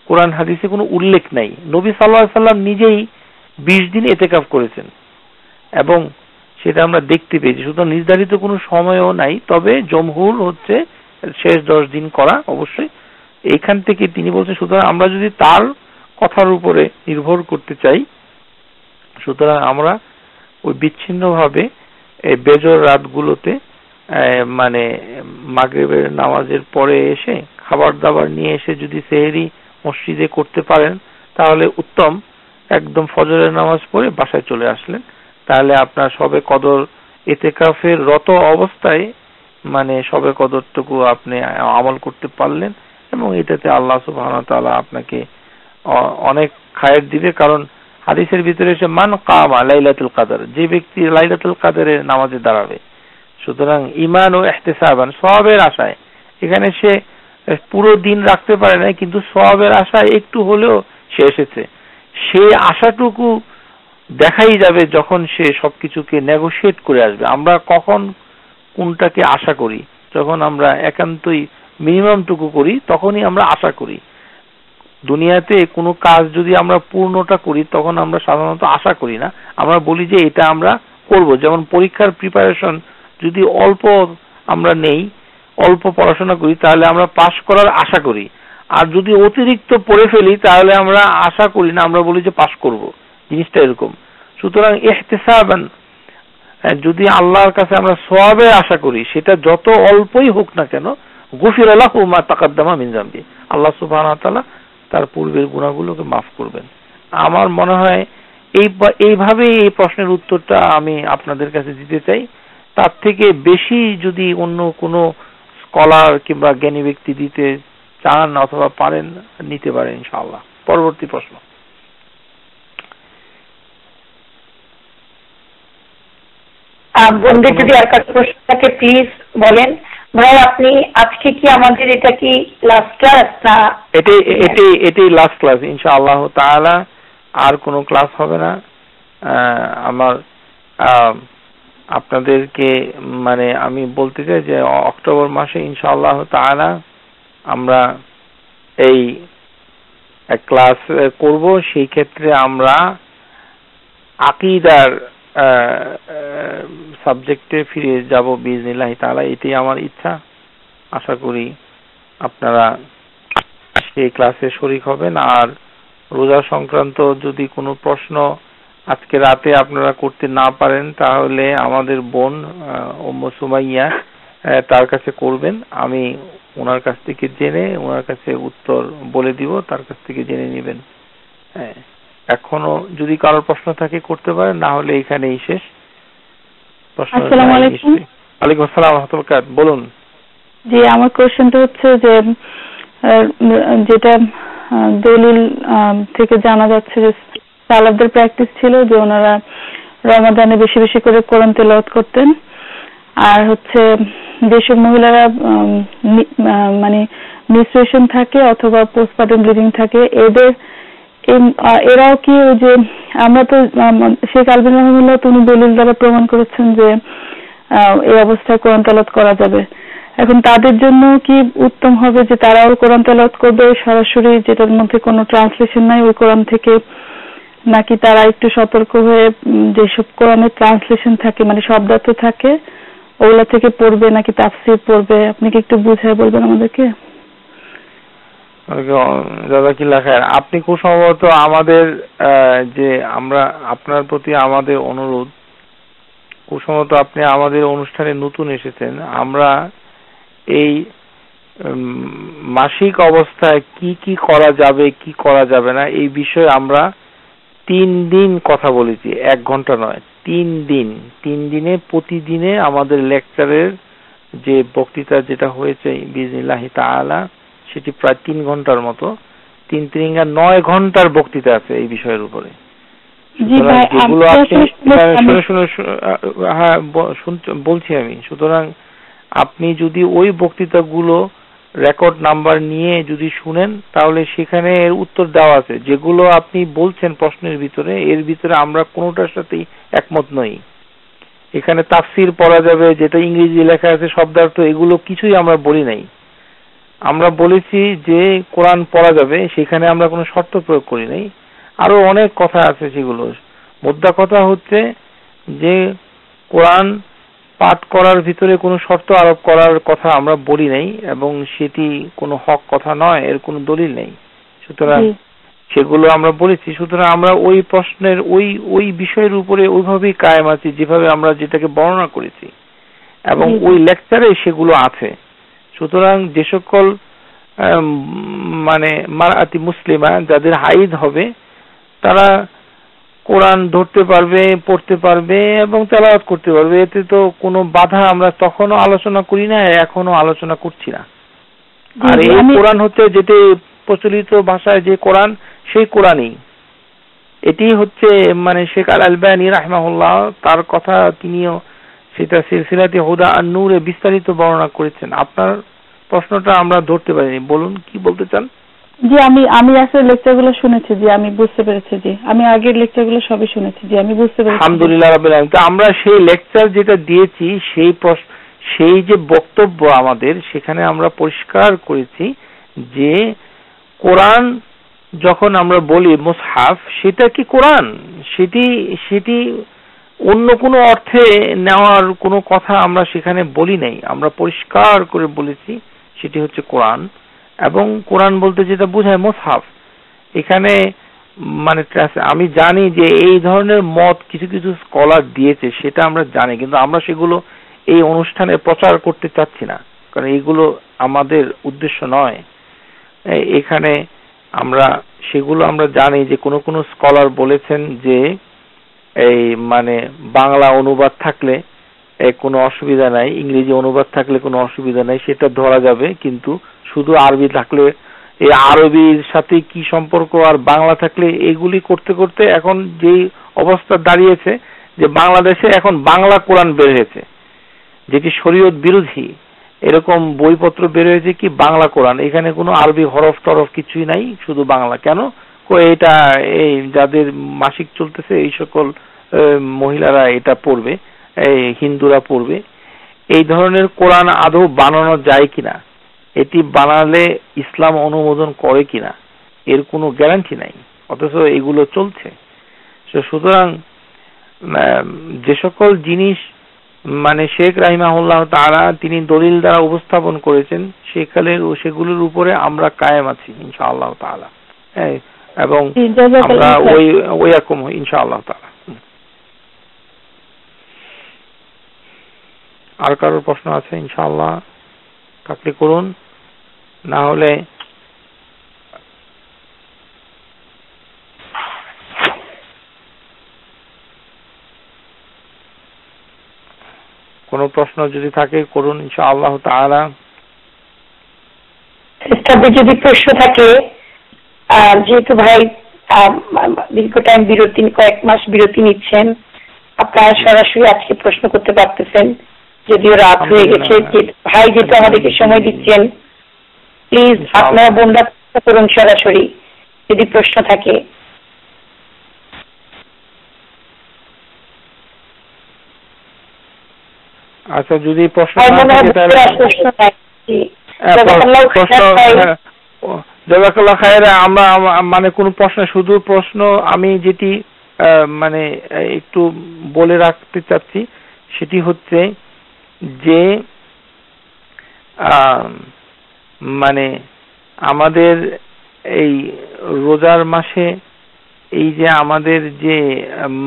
কোরআন হাদিসে কোনো উল্লেখ নাই নবী সাল্লাহ সাল্লাম নিজেই বিশ দিন এতেকাফ করেছেন এবং সেটা আমরা দেখতে পেয়েছি সুতরাং নির্ধারিত কোনো সময়ও নাই তবে জমহুর হচ্ছে শেষ দশ দিন করা অবশ্যই এইখান থেকে তিনি বলছেন সুতরাং আমরা যদি তার কথার উপরে নির্ভর করতে চাই সুতরাং আমরা ওই বিচ্ছিন্নভাবে বেজর রাতগুলোতে মানে মাগরেবের নামাজের পরে এসে খাবার দাবার নিয়ে এসে যদি সেহেরি মসজিদে করতে পারেন তাহলে উত্তম একদম ফজরের নামাজ পড়ে বাসায় চলে আসলেন তাহলে আপনার সবে কদর এতেকাফের রত অবস্থায় মানে সবে কদরটুকু আপনি আমল করতে পারলেন এবং এটাতে আল্লাহ সুবাহ তালা আপনাকে অনেক খায়ের দিবে কারণ হাদিসের ভিতরে এসে মান কামা লাইলাতুল কাদার যে ব্যক্তি লাইলাতুল কাদারের নামাজে দাঁড়াবে সুতরাং ইমান ও এহতেসাবান সবের আশায় এখানে সে পুরো দিন রাখতে পারে নাই কিন্তু সবের আশা একটু হলেও সে এসেছে সে আশাটুকু দেখাই যাবে যখন সে সবকিছুকে নেগোশিয়েট করে আসবে আমরা কখন কোনটাকে আশা করি যখন আমরা একান্তই মিনিমামটুকু করি তখনই আমরা আশা করি দুনিয়াতে কোনো কাজ যদি আমরা পূর্ণটা করি তখন আমরা সাধারণত আশা করি না আমরা বলি যে এটা আমরা করব যেমন পরীক্ষার প্রিপারেশন যদি অল্প আমরা নেই অল্প পড়াশোনা করি তাহলে আমরা পাশ করার আশা করি আর যদি অতিরিক্ত পড়ে ফেলি তাহলে আমরা আশা করি না আমরা বলি যে পাশ করব জিনিসটা এরকম সুতরাং এহতেসাবেন যদি আল্লাহর কাছে আমরা সোয়াবের আশা করি সেটা যত অল্পই হোক না কেন গফির আল্লাহ হুমা তাকাদ্দামা মিনজাম্বি আল্লাহ সুবাহ তার পূর্বের গুণাগুলোকে মাফ করবেন আমার মনে হয় এই এইভাবেই এই প্রশ্নের উত্তরটা আমি আপনাদের কাছে দিতে চাই তার থেকে বেশি যদি অন্য কোনো স্কলার কিংবা জ্ঞানী ব্যক্তি দিতে চান অথবা পারেন নিতে পারেন ইনশাআল্লাহ পরবর্তী প্রশ্ন
বন্ধু যদি আর কাছে প্রশ্ন থাকে প্লিজ বলেন ভাই আপনি আজকে কি আমাদের এটা কি লাস্ট ক্লাস না
এটি এটি এটি লাস্ট ক্লাস ইনশাআল্লাহ তাআলা আর কোনো ক্লাস হবে না আমার আপনাদেরকে মানে আমি বলতে চাই যে অক্টোবর মাসে ইনশাআল্লাহ তারা আমরা এই ক্লাস করব সেই ক্ষেত্রে আমরা আকিদার সাবজেক্টে ফিরে যাব বিজনিল্লাহ তালা এটাই আমার ইচ্ছা আশা করি আপনারা সেই ক্লাসে শরিক হবেন আর রোজা সংক্রান্ত যদি কোনো প্রশ্ন আজকে রাতে আপনারা করতে না পারেন তাহলে আমাদের বোন সুমাইয়া তার কাছে করবেন আমি ওনার কাছ থেকে জেনে ওনার কাছে উত্তর বলে দিব তার কাছ থেকে জেনে নেবেন হ্যাঁ এখনো যদি কারোর প্রশ্ন থাকে করতে পারেন
না হলে এখানেই শেষ
প্রশ্ন আলাইকুম আসসালাম বলুন
জি আমার কোশ্চেনটা হচ্ছে যে যেটা দলিল থেকে জানা যাচ্ছে যে সালাফদের প্র্যাকটিস ছিল যে ওনারা রমাদানে বেশি বেশি করে কোরআন তেলাওয়াত করতেন আর হচ্ছে যেসব মহিলারা মানে মিসুয়েশন থাকে অথবা পোস্টপার্টম ব্লিডিং থাকে এদের এরাও কি ওই যে আমরা তো শেখ আলবিন রহমুল্লাহ তিনি দলিল দ্বারা প্রমাণ করেছেন যে এই অবস্থায় কোরআন তেলাওয়াত করা যাবে এখন তাদের জন্য কি উত্তম হবে যে তারাও কোরআন তেলাওয়াত করবে সরাসরি যেটার মধ্যে কোনো ট্রান্সলেশন নাই ওই কোরআন থেকে নাকি তারা একটু সতর্ক হয়ে যেসব কোরআনের ট্রান্সলেশন থাকে মানে শব্দার্থ থাকে ওগুলা থেকে পড়বে নাকি তাফসির পড়বে আপনি কি একটু বুঝায় বলবেন আমাদেরকে
কি খায়ের আপনি খুব সম্ভবত আমাদের যে আমরা আপনার প্রতি আমাদের অনুরোধ খুব সম্ভবত আপনি আমাদের অনুষ্ঠানে নতুন এসেছেন আমরা এই মাসিক অবস্থায় কি কি করা যাবে কি করা যাবে না এই বিষয়ে আমরা তিন দিন কথা বলেছি এক ঘন্টা নয় তিন দিন তিন দিনে প্রতিদিনে আমাদের লেকচারের যে বক্তৃতা যেটা হয়েছে বিজনিল্লাহি তাআলা সেটি প্রায় তিন ঘন্টার মতো তিন তিনগা নয় ঘন্টার বক্তৃতা আছে এই বিষয়ের উপরে হ্যাঁ বলছি আমি সুতরাং আপনি যদি ওই বক্তৃতাগুলো রেকর্ড নাম্বার নিয়ে যদি শুনেন তাহলে সেখানে এর উত্তর দেওয়া আছে যেগুলো আপনি বলছেন প্রশ্নের ভিতরে এর ভিতরে আমরা কোনোটার সাথেই একমত নই এখানে তাফসির পড়া যাবে যেটা ইংরেজি লেখা আছে শব্দার্থ এগুলো কিছুই আমরা বলি নাই আমরা বলেছি যে কোরআন পড়া যাবে সেখানে আমরা কোনো শর্ত প্রয়োগ করি নাই আরো অনেক কথা আছে সেগুলো মোদ্দা কথা হচ্ছে যে কোরআন পাঠ করার ভিতরে কোনো শর্ত আরোপ করার কথা আমরা বলি নাই এবং সেটি কোনো হক কথা নয় এর কোনো দলিল নেই সুতরাং সেগুলো আমরা বলেছি সুতরাং আমরা ওই প্রশ্নের ওই ওই বিষয়ের উপরে ওইভাবেই কায়েম আছি যেভাবে আমরা যেটাকে বর্ণনা করেছি এবং ওই লেকচারে সেগুলো আছে সুতরাং যে সকল মানে মারাতি মুসলিমা যাদের হাইদ হবে তারা কোরআন ধরতে পারবে পড়তে পারবে এবং তেলাওয়াত করতে পারবে এতে তো কোনো বাধা আমরা তখনও আলোচনা করি না এখনো আলোচনা করছি না আর এই কোরআন হচ্ছে যেটি প্রচলিত ভাষায় যে কোরআন সেই কোরআনই এটি হচ্ছে মানে শেখ আল আলবানী রাহমাহুল্লাহ তার কথা তিনিও সেটা সিলসিলাতে হুদা আর নূরে বিস্তারিত বর্ণনা করেছেন আপনার প্রশ্নটা আমরা ধরতে পারিনি বলুন কি বলতে চান
জি আমি আমি আসলে লেকচারগুলো শুনেছি জি আমি বুঝতে পেরেছি জি আমি আগের লেকচারগুলো সবই শুনেছি জি আমি বুঝতে পেরেছি আলহামদুলিল্লাহ
রাব্বিল আলামিন আমরা সেই লেকচার যেটা দিয়েছি সেই সেই যে বক্তব্য আমাদের সেখানে আমরা পরিষ্কার করেছি যে কোরআন যখন আমরা বলি মুসহাফ সেটা কি কোরআন সেটি সেটি অন্য কোনো অর্থে নেওয়ার কোনো কথা আমরা সেখানে বলি নাই আমরা পরিষ্কার করে বলেছি সেটি হচ্ছে কোরআন এবং কোরআন বলতে যেটা বোঝায় মোসাফ এখানে মানে আমি জানি যে এই ধরনের মত কিছু কিছু স্কলার দিয়েছে সেটা আমরা জানি কিন্তু আমরা সেগুলো এই অনুষ্ঠানে প্রচার করতে চাচ্ছি না কারণ এগুলো আমাদের উদ্দেশ্য নয় এখানে আমরা সেগুলো আমরা জানি যে কোনো কোনো স্কলার বলেছেন যে এই মানে বাংলা অনুবাদ থাকলে কোনো অসুবিধা নাই ইংরেজি অনুবাদ থাকলে কোনো অসুবিধা নাই সেটা ধরা যাবে কিন্তু শুধু আরবি থাকলে এই আরবির সাথে কি সম্পর্ক আর বাংলা থাকলে এগুলি করতে করতে এখন যেই অবস্থা দাঁড়িয়েছে যে বাংলাদেশে এখন বাংলা কোরআন বের হয়েছে যেটি শরীয়ত বিরোধী এরকম বইপত্র বের হয়েছে কি বাংলা কোরআন এখানে কোনো আরবি হরফ টরফ কিছুই নাই শুধু বাংলা কেন এটা এই যাদের মাসিক চলতেছে এই সকল মহিলারা এটা পড়বে হিন্দুরা পড়বে এই ধরনের কোরআন আদৌ বানানো যায় কিনা এটি বানালে ইসলাম অনুমোদন করে কিনা এর কোনো গ্যারান্টি নাই অথচ এগুলো চলছে সুতরাং যে সকল জিনিস মানে শেখ রাহিমাহুল্লাহ তারা তিনি দলিল দ্বারা উপস্থাপন করেছেন সেকালের ও সেগুলোর উপরে আমরা কায়েম আছি ইনশা আল্লাহ হ্যাঁ এবং আমরা ওই ওই রকম ইনশা আল্লাহ তাআলা আর কারোর প্রশ্ন আছে ইনশাআল্লাহ কাকলি করুন না হলে কোন প্রশ্ন যদি থাকে করুন ইনশা আল্লাহ
তাহারা যদি প্রশ্ন থাকে যেহেতু ভাই দীর্ঘ টাইম বিরতি কয়েক মাস বিরতি নিচ্ছেন আপনারা সরাসরি আজকে প্রশ্ন করতে পারতেছেন যদিও রাত হয়ে গেছে ভাই যেহেতু আমাদেরকে সময় দিচ্ছেন প্লিজ আপনারা বোনরা করুন সরাসরি যদি প্রশ্ন থাকে
আচ্ছা যদি প্রশ্ন হ্যাঁ, হ্যাঁ, আমরা মানে কোন প্রশ্ন শুধু প্রশ্ন আমি যেটি মানে একটু বলে রাখতে চাচ্ছি সেটি হচ্ছে যে আহ মানে আমাদের এই রোজার মাসে এই যে আমাদের যে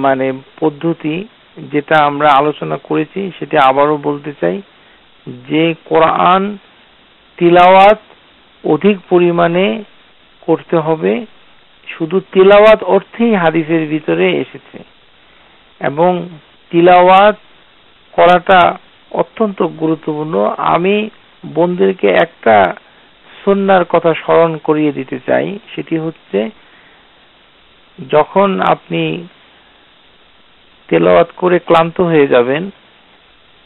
মানে পদ্ধতি যেটা আমরা আলোচনা করেছি সেটা আবারও বলতে চাই যে কোরআন তিলাওয়াত অধিক পরিমাণে করতে হবে শুধু তিলাওয়াত অর্থেই হাদিসের ভিতরে এসেছে এবং তিলাওয়াত করাটা অত্যন্ত গুরুত্বপূর্ণ আমি বন্ধুদেরকে একটা সন্ন্যার কথা স্মরণ করিয়ে দিতে চাই সেটি হচ্ছে যখন আপনি তেলাওয়াত করে ক্লান্ত হয়ে যাবেন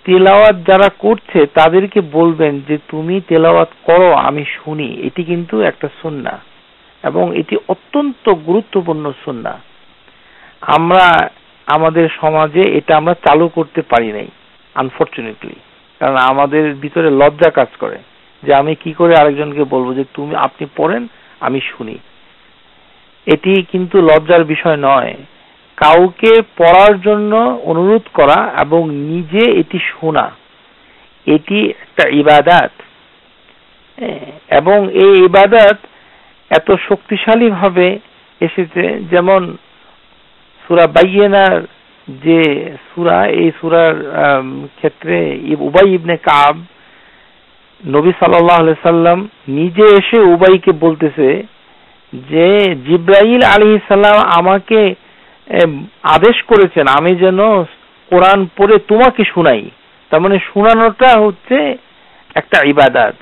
তেলাওয়াত যারা করছে তাদেরকে বলবেন যে তুমি তেলাওয়াত করো আমি শুনি এটি কিন্তু একটা সুন্না এবং এটি অত্যন্ত গুরুত্বপূর্ণ সুন্না আমরা আমাদের সমাজে এটা আমরা চালু করতে পারি নাই আনফর্চুনেটলি কারণ আমাদের ভিতরে লজ্জা কাজ করে যে আমি কি করে আরেকজনকে বলবো যে তুমি আপনি পড়েন আমি শুনি এটি কিন্তু লজ্জার বিষয় নয় কাউকে পড়ার জন্য অনুরোধ করা এবং নিজে এটি শোনা এটি একটা ইবাদাত হ্যাঁ, এবং এই ইবাদাত এত শক্তিশালী ভাবে এসেছে যেমন সুরা বাইয়েনার যে সুরা এই সুরার ক্ষেত্রে উবাই ইবনে কাব নবী সাল্লাহ সাল্লাম নিজে এসে উবাইকে বলতেছে যে জিব্রাইল আলী সাল্লাম আমাকে আদেশ করেছেন আমি যেন কোরআন পড়ে তোমাকে শুনাই তার মানে শুনানোটা হচ্ছে একটা ইবাদাত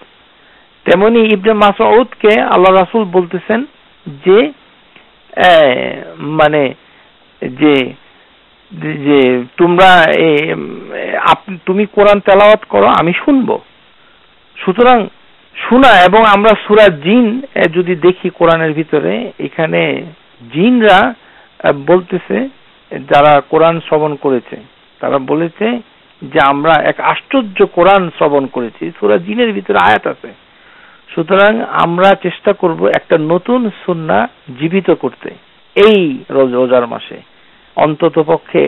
তেমনি ইবনে মাসউদকে আল্লাহ রাসুল বলতেছেন যে মানে যে যে তোমরা তুমি কোরআন তেলাওয়াত করো আমি শুনব সুতরাং শোনা এবং আমরা সুরা জিন যদি দেখি কোরআনের ভিতরে এখানে জিনরা বলতেছে যারা কোরআন শ্রবণ করেছে তারা বলেছে যে আমরা এক আশ্চর্য কোরআন শ্রবণ করেছি সুরা জিনের ভিতরে আয়াত আছে সুতরাং আমরা চেষ্টা করব একটা নতুন সুন্না জীবিত করতে এই রোজার মাসে অন্তত পক্ষে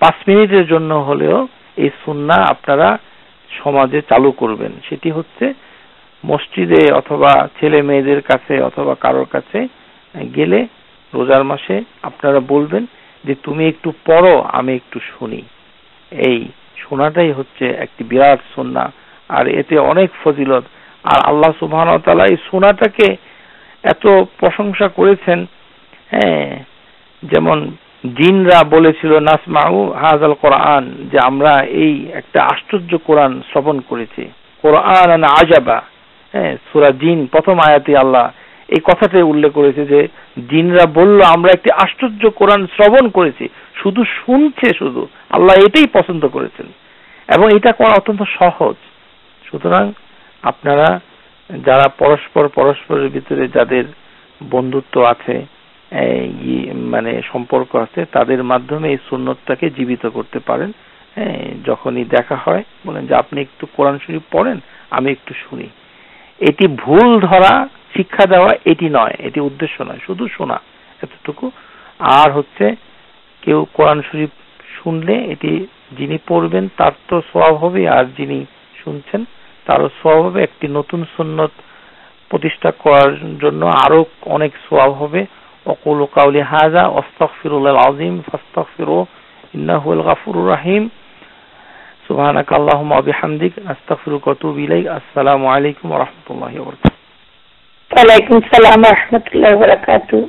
পাঁচ মিনিটের জন্য হলেও এই সুন্না আপনারা সমাজে চালু করবেন সেটি হচ্ছে মসজিদে অথবা ছেলে মেয়েদের কাছে অথবা কারোর কাছে গেলে রোজার মাসে আপনারা বলবেন যে তুমি একটু পড়ো আমি একটু শুনি এই শোনাটাই হচ্ছে একটি বিরাট সন্না আর এতে অনেক ফজিলত আর আল্লাহ সুবহান তালা এই সোনাটাকে এত প্রশংসা করেছেন হ্যাঁ যেমন জিনরা বলেছিল নাসমাউ হাজাল কোরআন যে আমরা এই একটা আশ্চর্য কোরআন শ্রবণ করেছি কোরআন আজাবা হ্যাঁ সুরা জিন প্রথম আয়াতি আল্লাহ এই কথাটাই উল্লেখ করেছে যে জিনরা বলল আমরা একটি আশ্চর্য কোরআন শ্রবণ করেছি শুধু শুনছে শুধু আল্লাহ এটাই পছন্দ করেছেন এবং এটা করা অত্যন্ত সহজ সুতরাং আপনারা যারা পরস্পর পরস্পরের ভিতরে যাদের বন্ধুত্ব আছে মানে সম্পর্ক আছে তাদের মাধ্যমে এই সুন্নতটাকে জীবিত করতে পারেন হ্যাঁ যখনই দেখা হয় বলেন যে আপনি একটু কোরআন শরীফ পড়েন আমি একটু শুনি এটি ভুল ধরা শিক্ষা দেওয়া এটি নয় এটি উদ্দেশ্য নয় শুধু শোনা এতটুকু আর হচ্ছে কেউ কোরআন শরীফ শুনলে এটি যিনি পড়বেন তার তো স্বভাব হবে আর যিনি শুনছেন তারও স্বভাব হবে একটি নতুন সুন্নত প্রতিষ্ঠা করার জন্য আরো অনেক স্বভাব হবে وقولوا قولي هذا واستغفر الله العظيم إنه هو الغفور الرحيم سبحانك اللهم وبحمدك أستغفرك وأتوب إليك السلام عليكم ورحمة الله وبركاته وعليكم السلام ورحمة الله وبركاته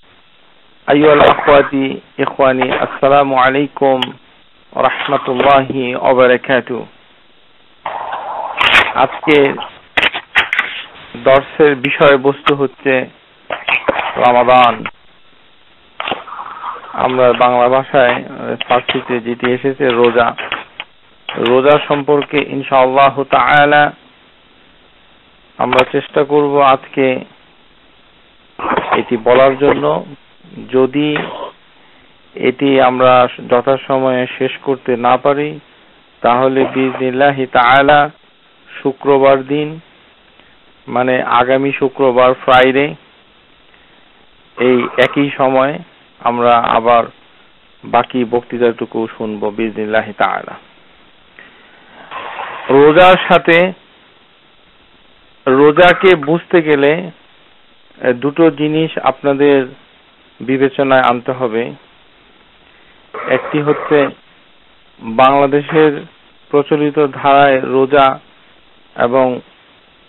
أيها الأخوة إخواني السلام عليكم ورحمة الله وبركاته আজকে দর্শের বিষয়বস্তু হচ্ছে রামাদান আমরা বাংলা ভাষায় ফার্সিতে যেটি এসেছে রোজা রোজা সম্পর্কে ইনশাআল্লাহ তাআলা আমরা চেষ্টা করব আজকে এটি বলার জন্য যদি এটি আমরা যথাসময়ে শেষ করতে না পারি তাহলে বিজনিল্লাহি তাআলা শুক্রবার দিন মানে আগামী শুক্রবার ফ্রাইডে এই একই সময়ে আমরা আবার বাকি বক্তৃতাটুকু শুনবো বিজনিল্লাহি তাআলা রোজার সাথে রোজাকে বুঝতে গেলে দুটো জিনিস আপনাদের বিবেচনায় আনতে হবে একটি হচ্ছে বাংলাদেশের প্রচলিত ধারায় রোজা এবং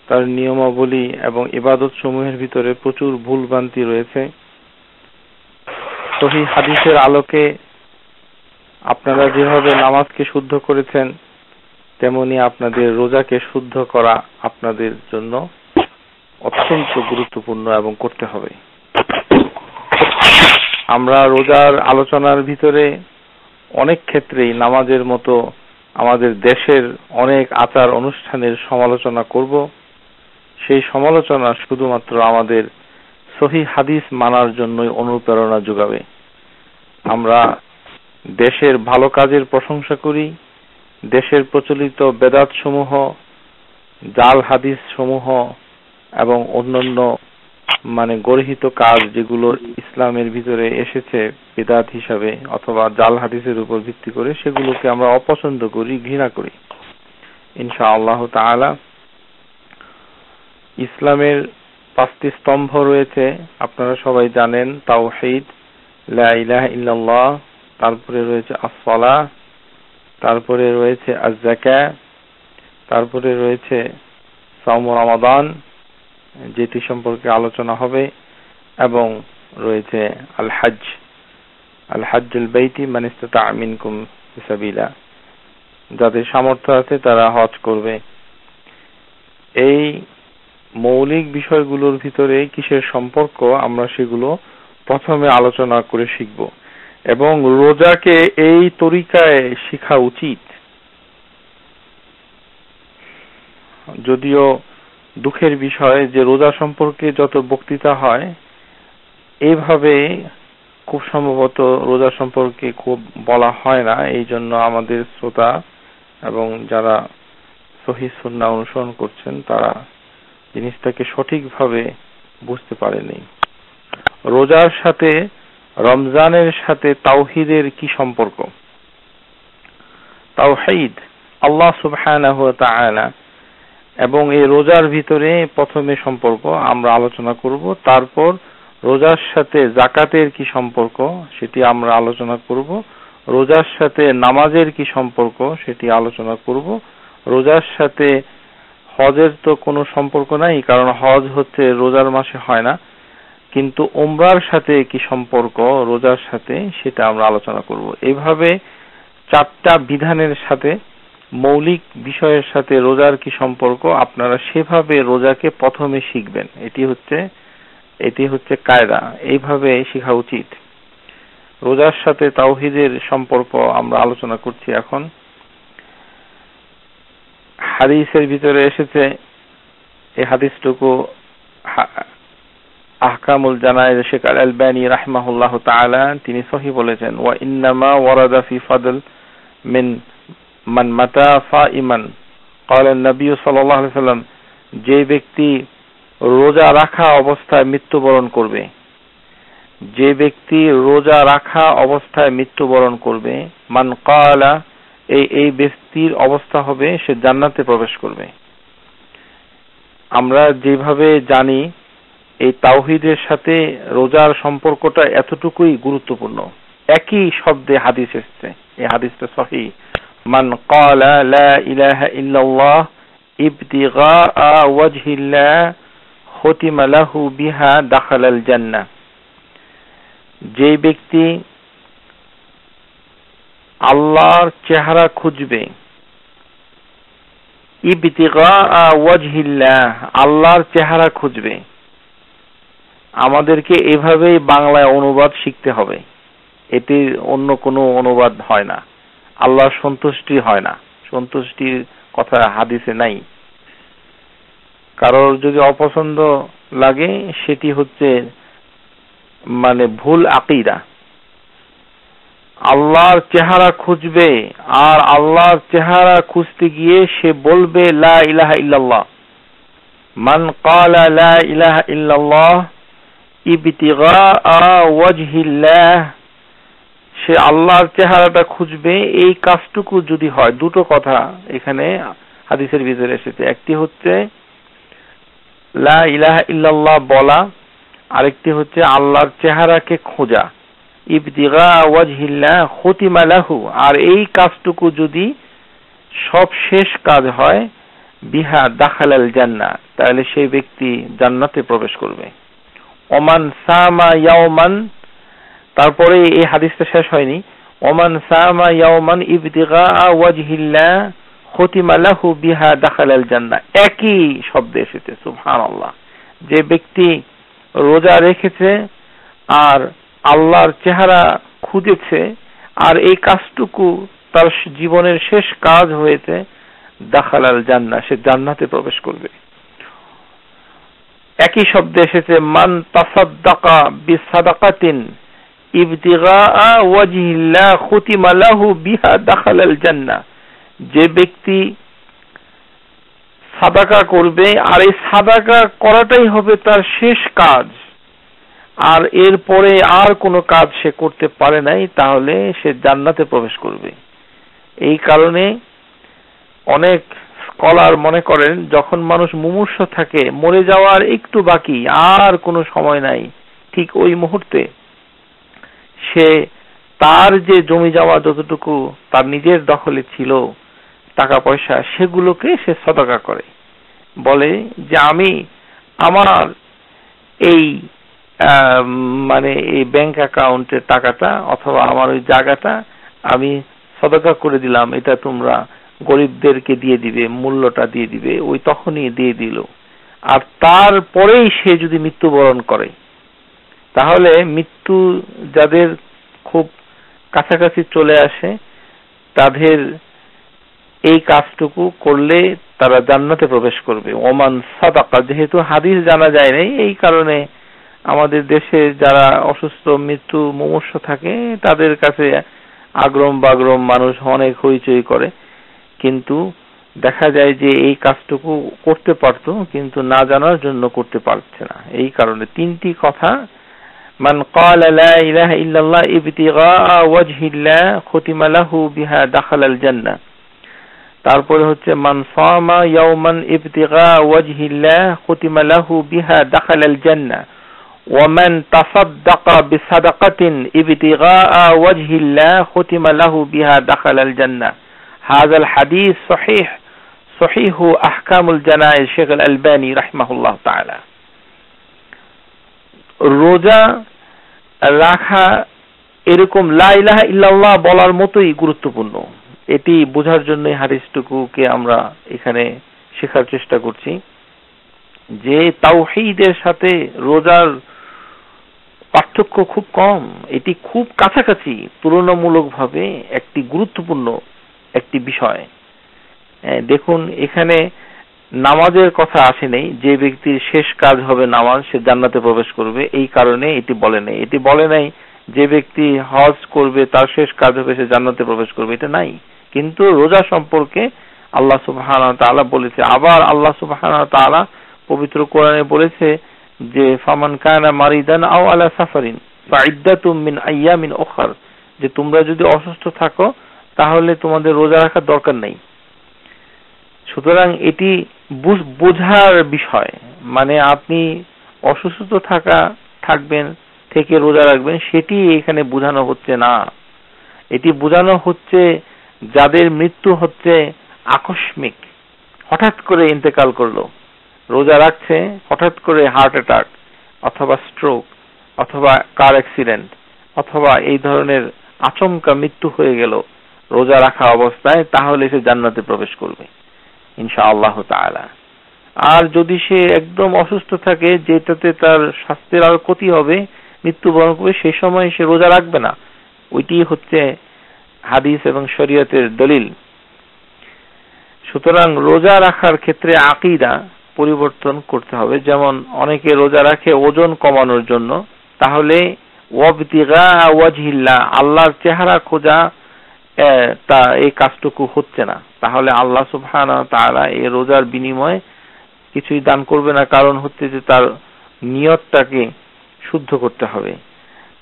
তার নিয়মাবলী এবং ইবাদত সমূহের ভিতরে প্রচুর ভুলভ্রান্তি রয়েছে সহি হাদিসের আলোকে আপনারা যেভাবে নামাজকে শুদ্ধ করেছেন তেমনি আপনাদের রোজাকে শুদ্ধ করা আপনাদের জন্য অত্যন্ত গুরুত্বপূর্ণ এবং করতে হবে আমরা রোজার আলোচনার ভিতরে অনেক ক্ষেত্রেই নামাজের মতো আমাদের দেশের অনেক আচার অনুষ্ঠানের সমালোচনা করব সেই সমালোচনা শুধুমাত্র আমাদের সহি হাদিস মানার জন্যই অনুপ্রেরণা যোগাবে আমরা দেশের ভালো কাজের প্রশংসা করি দেশের প্রচলিত বেদাত সমূহ জাল হাদিস সমূহ এবং অন্যান্য মানে গরহিত কাজ যেগুলো ইসলামের ভিতরে এসেছে বেদাত হিসাবে অথবা জাল হাদিসের উপর ভিত্তি করে সেগুলোকে আমরা অপছন্দ করি ঘৃণা করি ইনশা আল্লাহ তাআলা ইসলামের পাঁচটি স্তম্ভ রয়েছে আপনারা সবাই জানেন তাও শহীদ ইলাহা ইল্লাল্লাহ তারপরে রয়েছে আসসালা তারপরে রয়েছে আজ্জাকা তারপরে রয়েছে সাওম রমাদান যেটি সম্পর্কে আলোচনা হবে এবং রয়েছে আল হাজ আল হাজুল বেইতি মানিস্তা কুম হিসাবিলা যাদের সামর্থ্য আছে তারা হজ করবে এই মৌলিক বিষয়গুলোর ভিতরে কিসের সম্পর্ক আমরা সেগুলো প্রথমে আলোচনা করে শিখব এবং রোজাকে এই তরিকায় শেখা উচিত যদিও দুঃখের বিষয় যে রোজা সম্পর্কে যত বক্তৃতা হয় এভাবে খুব সম্ভবত রোজা সম্পর্কে খুব বলা হয় না এই জন্য আমাদের শ্রোতা এবং যারা সহি সন্না অনুসরণ করছেন তারা জিনিসটাকে সঠিকভাবে বুঝতে পারেনি রোজার সাথে রমজানের সাথে তাওহিদের কি সম্পর্ক তাওহিদ আল্লাহ সুবহানাহু ওয়া তাআলা এবং এই রোজার ভিতরে প্রথমে সম্পর্ক আমরা আলোচনা করব তারপর রোজার সাথে জাকাতের কি সম্পর্ক সেটি আমরা আলোচনা করব রোজার সাথে নামাজের কি সম্পর্ক সেটি আলোচনা করব রোজার সাথে হজের তো কোনো সম্পর্ক নাই কারণ হজ হচ্ছে রোজার মাসে হয় না কিন্তু ওমরার সাথে কি সম্পর্ক রোজার সাথে সেটা আমরা আলোচনা করব এভাবে চারটা বিধানের সাথে মৌলিক বিষয়ের সাথে রোজার কি সম্পর্ক আপনারা সেভাবে রোজাকে প্রথমে শিখবেন এটি হচ্ছে এটি হচ্ছে কায়দা এইভাবে শেখা উচিত রোজার সাথে তাওহিদের সম্পর্ক আমরা আলোচনা করছি এখন হাদিসের ভিতরে এসেছে এই হাদিসটুকু আহকামুল জানায় শেখ আল আলবানি রাহমাহুল্লাহ তাআলা তিনি সহি বলেছেন ওয়া ইন্নামা ওয়ারাদা ফি ফাদল মিন মান মাতা ফা ইমান কলেন নবী সাল্লাহ সাল্লাম যে ব্যক্তি রোজা রাখা অবস্থায় মৃত্যুবরণ করবে যে ব্যক্তি রোজা রাখা অবস্থায় মৃত্যুবরণ করবে মান কালা এই এই ব্যক্তির অবস্থা হবে সে জান্নাতে প্রবেশ করবে আমরা যেভাবে জানি এই তাওহিদের সাথে রোজার সম্পর্কটা এতটুকুই গুরুত্বপূর্ণ একই শব্দে হাদিস এসছে এই হাদিসটা সহি من قال لا إله إلا الله ابتغاء وجه الله ختم له بها دخل الجنة যে ব্যক্তি আল্লাহর চেহারা খুঁজবে আল্লাহর চেহারা খুঁজবে আমাদেরকে এভাবেই বাংলায় অনুবাদ শিখতে হবে এটির অন্য কোনো অনুবাদ হয় না আল্লাহ সন্তুষ্টি হয় না সন্তুষ্টির কথা হাদিসে নাই কারোর যদি অপছন্দ লাগে সেটি হচ্ছে মানে ভুল আকিরা আল্লাহর চেহারা খুঁজবে আর আল্লাহর চেহারা খুঁজতে গিয়ে সে বলবে লা ইলাহা ইল্লাল্লাহ মান ক্বালা লা ইলাহা ইল্লাল্লাহ ইবতিগা ওয়াজহিল্লাহ সে আল্লাহর চেহারাটা খুঁজবে এই কাজটুকু যদি হয় দুটো কথা এখানে হাদিসের ভিতরে এসেছে একটি হচ্ছে লা ইলাহা ইল্লাল্লাহ বলা আরেকটি হচ্ছে আল্লাহর চেহারাকে খোঁজা ইবদিগা ওয়াজহিল্লা খতিমা লাহু আর এই কাজটুকু যদি সব শেষ কাজ হয় বিহা দাখালাল জান্না তাহলে সেই ব্যক্তি জান্নাতে প্রবেশ করবে ওমান সামা ইয়াওমান তারপরে এই হাদিসটা শেষ হয়নি ওমান সামা ইয়াওমান ইবতিগা ওয়াজহিল্লাহ খতিমা লাহু বিহা আল জান্নাহ একই শব্দ এসেছে সুবহানাল্লাহ যে ব্যক্তি রোজা রেখেছে আর আল্লাহর চেহারা খুঁজেছে আর এই কাজটুকু তার জীবনের শেষ কাজ হয়েছে দাখাল আল জান্না সে জান্নাতে প্রবেশ করবে একই শব্দে এসেছে মান তাসাদ্দাকা বিসাদাকাতিন ইবতিগা ওয়াজিহিল্লাহ খুতিমালাহু বিহা দাখাল জান্না যে ব্যক্তি সাদাকা করবে আর এই সাদাকা করাটাই হবে তার শেষ কাজ আর এর পরে আর কোনো কাজ সে করতে পারে নাই তাহলে সে জান্নাতে প্রবেশ করবে এই কারণে অনেক স্কলার মনে করেন যখন মানুষ মুমূর্ষ থাকে মরে যাওয়ার একটু বাকি আর কোনো সময় নাই ঠিক ওই মুহূর্তে সে তার যে জমি জমা যতটুকু তার নিজের দখলে ছিল টাকা পয়সা সেগুলোকে সে সদকা করে বলে যে আমি আমার এই মানে এই ব্যাংক অ্যাকাউন্টের টাকাটা অথবা আমার ওই জায়গাটা আমি সদকা করে দিলাম এটা তোমরা গরিবদেরকে দিয়ে দিবে মূল্যটা দিয়ে দিবে ওই তখনই দিয়ে দিল আর তারপরেই সে যদি মৃত্যুবরণ করে তাহলে মৃত্যু যাদের খুব কাছাকাছি চলে আসে তাদের এই কাজটুকু করলে তারা জান্নাতে প্রবেশ করবে ওমান সাদাকা যেহেতু হাদিস জানা যায় নাই এই কারণে আমাদের দেশে যারা অসুস্থ মৃত্যু মুমূর্ষ থাকে তাদের কাছে আগ্রম বাগ্রম মানুষ অনেক হইচই করে কিন্তু দেখা যায় যে এই কাজটুকু করতে পারত কিন্তু না জানার জন্য করতে পারছে না এই কারণে তিনটি কথা من قال لا إله إلا الله ابتغاء وجه الله ختم له بها دخل الجنة তারপরে হচ্ছে মান সামা ইয়াওমান ইবতিগা ওয়াজহিল্লাহ খুতিমা লাহু বিহা দাখালাল জান্নাহ ওয়া মান তাসাদদাকা বিসাদাকাতিন ইবতিগা ওয়াজহিল্লাহ খুতিমা লাহু বিহা দাখালাল জান্নাহ হাযাল হাদিস সহিহ সহিহু আহকামুল জানায়েজ শেখ আল আলবানী রাহিমাহুল্লাহ তাআলা রোজা রাখা এরকম লাইলাহা ইল্লাল্লাহ বলার মতোই গুরুত্বপূর্ণ এটি বোঝার জন্য হারিসটুকুকে আমরা এখানে শেখার চেষ্টা করছি যে তাওহিদের সাথে রোজার পার্থক্য খুব কম এটি খুব কাছাকাছি তুলনামূলকভাবে একটি গুরুত্বপূর্ণ একটি বিষয় দেখুন এখানে নামাজের কথা আসেনি যে ব্যক্তির শেষ কাজ হবে নামাজ সে জান্নাতে প্রবেশ করবে এই কারণে এটি বলে নাই এটি বলে নাই যে ব্যক্তি হজ করবে তার শেষ কাজ হবে সে জান্নাতে প্রবেশ করবে এটা নাই কিন্তু রোজা সম্পর্কে আল্লাহ সুবহান তালা বলেছে আবার আল্লাহ সুবহান তালা পবিত্র কোরআনে বলেছে যে ফামান কায়না মারিদান আও আলা সাফারিন ফাইদ্দাতুম মিন আইয়ামিন যে তোমরা যদি অসুস্থ থাকো তাহলে তোমাদের রোজা রাখার দরকার নেই সুতরাং এটি বোঝার বিষয় মানে আপনি অসুস্থ থাকা থাকবেন থেকে রোজা রাখবেন সেটি এখানে বোঝানো হচ্ছে না এটি বোঝানো হচ্ছে যাদের মৃত্যু হচ্ছে আকস্মিক হঠাৎ করে ইন্তেকাল করলো রোজা রাখছে হঠাৎ করে হার্ট অ্যাটাক অথবা স্ট্রোক অথবা কার অ্যাক্সিডেন্ট অথবা এই ধরনের আচমকা মৃত্যু হয়ে গেল রোজা রাখা অবস্থায় তাহলে সে জান্নাতে প্রবেশ করবে ইনশাআল্লাহ তালা আর যদি সে একদম অসুস্থ থাকে যেটাতে তার স্বাস্থ্যের আর ক্ষতি হবে মৃত্যুবরণ করবে সে সময় সে রোজা রাখবে না ওইটি হচ্ছে হাদিস এবং শরীয়তের দলিল সুতরাং রোজা রাখার ক্ষেত্রে আকিদা পরিবর্তন করতে হবে যেমন অনেকে রোজা রাখে ওজন কমানোর জন্য তাহলে ওয়াবতিগা ওয়াজহিল্লা আল্লাহর চেহারা খোঁজা তা এই কাজটুকু হচ্ছে না তাহলে আল্লাহ সুবহান তারা এই রোজার বিনিময়ে কিছুই দান করবে না কারণ হচ্ছে যে তার নিয়তটাকে শুদ্ধ করতে হবে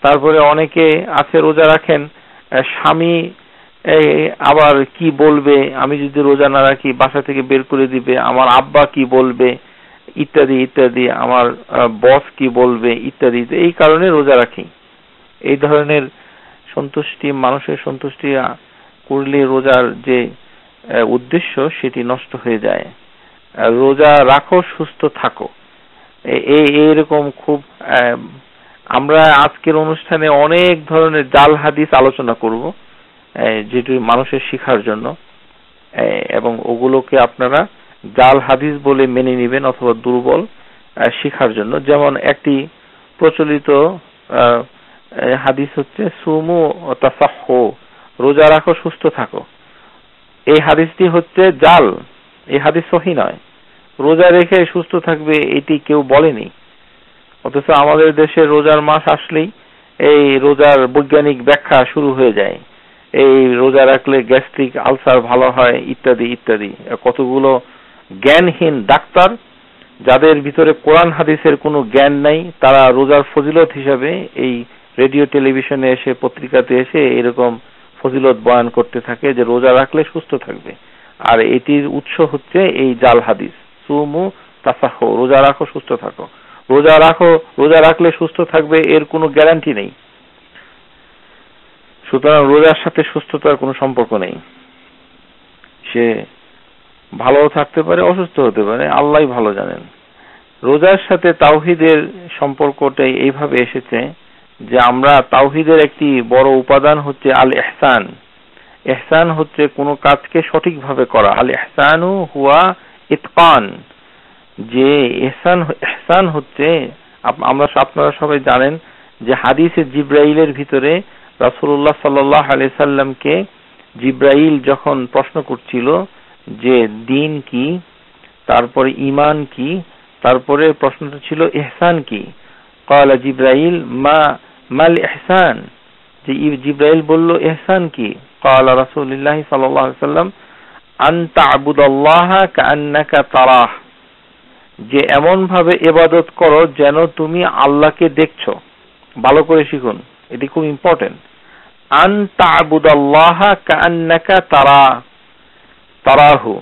তারপরে অনেকে আছে রোজা রাখেন স্বামী আবার কি বলবে আমি যদি রোজা না রাখি বাসা থেকে বের করে দিবে আমার আব্বা কি বলবে ইত্যাদি ইত্যাদি আমার বস কি বলবে ইত্যাদি এই কারণে রোজা রাখি এই ধরনের আহ সন্তুষ্টি মানুষের সন্তুষ্টি করলে রোজার যে উদ্দেশ্য সেটি নষ্ট হয়ে যায় রোজা রাখো সুস্থ থাকো এই এইরকম খুব আমরা আজকের অনুষ্ঠানে অনেক ধরনের জাল হাদিস আলোচনা করব যেটি মানুষের শিখার জন্য এবং ওগুলোকে আপনারা জাল হাদিস বলে মেনে নেবেন অথবা দুর্বল শিখার জন্য যেমন একটি প্রচলিত হাদিস হচ্ছে সুমু তাসাহ রোজা রাখো সুস্থ থাকো এই হাদিসটি হচ্ছে জাল এই হাদিস সহি নয় রোজা রেখে সুস্থ থাকবে এটি কেউ বলেনি অথচ আমাদের দেশে রোজার মাস আসলেই এই রোজার বৈজ্ঞানিক ব্যাখ্যা শুরু হয়ে যায় এই রোজা রাখলে গ্যাস্ট্রিক আলসার ভালো হয় ইত্যাদি ইত্যাদি কতগুলো জ্ঞানহীন ডাক্তার যাদের ভিতরে কোরআন হাদিসের কোনো জ্ঞান নাই তারা রোজার ফজিলত হিসাবে এই রেডিও টেলিভিশনে এসে পত্রিকাতে এসে এরকম ফজিলত বয়ান করতে থাকে যে রোজা রাখলে সুস্থ থাকবে আর এটির উৎস হচ্ছে এই জাল হাদিস সুমু তাসাহো রোজা রাখো সুস্থ থাকো রোজা রাখো রোজা রাখলে সুস্থ থাকবে এর কোনো গ্যারান্টি নেই সুতরাং রোজার সাথে সুস্থতার কোনো সম্পর্ক নেই সে ভালো থাকতে পারে অসুস্থ হতে পারে আল্লাহ ভালো জানেন রোজার সাথে তাওহিদের সম্পর্কটাই এইভাবে এসেছে যে আমরা তাওহিদের একটি বড় উপাদান হচ্ছে আল এহসান এহসান হচ্ছে কোনো কাজকে সঠিকভাবে করা আল এহসানু হুয়া ইতকান যে এহসান এহসান হচ্ছে আমরা আপনারা সবাই জানেন যে হাদিসে জিব্রাইলের ভিতরে রাসুল্লাহ সাল্লাহ আলি সাল্লামকে জিব্রাইল যখন প্রশ্ন করছিল যে দিন কি তারপরে ইমান কি তারপরে প্রশ্নটা ছিল এহসান কি কয়লা জিব্রাইল মা মাল ইহসান যে জিব্রাইল বলল ইহসান কি قال رسول الله صلى الله عليه وسلم ان تعبد الله كانك تراه যে এমন ভাবে ইবাদত করো যেন তুমি আল্লাহকে দেখছো ভালো করে শিখুন এটি খুব ইম্পর্টেন্ট আন তাবুদ আল্লাহ কান্নাকা তারা তারাহু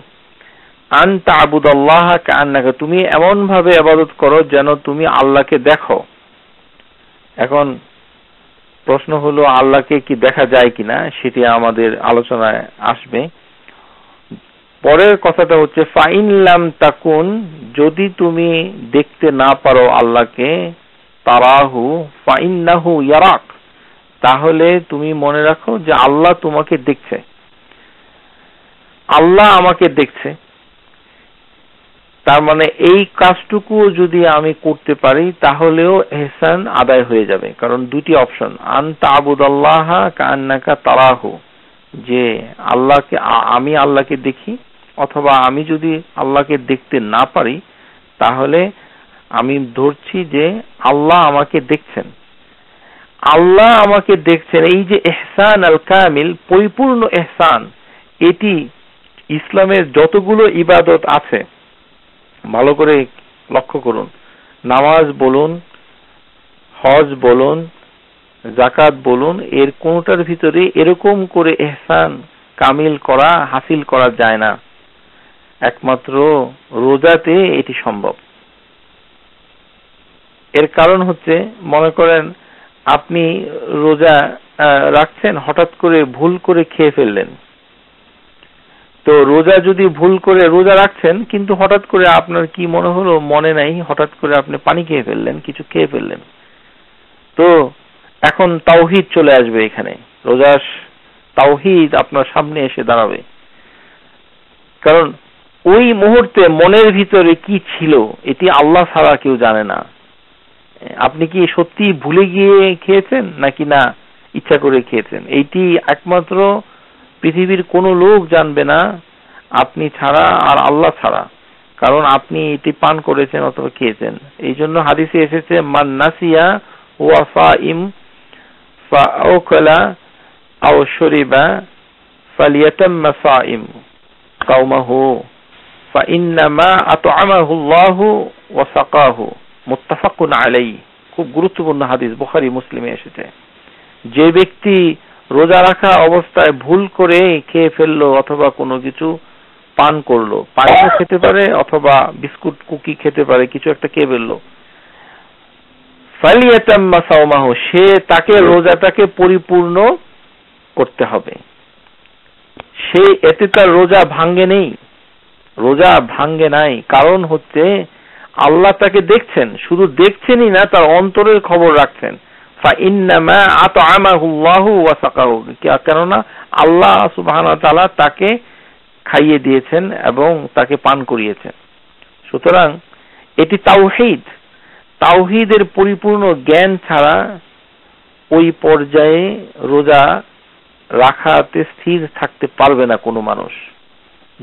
আন তাবুদ আল্লাহ কান্নাকা তুমি এমন ভাবে ইবাদত করো যেন তুমি আল্লাহকে দেখো এখন প্রশ্ন হলো আল্লাহকে কি দেখা যায় কিনা সেটি আমাদের আলোচনায় আসবে পরের কথাটা হচ্ছে ফাইনলাম তাকুন যদি তুমি দেখতে না পারো আল্লাহকে তারাহু ফাইন্নাহু ইয়ারাক তাহলে তুমি মনে রাখো যে আল্লাহ তোমাকে দেখছে আল্লাহ আমাকে দেখছে তার মানে এই কাজটুকুও যদি আমি করতে পারি তাহলেও এহসান আদায় হয়ে যাবে কারণ দুটি অপশন আন্তা আবুদাল্লাহ কান্নাকা তারাহ যে আল্লাহকে আমি আল্লাহকে দেখি অথবা আমি যদি আল্লাহকে দেখতে না পারি তাহলে আমি ধরছি যে আল্লাহ আমাকে দেখছেন আল্লাহ আমাকে দেখছেন এই যে এহসান আল কামিল পরিপূর্ণ এহসান এটি ইসলামের যতগুলো ইবাদত আছে ভালো করে লক্ষ্য করুন নামাজ বলুন হজ বলুন জাকাত বলুন এর কোনটার ভিতরে এরকম করে এহসান কামিল করা হাসিল করা যায় না একমাত্র রোজাতে এটি সম্ভব এর কারণ হচ্ছে মনে করেন আপনি রোজা রাখছেন হঠাৎ করে ভুল করে খেয়ে ফেললেন তো রোজা যদি ভুল করে রোজা রাখছেন কিন্তু হঠাৎ করে আপনার কি মনে হলো মনে নাই হঠাৎ করে আপনি পানি খেয়ে ফেললেন কিছু খেয়ে ফেললেন তো এখন তাওহিদ চলে আসবে এখানে রোজা তাওহিদ আপনার সামনে এসে দাঁড়াবে কারণ ওই মুহূর্তে মনের ভিতরে কি ছিল এটি আল্লাহ ছাড়া কেউ জানে না আপনি কি সত্যি ভুলে গিয়ে খেয়েছেন নাকি না ইচ্ছা করে খেয়েছেন এইটি একমাত্র পৃথিবীর কোন লোক জানবে না আপনি ছাড়া আর আল্লাহ ছাড়া কারণ আপনি এটি পান করেছেন অথবা খেয়েছেন এই জন্য হাদিসে এসেছে মান নাসিয়া ওয়া ফাইম ফাওকালা খুব গুরুত্বপূর্ণ হাদিস বুখারী মুসলিমে এসেছে যে ব্যক্তি রোজা রাখা অবস্থায় ভুল করে খেয়ে ফেললো অথবা কোনো কিছু পান করলো পানীয় খেতে পারে অথবা বিস্কুট কুকি খেতে পারে কিছু একটা খেয়ে ফেললো সে তাকে রোজাটাকে পরিপূর্ণ করতে হবে সে এতে তার রোজা ভাঙ্গে নেই রোজা ভাঙ্গে নাই কারণ হচ্ছে আল্লাহ তাকে দেখছেন শুধু দেখছেনই না তার অন্তরের খবর রাখছেন ফাইন্নামা আত আমাহুল্লাহু ওয়াসাকাহু কেননা আল্লাহ সুবাহানা তালা তাকে খাইয়ে দিয়েছেন এবং তাকে পান করিয়েছেন সুতরাং এটি তাওহিদ তাওহিদের পরিপূর্ণ জ্ঞান ছাড়া ওই পর্যায়ে রোজা রাখাতে স্থির থাকতে পারবে না কোনো মানুষ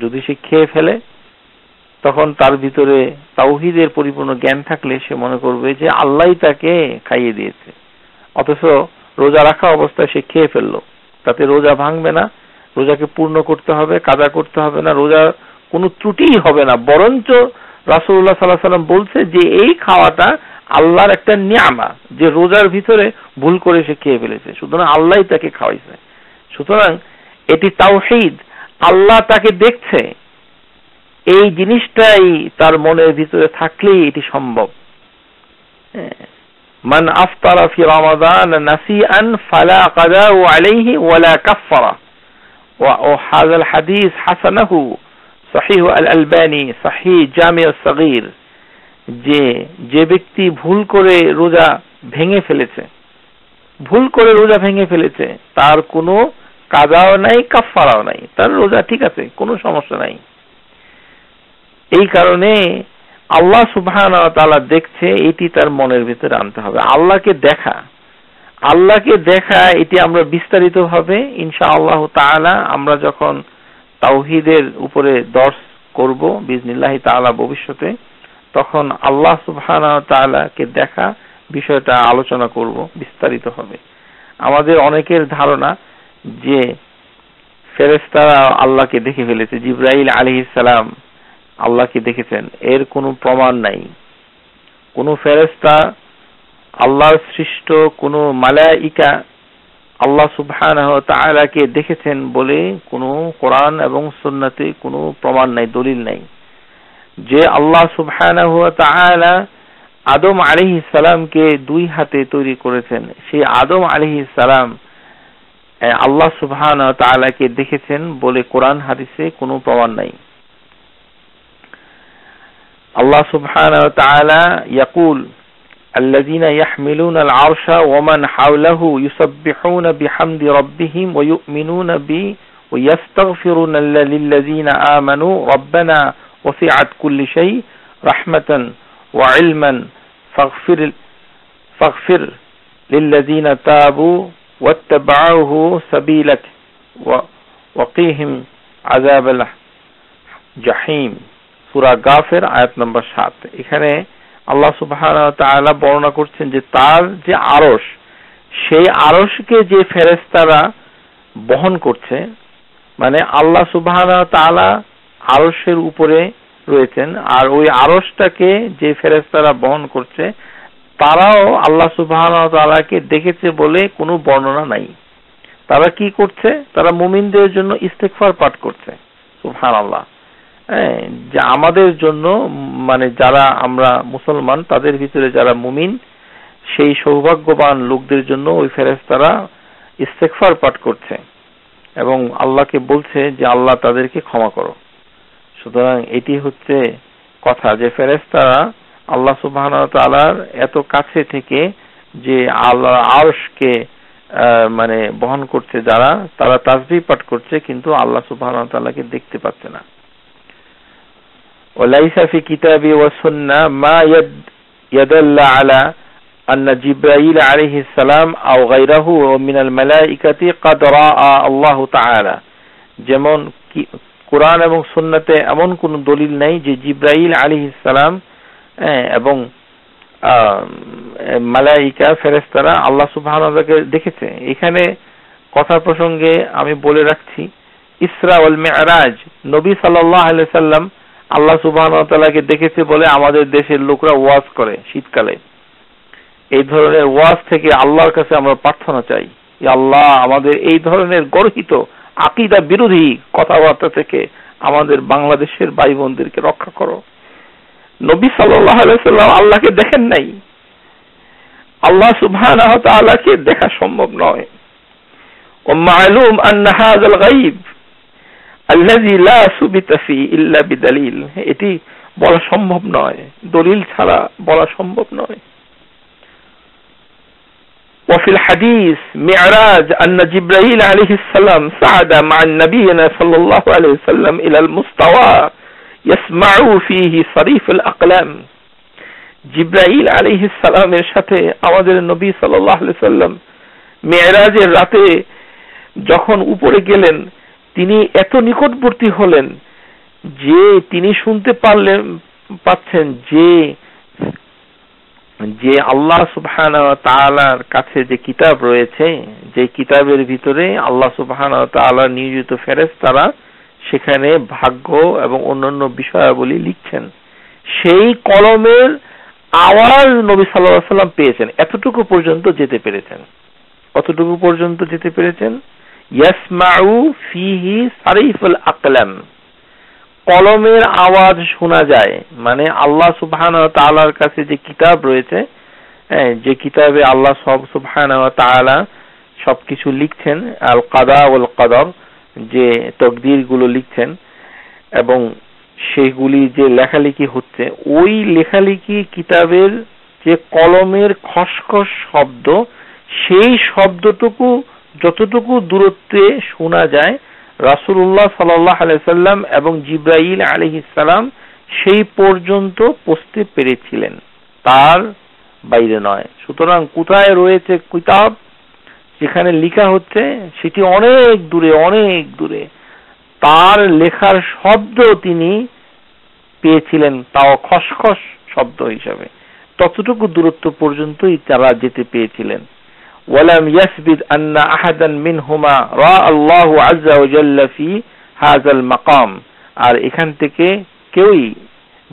যদি সে খেয়ে ফেলে তখন তার ভিতরে তাওহিদের পরিপূর্ণ জ্ঞান থাকলে সে মনে করবে যে আল্লাহ তাকে খাইয়ে দিয়েছে অথচ রোজা রাখা অবস্থায় সে খেয়ে ফেললো তাতে রোজা ভাঙবে না রোজাকে পূর্ণ করতে হবে কাজা করতে হবে না রোজা কোনো ত্রুটিই হবে না বরঞ্চ রাসুল্লাহ সাল্লাহ সাল্লাম বলছে যে এই খাওয়াটা আল্লাহর একটা নিয়ামা যে রোজার ভিতরে ভুল করে সে খেয়ে ফেলেছে সুতরাং আল্লাহ তাকে খাওয়াইছে সুতরাং এটি তাওহিদ আল্লাহ তাকে দেখছে এই জিনিসটাই তার মনের ভিতরে থাকলেই এটি সম্ভব হ্যাঁ। من আফতারা في رمضان نسيئا فلا قضاء عليه ولا كفر وهذا الحديث حسنه صحيح الألباني صحيح جامع الصغير যে যে ব্যক্তি ভুল করে রোজা ভেঙে ফেলেছে ভুল করে রোজা ভেঙে ফেলেছে তার কোনো কাজাও নাই কাফারাও নাই তার রোজা ঠিক আছে কোনো সমস্যা নাই এই কারণে আল্লাহ সুবহান দেখছে এটি তার মনের ভিতরে আনতে হবে আল্লাহকে দেখা আল্লাহকে দেখা এটি আমরা বিস্তারিতভাবে ইনশা আল্লাহ তালা আমরা যখন তাওহিদের উপরে দর্শ করব বিজনিল্লাহি তালা ভবিষ্যতে তখন আল্লাহ সুবহান তালাকে দেখা বিষয়টা আলোচনা করব বিস্তারিত হবে আমাদের অনেকের ধারণা যে ফেরেস্তারা আল্লাহকে দেখে ফেলেছে জিব্রাইল আলহিসাল্লাম আল্লাহকে দেখেছেন এর কোনো প্রমাণ নাই কোনো ফেরেস্তা আল্লাহর সৃষ্ট কোনো মালাইকা আল্লাহ সুবহান তালাকে দেখেছেন বলে কোনো কোরআন এবং সন্ন্যাতে কোনো প্রমাণ নাই দলিল নাই যে আল্লাহ সুবহান আদম আলিহি সালামকে দুই হাতে তৈরি করেছেন সেই আদম আলিহি সালাম আল্লাহ সুবহান তালাকে দেখেছেন বলে কোরআন হাদিসে কোনো প্রমাণ নাই الله سبحانه وتعالى يقول الذين يحملون العرش ومن حوله يسبحون بحمد ربهم ويؤمنون به ويستغفرون للذين آمنوا ربنا وسعت كل شيء رحمة وعلما فاغفر فاغفر للذين تابوا واتبعوه سبيلك وقيهم عذاب الجحيم সুরা গাফের আয়াত নম্বর সাত এখানে আল্লাহ সুবাহ বর্ণনা করছেন যে তার যে আরস সেই আরসকে যে ফেরেস্তারা বহন করছে মানে আল্লাহ সুবাহ তালা আরসের উপরে রয়েছেন আর ওই আরসটাকে যে ফেরেস্তারা বহন করছে তারাও আল্লাহ সুবাহকে দেখেছে বলে কোনো বর্ণনা নাই তারা কি করছে তারা মুমিনদের জন্য ইস্তেকফার পাঠ করছে সুবহান আল্লাহ যে হ্যাঁ, আমাদের জন্য মানে যারা আমরা মুসলমান তাদের ভিতরে যারা মুমিন সেই সৌভাগ্যবান লোকদের জন্য ওই ফেরেস্তারা ইস্তেকফার পাঠ করছে এবং আল্লাহকে বলছে যে আল্লাহ তাদেরকে ক্ষমা করো সুতরাং এটি হচ্ছে কথা যে ফেরেস্তারা আল্লাহ সুবাহ তালার এত কাছে থেকে যে আল্লাহ আরসকে মানে বহন করছে যারা তারা তাজবি পাঠ করছে কিন্তু আল্লাহ সুবাহ তাল্লাহকে দেখতে পাচ্ছে না وليس في كتابي والسنة ما يد يدل على أن جبرائيل عليه السلام أو غيره من الملائكة قد رأى الله تعالى যেমন কোরআন এবং সুন্নাতে এমন কোন দলিল নেই যে জিব্রাইল আলী ইসালাম হ্যাঁ, এবং মালাইকা ফেরেস্তারা আল্লাহ সুবাহকে দেখেছে এখানে কথা প্রসঙ্গে আমি বলে রাখছি ইসরা ওল মেয়ারাজ নবী সাল্লাহ সাল্লাম আল্লাহ তালাকে দেখেছে বলে আমাদের দেশের লোকরা ওয়াজ করে শীতকালে এই ধরনের ওয়াজ থেকে আল্লাহর কাছে আমরা প্রার্থনা চাই আল্লাহ আমাদের এই ধরনের গর্হিত আকিদা বিরোধী কথাবার্তা থেকে আমাদের বাংলাদেশের ভাই বোনদেরকে রক্ষা করো নবী সাল্লাহ সাল্লাম আল্লাহকে দেখেন নাই আল্লাহ সুবাহ আল্লাহকে দেখা সম্ভব নয় ও মালুম আন্না الذي لا ثبت فيه الا بدليل এটি বলা সম্ভব নয় দলিল ছাড়া বলা সম্ভব নয় وفي الحديث معراج أن جبريل عليه السلام صعد مع نبينا صلى الله عليه وسلم إلى المستوى يسمع فيه صريف الأقلام جبريل عليه السلام ارشاد আমাদের নবী সাল্লাল্লাহু আলাইহি সাল্লাম মিরাজের রাতে যখন উপরে গেলেন তিনি এত নিকটবর্তী হলেন যে তিনি শুনতে পারলেন পাচ্ছেন যে যে আল্লাহ সুবহান তালার কাছে যে কিতাব রয়েছে যে কিতাবের ভিতরে আল্লাহ সুবহান তালা নিয়োজিত ফেরেস তারা সেখানে ভাগ্য এবং অন্যান্য বিষয়াবলী লিখছেন সেই কলমের আওয়াজ নবী সাল্লাহ সাল্লাম পেয়েছেন এতটুকু পর্যন্ত যেতে পেরেছেন অতটুকু পর্যন্ত যেতে পেরেছেন ইয়াসমাউ ফিহি সারিফুল আকলাম কলমের আওয়াজ শোনা যায় মানে আল্লাহ সুবহান তাআলার কাছে যে কিতাব রয়েছে হ্যাঁ, যে কিতাবে আল্লাহ সব সুবহান তাআলা সবকিছু লিখছেন আল কাদা ওল কাদর যে তকদির গুলো লিখছেন এবং সেগুলি যে লেখালেখি হচ্ছে ওই লেখালেখি কিতাবের যে কলমের খসখস শব্দ সেই শব্দটুকু যতটুকু দূরত্বে শোনা যায় রাসুল্লাহ সাল্লাহ আলাইসাল্লাম এবং জিব্রাইল আলহিসাল্লাম সেই পর্যন্ত পৌঁছতে পেরেছিলেন তার বাইরে নয় সুতরাং কোথায় রয়েছে কিতাব যেখানে লেখা হচ্ছে সেটি অনেক দূরে অনেক দূরে তার লেখার শব্দ তিনি পেয়েছিলেন তাও খসখস শব্দ হিসাবে ততটুকু দূরত্ব পর্যন্তই তারা যেতে পেয়েছিলেন ولم يثبت أن أحدا منهما رأى الله عز وجل في هذا المقام আর এখান থেকে কেউই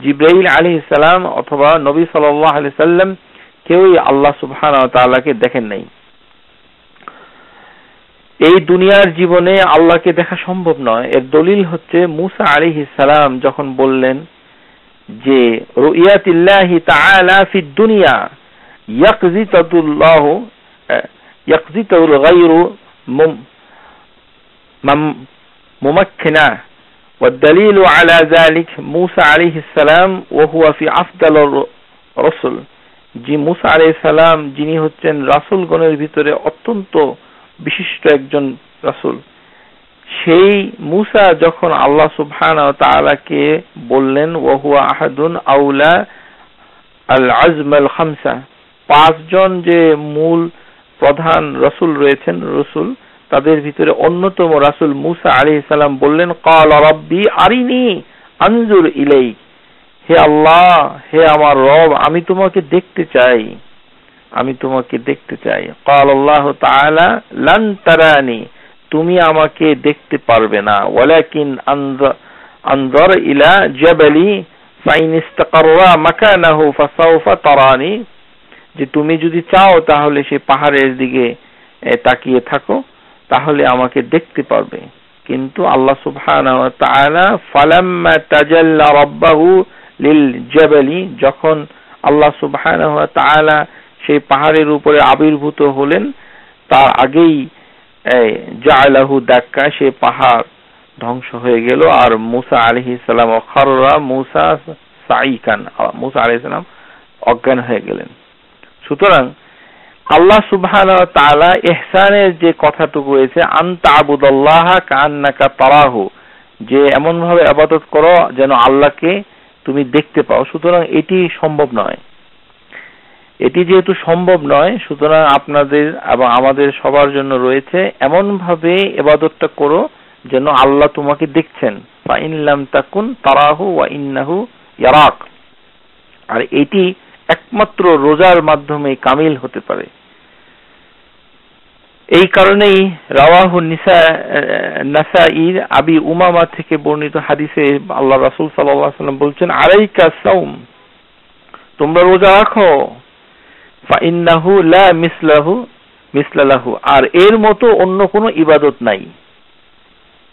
জিব্রাইল আলী ইসলাম অথবা নবী সাল্লাহ আলি সাল্লাম কেউই আল্লাহ সুবহান তাল্লাহকে দেখেন নাই এই দুনিয়ার জীবনে আল্লাহকে দেখা সম্ভব নয় এর দলিল হচ্ছে মুসা আলী ইসালাম যখন বললেন যে রুইয়াতিল্লাহি তাআলা ফি দুনিয়া ইয়াকজিতাতুল্লাহু يقذته الغير ممكنا والدليل على ذلك موسى عليه السلام وهو في أفضل الرسل জি মুসা আলাই সালাম যিনি হচ্ছেন রাসুলগণের ভিতরে অত্যন্ত বিশিষ্ট একজন রাসুল সেই মুসা যখন আল্লাহ সুবহান তালাকে বললেন ওহুয়া আহাদুন আউলা আল আজম আল খামসা পাঁচজন যে মূল প্রধান রসুল রয়েছেন রসুল তাদের ভিতরে অন্যতম রাসুল মুসা আলী সালাম বললেন কাল রব্বি আরিনি আঞ্জুর ইলেই হে আল্লাহ হে আমার রব আমি তোমাকে দেখতে চাই আমি তোমাকে দেখতে চাই কাল আল্লাহ তাআলা লান তারানি তুমি আমাকে দেখতে পারবে না ওয়ালাকিন আনজার ইলা জাবালি ফাইন ইস্তাকাররা মাকানাহু ফাসাউফা তারানি যে তুমি যদি চাও তাহলে সে পাহাড়ের দিকে তাকিয়ে থাকো তাহলে আমাকে দেখতে পারবে কিন্তু আল্লাহ সুবহানাহু যখন আল্লাহ সুবাহ সেই পাহাড়ের উপরে আবির্ভূত হলেন তার আগেই জায়লাহু দাক্কা সে পাহাড় ধ্বংস হয়ে গেল আর মুসা আলহি সালাম অখাররা মুসা সাইকান মুসা আলহি সালাম অজ্ঞান হয়ে গেলেন সুতরাং আল্লাহ সুবহান তালা এহসানের যে কথাটুকু রয়েছে আন্তা আবুদাল্লাহ কান্নাকা তারাহু যে এমন ভাবে আবাদত করো যেন আল্লাহকে তুমি দেখতে পাও সুতরাং এটি সম্ভব নয় এটি যেহেতু সম্ভব নয় সুতরাং আপনাদের এবং আমাদের সবার জন্য রয়েছে এমন ভাবে এবাদতটা করো যেন আল্লাহ তোমাকে দেখছেন বা ইনলাম তাকুন তারাহু ওয়া ইন্নাহু ইয়ারাক আর এটি একমাত্র রোজার মাধ্যমে কামিল হতে পারে এই কারণেই রাওয়াহু নিসা নাসাইর আবি উমামা থেকে বর্ণিত হাদিসে আল্লাহ রাসুল সাল্লাম বলছেন আরাইকা সাউম তোমরা রোজা রাখো ফাইন্নাহু লা মিসলাহু মিসলালাহু আর এর মতো অন্য কোনো ইবাদত নাই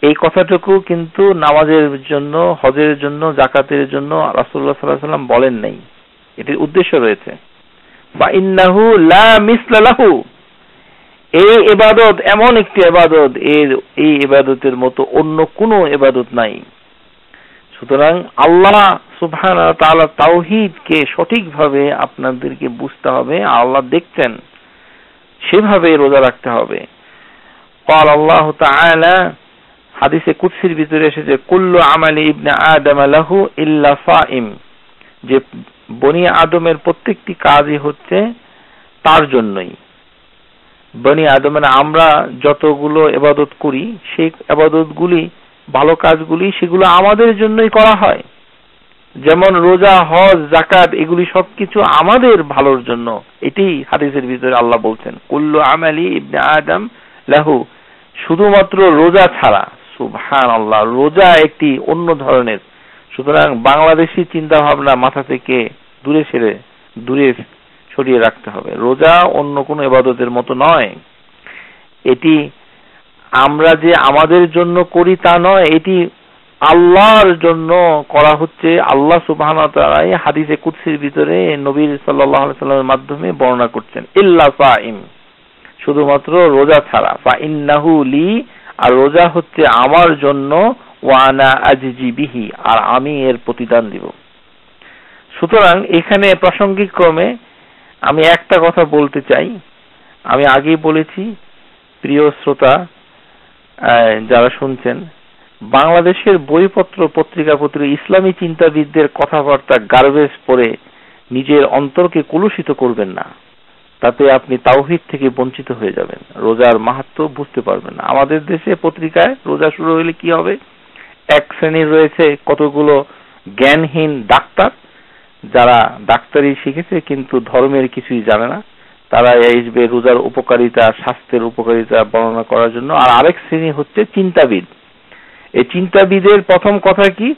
এই কথাটুকু কিন্তু নামাজের জন্য হজের জন্য জাকাতের জন্য রাসুল্লাহ সাল্লাহ সাল্লাম বলেন নাই এটির উদ্দেশ্য রয়েছে লা এই এবাদত এমন একটি এবাদত এর এই এবাদতের মতো অন্য কোনো এবাদত নাই সুতরাং আল্লাহ সুবহান তাআলা তাওহীদকে সঠিকভাবে আপনাদেরকে বুঝতে হবে আল্লাহ দেখতেন সেভাবে রোজা রাখতে হবে قال الله تعالى ভিতরে এসেছে কুল্লু আমালি ইবনে আদম লাহু ইল্লা যে বনি আদমের প্রত্যেকটি কাজই হচ্ছে তার জন্যই বনি আদম মানে আমরা যতগুলো এবাদত করি সেই এবাদতগুলি ভালো কাজগুলি সেগুলো আমাদের জন্যই করা হয় যেমন রোজা হজ জাকাত এগুলি সবকিছু আমাদের ভালোর জন্য এটি হাদিসের ভিতরে আল্লাহ বলছেন কুল্লু আমালি ইবনে আদম লাহু শুধুমাত্র রোজা ছাড়া সুবহান আল্লাহ রোজা একটি অন্য ধরনের সুতরাং বাংলাদেশি চিন্তা ভাবনা মাথা থেকে দূরে ছেড়ে দূরে সরিয়ে রাখতে হবে রোজা অন্য কোনো এবাদতের মতো নয় এটি আমরা যে আমাদের জন্য করি তা নয় এটি আল্লাহর জন্য করা হচ্ছে আল্লাহ সুবাহান তারাই হাদিসে কুৎসির ভিতরে নবীর সাল্লাহ সাল্লামের মাধ্যমে বর্ণনা করছেন ইল্লা সাইম শুধুমাত্র রোজা ছাড়া ফা ইন্নাহু লি আর রোজা হচ্ছে আমার জন্য ওয়ানা আজিজিবিহি আর আমি এর প্রতিদান দিব সুতরাং এখানে প্রাসঙ্গিক ক্রমে আমি একটা কথা বলতে চাই আমি আগেই বলেছি প্রিয় শ্রোতা যারা শুনছেন বাংলাদেশের বইপত্র পত্রিকা পত্রিকা ইসলামী চিন্তাবিদদের কথাবার্তা গার্বেজ পরে নিজের অন্তরকে কলুষিত করবেন না তাতে আপনি তাওহিদ থেকে বঞ্চিত হয়ে যাবেন রোজার মাহাত্ম বুঝতে পারবেন না আমাদের দেশে পত্রিকায় রোজা শুরু হলে কি হবে এক শ্রেণীর রয়েছে কতগুলো জ্ঞানহীন ডাক্তার যারা ডাক্তারি শিখেছে কিন্তু ধর্মের কিছুই জানে না তারা আসবে রোজার উপকারিতা স্বাস্থ্যের উপকারিতা বর্ণনা করার জন্য আর আরেক শ্রেণী হচ্ছে চিন্তাবিদ এই চিন্তাবিদের প্রথম কথা কি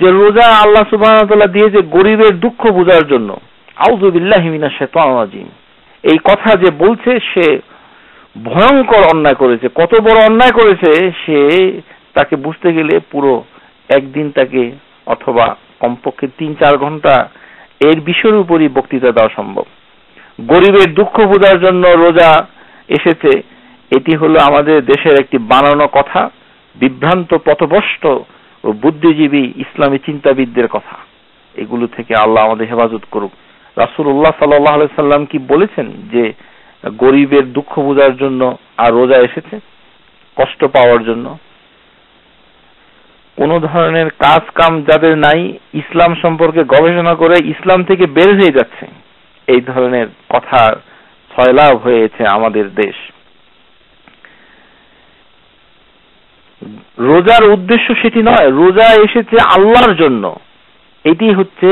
যে রোজা আল্লাহ সুবাহ দিয়েছে গরিবের দুঃখ বোঝার জন্য আউজুবিল্লাহিমিনা শেতানাজিম এই কথা যে বলছে সে ভয়ঙ্কর অন্যায় করেছে কত বড় অন্যায় করেছে সে তাকে বুঝতে গেলে পুরো একদিন তাকে অথবা কমপক্ষে তিন চার ঘন্টা এর বিষয়ের উপরই বক্তৃতা দেওয়া সম্ভব গরিবের দুঃখ বোঝার জন্য রোজা এসেছে এটি হলো আমাদের দেশের একটি বানানো কথা বিভ্রান্ত পথভ্রষ্ট ও বুদ্ধিজীবী ইসলামী চিন্তাবিদদের কথা এগুলো থেকে আল্লাহ আমাদের হেফাজত করুক উল্লাহ সাল্লাহ সাল্লাম কি বলেছেন যে গরিবের দুঃখ বোঝার জন্য আর রোজা এসেছে কষ্ট পাওয়ার জন্য কোন ধরনের কাজ কাম যাদের নাই ইসলাম সম্পর্কে গবেষণা করে ইসলাম থেকে বের হয়ে যাচ্ছে এই ধরনের কথা ছয়লাভ হয়েছে আমাদের দেশ রোজার উদ্দেশ্য সেটি নয় রোজা এসেছে আল্লাহর জন্য এটি হচ্ছে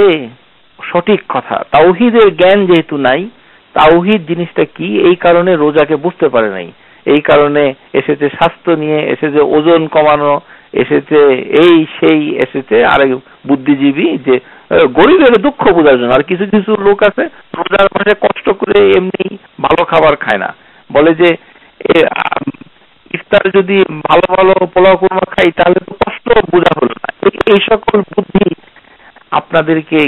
সঠিক কথা তাওহিদের জ্ঞান যেহেতু নাই তাওহিদ জিনিসটা কি এই কারণে রোজাকে বুঝতে পারে নাই এই কারণে এসেছে স্বাস্থ্য নিয়ে এসেছে ওজন কমানো এসেছে এই সেই এসেছে আরেক বুদ্ধিজীবী যে গরিবের দুঃখ বোঝার জন্য আর কিছু কিছু লোক আছে রোজার মাসে কষ্ট করে এমনি ভালো খাবার খায় না বলে যে ইফতার যদি ভালো ভালো পোলাও কোরমা খাই তাহলে তো কষ্ট বোঝা হলো না এই সকল বুদ্ধি আপনাদেরকে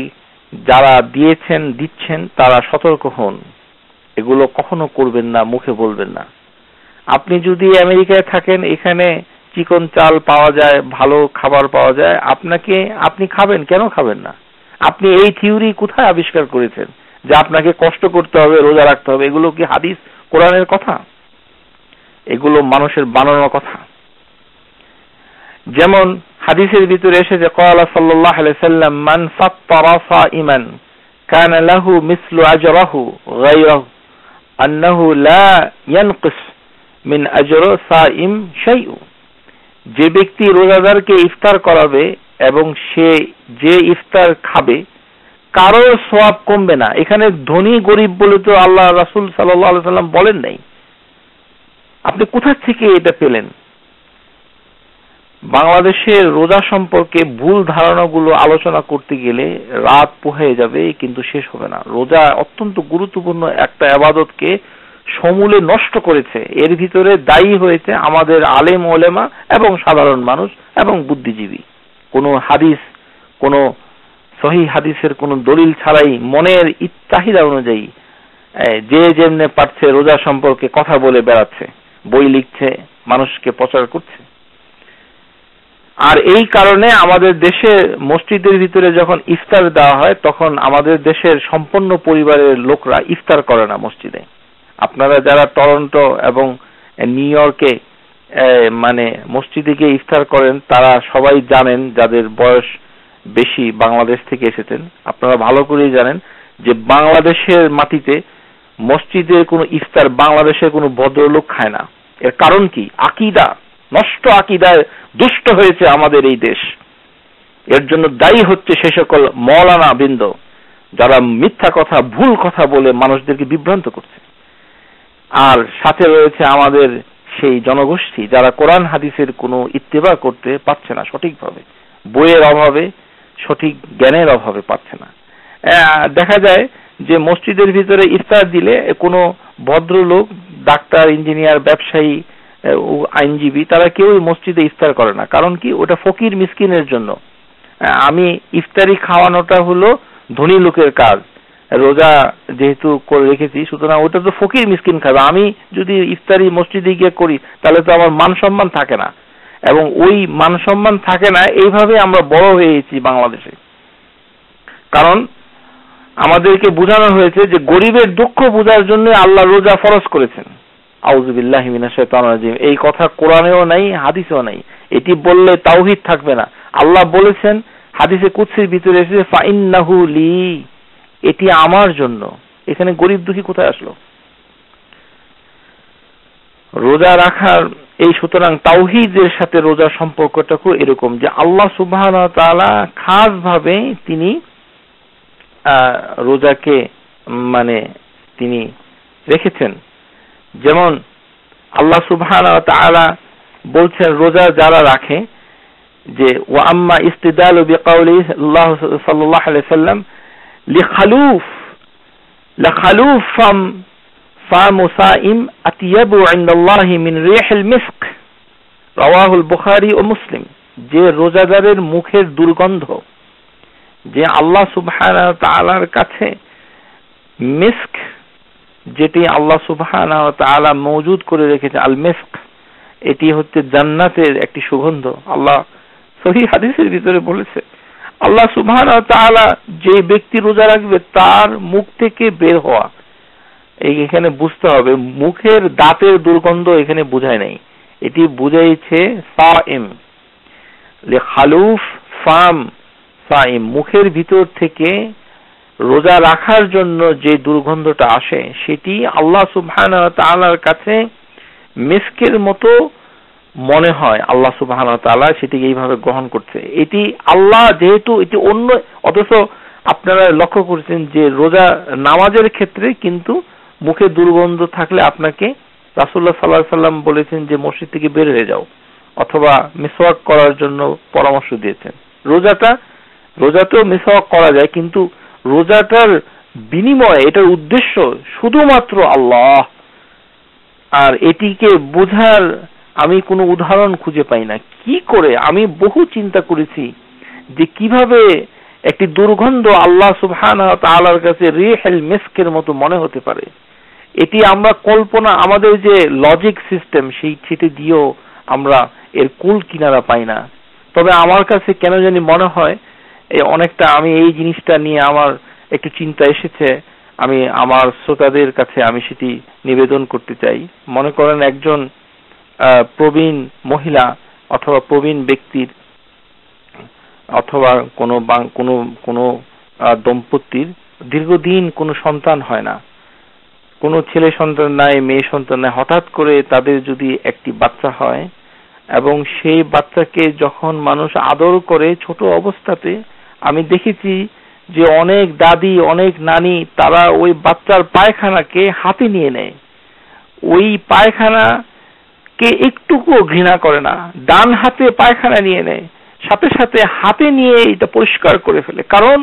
যারা দিয়েছেন দিচ্ছেন তারা সতর্ক হন এগুলো কখনো করবেন না মুখে বলবেন না আপনি যদি আমেরিকায় থাকেন এখানে চিকন চাল পাওয়া যায় ভালো খাবার পাওয়া যায় আপনাকে আপনি খাবেন কেন খাবেন না আপনি এই থিওরি কোথায় আবিষ্কার করেছেন যে আপনাকে কষ্ট করতে হবে রোজা রাখতে হবে এগুলো কি হাদিস কোরআনের কথা এগুলো মানুষের বানানো কথা যেমন হাদিসের ভিতরে এসে যে কয়লা সাল্লাহ সাল্লাম মান সাত্তারাফা ইমান কান লাহু মিসলু আজরাহু গায়রাহু আন্নাহু লা ইয়ানকিস মিন আজর সাইম শাইউ যে ব্যক্তি রোজাদারকে ইফতার করাবে এবং সে যে ইফতার খাবে কারো সোয়াব কমবে না এখানে ধনী গরিব বলে তো আল্লাহ রাসুল সাল্লাম বলেন নাই আপনি কোথা থেকে এটা পেলেন বাংলাদেশের রোজা সম্পর্কে ভুল ধারণাগুলো আলোচনা করতে গেলে রাত পোহে যাবে কিন্তু শেষ হবে না রোজা অত্যন্ত গুরুত্বপূর্ণ একটা আবাদতকে সমূলে নষ্ট করেছে এর ভিতরে দায়ী হয়েছে আমাদের আলেম ওলেমা এবং সাধারণ মানুষ এবং বুদ্ধিজীবী কোনো হাদিস কোনো সহি হাদিসের কোনো দলিল ছাড়াই মনের ইত্যাহিদা অনুযায়ী যে যেমনে পারছে রোজা সম্পর্কে কথা বলে বেড়াচ্ছে বই লিখছে মানুষকে প্রচার করছে আর এই কারণে আমাদের দেশে মসজিদের ভিতরে যখন ইফতার দেওয়া হয় তখন আমাদের দেশের সম্পন্ন পরিবারের লোকরা ইফতার করে না মসজিদে আপনারা যারা টরন্টো এবং নিউ ইয়র্কে মানে মসজিদে গিয়ে ইফতার করেন তারা সবাই জানেন যাদের বয়স বেশি বাংলাদেশ থেকে এসেছেন আপনারা ভালো করেই জানেন যে বাংলাদেশের মাটিতে মসজিদে কোনো ইফতার বাংলাদেশের কোনো ভদ্রলোক খায় না এর কারণ কি আকিদা নষ্ট আকিদায় দুষ্ট হয়েছে আমাদের এই দেশ এর জন্য দায়ী হচ্ছে সে সকল মৌলানা বৃন্দ যারা মিথ্যা কথা ভুল কথা বলে মানুষদেরকে বিভ্রান্ত করছে আর সাথে রয়েছে আমাদের সেই জনগোষ্ঠী যারা কোরআন হাদিসের কোনো ইত্তেবা করতে পারছে না সঠিকভাবে বইয়ের অভাবে সঠিক জ্ঞানের অভাবে পাচ্ছে না দেখা যায় যে মসজিদের ভিতরে ইফতার দিলে কোনো ভদ্রলোক ডাক্তার ইঞ্জিনিয়ার ব্যবসায়ী আইনজীবী তারা কেউ মসজিদে ইফতার করে না কারণ কি ওটা ফকির মিসকিনের জন্য আমি ইফতারি খাওয়ানোটা হলো ধনী লোকের কাজ রোজা যেহেতু করে রেখেছি সুতরাং ওটা তো ফকির মিসকিন খাবে আমি যদি ইফতারি মসজিদে গিয়ে করি তাহলে তো আমার মান সম্মান থাকে না এবং ওই মান সম্মান থাকে না এইভাবে আমরা বড় হয়েছি বাংলাদেশে কারণ আমাদেরকে বোঝানো হয়েছে যে গরিবের দুঃখ বোঝার জন্য আল্লাহ রোজা ফরজ করেছেন এই কথা কোরআনেও নাই হাদিসেও নাই এটি বললে তাওহিদ থাকবে না আল্লাহ বলেছেন হাদিসে কুৎসির ভিতরে এসেছে ফাইন্নাহু লি এটি আমার জন্য এখানে গরিব দুঃখী কোথায় আসলো রোজা রাখার এই সুতরাং তাওহিদের সাথে রোজার সম্পর্কটাকে এরকম যে আল্লাহ সুবাহ খাস ভাবে তিনি রোজাকে মানে তিনি রেখেছেন যেমন আল্লাহ সুবাহ বলছেন রোজা যারা রাখে যে ওয়া আম্মা ইস্তিদাল সাল্লাহ সাল্লাম لخلوف لخلوف فم فم صائم أطيب عند الله من ريح المسك رواه البخاري ومسلم যে রোজাদারের মুখের দুর্গন্ধ যে আল্লাহ সুবহান তালার কাছে মিস্ক যেটি আল্লাহ সুবহান তালা মজুদ করে রেখেছে আল মিস্ক এটি হচ্ছে জান্নাতের একটি সুগন্ধ আল্লাহ সহি হাদিসের ভিতরে বলেছে আল্লাহ সুবাহ যে ব্যক্তি রোজা রাখবে তার মুখ থেকে বের হওয়া এই এখানে বুঝতে হবে মুখের দাঁতের দুর্গন্ধ এখানে বোঝায় নাই এটি বুঝাইছে সাইম খালুফ ফাম সাইম মুখের ভিতর থেকে রোজা রাখার জন্য যে দুর্গন্ধটা আসে সেটি আল্লাহ সুবহান তাআলার কাছে মিস্কের মতো মনে হয় আল্লাহ সুবাহ তালা সেটিকে এইভাবে গ্রহণ করছে এটি আল্লাহ যেহেতু এটি অন্য অথচ আপনারা লক্ষ্য করছেন যে রোজা নামাজের ক্ষেত্রে কিন্তু মুখে দুর্গন্ধ থাকলে আপনাকে রাসুল্লাহ সাল্লাহ সাল্লাম বলেছেন যে মসজিদ থেকে বের হয়ে যাও অথবা মিসওয়াক করার জন্য পরামর্শ দিয়েছেন রোজাটা রোজাতেও মিসওয়াক করা যায় কিন্তু রোজাটার বিনিময়ে এটার উদ্দেশ্য শুধুমাত্র আল্লাহ আর এটিকে বোঝার আমি কোনো উদাহরণ খুঁজে পাই না কি করে আমি বহু চিন্তা করেছি যে কিভাবে একটি দুর্গন্ধ আল্লাহ সুবহান তালার কাছে রিহেল মেস্কের মতো মনে হতে পারে এটি আমরা কল্পনা আমাদের যে লজিক সিস্টেম সেই সেটি দিয়েও আমরা এর কুল কিনারা পাই না তবে আমার কাছে কেন জানি মনে হয় অনেকটা আমি এই জিনিসটা নিয়ে আমার একটু চিন্তা এসেছে আমি আমার শ্রোতাদের কাছে আমি সেটি নিবেদন করতে চাই মনে করেন একজন প্রবীণ মহিলা অথবা প্রবীণ ব্যক্তির অথবা কোনো কোনো কোনো দম্পতির দীর্ঘদিন কোনো সন্তান হয় না কোনো ছেলে সন্তান নাই মেয়ে সন্তান নাই হঠাৎ করে তাদের যদি একটি বাচ্চা হয় এবং সেই বাচ্চাকে যখন মানুষ আদর করে ছোট অবস্থাতে আমি দেখেছি যে অনেক দাদি অনেক নানি তারা ওই বাচ্চার পায়খানাকে হাতে নিয়ে নেয় ওই পায়খানা কে একটুকুও ঘৃণা করে না ডান হাতে পায়খানা নিয়ে নেয় সাথে সাথে হাতে নিয়ে এটা পরিষ্কার করে ফেলে কারণ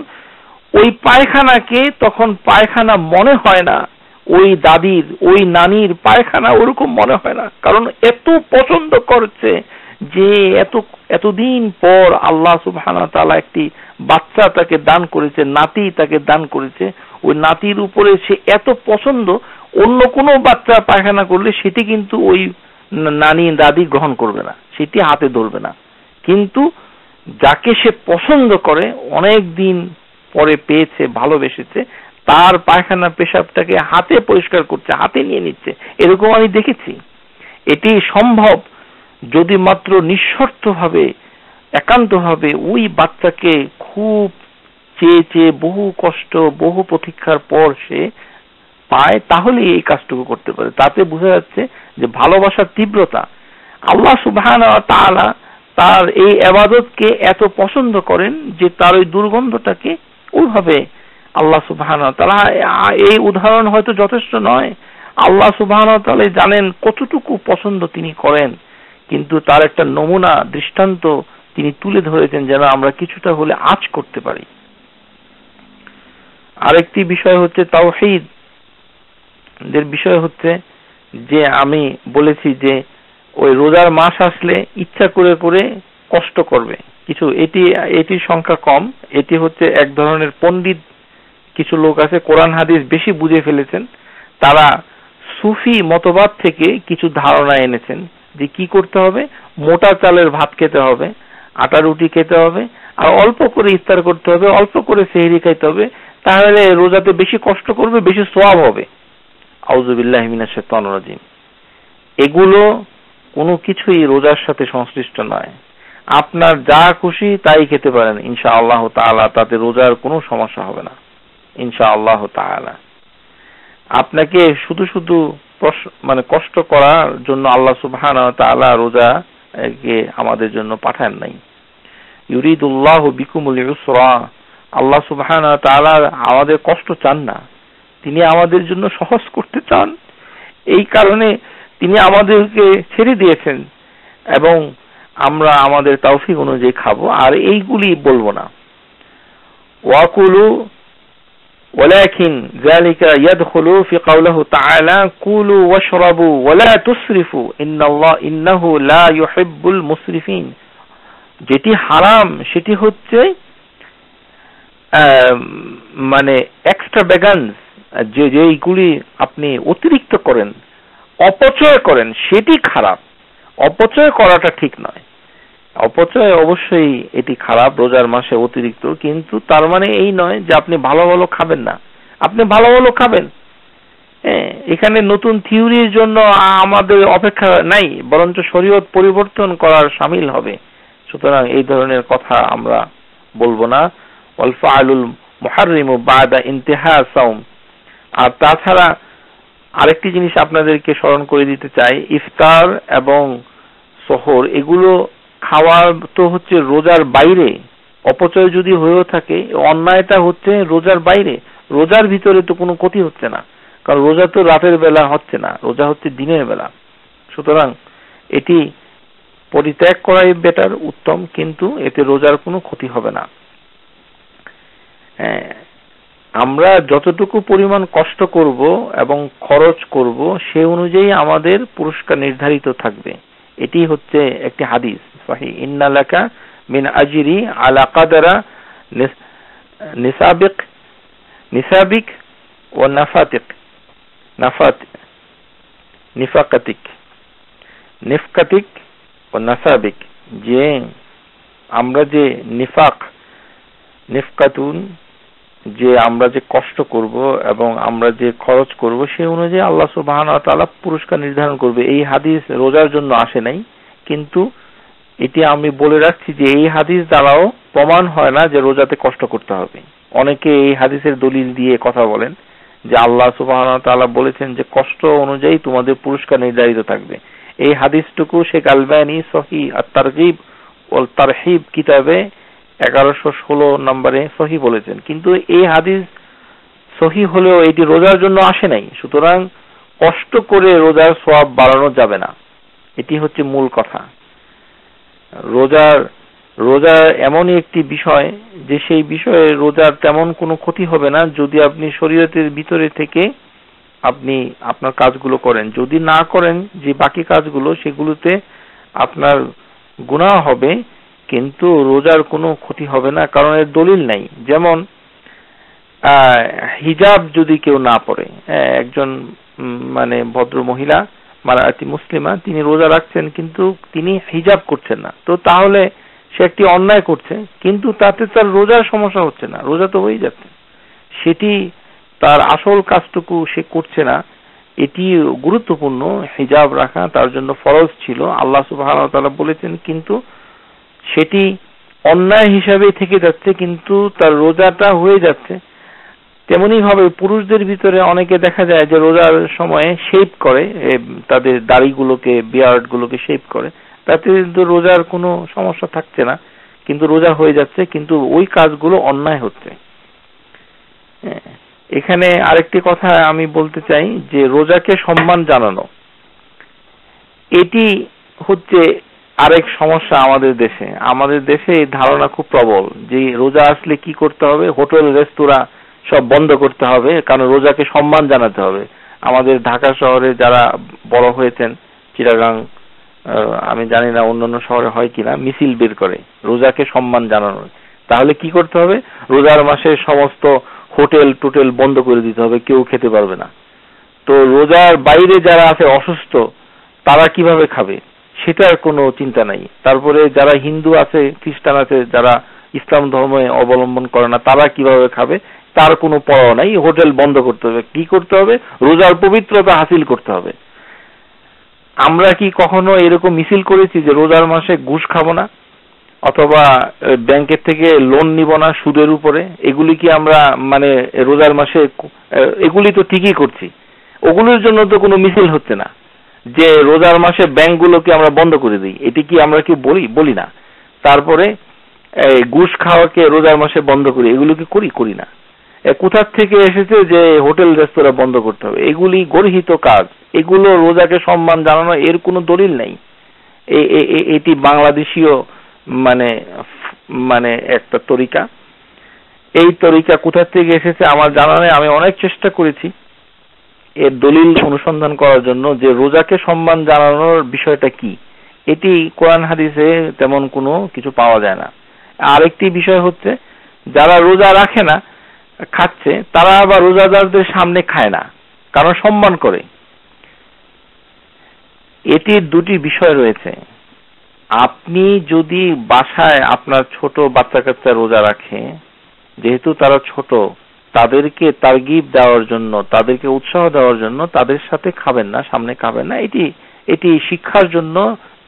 ওই পায়খানাকে তখন পায়খানা মনে হয় না ওই দাদির ওই নানির পায়খানা ওরকম মনে হয় না কারণ এত পছন্দ করছে যে এত এতদিন পর আল্লাহ সুবহানা তালা একটি বাচ্চা তাকে দান করেছে নাতি তাকে দান করেছে ওই নাতির উপরে সে এত পছন্দ অন্য কোনো বাচ্চা পায়খানা করলে সেটি কিন্তু ওই নানি দাদি গ্রহণ করবে না সেটি হাতে ধরবে না কিন্তু যাকে সে পছন্দ করে অনেক দিন পরে পেয়েছে ভালোবেসেছে তার পায়খানা পেশাবটাকে হাতে পরিষ্কার করছে হাতে নিয়ে নিচ্ছে এরকম আমি দেখেছি এটি সম্ভব যদি মাত্র নিঃশর্তভাবে একান্তভাবে ওই বাচ্চাকে খুব চেয়ে চেয়ে বহু কষ্ট বহু প্রতীক্ষার পর সে পায় তাহলে এই কাজটুকু করতে পারে তাতে বোঝা যাচ্ছে যে ভালোবাসার তীব্রতা আল্লাহ সুবহান তালা তার এই আবাদতকে এত পছন্দ করেন যে তার ওই দুর্গন্ধটাকে ওইভাবে আল্লাহ সুবহান তারা এই উদাহরণ হয়তো যথেষ্ট নয় আল্লাহ সুবহান তালে জানেন কতটুকু পছন্দ তিনি করেন কিন্তু তার একটা নমুনা দৃষ্টান্ত তিনি তুলে ধরেছেন যেন আমরা কিছুটা হলে আজ করতে পারি আরেকটি বিষয় হচ্ছে তাও দের বিষয় হচ্ছে যে আমি বলেছি যে ওই রোজার মাস আসলে ইচ্ছা করে করে কষ্ট করবে কিছু এটি এটির সংখ্যা কম এটি হচ্ছে এক ধরনের পণ্ডিত কিছু লোক আছে কোরআন হাদিস বেশি বুঝে ফেলেছেন তারা সুফি মতবাদ থেকে কিছু ধারণা এনেছেন যে কি করতে হবে মোটা চালের ভাত খেতে হবে আটা রুটি খেতে হবে আর অল্প করে ইফতার করতে হবে অল্প করে সেহরি খাইতে হবে তাহলে রোজাতে বেশি কষ্ট করবে বেশি সোয়াব হবে আউজুবিল্লাহ মিনাশাজিম এগুলো কোনো কিছুই রোজার সাথে সংশ্লিষ্ট নয় আপনার যা খুশি তাই খেতে পারেন ইনশা আল্লাহ তালা তাতে রোজার কোনো সমস্যা হবে না ইনশা আল্লাহ তালা আপনাকে শুধু শুধু মানে কষ্ট করার জন্য আল্লাহ সুবহান তালা রোজা কে আমাদের জন্য পাঠান নাই ইউরিদুল্লাহ বিকুমুল ইউসরা আল্লাহ সুবহান তালা আমাদের কষ্ট চান না তিনি আমাদের জন্য সহজ করতে চান এই কারণে তিনি আমাদেরকে ছেড়ে দিয়েছেন এবং আমরা আমাদের তৌফিক অনুযায়ী খাবো আর এইগুলি বলবো না ওয়াকুলু ওয়ালাকিন যালিকা ইয়াদখুলু ফি তাআলা কুলু ওয়াশরাবু ওয়ালা তুসরিফু ইন্নাল্লাহ ইন্নাহু লা ইউহিব্বুল মুসরিফিন যেটি হারাম সেটি হচ্ছে মানে এক্সট্রা ব্যাগান্স যে যেইগুলি আপনি অতিরিক্ত করেন অপচয় করেন সেটি খারাপ অপচয় করাটা ঠিক নয় অপচয় অবশ্যই এটি খারাপ রোজার মাসে অতিরিক্ত কিন্তু তার মানে এই নয় যে আপনি ভালো ভালো খাবেন না আপনি ভালো ভালো খাবেন হ্যাঁ এখানে নতুন থিওরির জন্য আমাদের অপেক্ষা নাই বরঞ্চ শরীয়ত পরিবর্তন করার সামিল হবে সুতরাং এই ধরনের কথা আমরা বলবো না অলফা আলুল মহারিমু বাদা ইন্তেহা সাউম আর তাছাড়া আরেকটি জিনিস আপনাদেরকে স্মরণ করে দিতে চাই ইফতার এবং শহর এগুলো খাওয়া তো হচ্ছে রোজার বাইরে অপচয় যদি হয়েও থাকে অন্যায়টা হচ্ছে রোজার বাইরে রোজার ভিতরে তো কোনো ক্ষতি হচ্ছে না কারণ রোজা তো রাতের বেলা হচ্ছে না রোজা হচ্ছে দিনের বেলা সুতরাং এটি পরিত্যাগ করাই বেটার উত্তম কিন্তু এতে রোজার কোনো ক্ষতি হবে না হ্যাঁ আমরা যতটুকু পরিমাণ কষ্ট করব এবং খরচ করব সে অনুযায়ী আমাদের পুরস্কার নির্ধারিত থাকবে এটি হচ্ছে একটি হাদিস ইন্নালাকা মিন আজিরি আলা কাদারা নিসাবিক নিসাবিক ও নাফাতিক নাফাত নিফাকাতিক নিফকাতিক ও নাসাবিক যে আমরা যে নিফাক নিফকাতুন যে আমরা যে কষ্ট করব এবং আমরা যে খরচ করব সেই অনুযায়ী আল্লাহ সুবাহান পুরস্কার নির্ধারণ করবে এই হাদিস রোজার জন্য আসে নাই কিন্তু এটি আমি বলে রাখছি যে এই হাদিস দ্বারাও প্রমাণ হয় না যে রোজাতে কষ্ট করতে হবে অনেকে এই হাদিসের দলিল দিয়ে কথা বলেন যে আল্লাহ সুবাহ তালা বলেছেন যে কষ্ট অনুযায়ী তোমাদের পুরস্কার নির্ধারিত থাকবে এই হাদিসটুকু শেখ আলবানি সহি আর তার তারহিব কিতাবে এগারোশো ষোলো নম্বরে সহি বলেছেন কিন্তু এই হাদিস সহি হলেও এটি রোজার জন্য আসে নাই সুতরাং কষ্ট করে রোজার সব বাড়ানো যাবে না এটি হচ্ছে মূল কথা রোজার রোজা এমনই একটি বিষয় যে সেই বিষয়ে রোজার তেমন কোনো ক্ষতি হবে না যদি আপনি শরীয়তের ভিতরে থেকে আপনি আপনার কাজগুলো করেন যদি না করেন যে বাকি কাজগুলো সেগুলোতে আপনার গুণা হবে কিন্তু রোজার কোনো ক্ষতি হবে না কারণ এর দলিল নাই যেমন হিজাব যদি কেউ না পরে একজন মানে ভদ্র মহিলা মারাতি মুসলিমা তিনি রোজা রাখছেন কিন্তু তিনি হিজাব করছেন না তো তাহলে সে একটি অন্যায় করছে কিন্তু তাতে তার রোজার সমস্যা হচ্ছে না রোজা তো হয়ে যাচ্ছে সেটি তার আসল কাজটুকু সে করছে না এটি গুরুত্বপূর্ণ হিজাব রাখা তার জন্য ফরজ ছিল আল্লাহ সুবাহ বলেছেন কিন্তু সেটি অন্যায় হিসাবে থেকে যাচ্ছে কিন্তু তার রোজাটা হয়ে যাচ্ছে তেমনি ভাবে পুরুষদের ভিতরে অনেকে দেখা যায় যে রোজার সময় শেপ করে তাদের দাড়িগুলোকে বিয়ার্ড গুলোকে শেপ করে তাতে কিন্তু রোজার কোনো সমস্যা থাকছে না কিন্তু রোজা হয়ে যাচ্ছে কিন্তু ওই কাজগুলো অন্যায় হচ্ছে এখানে আরেকটি কথা আমি বলতে চাই যে রোজাকে সম্মান জানানো এটি হচ্ছে আরেক সমস্যা আমাদের দেশে আমাদের দেশে এই ধারণা খুব প্রবল যে রোজা আসলে কি করতে হবে হোটেল রেস্তোরাঁ সব বন্ধ করতে হবে কারণ রোজাকে সম্মান জানাতে হবে আমাদের ঢাকা শহরে যারা বড় হয়েছেন চিরাগাং আমি জানি না অন্যান্য শহরে হয় কিনা মিছিল বের করে রোজাকে সম্মান জানানোর তাহলে কি করতে হবে রোজার মাসে সমস্ত হোটেল টোটেল বন্ধ করে দিতে হবে কেউ খেতে পারবে না তো রোজার বাইরে যারা আছে অসুস্থ তারা কিভাবে খাবে সেটার কোনো চিন্তা নাই তারপরে যারা হিন্দু আছে খ্রিস্টান আছে যারা ইসলাম ধর্ম অবলম্বন করে না তারা কিভাবে খাবে তার কোনো পড়াও নাই হোটেল বন্ধ করতে হবে কি করতে হবে রোজার পবিত্রতা হাসিল করতে হবে আমরা কি কখনো এরকম মিছিল করেছি যে রোজার মাসে ঘুষ খাবো না অথবা ব্যাংকের থেকে লোন নিব না সুদের উপরে এগুলি কি আমরা মানে রোজার মাসে এগুলি তো ঠিকই করছি ওগুলোর জন্য তো কোনো মিছিল হচ্ছে না যে রোজার মাসে ব্যাংকগুলোকে আমরা বন্ধ করে দিই এটি কি আমরা কি বলি বলি না তারপরে ঘুষ খাওয়াকে রোজার মাসে বন্ধ করি এগুলো কি করি করি না কোথার থেকে এসেছে যে হোটেল রেস্তোরাঁ বন্ধ করতে হবে এগুলি গর্হিত কাজ এগুলো রোজাকে সম্মান জানানো এর কোনো দলিল নেই এটি বাংলাদেশীয় মানে মানে একটা তরিকা এই তরিকা কোথার থেকে এসেছে আমার জানা নেই আমি অনেক চেষ্টা করেছি এর দলিল অনুসন্ধান করার জন্য যে রোজাকে সম্মান জানানোর বিষয়টা কি এটি কোরআন হাদিসে তেমন কোনো কিছু পাওয়া যায় না আরেকটি বিষয় হচ্ছে যারা রোজা রাখে না খাচ্ছে তারা আবার রোজাদারদের সামনে খায় না কারণ সম্মান করে এটির দুটি বিষয় রয়েছে আপনি যদি বাসায় আপনার ছোট বাচ্চা কাচ্চা রোজা রাখে যেহেতু তারা ছোট তাদেরকে তারগিব দেওয়ার জন্য তাদেরকে উৎসাহ দেওয়ার জন্য তাদের সাথে খাবেন না সামনে খাবেন না এটি এটি শিক্ষার জন্য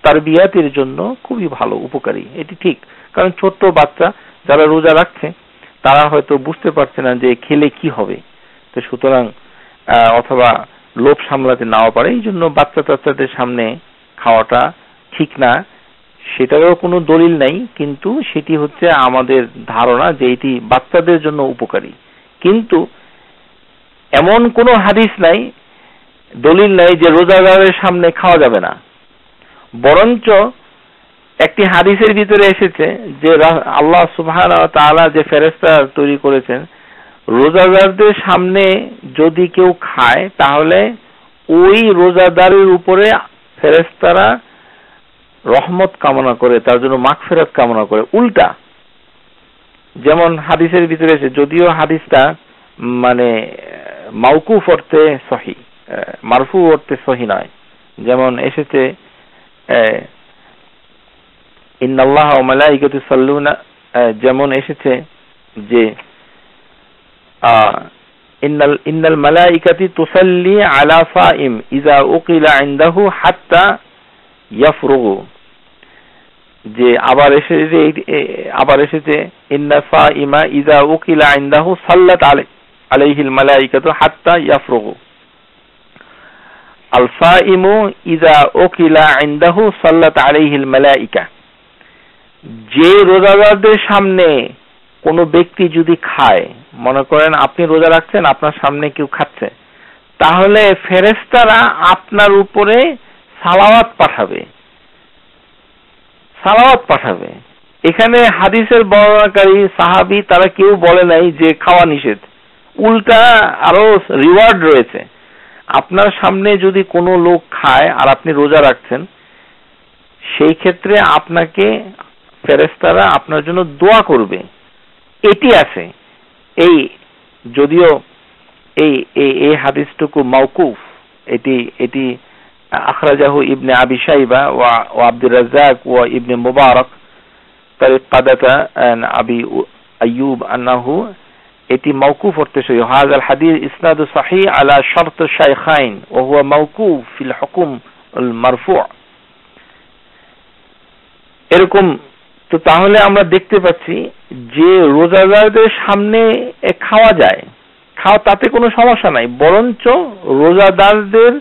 তার বিয়াতের জন্য খুবই ভালো উপকারী এটি ঠিক কারণ ছোট্ট বাচ্চা যারা রোজা রাখছে তারা হয়তো বুঝতে পারছে না যে খেলে কি হবে তো সুতরাং অথবা লোভ সামলাতে নাও পারে এই জন্য বাচ্চা তাচ্চাদের সামনে খাওয়াটা ঠিক না সেটারও কোনো দলিল নাই কিন্তু সেটি হচ্ছে আমাদের ধারণা যে এটি বাচ্চাদের জন্য উপকারী কিন্তু এমন কোন হাদিস নাই দলিল নাই যে রোজাদারের সামনে খাওয়া যাবে না বরঞ্চ একটি হাদিসের ভিতরে এসেছে যে আল্লাহ সুবাহ তালা যে ফেরেস্তা তৈরি করেছেন রোজাদারদের সামনে যদি কেউ খায় তাহলে ওই রোজাদারের উপরে ফেরেস্তারা রহমত কামনা করে তার জন্য ফেরত কামনা করে উল্টা যেমন হাদিসের ভিতরে এসে যদিও হাদিসটা মানে মাউকুফ অর্থে সহি মারফু অর্থে সহি নয় যেমন এসেছে ইন্নাল্লাহ মালাইকাতু সাল্লুনা যেমন এসেছে যে ইন্নাল ইন্নাল মালাইকাতি তুসাল্লি আলা ইজা উকিলা ইনদাহু হাত্তা ইয়াফরুগু যে আবার এসে যে আবার এসেছে ইন্নাফা ইমা ইজা উকিলা ইন্দাহু সাল্লাত আলে আলাইহিল মালাইকাতু হাত্তা ইয়াফরুগু আল সাইমু ইজা উকিলা ইন্দাহু সাল্লাত আলাইহিল মালাইকা যে রোজাদারদের সামনে কোন ব্যক্তি যদি খায় মনে করেন আপনি রোজা রাখছেন আপনার সামনে কেউ খাচ্ছে তাহলে ফেরেস্তারা আপনার উপরে সালাওয়াত পাঠাবে সালাওয়াত পাঠাবে এখানে হাদিসের বর্ণনাকারী সাহাবি তারা কেউ বলে নাই যে খাওয়া নিষেধ উল্টা আরো রিওয়ার্ড রয়েছে আপনার সামনে যদি কোনো লোক খায় আর আপনি রোজা রাখছেন সেই ক্ষেত্রে আপনাকে ফেরেস্তারা আপনার জন্য দোয়া করবে এটি আছে এই যদিও এই এই হাদিসটুকু মাউকুফ এটি এটি أخرجه ابن أبي شيبة وعبد الرزاق وابن এটি সহি হাজাল হাদিস ইসনাদ সাহি আলা শর্ত ও হুয়া মৌকুফ ফিল মারফু এরকম তো তাহলে আমরা দেখতে পাচ্ছি যে রোজাদারদের সামনে খাওয়া যায় খাওয়া তাতে কোনো সমস্যা নাই বরঞ্চ রোজাদারদের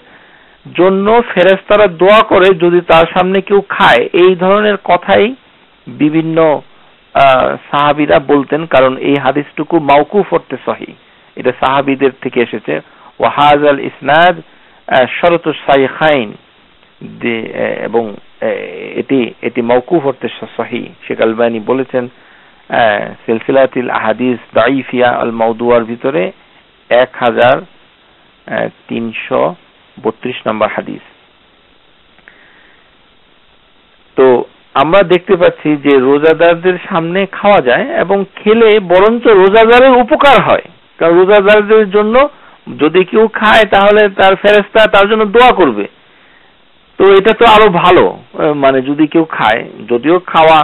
জন্য ফেরেস্তারা দোয়া করে যদি তার সামনে কেউ খায় এই ধরনের কথাই বিভিন্ন সাহাবিরা বলতেন কারণ এই হাদিসটুকু মাউকুফ করতে সহি এটা সাহাবিদের থেকে এসেছে ওয়াহাজ আল ইসনাদ শরত সাইখাইন এবং এটি এটি মৌকুফ হতে সহি শেখ আলবানি বলেছেন সিলসিলাতিল আহাদিস দাইফিয়া আল মৌদুয়ার ভিতরে এক হাজার তিনশো বত্রিশ নম্বর হাদিস তো আমরা দেখতে পাচ্ছি যে রোজাদারদের সামনে খাওয়া যায় এবং খেলে বরঞ্চ রোজাদারের উপকার হয় কারণ রোজাদারদের জন্য যদি কেউ খায় তাহলে তার ফেরেস্তা তার জন্য দোয়া করবে তো এটা তো আরো ভালো মানে যদি কেউ খায় যদিও খাওয়া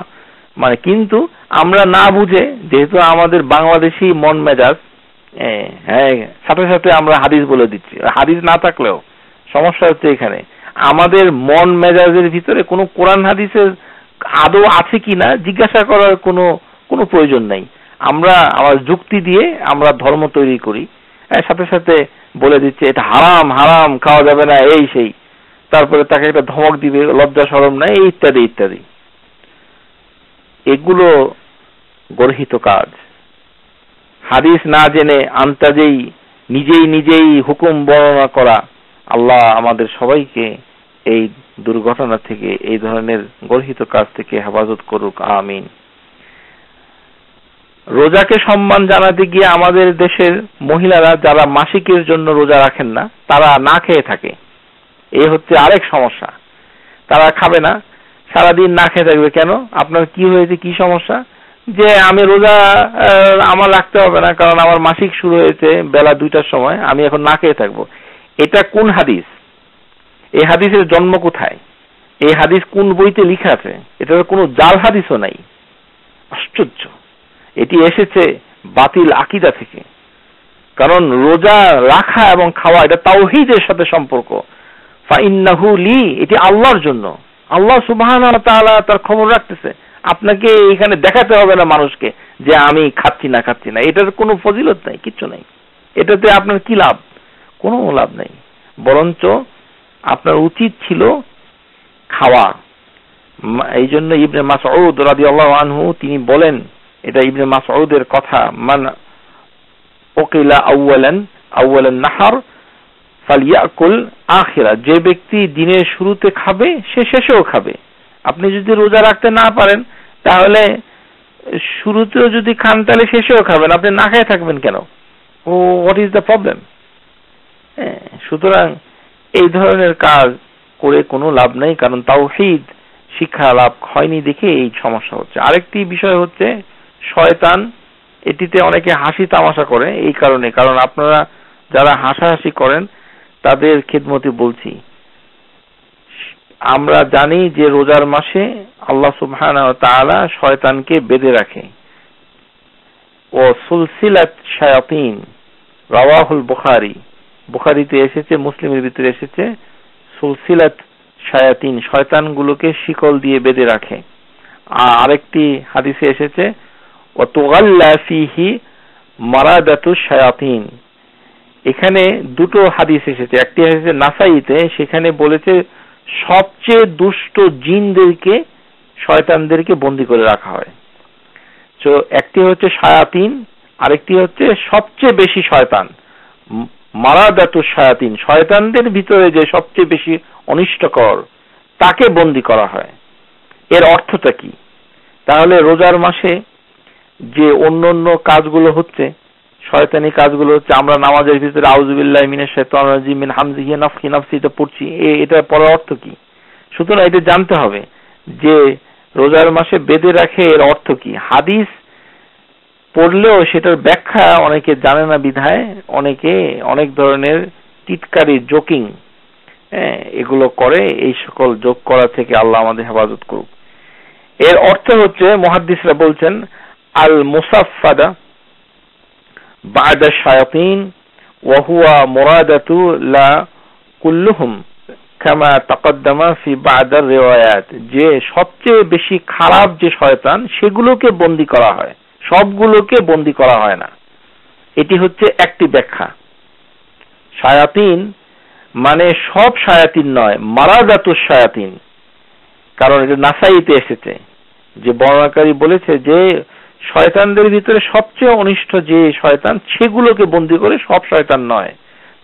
মানে কিন্তু আমরা না বুঝে যেহেতু আমাদের বাংলাদেশি মন মেজাজ হ্যাঁ সাথে সাথে আমরা হাদিস বলে দিচ্ছি হাদিস না থাকলেও সমস্যা হচ্ছে এখানে আমাদের মন মেজাজের ভিতরে কোনো কোরআন হাদিসের আদৌ আছে কি না জিজ্ঞাসা করার কোনো কোনো প্রয়োজন নাই আমরা আমার যুক্তি দিয়ে আমরা ধর্ম তৈরি করি সাথে সাথে বলে দিচ্ছে এটা হারাম হারাম খাওয়া যাবে না এই সেই তারপরে তাকে একটা ধমক দিবে লজ্জা সরম নাই এই ইত্যাদি ইত্যাদি এগুলো গর্হিত কাজ হাদিস না জেনে আন্তাজেই নিজেই নিজেই হুকুম বর্ণনা করা আল্লাহ আমাদের সবাইকে এই দুর্ঘটনা থেকে এই ধরনের গর্হিত কাজ থেকে হেফাজত করুক আমিন রোজাকে সম্মান জানাতে গিয়ে আমাদের দেশের মহিলারা যারা মাসিকের জন্য রোজা রাখেন না তারা না খেয়ে থাকে এ হচ্ছে আরেক সমস্যা তারা খাবে না সারাদিন না খেয়ে থাকবে কেন আপনার কি হয়েছে কি সমস্যা যে আমি রোজা আমার রাখতে হবে না কারণ আমার মাসিক শুরু হয়েছে বেলা দুইটার সময় আমি এখন না খেয়ে থাকবো এটা কোন হাদিস এই হাদিসের জন্ম কোথায় এই হাদিস কোন বইতে লিখা আছে এটার কোনো জাল হাদিসও নাই আশ্চর্য এটি এসেছে বাতিল আকিদা থেকে কারণ রোজা রাখা এবং খাওয়া এটা তাওহিদের সাথে সম্পর্ক ফাইন্নাহু লি এটি আল্লাহর জন্য আল্লাহ সুবাহান তাআলা তার খবর রাখতেছে আপনাকে এখানে দেখাতে হবে না মানুষকে যে আমি খাচ্ছি না খাচ্ছি না এটার কোনো ফজিলত নাই কিচ্ছু নাই এটাতে আপনার কি লাভ কোনো লাভ নেই বরঞ্চ আপনার উচিত ছিল খাওয়া এই জন্য ইবনে মাসউদ রাদি আল্লাহ আনহু তিনি বলেন এটা ইবনে মাসউদের কথা মান ওকিলা আউ্বালেন আউ্বালেন নাহার ফালিয়াকুল আখিরা যে ব্যক্তি দিনের শুরুতে খাবে সে শেষেও খাবে আপনি যদি রোজা রাখতে না পারেন তাহলে শুরুতেও যদি খান তাহলে শেষেও খাবেন আপনি না খেয়ে থাকবেন কেন ও হোয়াট ইজ দ্য প্রবলেম হ্যাঁ, সুতরাং এই ধরনের কাজ করে কোনো লাভ নেই কারণ তাও শিক্ষা লাভ হয়নি দেখে এই সমস্যা হচ্ছে আরেকটি বিষয় হচ্ছে শয়তান এটিতে অনেকে হাসি তামাশা করে এই কারণে কারণ আপনারা যারা হাসাহাসি করেন তাদের খেদমতি বলছি আমরা জানি যে রোজার মাসে আল্লাহ সুবহান তাআলা শয়তানকে বেঁধে রাখে ও সুলসিলাত শায়াতিন রাওয়াহুল বুখারী বুখারিতে এসেছে মুসলিমের ভিতরে এসেছে সুলসিলাত শায়াতিন শয়তানগুলোকে শিকল দিয়ে বেঁধে রাখে আর আরেকটি হাদিসে এসেছে অতোগাল্লাফিহি মারাদাতু শায়াতিন এখানে দুটো হাদিস এসেছে একটি হাদিসে নাসাইতে সেখানে বলেছে সবচেয়ে দুষ্ট জিনদেরকে শয়তানদেরকে বন্দি করে রাখা হয় তো একটি হচ্ছে শায়াতিন আরেকটি হচ্ছে সবচেয়ে বেশি শয়তান মারা মারাদাতু শায়াতিন শয়তানদের ভিতরে যে সবচেয়ে বেশি অনিষ্টকর তাকে বন্দি করা হয় এর অর্থটা কি তাহলে রোজার মাসে যে অন্য অন্য কাজগুলো হচ্ছে শয়তানি কাজগুলো হচ্ছে আমরা নামাজের ভিতরে আউজুবিল্লাহ মিনের শেতান মিন হামজি হিনাফ পড়ছি এ এটা পড়ার অর্থ কি সুতরাং এটা জানতে হবে যে রোজার মাসে বেঁধে রাখে এর অর্থ কি হাদিস পড়লেও সেটার ব্যাখ্যা অনেকে জানে না বিধায় অনেকে অনেক ধরনের টিটকারি জোকিং হ্যাঁ এগুলো করে এই সকল যোগ করা থেকে আল্লাহ আমাদের হেফাজত করুক এর অর্থ হচ্ছে মহাদ্দিসরা বলছেন আল মুসাফাদা বাদা শায়াতিন ওয়াহুয়া মোরাদাতু লা কুল্লুহুম কামা তাকদ্দামা ফি বাদার রেওয়ায়াত যে সবচেয়ে বেশি খারাপ যে শয়তান সেগুলোকে বন্দি করা হয় সবগুলোকে বন্দি করা হয় না এটি হচ্ছে একটি ব্যাখ্যা সায়াতিন মানে সব সায়াতিন নয় মারা জাত সায়াতিন কারণ এটা নাসাইতে এসেছে যে বর্ণাকারী বলেছে যে শয়তানদের ভিতরে সবচেয়ে অনিষ্ট যে শয়তান সেগুলোকে বন্দি করে সব শয়তান নয়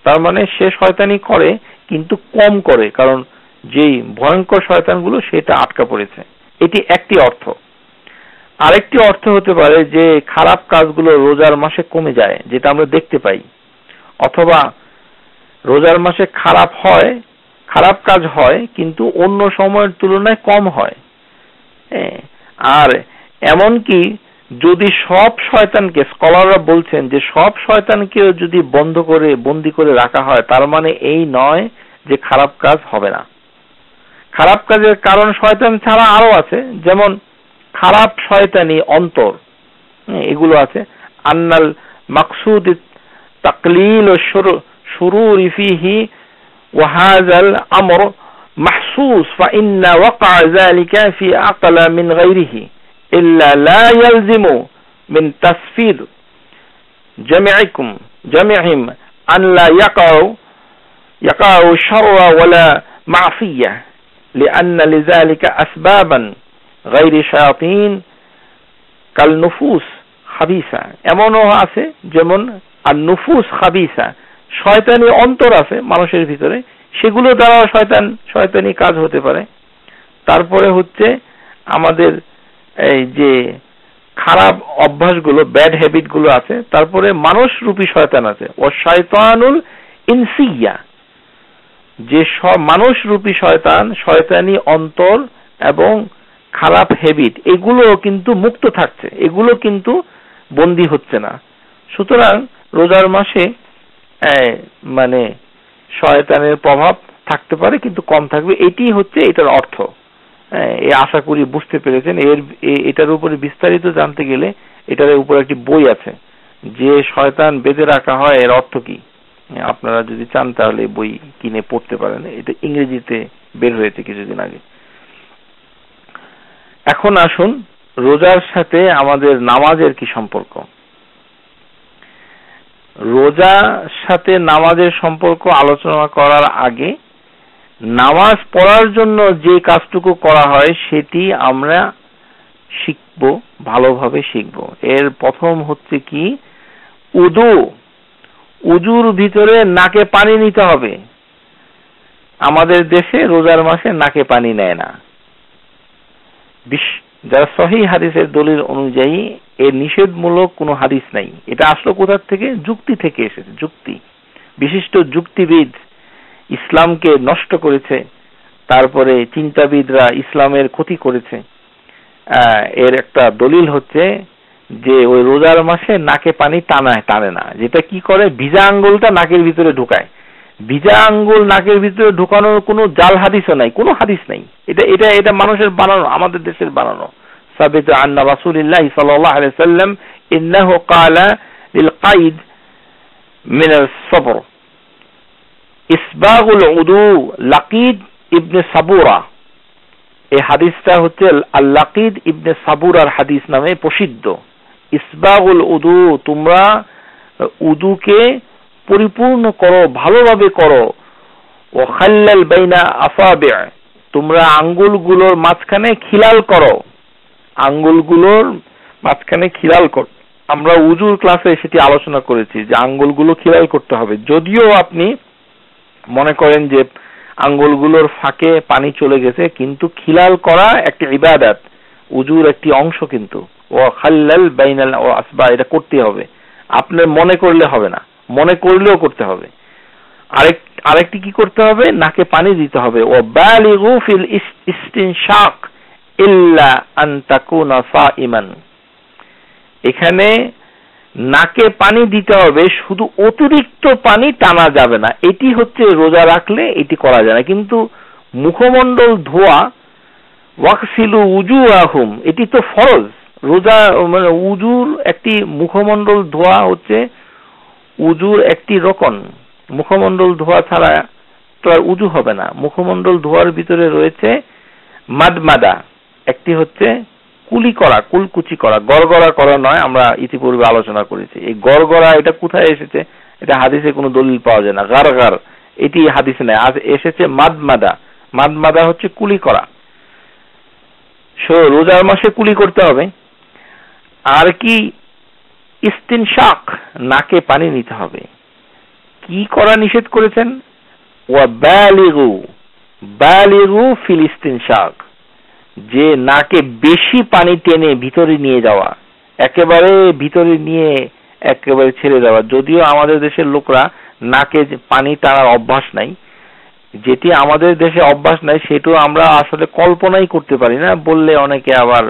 তার মানে সে শয়তানি করে কিন্তু কম করে কারণ যেই ভয়ঙ্কর শয়তানগুলো সেটা আটকা পড়েছে এটি একটি অর্থ আরেকটি অর্থ হতে পারে যে খারাপ কাজগুলো রোজার মাসে কমে যায় যেটা আমরা দেখতে পাই অথবা রোজার মাসে খারাপ হয় খারাপ কাজ হয় কিন্তু অন্য সময়ের তুলনায় কম হয় হ্যাঁ, আর এমনকি যদি সব শয়তানকে স্কলাররা বলছেন যে সব শয়তানকেও যদি বন্ধ করে বন্দি করে রাখা হয় তার মানে এই নয় যে খারাপ কাজ হবে না খারাপ কাজের কারণ শয়তান ছাড়া আরো আছে যেমন খারাপ শয়তানি অন্তর এগুলো আছে আন্নাল মাকসুদ তাকলিল ও শুরুর ফিহি ওয়াহাজাল আমর محسوس فإن وقع ذلك في عقل من غيره إلا لا يلزم من تسفيد جمعكم جمعهم أن لا يقعوا يقعوا شر ولا معصية لأن لذلك أسبابا গাইরি শায়াতিন কাল নুফুস হাবিসা এমনও আছে যেমন আর নুফুস হাবিসা শয়তানি অন্তর আছে মানুষের ভিতরে সেগুলো দ্বারা শয়তান শয়তানি কাজ হতে পারে তারপরে হচ্ছে আমাদের এই যে খারাপ অভ্যাসগুলো ব্যাড হ্যাবিটগুলো আছে তারপরে মানুষ রূপী শয়তান আছে ও শয়তানুল ইনসিয়া যে মানুষ রূপী শয়তান শয়তানি অন্তর এবং খারাপ হ্যাবিট এগুলো কিন্তু মুক্ত থাকছে এগুলো কিন্তু বন্দী হচ্ছে না সুতরাং রোজার মাসে মানে শয়তানের প্রভাব থাকতে পারে কিন্তু কম থাকবে এটি হচ্ছে এটার অর্থ এ আশা করি বুঝতে পেরেছেন এর এটার উপরে বিস্তারিত জানতে গেলে এটার উপর একটি বই আছে যে শয়তান বেঁধে রাখা হয় এর অর্থ কি আপনারা যদি চান তাহলে বই কিনে পড়তে পারেন এটা ইংরেজিতে বের হয়েছে কিছুদিন আগে এখন আসুন রোজার সাথে আমাদের নামাজের কি সম্পর্ক রোজা সাথে নামাজের সম্পর্ক আলোচনা করার আগে নামাজ পড়ার জন্য যে কাজটুকু করা হয় সেটি আমরা শিখব ভালোভাবে শিখব এর প্রথম হচ্ছে কি উদু উজুর ভিতরে নাকে পানি নিতে হবে আমাদের দেশে রোজার মাসে নাকে পানি নেয় না যারা সহি হাদিসের দলিল অনুযায়ী এর নিষেধমূলক কোনো হাদিস নাই এটা আসলো কোথার থেকে যুক্তি থেকে এসেছে যুক্তি বিশিষ্ট যুক্তিবিদ ইসলামকে নষ্ট করেছে তারপরে চিন্তাবিদরা ইসলামের ক্ষতি করেছে এর একটা দলিল হচ্ছে যে ওই রোজার মাসে নাকে পানি টানায় টানে না যেটা কি করে ভিজা আঙ্গুলটা নাকের ভিতরে ঢুকায় ভিজা আঙ্গুল নাকের ভিতরে ঢুকানোর কোনো জাল হাদিসও নাই কোনো হাদিস নাই এটা এটা এটা মানুষের বানানো আমাদের দেশের বানানো সাবিত আন্না রাসুলিল্লাহ সাল্লাহ আলাই সাল্লাম ইন্নাহ কালা লিল কাইদ মিনাল সফর ইসবাগুল উদু লাকিদ ইবনে সাবুরা এই হাদিসটা হচ্ছে আল লাকিদ ইবনে সাবুরার হাদিস নামে প্রসিদ্ধ ইসবাগুল উদু তোমরা উদুকে পরিপূর্ণ করো ভালোভাবে করো ও খাল্লাল বাইনা আফাবে তোমরা আঙ্গুলগুলোর মাঝখানে খিলাল করো আঙ্গুলগুলোর মাঝখানে খিলাল কর আমরা উজুর ক্লাসে সেটি আলোচনা করেছি যে আঙ্গুলগুলো খিলাল করতে হবে যদিও আপনি মনে করেন যে আঙ্গুলগুলোর ফাঁকে পানি চলে গেছে কিন্তু খিলাল করা একটি ইবাদাত উজুর একটি অংশ কিন্তু ও খাল্লাল বাইনাল ও আসবা এটা করতে হবে আপনার মনে করলে হবে না মনে করলেও করতে হবে আরেক আরেকটি কি করতে হবে নাকে পানি দিতে হবে ও বালিগু ফিল ইস্তিনশাক ইল্লা আন তাকুনা সাইমান এখানে নাকে পানি দিতে হবে শুধু অতিরিক্ত পানি টানা যাবে না এটি হচ্ছে রোজা রাখলে এটি করা যায় না কিন্তু মুখমণ্ডল ধোয়া ওয়াকসিলু উজু আহুম এটি তো ফরজ রোজা মানে উজুর একটি মুখমণ্ডল ধোয়া হচ্ছে উজুর একটি রোকন মুখমণ্ডল ধোয়া ছাড়া তো আর উজু হবে না মুখমণ্ডল ধোয়ার ভিতরে রয়েছে মাদমাদা একটি হচ্ছে কুলি করা কুলকুচি করা গড়গড়া করা নয় আমরা ইতিপূর্বে আলোচনা করেছি এই গড়গড়া এটা কোথায় এসেছে এটা হাদিসে কোনো দলিল পাওয়া যায় না গার গার এটি হাদিসে নেয় আজ এসেছে মাদমাদা মাদমাদা হচ্ছে কুলি করা সো রোজার মাসে কুলি করতে হবে আর কি ইস্তিন শাক নাকে পানি নিতে হবে কি করা নিষেধ করেছেন ওয়া ব্যালিগু ব্যালিগু ফিলিস্তিন শাক যে নাকে বেশি পানি টেনে ভিতরে নিয়ে যাওয়া একেবারে ভিতরে নিয়ে একেবারে ছেড়ে দেওয়া যদিও আমাদের দেশের লোকরা নাকে পানি টানার অভ্যাস নাই যেটি আমাদের দেশে অভ্যাস নাই সেটাও আমরা আসলে কল্পনাই করতে পারি না বললে অনেকে আবার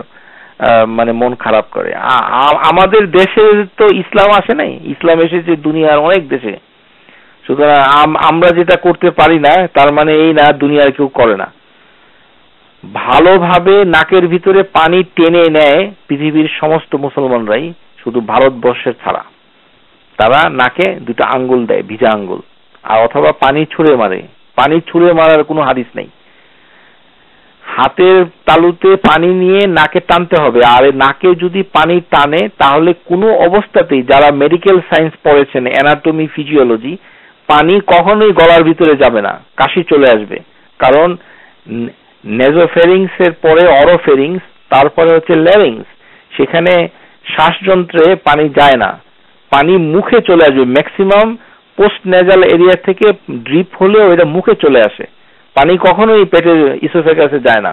মানে মন খারাপ করে আমাদের দেশে তো ইসলাম আসে নাই ইসলাম এসেছে দুনিয়ার অনেক দেশে সুতরাং আমরা যেটা করতে পারি না তার মানে এই না দুনিয়ার কেউ করে না ভালোভাবে নাকের ভিতরে পানি টেনে নেয় পৃথিবীর সমস্ত মুসলমানরাই শুধু ভারতবর্ষের ছাড়া তারা নাকে দুটো আঙ্গুল দেয় ভিজা আঙ্গুল আর অথবা পানি ছুঁড়ে মারে পানি ছুঁড়ে মারার কোনো হাদিস নেই হাতের তালুতে পানি নিয়ে নাকে টানতে হবে আর নাকে যদি পানি টানে তাহলে কোনো অবস্থাতেই যারা মেডিকেল সায়েন্স পড়েছেন অ্যানাটমি ফিজিওলজি পানি কখনোই গলার ভিতরে যাবে না কাশি চলে আসবে কারণ নেজোফেরিংস এর পরে অরোফেরিংস তারপরে হচ্ছে লেরিংস সেখানে শ্বাসযন্ত্রে পানি যায় না পানি মুখে চলে আসবে ম্যাক্সিমাম পোস্ট নেজাল এরিয়া থেকে ড্রিপ হলেও এটা মুখে চলে আসে পানি কখনোই পেটে ইসোফেগাসে যায় না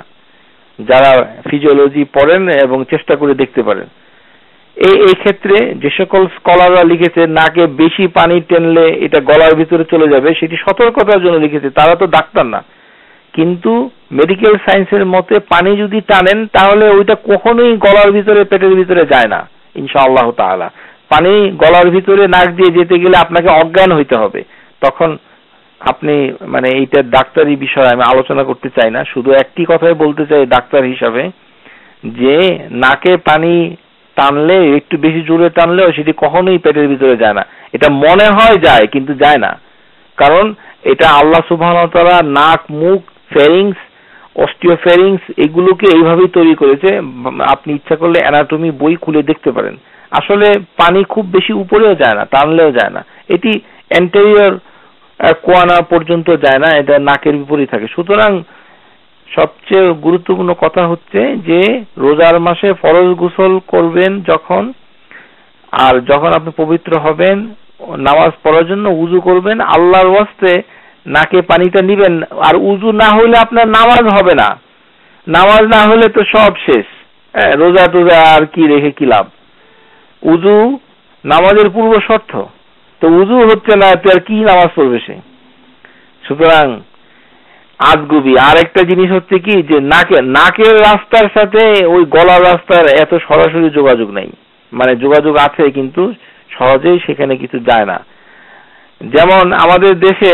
যারা ফিজিওলজি পড়েন এবং চেষ্টা করে দেখতে পারেন এই এই ক্ষেত্রে যে সকল স্কলাররা লিখেছে নাকে বেশি পানি টেনলে এটা গলার ভিতরে চলে যাবে সেটি সতর্কতার জন্য লিখেছে তারা তো ডাক্তার না কিন্তু মেডিকেল সায়েন্সের মতে পানি যদি টানেন তাহলে ওইটা কখনোই গলার ভিতরে পেটের ভিতরে যায় না ইনশা আল্লাহ তাহলে পানি গলার ভিতরে নাক দিয়ে যেতে গেলে আপনাকে অজ্ঞান হইতে হবে তখন আপনি মানে এইটা ডাক্তারি বিষয়ে আমি আলোচনা করতে চাই না শুধু একটি কথাই বলতে চাই ডাক্তার হিসাবে যে নাকে পানি টানলে একটু বেশি জোরে টানলেও সেটি কখনোই পেটের ভিতরে যায় না এটা মনে হয় যায় কিন্তু যায় না কারণ এটা আল্লাহ সুবাহতলা নাক মুখ ফেরিংস অস্টিও ফেরিংস এগুলোকে এইভাবেই তৈরি করেছে আপনি ইচ্ছা করলে অ্যানাটমি বই খুলে দেখতে পারেন আসলে পানি খুব বেশি উপরেও যায় না টানলেও যায় না এটি অ্যান্টেরিয়র কোয়ানা পর্যন্ত যায় না এটা নাকের বিপরীত থাকে সুতরাং সবচেয়ে গুরুত্বপূর্ণ কথা হচ্ছে যে রোজার মাসে ফরজ গোসল করবেন যখন আর যখন আপনি পবিত্র হবেন নামাজ পড়ার জন্য উজু করবেন আল্লাহর ওয়াস্তে নাকে পানিটা নিবেন আর উজু না হলে আপনার নামাজ হবে না নামাজ না হলে তো সব শেষ রোজা টোজা আর কি রেখে কি লাভ উজু নামাজের পূর্ব শর্ত তো উজু হচ্ছে না তুই আর কি নামাজ পড়বে সে সুতরাং আজগুবি আর একটা জিনিস হচ্ছে কি যে নাকে নাকের রাস্তার সাথে ওই গলার রাস্তার এত সরাসরি যোগাযোগ নেই মানে যোগাযোগ আছে কিন্তু সহজেই সেখানে কিছু যায় না যেমন আমাদের দেশে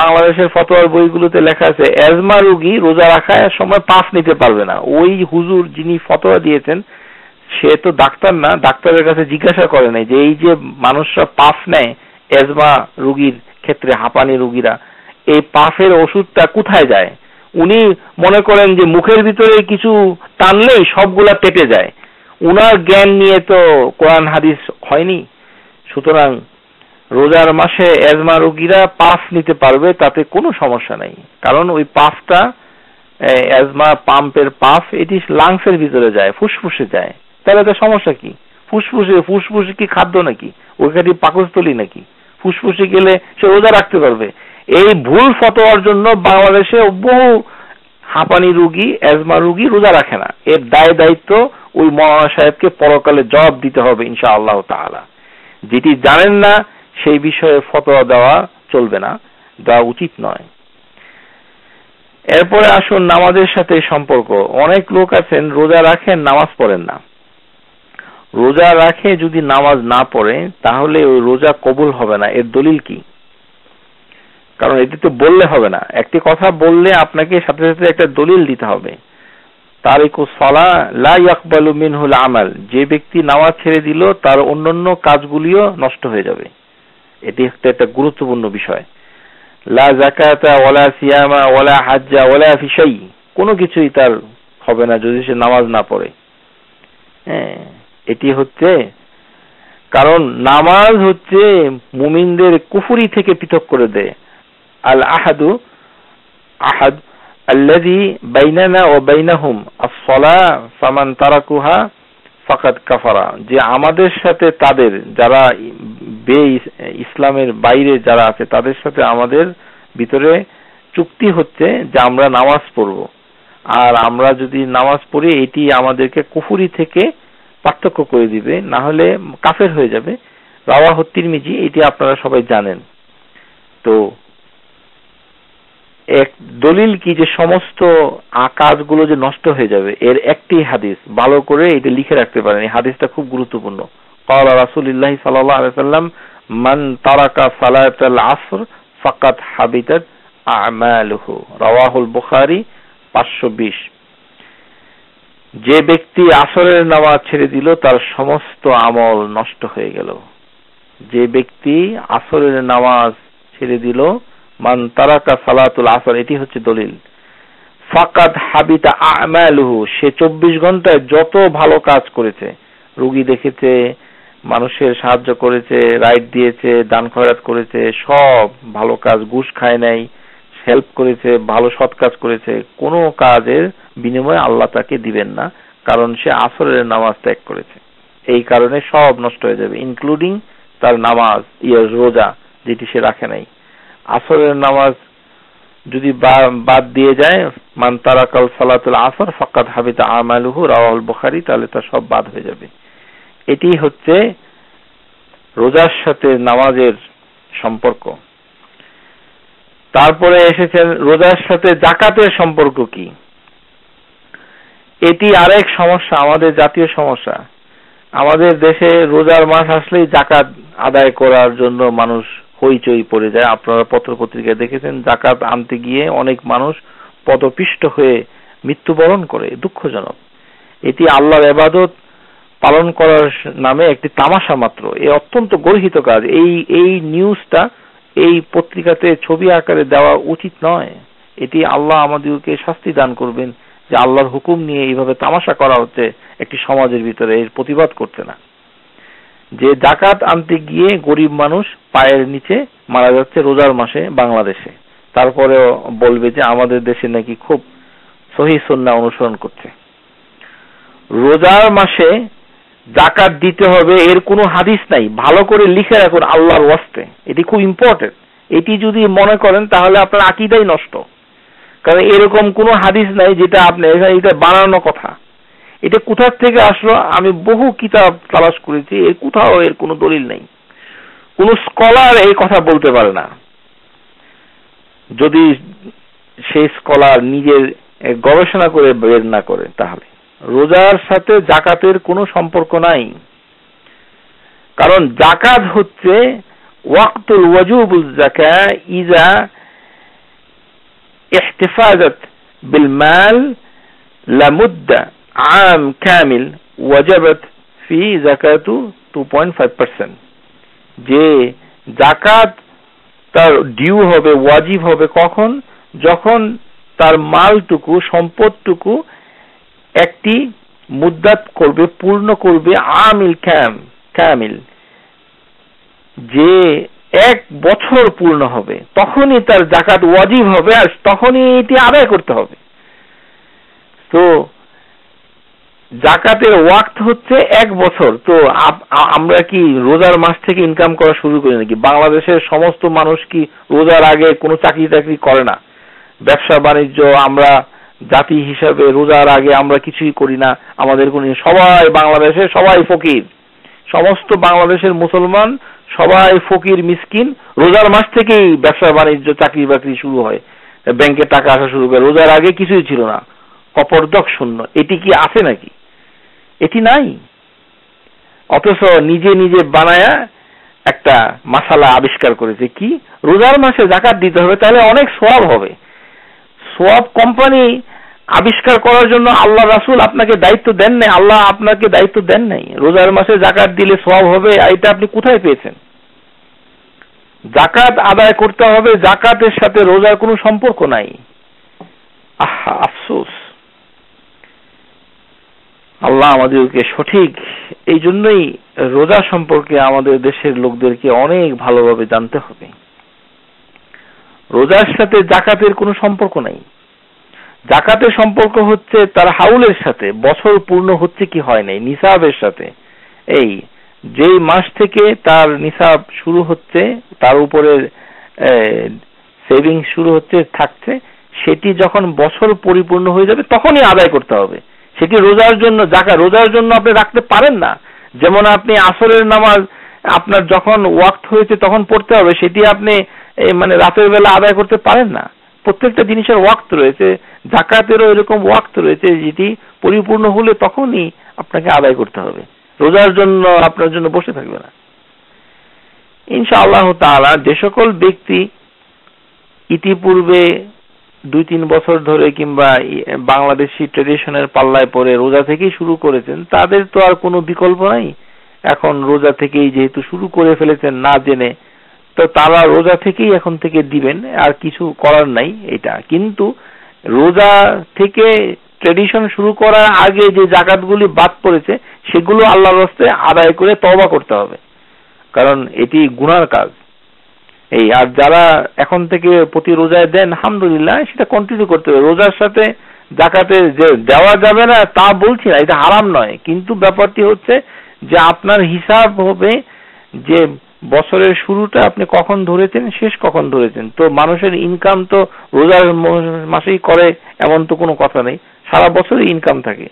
বাংলাদেশের ফতোয়ার বইগুলোতে লেখা আছে অ্যাজমা রোগী রোজা রাখার সময় পাস নিতে পারবে না ওই হুজুর যিনি ফতোয়া দিয়েছেন সে তো ডাক্তার না ডাক্তারের কাছে জিজ্ঞাসা করে নাই যে এই যে মানুষরা পাফ নেয় অ্যাজমা রুগীর ক্ষেত্রে হাঁপানি রুগীরা এই পাফের ওষুধটা কোথায় যায় উনি মনে করেন যে মুখের ভিতরে কিছু টানলেই সবগুলা পেটে যায় উনার জ্ঞান নিয়ে তো কোরআন হাদিস হয়নি সুতরাং রোজার মাসে অ্যাজমা রুগীরা পাফ নিতে পারবে তাতে কোনো সমস্যা নেই কারণ ওই পাফটা অ্যাজমা পাম্পের পাফ এটি লাংসের ভিতরে যায় ফুসফুসে যায় তাহলে এটা সমস্যা কি ফুসফুসে ফুসফুসে কি খাদ্য নাকি ওইখানে পাকস্থলী নাকি ফুসফুসে গেলে সে রোজা রাখতে পারবে এই ভুল ফটোয়ার জন্য বাংলাদেশে বহু হাঁপানি রুগী অ্যাজমা রুগী রোজা রাখে না এর দায় দায়িত্ব ওই মহানা সাহেবকে পরকালে জবাব দিতে হবে ইনশা আল্লাহ তাহলে যেটি জানেন না সেই বিষয়ে ফটোয়া দেওয়া চলবে না দেওয়া উচিত নয় এরপরে আসুন নামাজের সাথে সম্পর্ক অনেক লোক আছেন রোজা রাখেন নামাজ পড়েন না রোজা রাখে যদি নামাজ না পড়ে তাহলে ওই রোজা কবুল হবে না এর দলিল কি কারণ এটি তো বললে হবে না একটি কথা বললে আপনাকে সাথে সাথে একটা দলিল দিতে হবে মিনহুল আমাল যে ব্যক্তি নামাজ ছেড়ে দিল তার অন্যান্য কাজগুলিও নষ্ট হয়ে যাবে এটি একটা গুরুত্বপূর্ণ বিষয় লা জাকাতা ওয়ালা সিয়ামা ওয়ালা হাজ্জা ওয়ালা ফিসাই কোনো কিছুই তার হবে না যদি সে নামাজ না পড়ে হ্যাঁ এটি হচ্ছে কারণ নামাজ হচ্ছে মুমিনদের কুফুরি থেকে পৃথক করে দেয় আল আহাদু আহাদ আল্লাদি বাইনানা ও বাইনাহুম আস সামান তারাকুহা ফাকাদ কাফারা যে আমাদের সাথে তাদের যারা বে ইসলামের বাইরে যারা আছে তাদের সাথে আমাদের ভিতরে চুক্তি হচ্ছে যে আমরা নামাজ পড়ব আর আমরা যদি নামাজ পড়ি এটি আমাদেরকে কুফুরি থেকে পার্থক্য করে দিবে না হলে কাফের হয়ে যাবে রাওয়া হত্তির মিজি এটি আপনারা সবাই জানেন তো এক দলিল কি যে সমস্ত আকাশগুলো যে নষ্ট হয়ে যাবে এর একটি হাদিস ভালো করে এটা লিখে রাখতে পারেন এই হাদিসটা খুব গুরুত্বপূর্ণ قال رسول الله صلى الله عليه وسلم من ترك صلاة العصر فقد حبطت أعماله رواه البخاري যে ব্যক্তি আসরের নামাজ ছেড়ে দিল তার সমস্ত আমল নষ্ট হয়ে গেল যে ব্যক্তি আসরের নামাজ ছেড়ে দিল মান তারাকা সালাতুল আসর এটি হচ্ছে দলিল ফাকাদ হাবিতা আমালুহু সে চব্বিশ ঘন্টায় যত ভালো কাজ করেছে রুগী দেখেছে মানুষের সাহায্য করেছে রাইট দিয়েছে দান খয়রাত করেছে সব ভালো কাজ ঘুষ খায় নাই হেল্প করেছে ভালো সৎ কাজ করেছে কোনো কাজের বিনিময়ে আল্লাহ তাকে দিবেন না কারণ সে আসরের নামাজ ত্যাগ করেছে এই কারণে সব নষ্ট হয়ে যাবে ইনক্লুডিং তার নামাজ ইয়ার রোজা যেটি সে রাখে নাই আসরের নামাজ যদি বাদ দিয়ে যায় মান তারাকাল সালাতুল আসর ফাকাত হাবিতা আমালুহু রাওয়াল বুখারী তাহলে তার সব বাদ হয়ে যাবে এটি হচ্ছে রোজার সাথে নামাজের সম্পর্ক তারপরে এসেছেন রোজার সাথে জাকাতের সম্পর্ক কি এটি আরেক সমস্যা আমাদের জাতীয় সমস্যা আমাদের দেশে রোজার মাস আসলেই জাকাত আদায় করার জন্য মানুষ হইচই পড়ে যায় আপনারা পত্র পত্রিকায় দেখেছেন জাকাত আনতে গিয়ে অনেক মানুষ পদপিষ্ট হয়ে মৃত্যুবরণ করে দুঃখজনক এটি আল্লাহর এবাদত পালন করার নামে একটি তামাশা মাত্র এ অত্যন্ত গর্হিত কাজ এই এই নিউজটা এই পত্রিকাতে ছবি আকারে দেওয়া উচিত নয় এটি আল্লাহ আমাদেরকে শাস্তি দান করবেন যে আল্লাহর হুকুম নিয়ে এইভাবে তামাশা করা হচ্ছে একটি সমাজের ভিতরে এর প্রতিবাদ করছে না যে ডাকাত আনতে গিয়ে গরিব মানুষ পায়ের নিচে মারা যাচ্ছে রোজার মাসে বাংলাদেশে তারপরেও বলবে যে আমাদের দেশে নাকি খুব সহি সন্না অনুসরণ করছে রোজার মাসে জাকাত দিতে হবে এর কোনো হাদিস নাই ভালো করে লিখে রাখুন আল্লাহর ওয়াস্তে এটি খুব ইম্পর্টেন্ট এটি যদি মনে করেন তাহলে আপনার আকিদাই নষ্ট কারণ এরকম কোনো হাদিস নাই যেটা আপনি এটা বানানো কথা এটা কোথার থেকে আসলো আমি বহু কিতাব তালাশ করেছি এর কোথাও এর কোনো দলিল নেই কোনো স্কলার এই কথা বলতে পারে না যদি সেই স্কলার নিজের গবেষণা করে বের না করে তাহলে রোজার সাথে জাকাতের কোনো সম্পর্ক নাই কারণ জাকাত হচ্ছে ওয়াক্তুল ওয়াজুবুল জাকা ইজা বিল মাল লামুদ্দা আম ওয়াজাবত ফি জাকাতু টু পয়েন্ট ফাইভ পার্সেন্ট যে জাকাত তার ডিউ হবে ওয়াজিব হবে কখন যখন তার মালটুকু সম্পদটুকু একটি মুদ্রাত করবে পূর্ণ করবে আমিল ক্যাম ক্যামিল যে এক বছর পূর্ণ হবে তখনই তার জাকাত ওয়াজিব হবে আর তখনই এটি আদায় করতে হবে তো জাকাতের ওয়াক্ত হচ্ছে এক বছর তো আমরা কি রোজার মাস থেকে ইনকাম করা শুরু করি নাকি বাংলাদেশের সমস্ত মানুষ কি রোজার আগে কোনো চাকরি টাকরি করে না ব্যবসা বাণিজ্য আমরা জাতি হিসাবে রোজার আগে আমরা কিছুই করি না আমাদের কোন ইয়ে। সবাই বাংলাদেশে সবাই ফকির সমস্ত বাংলাদেশের মুসলমান সবাই ফকির মিসকিন রোজার মাস থেকেই ব্যবসা বাণিজ্য চাকরি বাকরি শুরু হয় ব্যাংকে টাকা আসা শুরু করে রোজার আগে কিছুই ছিল না অপরদক শূন্য এটি কি আছে নাকি এটি নাই অথচ নিজে নিজে বানায়া একটা মাসালা আবিষ্কার করেছে কি রোজার মাসে জাকাত দিতে হবে তাহলে অনেক সব হবে সোয়াব কোম্পানি আবিষ্কার করার জন্য আল্লাহ রাসুল আপনাকে দায়িত্ব দেন নাই আল্লাহ আপনাকে দায়িত্ব দেন নাই রোজার মাসে জাকাত দিলে সব হবে এটা আপনি কোথায় পেয়েছেন জাকাত আদায় করতে হবে জাকাতের সাথে রোজার কোনো সম্পর্ক নাই আহা আফসোস আল্লাহ আমাদেরকে সঠিক এই জন্যই রোজা সম্পর্কে আমাদের দেশের লোকদেরকে অনেক ভালোভাবে জানতে হবে রোজার সাথে জাকাতের কোনো সম্পর্ক নাই জাকাতের সম্পর্ক হচ্ছে তার হাউলের সাথে বছর পূর্ণ হচ্ছে কি হয় নাই নিসাবের সাথে এই যেই মাস থেকে তার নিসাব শুরু হচ্ছে তার উপরে সেভিং শুরু হচ্ছে থাকছে সেটি যখন বছর পরিপূর্ণ হয়ে যাবে তখনই আদায় করতে হবে সেটি রোজার জন্য জাকা রোজার জন্য আপনি রাখতে পারেন না যেমন আপনি আসরের নামাজ আপনার যখন ওয়াক্ত হয়েছে তখন পড়তে হবে সেটি আপনি এই মানে রাতের বেলা আদায় করতে পারেন না প্রত্যেকটা জিনিসের ওয়াক্ত রয়েছে জাকাতেরও এরকম ওয়াক্ত রয়েছে যেটি পরিপূর্ণ হলে তখনই আপনাকে আদায় করতে হবে রোজার জন্য আপনার জন্য বসে থাকবে না ইনশা আল্লাহ তালা যে সকল ব্যক্তি ইতিপূর্বে দুই তিন বছর ধরে কিংবা বাংলাদেশি ট্রেডিশনের পাল্লায় পরে রোজা থেকেই শুরু করেছেন তাদের তো আর কোনো বিকল্প নাই এখন রোজা থেকেই যেহেতু শুরু করে ফেলেছেন না জেনে তো তারা রোজা থেকেই এখন থেকে দিবেন আর কিছু করার নাই এটা কিন্তু রোজা থেকে ট্রেডিশন শুরু করার আগে যে জাকাতগুলি বাদ পড়েছে সেগুলো আল্লাহর রস্তে আদায় করে তবা করতে হবে কারণ এটি গুনার কাজ এই আর যারা এখন থেকে প্রতি রোজায় দেন আলহামদুলিল্লাহ সেটা কন্টিনিউ করতে হবে রোজার সাথে জাকাতে যে দেওয়া যাবে না তা বলছি না এটা আরাম নয় কিন্তু ব্যাপারটি হচ্ছে যে আপনার হিসাব হবে যে বছরের শুরুটা আপনি কখন ধরেছেন শেষ কখন ধরেছেন তো মানুষের ইনকাম তো রোজার মাসেই করে এমন তো কোনো কথা নেই সারা বছরই ইনকাম থাকে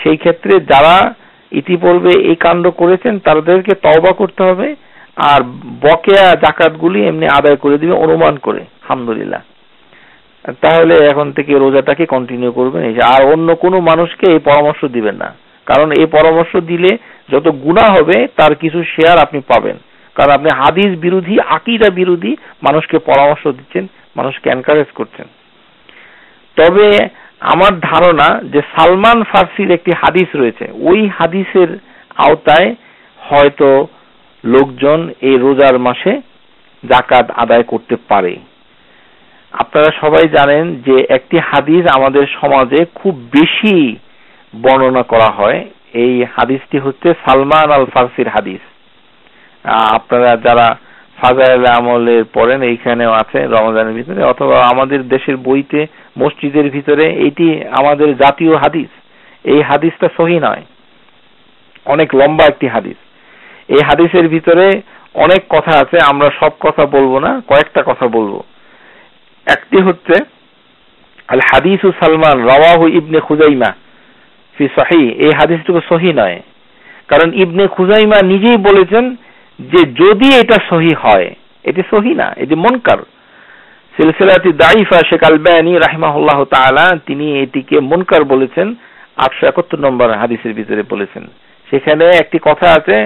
সেই ক্ষেত্রে যারা ইতিপূর্বে এই কাণ্ড করেছেন তাদেরকে তওবা করতে হবে আর বকেয়া জাকাতগুলি এমনি আদায় করে দিবে অনুমান করে আলহামদুলিল্লাহ তাহলে এখন থেকে রোজাটাকে কন্টিনিউ করবেন আর অন্য কোনো মানুষকে এই পরামর্শ দিবেন না কারণ এই পরামর্শ দিলে যত গুণা হবে তার কিছু শেয়ার আপনি পাবেন কারণ আপনি হাদিস বিরোধী আকিদা বিরোধী মানুষকে পরামর্শ দিচ্ছেন মানুষকে এনকারেজ করছেন তবে আমার ধারণা যে সালমান ফার্সির একটি হাদিস রয়েছে ওই হাদিসের আওতায় হয়তো লোকজন এই রোজার মাসে জাকাত আদায় করতে পারে আপনারা সবাই জানেন যে একটি হাদিস আমাদের সমাজে খুব বেশি বর্ণনা করা হয় এই হাদিসটি হচ্ছে সালমান আল ফার্সির হাদিস আপনারা যারা ফাজাইল আমলের পড়েন এইখানেও আছে রমজানের ভিতরে অথবা আমাদের দেশের বইতে মসজিদের ভিতরে এটি আমাদের জাতীয় হাদিস এই হাদিসটা সহি নয় অনেক লম্বা একটি হাদিস এই হাদিসের ভিতরে অনেক কথা আছে আমরা সব কথা বলবো না কয়েকটা কথা বলবো একটি হচ্ছে আল হাদিস সালমান রওয়াহু ইবনে খুজাইমা ফি সাহি এই হাদিসটুকু সহি নয় কারণ ইবনে খুজাইমা নিজেই বলেছেন যে যদি এটা সহি হয় এটি সহি না এটি মনকার সিলসিলাতি দাইফা শেখ আলবানি রাহিমাহুল্লাহ তালা তিনি এটিকে মনকার বলেছেন আটশো একাত্তর নম্বর হাদিসের ভিতরে বলেছেন সেখানে একটি কথা আছে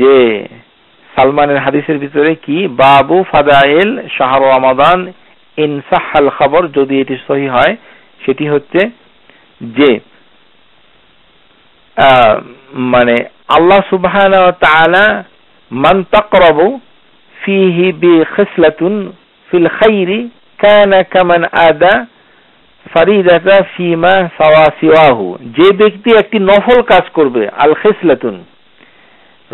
যে সালমানের হাদিসের ভিতরে কি বাবু ফাদাইল ইনসাহাল খবর যদি এটি সহি হয় সেটি হচ্ছে যে মানে আল্লাহ সুবহান মান ফিহি বি ফিল খাইরি কানা কামান আদা ফারিদাতা ফিমা সাওয়াসিওয়াহু যে ব্যক্তি একটি নফল কাজ করবে আল খিসলাতুন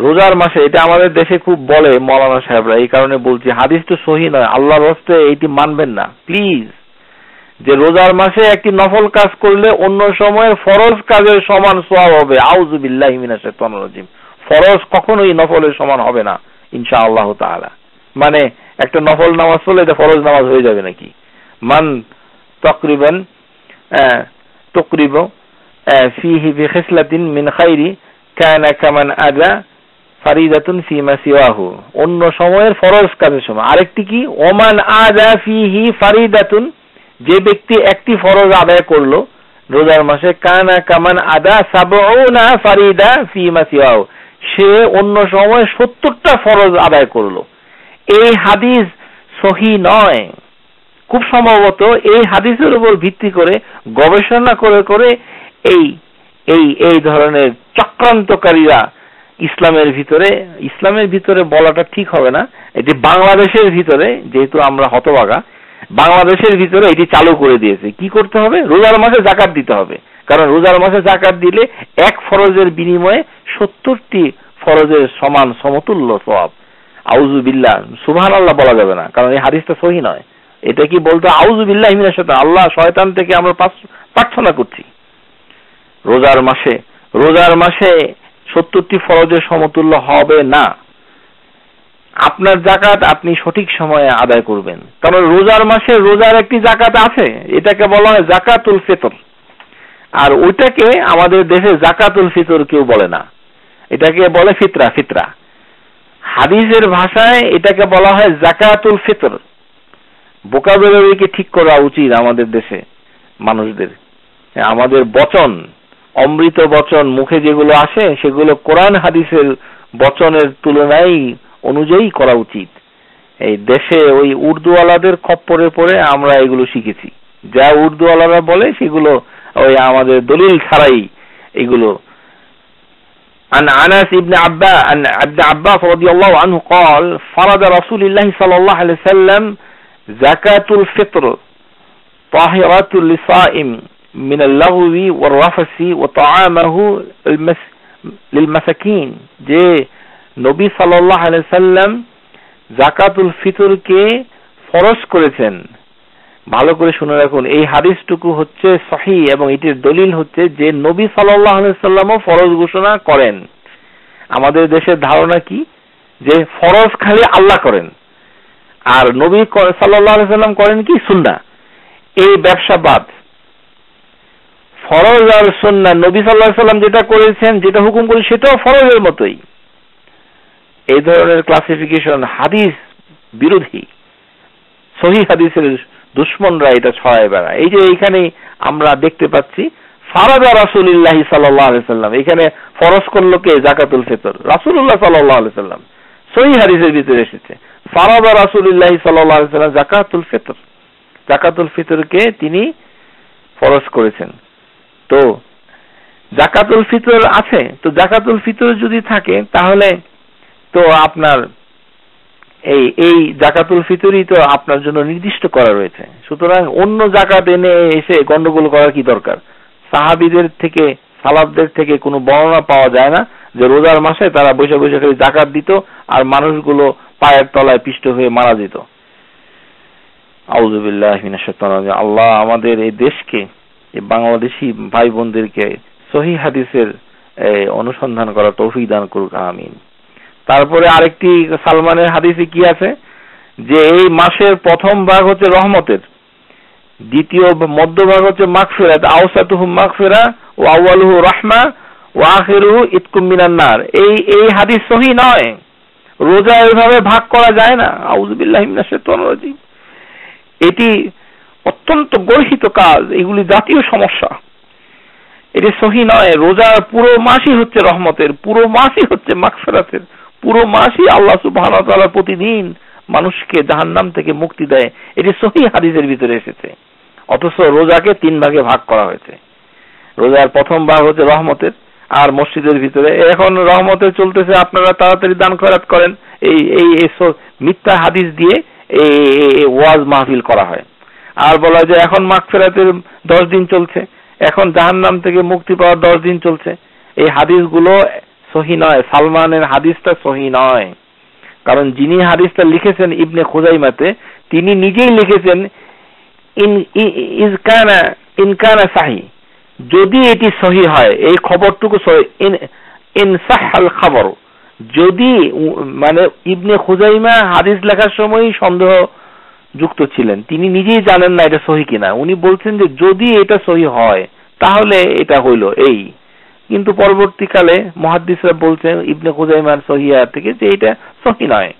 রোজার মাসে এটা আমাদের দেশে খুব বলে মৌলানা সাহেবরা এই কারণে বলছি হাদিস তো সহি নয় আল্লাহর হস্তে এটি মানবেন না প্লিজ যে রোজার মাসে একটি নফল কাজ করলে অন্য সময়ের ফরজ কাজের সমান সোয়াব হবে আউজুবিল্লাহ রাজিম ফরজ কখনোই নফলের সমান হবে না ইনশা আল্লাহ মানে একটা নফল নামাজ পড়লে এটা ফরজ নামাজ হয়ে যাবে নাকি মান তকরিবেন তকরিব ফিহি মিন খাইরি কানা কামান আদা ফারিদাতুন ফিমা সিওয়াহু অন্য সময়ের ফরজ কাজের সময় আরেকটি কি ওমান আদা ফিহি ফারিদাতুন যে ব্যক্তি একটি ফরজ আদায় করলো রোজার মাসে কানা কামান আদা সাবনা ফারিদা ফিমা সিওয়াও সে অন্য সময় সত্তরটা ফরজ আদায় করলো এই হাদিস সহি নয় খুব সম্ভবত এই হাদিসের উপর ভিত্তি করে গবেষণা করে করে এই এই এই ধরনের চক্রান্তকারীরা ইসলামের ভিতরে ইসলামের ভিতরে বলাটা ঠিক হবে না এটি বাংলাদেশের ভিতরে যেহেতু আমরা হতবাগা বাংলাদেশের ভিতরে এটি চালু করে দিয়েছে কি করতে হবে রোজার মাসে জাকাত দিতে হবে কারণ রোজার মাসে জাকাত দিলে এক ফরজের বিনিময়ে সত্তরটি ফরজের সমান সমতুল্য সব আউজুবিল্লাহ সুহান আল্লাহ বলা যাবে না কারণ এই হাদিসটা সহি নয় এটা কি বলতে আউজুবিল্লাহ হিমিনের সাথে আল্লাহ শয়তান থেকে আমরা প্রার্থনা করছি রোজার মাসে রোজার মাসে সত্তরটি ফরজের সমতুল্য হবে না আপনার জাকাত আপনি সঠিক সময়ে আদায় করবেন কারণ রোজার মাসে রোজার একটি জাকাত আছে এটাকে বলা হয় জাকাতুল ফিতর আর ওইটাকে আমাদের দেশে জাকাতুল ফিতর কেউ বলে না এটাকে বলে ফিতরা ফিতরা হাদিসের ভাষায় এটাকে বলা হয় জাকাতুল ফিতর বোকাবেলারিকে ঠিক করা উচিত আমাদের দেশে মানুষদের আমাদের বচন অমৃত বচন মুখে যেগুলো আসে সেগুলো কোরআন হাদিসের বচনের তুলনায় অনুযায়ী করা উচিত এই দেশে ওই উর্দুওয়ালাদের খপ্পরে পড়ে আমরা এগুলো শিখেছি যা উর্দুওয়ালারা বলে সেগুলো ওই আমাদের দলিল ছাড়াই এগুলো عن انس بن عباس عن عبد عباس رضي الله عنه قال فرض رسول الله صلى الله عليه وسلم زكاة الفطر طاهرة لصائم من اللغو والرفث وطعامه المس للمساكين যে নবী সাল্লাহ আলাইসাল্লাম জাকাতুল ফিতরকে ফরস করেছেন ভালো করে শুনে রাখুন এই হাদিসটুকু হচ্ছে সহি এবং এটির দলিল হচ্ছে যে নবী সাল্লাহ সাল্লামও ফরজ ঘোষণা করেন আমাদের দেশের ধারণা কি যে ফরজ খালি আল্লাহ করেন আর নবী সাল্লাহ সাল্লাম করেন কি সুন্না এই ব্যবসা বাদ ফরজ আর সন্না নবী সাল্লাহ সাল্লাম যেটা করেছেন যেটা হুকুম করেন সেটাও ফরজের মতোই এই ধরনের ক্লাসিফিকেশন হাদিস বিরোধী সহি হাদিসের দুশ্মনরা এটা ছড়ায় বেড়ায় এই যে এইখানে আমরা দেখতে পাচ্ছি ফারাদা রাসুলিল্লাহি সাল্লাম এখানে ফরজ করলো কে জাকাতুল ফেতর রাসুল্লাহ সাল্লাম সহি হাদিসের ভিতরে এসেছে ফারাদা রাসুলিল্লাহি সাল্লাম জাকাতুল ফেতর জাকাতুল ফিতরকে তিনি ফরস করেছেন তো জাকাতুল ফিতর আছে তো জাকাতুল ফিতর যদি থাকে তাহলে তো আপনার এই এই জাকাতুল ফিতরি তো আপনার জন্য নির্দিষ্ট করা রয়েছে সুতরাং অন্য জাকাত এনে এসে গন্ডগোল করার কি দরকার সাহাবিদের থেকে সালাবদের থেকে কোনো বর্ণনা পাওয়া যায় না যে রোজার মাসে তারা বৈশাখ বৈশাখে জাকাত দিত আর মানুষগুলো পায়ের তলায় পিষ্ট হয়ে মারা যেত আল্লাহ আমাদের এই দেশকে বাংলাদেশি ভাই বোনদেরকে সহি হাদিসের অনুসন্ধান করা তৌফিক দান করুক আমিন তারপরে আরেকটি সালমানের হাদিসে কি আছে যে এই মাসের প্রথম ভাগ হচ্ছে রহমতের দ্বিতীয় মধ্যভাগ হচ্ছে মাকফিরাত আউসাতুহু মাকফিরা ও আউয়ালুহু রাহমা ও আখিরুহু ইতকুম নার এই এই হাদিস সহি নয় রোজা এইভাবে ভাগ করা যায় না আউজবিল্লাহ রাজিম এটি অত্যন্ত গর্হিত কাজ এগুলি জাতীয় সমস্যা এটি সহি নয় রোজার পুরো মাসই হচ্ছে রহমতের পুরো মাসই হচ্ছে মাকফেরাতের পুরো মাসই আল্লাহ সুবাহ প্রতিদিন মানুষকে জাহান্নাম থেকে মুক্তি দেয় এটি সহি হাদিসের ভিতরে এসেছে অথচ রোজাকে তিন ভাগে ভাগ করা হয়েছে রোজার প্রথম ভাগ হচ্ছে রহমতের আর মসজিদের ভিতরে এখন রহমতে চলতেছে আপনারা তাড়াতাড়ি দান খয়রাত করেন এই এই মিথ্যা হাদিস দিয়ে এই ওয়াজ মাহফিল করা হয় আর বলা যে এখন মাঘ ফেরাতের দশ দিন চলছে এখন জাহান্নাম থেকে মুক্তি পাওয়ার দশ দিন চলছে এই হাদিসগুলো সহি নয় সালমানের হাদিসটা সহি নয় কারণ যিনি হাদিসটা লিখেছেন ইবনে খুজাইমাতে তিনি নিজেই লিখেছেন ইনকানা সাহি যদি এটি সহি হয় এই খবরটুকু খবর যদি মানে ইবনে খুজাইমা হাদিস লেখার সময় সন্দেহ যুক্ত ছিলেন তিনি নিজেই জানেন না এটা সহি কিনা উনি বলছেন যে যদি এটা সহি হয় তাহলে এটা হইল এই কিন্তু পরবর্তীকালে মহাদিসরা বলছেন ইবনে খুজাইমার সহিয়া থেকে যে এটা সহি নয়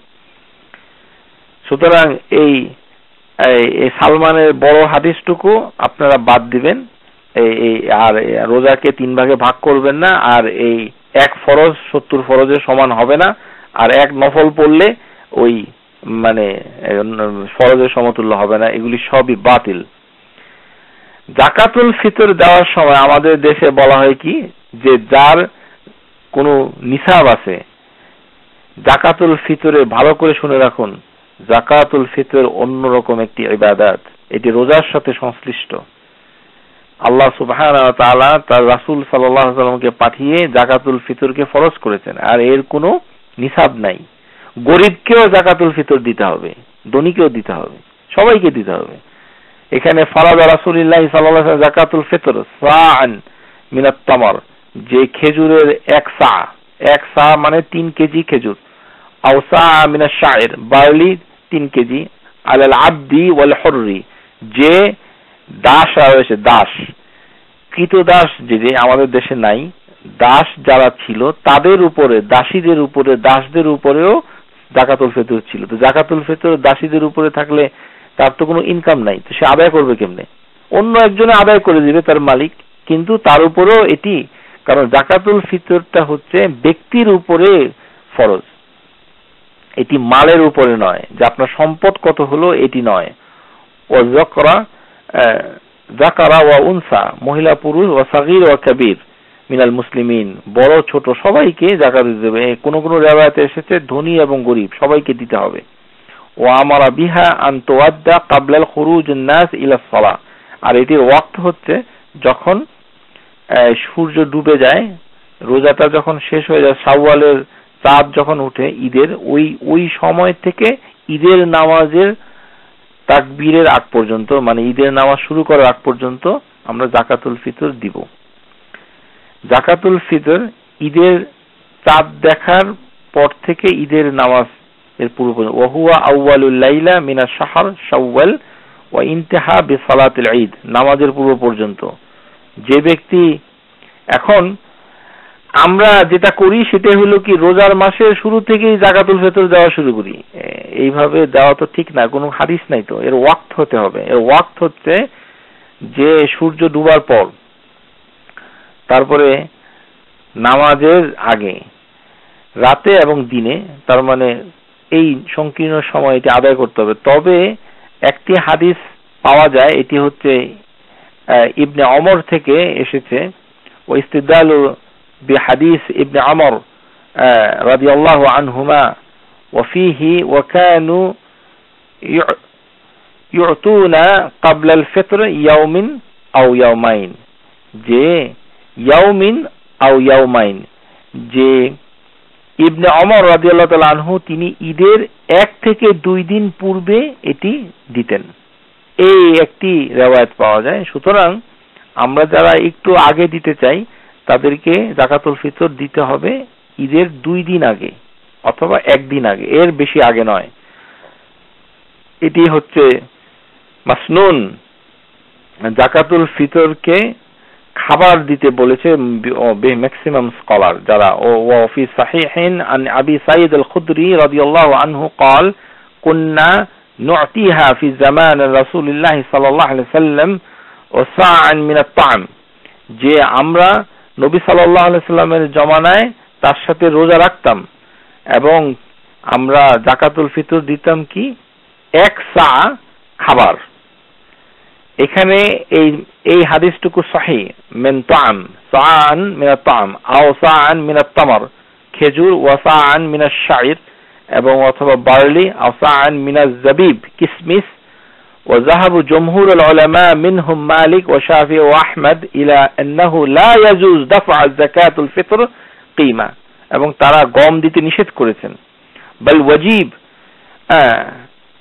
সুতরাং এই সালমানের বড় হাদিসটুকু আপনারা বাদ দিবেন এই আর রোজাকে তিন ভাগে ভাগ করবেন না আর এই এক ফরজ সত্তর ফরজের সমান হবে না আর এক নফল পড়লে ওই মানে ফরজের সমতুল্য হবে না এগুলি সবই বাতিল জাকাতুল ফিতর দেওয়ার সময় আমাদের দেশে বলা হয় কি যে যার কোনো নিসাব আছে জাকাতুল ফিতরে ভালো করে শুনে রাখুন জাকাতুল ফিতর অন্যরকম একটি ইবাদাত এটি রোজার সাথে সংশ্লিষ্ট আল্লাহ সুবাহ তার রাসুল সাল্লামকে পাঠিয়ে জাকাতুল ফিতরকে ফরজ করেছেন আর এর কোনো নিসাব নাই গরিবকেও জাকাতুল ফিতর দিতে হবে ধনীকেও দিতে হবে সবাইকে দিতে হবে এখানে ফরাজ রাসুলিল্লাহ সাল্লাহ জাকাতুল ফিতর সান মিনাত্তামার যে খেজুরের এক সা এক সা মানে তিন কেজি খেজুর আউসা মিনা শায়ের বার্লি তিন কেজি আলাল আব্দি ওয়াল হরি যে দাস রয়েছে দাস কৃতদাস যে যে আমাদের দেশে নাই দাস যারা ছিল তাদের উপরে দাসীদের উপরে দাসদের উপরেও জাকাতুল ফেতর ছিল তো জাকাতুল ফেতর দাসীদের উপরে থাকলে তার তো কোনো ইনকাম নাই তো সে আদায় করবে কেমনে অন্য একজনে আদায় করে দিবে তার মালিক কিন্তু তার উপরেও এটি কারণ জাকাতুল ফিতরটা হচ্ছে ব্যক্তির উপরে ফরজ এটি মালের উপরে নয় যে আপনার সম্পদ কত হলো এটি নয় ও জকরা জাকারা ওয়া উনসা মহিলা পুরুষ ও সাগির ও কাবির মিনাল মুসলিমিন বড় ছোট সবাইকে জাকাত দিতে হবে কোন কোনো রেওয়ায়তে এসেছে ধনী এবং গরিব সবাইকে দিতে হবে ও আমারা বিহা আন্তোয়াদ্দা কাবলাল খরুজ নাস ইলা সলা আর এটির ওয়াক্ত হচ্ছে যখন সূর্য ডুবে যায় রোজাটা যখন শেষ হয়ে যায় সাওয়ালের চাঁদ যখন উঠে ঈদের ওই ওই সময় থেকে ঈদের নামাজের তাকবীরের আগ পর্যন্ত মানে ঈদের নামাজ শুরু করার আগ পর্যন্ত আমরা জাকাতুল ফিতর দিব জাকাতুল ফিতর ঈদের চাঁদ দেখার পর থেকে ঈদের নামাজ এর পূর্ব পর্যন্ত ওহুয়া আউ্বালুল লাইলা মিনা শাহর সাউয়াল ও ইন্তেহা বে ঈদ নামাজের পূর্ব পর্যন্ত যে ব্যক্তি এখন আমরা যেটা করি সেটা হলো কি রোজার মাসের শুরু থেকেই জাকাতুল ফেতর দেওয়া শুরু করি এইভাবে দেওয়া তো ঠিক না কোনো হাদিস নাই তো এর ওয়াক্ত হতে হবে এর ওয়াক্ত হচ্ছে যে সূর্য ডুবার পর তারপরে নামাজের আগে রাতে এবং দিনে তার মানে এই সংকীর্ণ সময় এটি আদায় করতে হবে তবে একটি হাদিস পাওয়া যায় এটি হচ্ছে ইবনে অমর থেকে এসেছে ও ইস্তিদাল বি হাদিস ইবনে রাজি আল্লাহ আনহুমা যে ইয়াউমিন আউ ইয়াউমাইন যে ইবনে অমর আল্লাহ তাল আনহু তিনি ঈদের এক থেকে দুই দিন পূর্বে এটি দিতেন এই একটি রেওয়ায়ত পাওয়া যায় সুতরাং আমরা যারা একটু আগে দিতে চাই তাদেরকে জাকাতুল ফিতর দিতে হবে ঈদের দুই দিন আগে অথবা একদিন আগে এর বেশি আগে নয় এটি হচ্ছে মাসনুন জাকাতুল ফিতরকে খাবার দিতে বলেছে ম্যাক্সিমাম স্কলার যারা ও ওয়াফি সাহিহিন আন আবি সাইদ আল খুদরি রাদিয়াল্লাহু আনহু قال كنا نعطيها في زمان رسول الله صلى الله عليه وسلم وساعا من الطعام যে আমরা নবী সাল্লাহ সাল্লামের জমানায় তার সাথে রোজা রাখতাম এবং আমরা জাকাতুল ফিতর দিতাম কি এক সা খাবার এখানে এই এই হাদিসটুকু সহি মেন তাম সান মিনা তাম আও সান মিনা তামার খেজুর ওয়া সান মিনা শাইর এবং অথবা বার্লি আসান মিনাজ জাবিব কিসমিস وذهب جمهور العلماء منهم مالك ও وأحمد إلى أنه لا يجوز دفع الزكاة الفطر قيمة এবং তারা গম দিতে নিষেধ করেছেন বল ওয়াজিব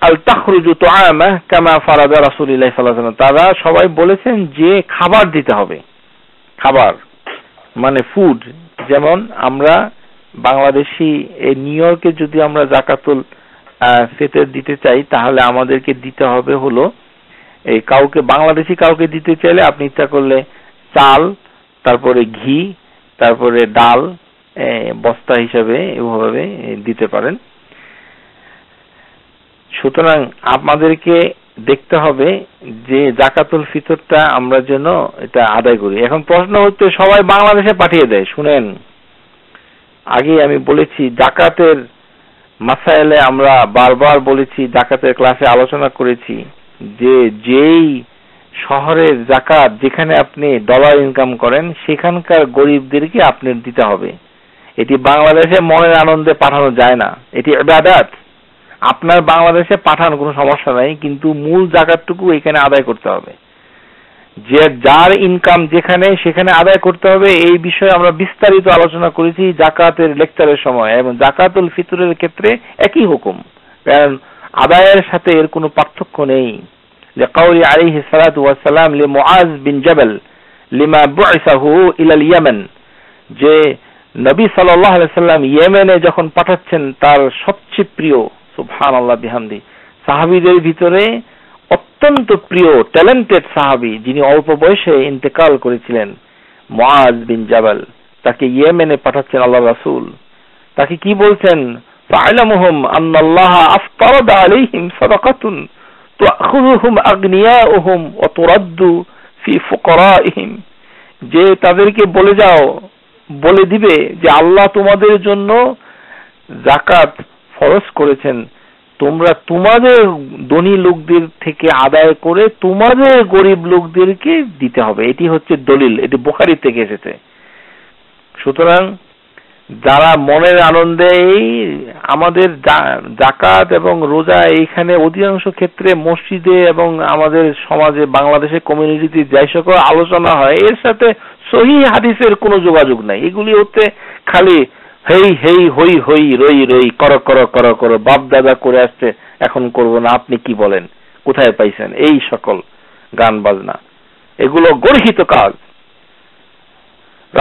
আল তাখরুজু তুআমা কামা ফারাদা রাসূলুল্লাহ সাল্লাল্লাহু আলাইহি তারা সবাই বলেছেন যে খাবার দিতে হবে খাবার মানে ফুড যেমন আমরা বাংলাদেশি নিউ ইয়র্কে যদি আমরা জাকাতুল ফেতর দিতে চাই তাহলে আমাদেরকে দিতে হবে হলো এই কাউকে বাংলাদেশি কাউকে দিতে চাইলে আপনি ইচ্ছা করলে চাল তারপরে ঘি তারপরে ডাল বস্তা হিসাবে এভাবে দিতে পারেন সুতরাং আমাদেরকে দেখতে হবে যে জাকাতুল ফিতরটা আমরা যেন এটা আদায় করি এখন প্রশ্ন হচ্ছে সবাই বাংলাদেশে পাঠিয়ে দেয় শুনেন আগে আমি বলেছি জাকাতের মাসাইলে আমরা বারবার বলেছি জাকাতের ক্লাসে আলোচনা করেছি যে যেই শহরের জাকাত যেখানে আপনি ডলার ইনকাম করেন সেখানকার গরিবদেরকে আপনি দিতে হবে এটি বাংলাদেশে মনের আনন্দে পাঠানো যায় না এটি ইবাদাত আপনার বাংলাদেশে পাঠানোর কোনো সমস্যা নাই কিন্তু মূল জাকাতটুকু এখানে আদায় করতে হবে যে যার ইনকাম যেখানে সেখানে আদায় করতে হবে এই বিষয়ে আমরা বিস্তারিত আলোচনা করেছি জাকাতের লেকচারের সময় এবং জাকাতুল ফিতরের ক্ষেত্রে একই হুকুম কারণ আদায়ের সাথে এর কোনো পার্থক্য নেই যে কাউরি আলী হিসালাত ওয়াসালাম লি মোয়াজ বিন জাবেল লিমা بعثه ইলাল اليمن যে নবী সাল্লাল্লাহু সাল্লাম ইয়েমেনে যখন পাঠাচ্ছেন তার সবচেয়ে প্রিয় সুফান আল্লাহ বিহামদি সাহাবিদের ভিতরে অত্যন্ত প্রিয় ট্যালেন্টেড সাহাবি যিনি অল্প বয়সে ইন্তেকাল করেছিলেন মোয়াজ বিন জাবাল তাকে ইয়েমেনে পাঠাচ্ছেন আল্লাহ রাসুল তাকে কি বলছেন فاعلمهم أن الله أفطرد عليهم صدقة تأخذهم أغنياؤهم وترد في فقرائهم যে তাদেরকে বলে যাও বলে দিবে যে আল্লাহ তোমাদের জন্য জাকাত ফরজ করেছেন তোমরা তোমাদের ধনী লোকদের থেকে আদায় করে তোমাদের গরিব লোকদেরকে দিতে হবে এটি হচ্ছে দলিল এটি বোখারি থেকে এসেছে সুতরাং যারা মনের আনন্দে এই আমাদের জাকাত এবং রোজা এইখানে অধিকাংশ ক্ষেত্রে মসজিদে এবং আমাদের সমাজে বাংলাদেশের কমিউনিটিতে যাই সকল আলোচনা হয় এর সাথে সহি হাদিসের কোনো যোগাযোগ নাই এগুলি হচ্ছে খালি হেই হেই হই হই রই রই কর কর কর কর বাপ দাদা করে আসছে এখন করব না আপনি কি বলেন কোথায় পাইছেন এই সকল গান বাজনা এগুলো গর্হিত কাজ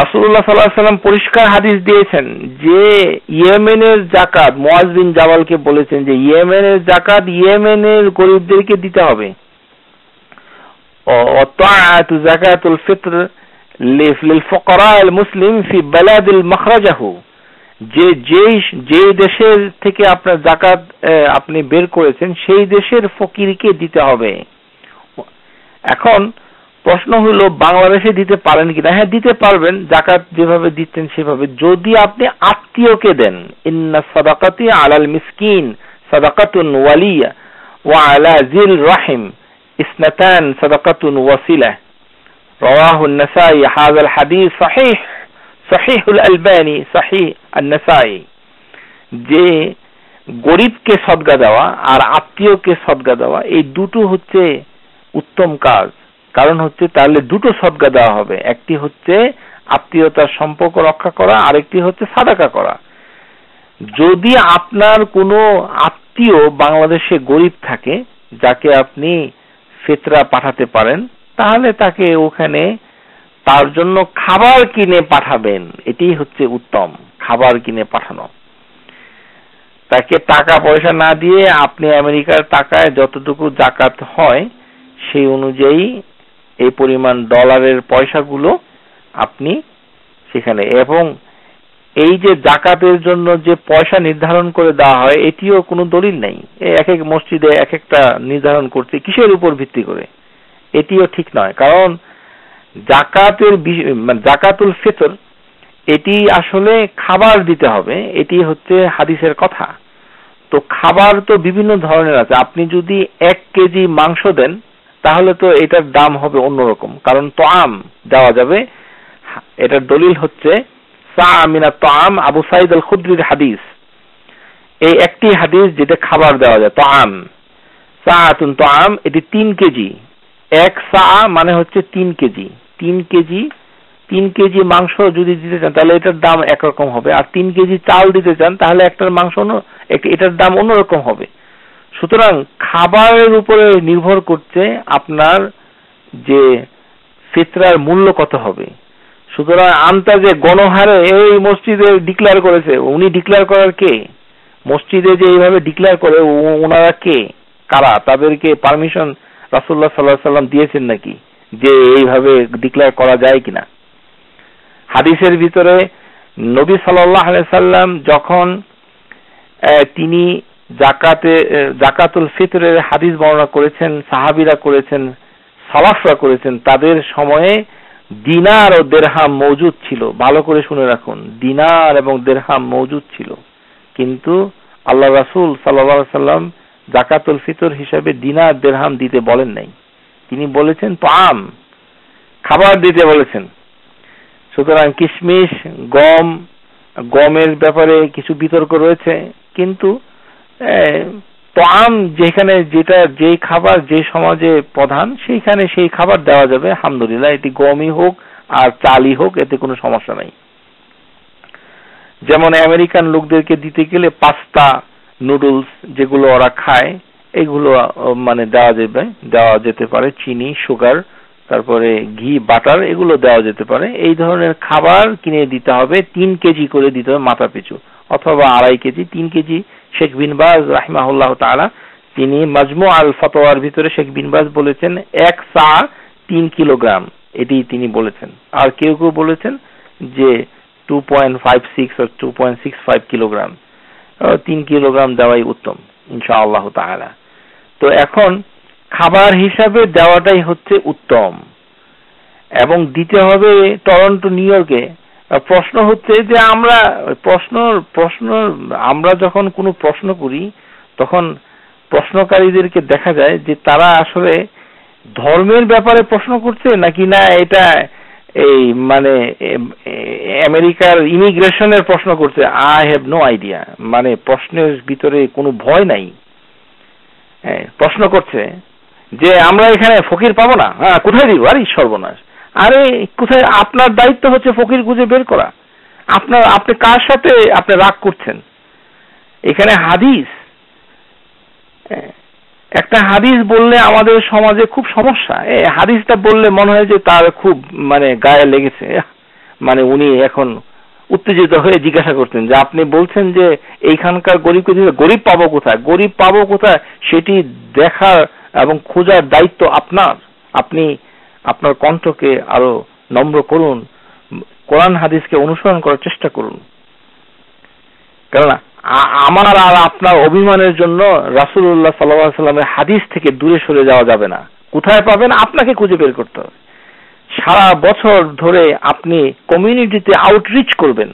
রাসুল্লাহ সাল্লাহ সাল্লাম পরিষ্কার হাদিস দিয়েছেন যে ইয়েমেনের জাকাত মোয়াজ বিন জামালকে বলেছেন যে ইয়েমেনের জাকাত ইয়েমেনের গরিবদেরকে দিতে হবে জাকাতুল ফিত্র লিল ফকরা মুসলিম ফি বালাদুল মখরাজাহু যে যেই যে দেশের থেকে আপনার জাকাত আপনি বের করেছেন সেই দেশের ফকিরকে দিতে হবে এখন প্রশ্ন হলো বাংলাদেশে দিতে পারেন কিনা হ্যাঁ দিতে পারবেন জাকাত যেভাবে দিতেন সেভাবে যদি আপনি আত্মীয়কে দেন ইন্না সাদাকাতি আলাল মিসকিন সাদাকাতুন ওয়ালিয়া ওয়া আলা জিল রাহিম ইসনাতান সাদাকাতুন ওয়াসিলা রওয়াহু النسائي هذا الحديث صحيح صحيح الألباني নাসাই যে গরিবকে সদগা দেওয়া আর আত্মীয়কে সদগা দেওয়া এই দুটো হচ্ছে উত্তম কাজ কারণ হচ্ছে তাহলে দুটো সদগা দেওয়া হবে একটি হচ্ছে আত্মীয়তার সম্পর্ক রক্ষা করা আরেকটি হচ্ছে সাদাকা করা যদি আপনার কোনো আত্মীয় বাংলাদেশে গরিব থাকে যাকে আপনি ফেতরা পাঠাতে পারেন তাহলে তাকে ওখানে তার জন্য খাবার কিনে পাঠাবেন এটি হচ্ছে উত্তম খাবার কিনে পাঠানো তাকে টাকা পয়সা না দিয়ে আপনি আমেরিকার টাকায় যতটুকু জাকাত হয় সেই অনুযায়ী এই পরিমাণ ডলারের পয়সাগুলো আপনি সেখানে এবং এই যে জাকাতের জন্য যে পয়সা নির্ধারণ করে দেওয়া হয় এটিও কোনো দলিল নেই এক এক মসজিদে এক একটা নির্ধারণ করছে কিসের উপর ভিত্তি করে এটিও ঠিক নয় কারণ জাকাতের মানে জাকাতুল ফিতর এটি আসলে খাবার দিতে হবে এটি হচ্ছে হাদিসের কথা তো খাবার তো বিভিন্ন ধরনের আছে আপনি যদি এক কেজি মাংস দেন তাহলে তো এটার দাম হবে অন্যরকম কারণ তো আম দেওয়া যাবে এটার দলিল হচ্ছে সা আমিনা তো আম আবু সাইদ আল খুদ্রির হাদিস এই একটি হাদিস যেটা খাবার দেওয়া যায় তো আম সাহাতুন তো আম এটি তিন কেজি এক সা মানে হচ্ছে তিন কেজি তিন কেজি তিন কেজি মাংস যদি দিতে চান তাহলে এটার দাম একরকম হবে আর তিন কেজি চাল দিতে চান তাহলে একটার মাংস এটার দাম অন্যরকম হবে সুতরাং খাবারের উপরে নির্ভর করছে আপনার যে ফিতরার মূল্য কত হবে সুতরাং যে গণহারে এই মসজিদে ডিক্লেয়ার করেছে উনি ডিক্লেয়ার করার কে মসজিদে যে এইভাবে ডিক্লেয়ার করে ওনারা কে কারা তাদেরকে পারমিশন রাসুল্লাহ সাল্লাহ সাল্লাম দিয়েছেন নাকি যে এইভাবে ডিক্লেয়ার করা যায় কিনা হাদিসের ভিতরে নবী সাল্লাহ সাল্লাম যখন তিনি জাকাতে জাকাতুল ফিতরের হাদিস বর্ণনা করেছেন সাহাবিরা করেছেন সালাফরা করেছেন তাদের সময়ে দিনার ও দেড়হাম মজুদ ছিল ভালো করে শুনে রাখুন দিনার এবং দেড়হাম মজুদ ছিল কিন্তু আল্লাহ রাসুল সাল্লাহ সাল্লাম জাকাতুল ফিতর হিসাবে দিনার দেড়হাম দিতে বলেন নাই তিনি বলেছেন পাম খাবার দিতে বলেছেন সুতরাং কিশমিশ গম গমের ব্যাপারে কিছু বিতর্ক রয়েছে কিন্তু আম যেখানে যেটা যেই খাবার যে সমাজে প্রধান সেইখানে সেই খাবার দেওয়া যাবে আলহামদুলিল্লাহ এটি গমই হোক আর চালই হোক এতে কোনো সমস্যা নাই যেমন আমেরিকান লোকদেরকে দিতে গেলে পাস্তা নুডলস যেগুলো ওরা খায় এগুলো মানে দেওয়া যাবে দেওয়া যেতে পারে চিনি সুগার তারপরে ঘি বাটার এগুলো দেওয়া যেতে পারে এই ধরনের খাবার কিনে দিতে হবে তিন কেজি করে দিতে হবে মাথা পিছু অথবা আড়াই কেজি তিন কেজি শেখ বিনবাজ রাহিমাহুল্লাহ তারা তিনি মাজমু আল ফতোয়ার ভিতরে শেখ বিনবাজ বলেছেন এক সা তিন কিলোগ্রাম এটি তিনি বলেছেন আর কেউ কেউ বলেছেন যে টু পয়েন্ট ফাইভ সিক্স আর two point six five kilogram তিন কিলোগ্রাম দেওয়াই উত্তম ইনশা আল্লাহ তাহারা তো এখন খাবার হিসাবে দেওয়াটাই হচ্ছে উত্তম এবং দিতে হবে টরন্টো নিউ ইয়র্কে প্রশ্ন হচ্ছে যে আমরা প্রশ্ন প্রশ্ন আমরা যখন কোনো প্রশ্ন করি তখন প্রশ্নকারীদেরকে দেখা যায় যে তারা আসলে ধর্মের ব্যাপারে প্রশ্ন করছে নাকি না এটা এই মানে আমেরিকার ইমিগ্রেশনের প্রশ্ন করছে আই হ্যাভ নো আইডিয়া মানে প্রশ্নের ভিতরে কোনো ভয় নাই হ্যাঁ, প্রশ্ন করছে যে আমরা এখানে ফকির পাবো না হ্যাঁ কোথায় দিব আরে সর্বনাশ আরে কোথায় আপনার দায়িত্ব হচ্ছে ফকির খুঁজে বের করা আপনার আপনি কার সাথে আপনি রাগ করছেন এখানে হাদিস হ্যাঁ, একটা হাদিস বললে আমাদের সমাজে খুব সমস্যা এ হাদিসটা বললে মনে হয় যে তার খুব মানে গায়ে লেগেছে মানে উনি এখন উত্তেজিত হয়ে জিজ্ঞাসা করছেন যে আপনি বলছেন যে এইখানকার গরিব গরিব পাবো কোথায় গরিব পাবো কোথায় সেটি দেখার এবং খোঁজার দায়িত্ব আপনার আপনি আপনার কণ্ঠকে আরো নম্র করুন কোরআন হাদিসকে অনুসরণ করার চেষ্টা করুন কেননা
আমার আর আপনার
অভিমানের জন্য রাসুল্লাহ সাল্লাহ সাল্লামের হাদিস থেকে দূরে সরে যাওয়া যাবে না কোথায় পাবেন আপনাকে খুঁজে বের করতে হবে সারা বছর ধরে আপনি কমিউনিটিতে আউটরিচ করবেন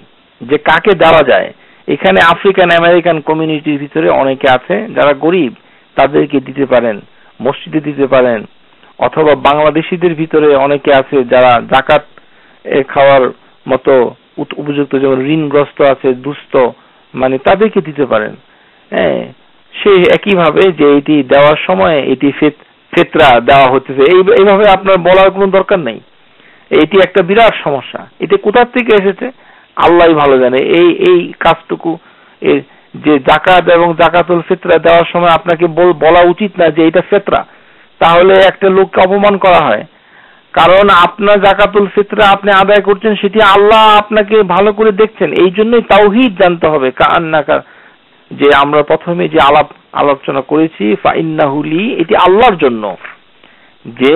যে কাকে দেওয়া যায় এখানে আফ্রিকান আমেরিকান কমিউনিটির ভিতরে অনেকে আছে যারা গরিব তাদেরকে দিতে পারেন মসজিদে দিতে পারেন অথবা বাংলাদেশিদের ভিতরে অনেকে আছে যারা জাকাত খাওয়ার মতো উপযুক্ত যেমন ঋণগ্রস্ত আছে দুস্থ মানে তাদেরকে দিতে পারেন হ্যাঁ সে একইভাবে যে এটি দেওয়ার সময় এটি ফেতরা দেওয়া হচ্ছে এইভাবে আপনার বলার কোনো দরকার নেই এটি একটা বিরাট সমস্যা এটি কোথার থেকে এসেছে আল্লাহ ভালো জানে এই এই কাজটুকু এর যে জাকাত এবং জাকাতুল ফিতরা দেওয়ার সময় আপনাকে বলা উচিত না যে এটা ফেতরা তাহলে একটা লোককে অপমান করা হয় কারণ আপনার জাকাতুল ফিতরা আপনি আদায় করছেন সেটি আল্লাহ আপনাকে ভালো করে দেখছেন এই জন্যই তাওহিদ জানতে হবে কার যে আমরা প্রথমে যে আলাপ আলোচনা করেছি ফাইন্নাহুলি এটি আল্লাহর জন্য যে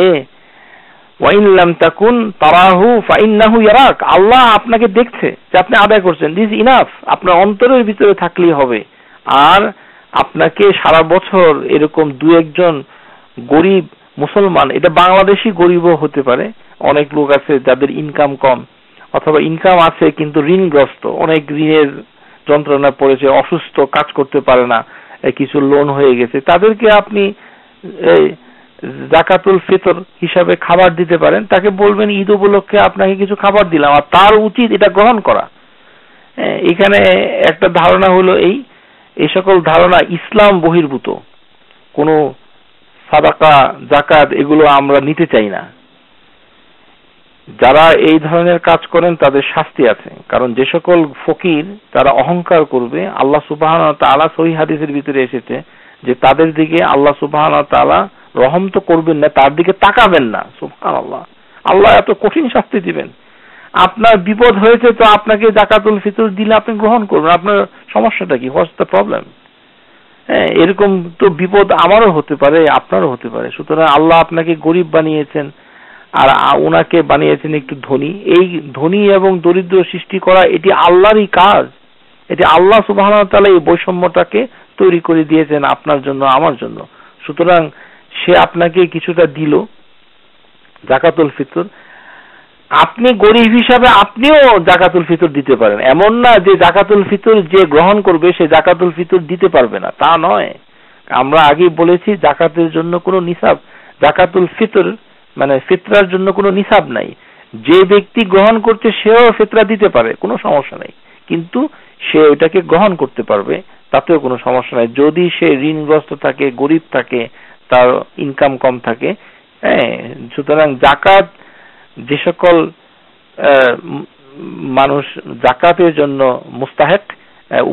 ওয়াইনলাম তাকুন তারাহু ফাইন্নাহু ইয়ারাক আল্লাহ আপনাকে দেখছে যে আপনি আদায় করছেন দিস ইনাফ আপনার অন্তরের ভিতরে থাকলেই হবে আর আপনাকে সারা বছর এরকম দু একজন গরিব মুসলমান এটা বাংলাদেশি গরিবও হতে পারে অনেক লোক আছে যাদের ইনকাম কম অথবা ইনকাম আছে কিন্তু ঋণগ্রস্ত অনেক ঋণের যন্ত্রণা পড়েছে অসুস্থ কাজ করতে পারে না কিছু লোন হয়ে গেছে তাদেরকে আপনি জাকাতুল ফিতর হিসাবে খাবার দিতে পারেন তাকে বলবেন ঈদ উপলক্ষে আপনাকে কিছু খাবার দিলাম আর তার উচিত এটা গ্রহণ করা হ্যাঁ, এখানে একটা ধারণা হলো এই এই সকল ধারণা ইসলাম বহির্ভূত কোন সাদাকা জাকাত এগুলো আমরা নিতে চাই না যারা এই ধরনের কাজ করেন তাদের শাস্তি আছে কারণ যে সকল ফকির তারা অহংকার করবে আল্লাহ সুবাহ আলা সহি হাদিসের ভিতরে এসেছে যে তাদের দিকে আল্লাহ সুবাহ তালা রহম তো করবেন না তার দিকে তাকাবেন না সুবহান আল্লাহ আল্লাহ এত কঠিন শাস্তি দিবেন আপনার বিপদ হয়েছে তো আপনাকে জাকাতুল ফিতর দিলে আপনি গ্রহণ করবেন আপনার সমস্যাটা কি হোয়াটস দ্য প্রবলেম হ্যাঁ এরকম তো বিপদ আমারও হতে পারে আপনারও হতে পারে সুতরাং আল্লাহ আপনাকে গরিব বানিয়েছেন আর ওনাকে বানিয়েছেন একটু ধনী এই ধনী এবং দরিদ্র সৃষ্টি করা এটি আল্লাহরই কাজ এটি আল্লাহ সুবাহ তালা এই বৈষম্যটাকে তৈরি করে দিয়েছেন আপনার জন্য আমার জন্য সুতরাং সে আপনাকে কিছুটা দিল জাকাতুল ফিতর আপনি গরিব হিসাবে আপনিও জাকাতুল ফিতর দিতে পারেন এমন না যে জাকাতুল ফিতর যে গ্রহণ করবে সে জাকাতুল ফিতর দিতে পারবে না তা নয় আমরা আগে বলেছি জাকাতের জন্য কোনো নিসাব জাকাতুল ফিতর মানে ফিতরার জন্য কোনো নিসাব নাই যে ব্যক্তি গ্রহণ করছে সেও ফিতরা দিতে পারে কোনো সমস্যা নাই কিন্তু সে ওইটাকে গ্রহণ করতে পারবে তাতেও কোনো সমস্যা নাই যদি সে ঋণগ্রস্ত থাকে গরিব থাকে তার ইনকাম কম থাকে হ্যাঁ সুতরাং জাকাত যে সকল মানুষ জাকাতের জন্য মুস্তাহেক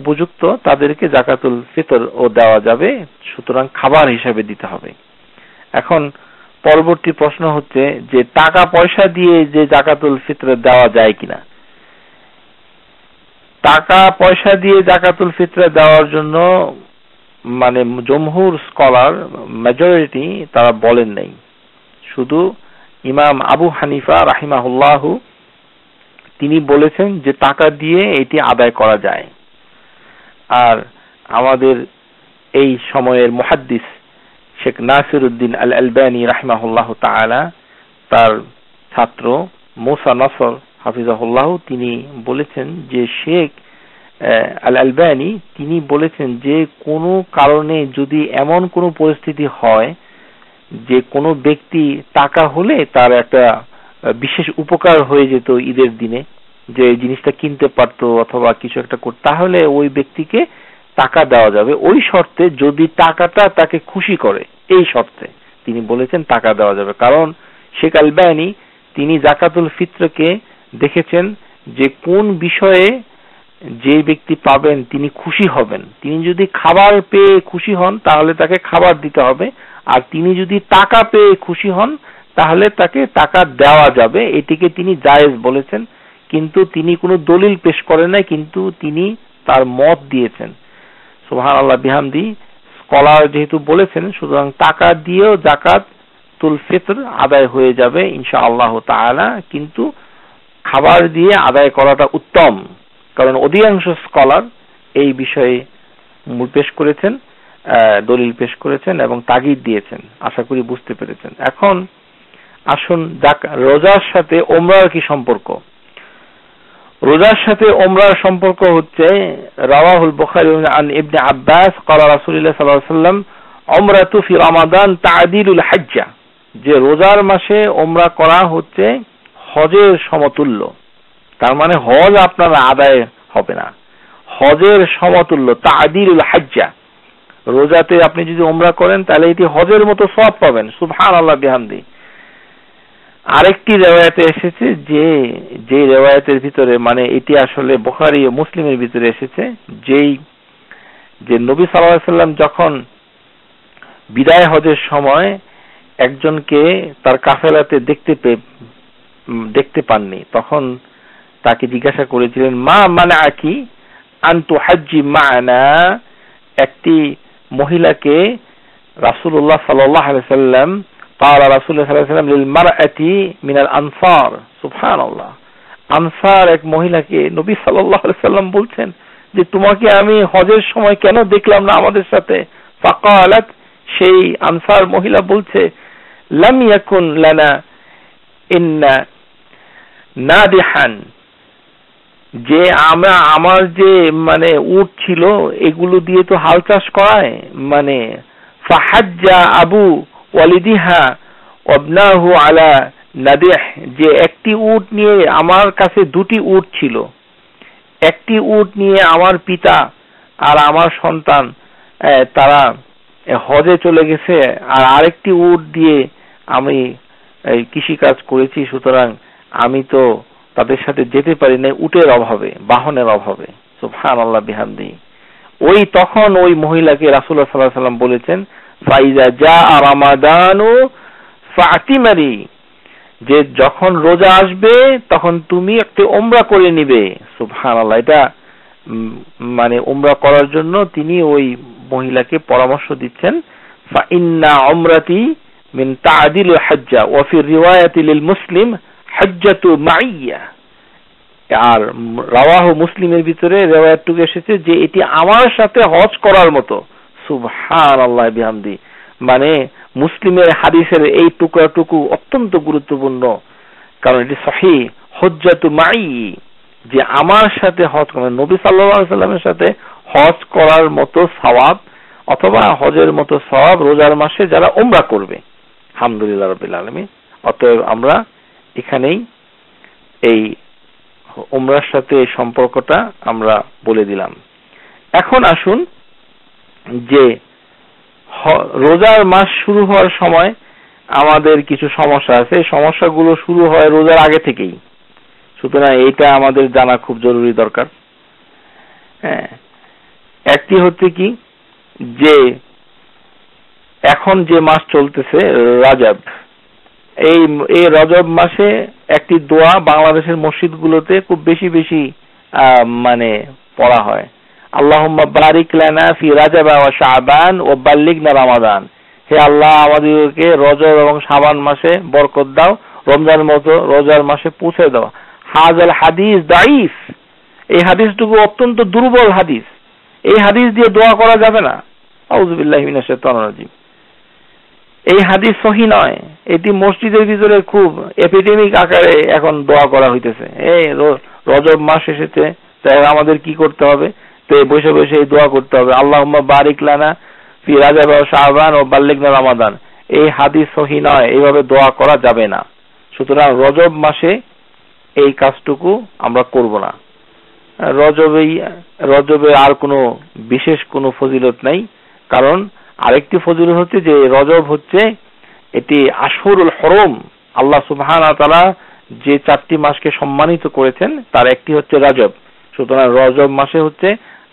উপযুক্ত তাদেরকে জাকাতুল ফিতর ও দেওয়া যাবে সুতরাং খাবার হিসাবে দিতে হবে এখন পরবর্তী প্রশ্ন হচ্ছে যে টাকা পয়সা দিয়ে যে জাকাতুল ফিতর দেওয়া যায় কিনা টাকা পয়সা দিয়ে জাকাতুল ফিতরা দেওয়ার জন্য মানে জমহুর স্কলার মেজরিটি তারা বলেন নাই শুধু ইমাম আবু হানিফা রাহিমাহুল্লাহ তিনি বলেছেন যে টাকা দিয়ে এটি আদায় করা যায় আর আমাদের এই সময়ের মহাদ্দিস শেখ নাসির উদ্দিন আল আলবানি রাহিমাহুল্লাহ তালা তার ছাত্র মোসা নসর হাফিজাহুল্লাহ তিনি বলেছেন যে শেখ আল আলবানি তিনি বলেছেন যে কোনো কারণে যদি এমন কোনো পরিস্থিতি হয় যে কোনো ব্যক্তি টাকা হলে তার একটা বিশেষ উপকার হয়ে যেত ঈদের দিনে যে জিনিসটা কিনতে পারতো অথবা কিছু একটা করতো তাহলে ওই ব্যক্তিকে টাকা দেওয়া যাবে ওই শর্তে যদি টাকাটা তাকে খুশি করে এই শর্তে তিনি বলেছেন টাকা দেওয়া যাবে কারণ শেখ আলবায়ানি তিনি জাকাতুল ফিত্রকে দেখেছেন যে কোন বিষয়ে যে ব্যক্তি পাবেন তিনি খুশি হবেন তিনি যদি খাবার পেয়ে খুশি হন তাহলে তাকে খাবার দিতে হবে আর তিনি যদি টাকা পেয়ে খুশি হন তাহলে তাকে টাকা দেওয়া যাবে এটিকে তিনি জায়েজ বলেছেন কিন্তু তিনি কোনো দলিল পেশ করেন নাই কিন্তু তিনি তার মত দিয়েছেন সুহান আল্লাহ বিহামদি স্কলার যেহেতু বলেছেন সুতরাং টাকা দিয়েও জাকাত তুল ফেতর আদায় হয়ে যাবে ইনশা আল্লাহ তালা কিন্তু খাবার দিয়ে আদায় করাটা উত্তম কারণ অধিকাংশ স্কলার এই বিষয়ে পেশ করেছেন দলিল পেশ করেছেন এবং তাগিদ দিয়েছেন আশা করি বুঝতে পেরেছেন এখন আসুন যাক রোজার সাথে ওমরার কি সম্পর্ক রোজার সাথে ওমরার সম্পর্ক হচ্ছে রাওয়াহুল বখারি আন ইবনে আব্বাস কলা রাসূলুল্লাহ সাল্লাল্লাহু সাল্লাম ওমরা তুফি রামাদান তাদিরুল হাজ্জা যে রোজার মাসে ওমরা করা হচ্ছে হজের সমতুল্য তার মানে হজ আপনার আদায় হবে না হজের সমতুল্য তাদিল হাজ্জা রোজাতে আপনি যদি ওমরা করেন তাহলে এটি হজের মতো সব পাবেন সুফান আল্লাহ বিহামদি আরেকটি রেওয়ায়তে এসেছে যে যে রেওয়ায়তের ভিতরে মানে এটি আসলে বোখারি ও মুসলিমের ভিতরে এসেছে যেই যে নবী সাল্লাম যখন বিদায় হজের সময় একজনকে তার কাফেলাতে দেখতে পেয়ে দেখতে পাননি তখন তাকে জিজ্ঞাসা করেছিলেন মা মানে আকি আন্তু হাজ্জি মানা একটি মহিলাকে রাসুল্লাহ সাল্লাহ সাল্লাম আনসার এক মহিলাকে নবী সাল্লাহ সাল্লাম বলছেন যে তোমাকে আমি হজের সময় কেন দেখলাম না আমাদের সাথে ফাঁকা সেই আনসার মহিলা বলছে লাম লানা ইন্না দেহান যে আমরা আমার যে মানে উট ছিল এগুলো দিয়ে তো হাল চাষ করায় মানে ফাহাজ্জা আবু ওয়ালিদিহা অবনাহু আলা নাদেহ যে একটি উট নিয়ে আমার কাছে দুটি উট ছিল একটি উট নিয়ে আমার পিতা আর আমার সন্তান তারা হজে চলে গেছে আর আরেকটি উট দিয়ে আমি কৃষিকাজ করেছি সুতরাং আমি তো তাদের সাথে যেতে পারি নাই উটের অভাবে বাহনের অভাবে সুফান আল্লাহ বিহামদি ওই তখন ওই মহিলাকে রাসুল্লাহ সাল্লাহ সাল্লাম বলেছেন ফাইজা যা রামাদানু ফাতিমারি যে যখন রোজা আসবে তখন তুমি একটি ওমরা করে নিবে সুফান আল্লাহ এটা মানে ওমরা করার জন্য তিনি ওই মহিলাকে পরামর্শ দিচ্ছেন ফা ইন্না অমরাতি মিন তাদিল হাজ্জা ওয়াফির রিওয়ায়াতিল মুসলিম হজ্জাতু মাইয়া আর রাওয়াহ মুসলিমের ভিতরে রেওয়ায়াতটুকু এসেছে যে এটি আমার সাথে হজ করার মতো সুবহান আল্লাহ বিহামদি মানে মুসলিমের হাদিসের এই টুকরাটুকু অত্যন্ত গুরুত্বপূর্ণ কারণ এটি সহি হজ্জাতু মাই যে আমার সাথে হজ করে মানে নবী সাল্লাহ সাল্লামের সাথে হজ করার মতো সওয়াব অথবা হজের মতো সওয়াব রোজার মাসে যারা ওমরা করবে আলহামদুলিল্লাহ রবিল আলমী অতএব আমরা এখানেই এই উমরার সাথে সম্পর্কটা আমরা বলে দিলাম এখন আসুন যে রোজার মাস শুরু হওয়ার সময় আমাদের কিছু সমস্যা আছে সমস্যাগুলো শুরু হয় রোজার আগে থেকেই সুতরাং এটা আমাদের জানা খুব জরুরি দরকার হ্যাঁ একটি হচ্ছে কি যে এখন যে মাস চলতেছে রাজাব এই এই রজব মাসে একটি দোয়া বাংলাদেশের মসজিদগুলোতে খুব বেশি বেশি মানে পড়া হয় আল্লাহুম্মা বারিক লানা ফি রাজাবা ওয়া শাবান ও বাল্লিগনা রামাদান হে আল্লাহ আমাদেরকে রজব এবং শাবান মাসে বরকত দাও রমজানের মতো রোজার মাসে পৌঁছে দাও হাজ হাজাল হাদিস দাইফ এই হাদিসটুকু অত্যন্ত দুর্বল হাদিস এই হাদিস দিয়ে দোয়া করা যাবে না আউজুবিল্লাহ মিনাশ শাইতানির এই হাদিস সহি নয় এটি মসজিদের ভিতরে খুব এপিডেমিক আকারে এখন দোয়া করা হইতেছে এই রজব মাস এসেছে তাই আমাদের কি করতে হবে তো বসে বসে এই দোয়া করতে হবে আল্লাহ বারিক লানা ফি রাজা বা শাহবান ও বাল্লিকনা রামাদান এই হাদিস সহি নয় এইভাবে দোয়া করা যাবে না সুতরাং রজব মাসে এই কাজটুকু আমরা করব না রজবেই রজবে আর কোনো বিশেষ কোনো ফজিলত নাই কারণ আরেকটি ফজিল হচ্ছে যে রজব হচ্ছে এটি আসরুল হরম আল্লাহ সুবহান তারা যে চারটি মাসকে সম্মানিত করেছেন তার একটি হচ্ছে রজব সুতরাং রজব মাসে হচ্ছে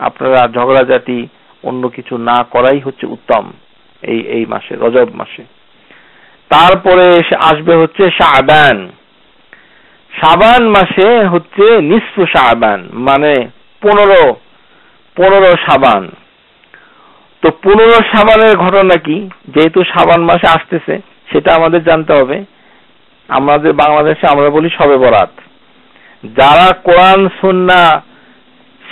আপনারা ঝগড়াঝাটি অন্য কিছু না করাই হচ্ছে উত্তম এই এই মাসে রজব মাসে তারপরে আসবে হচ্ছে শাহবান শাবান মাসে হচ্ছে নিঃস্ব শাহবান মানে পনেরো পনেরো শাবান তো পুনর সাবানের ঘটনা কি যেহেতু সাবান মাসে আসতেছে সেটা আমাদের জানতে হবে আমাদের বাংলাদেশে আমরা বলি সবে বরাত যারা কোরআন সন্না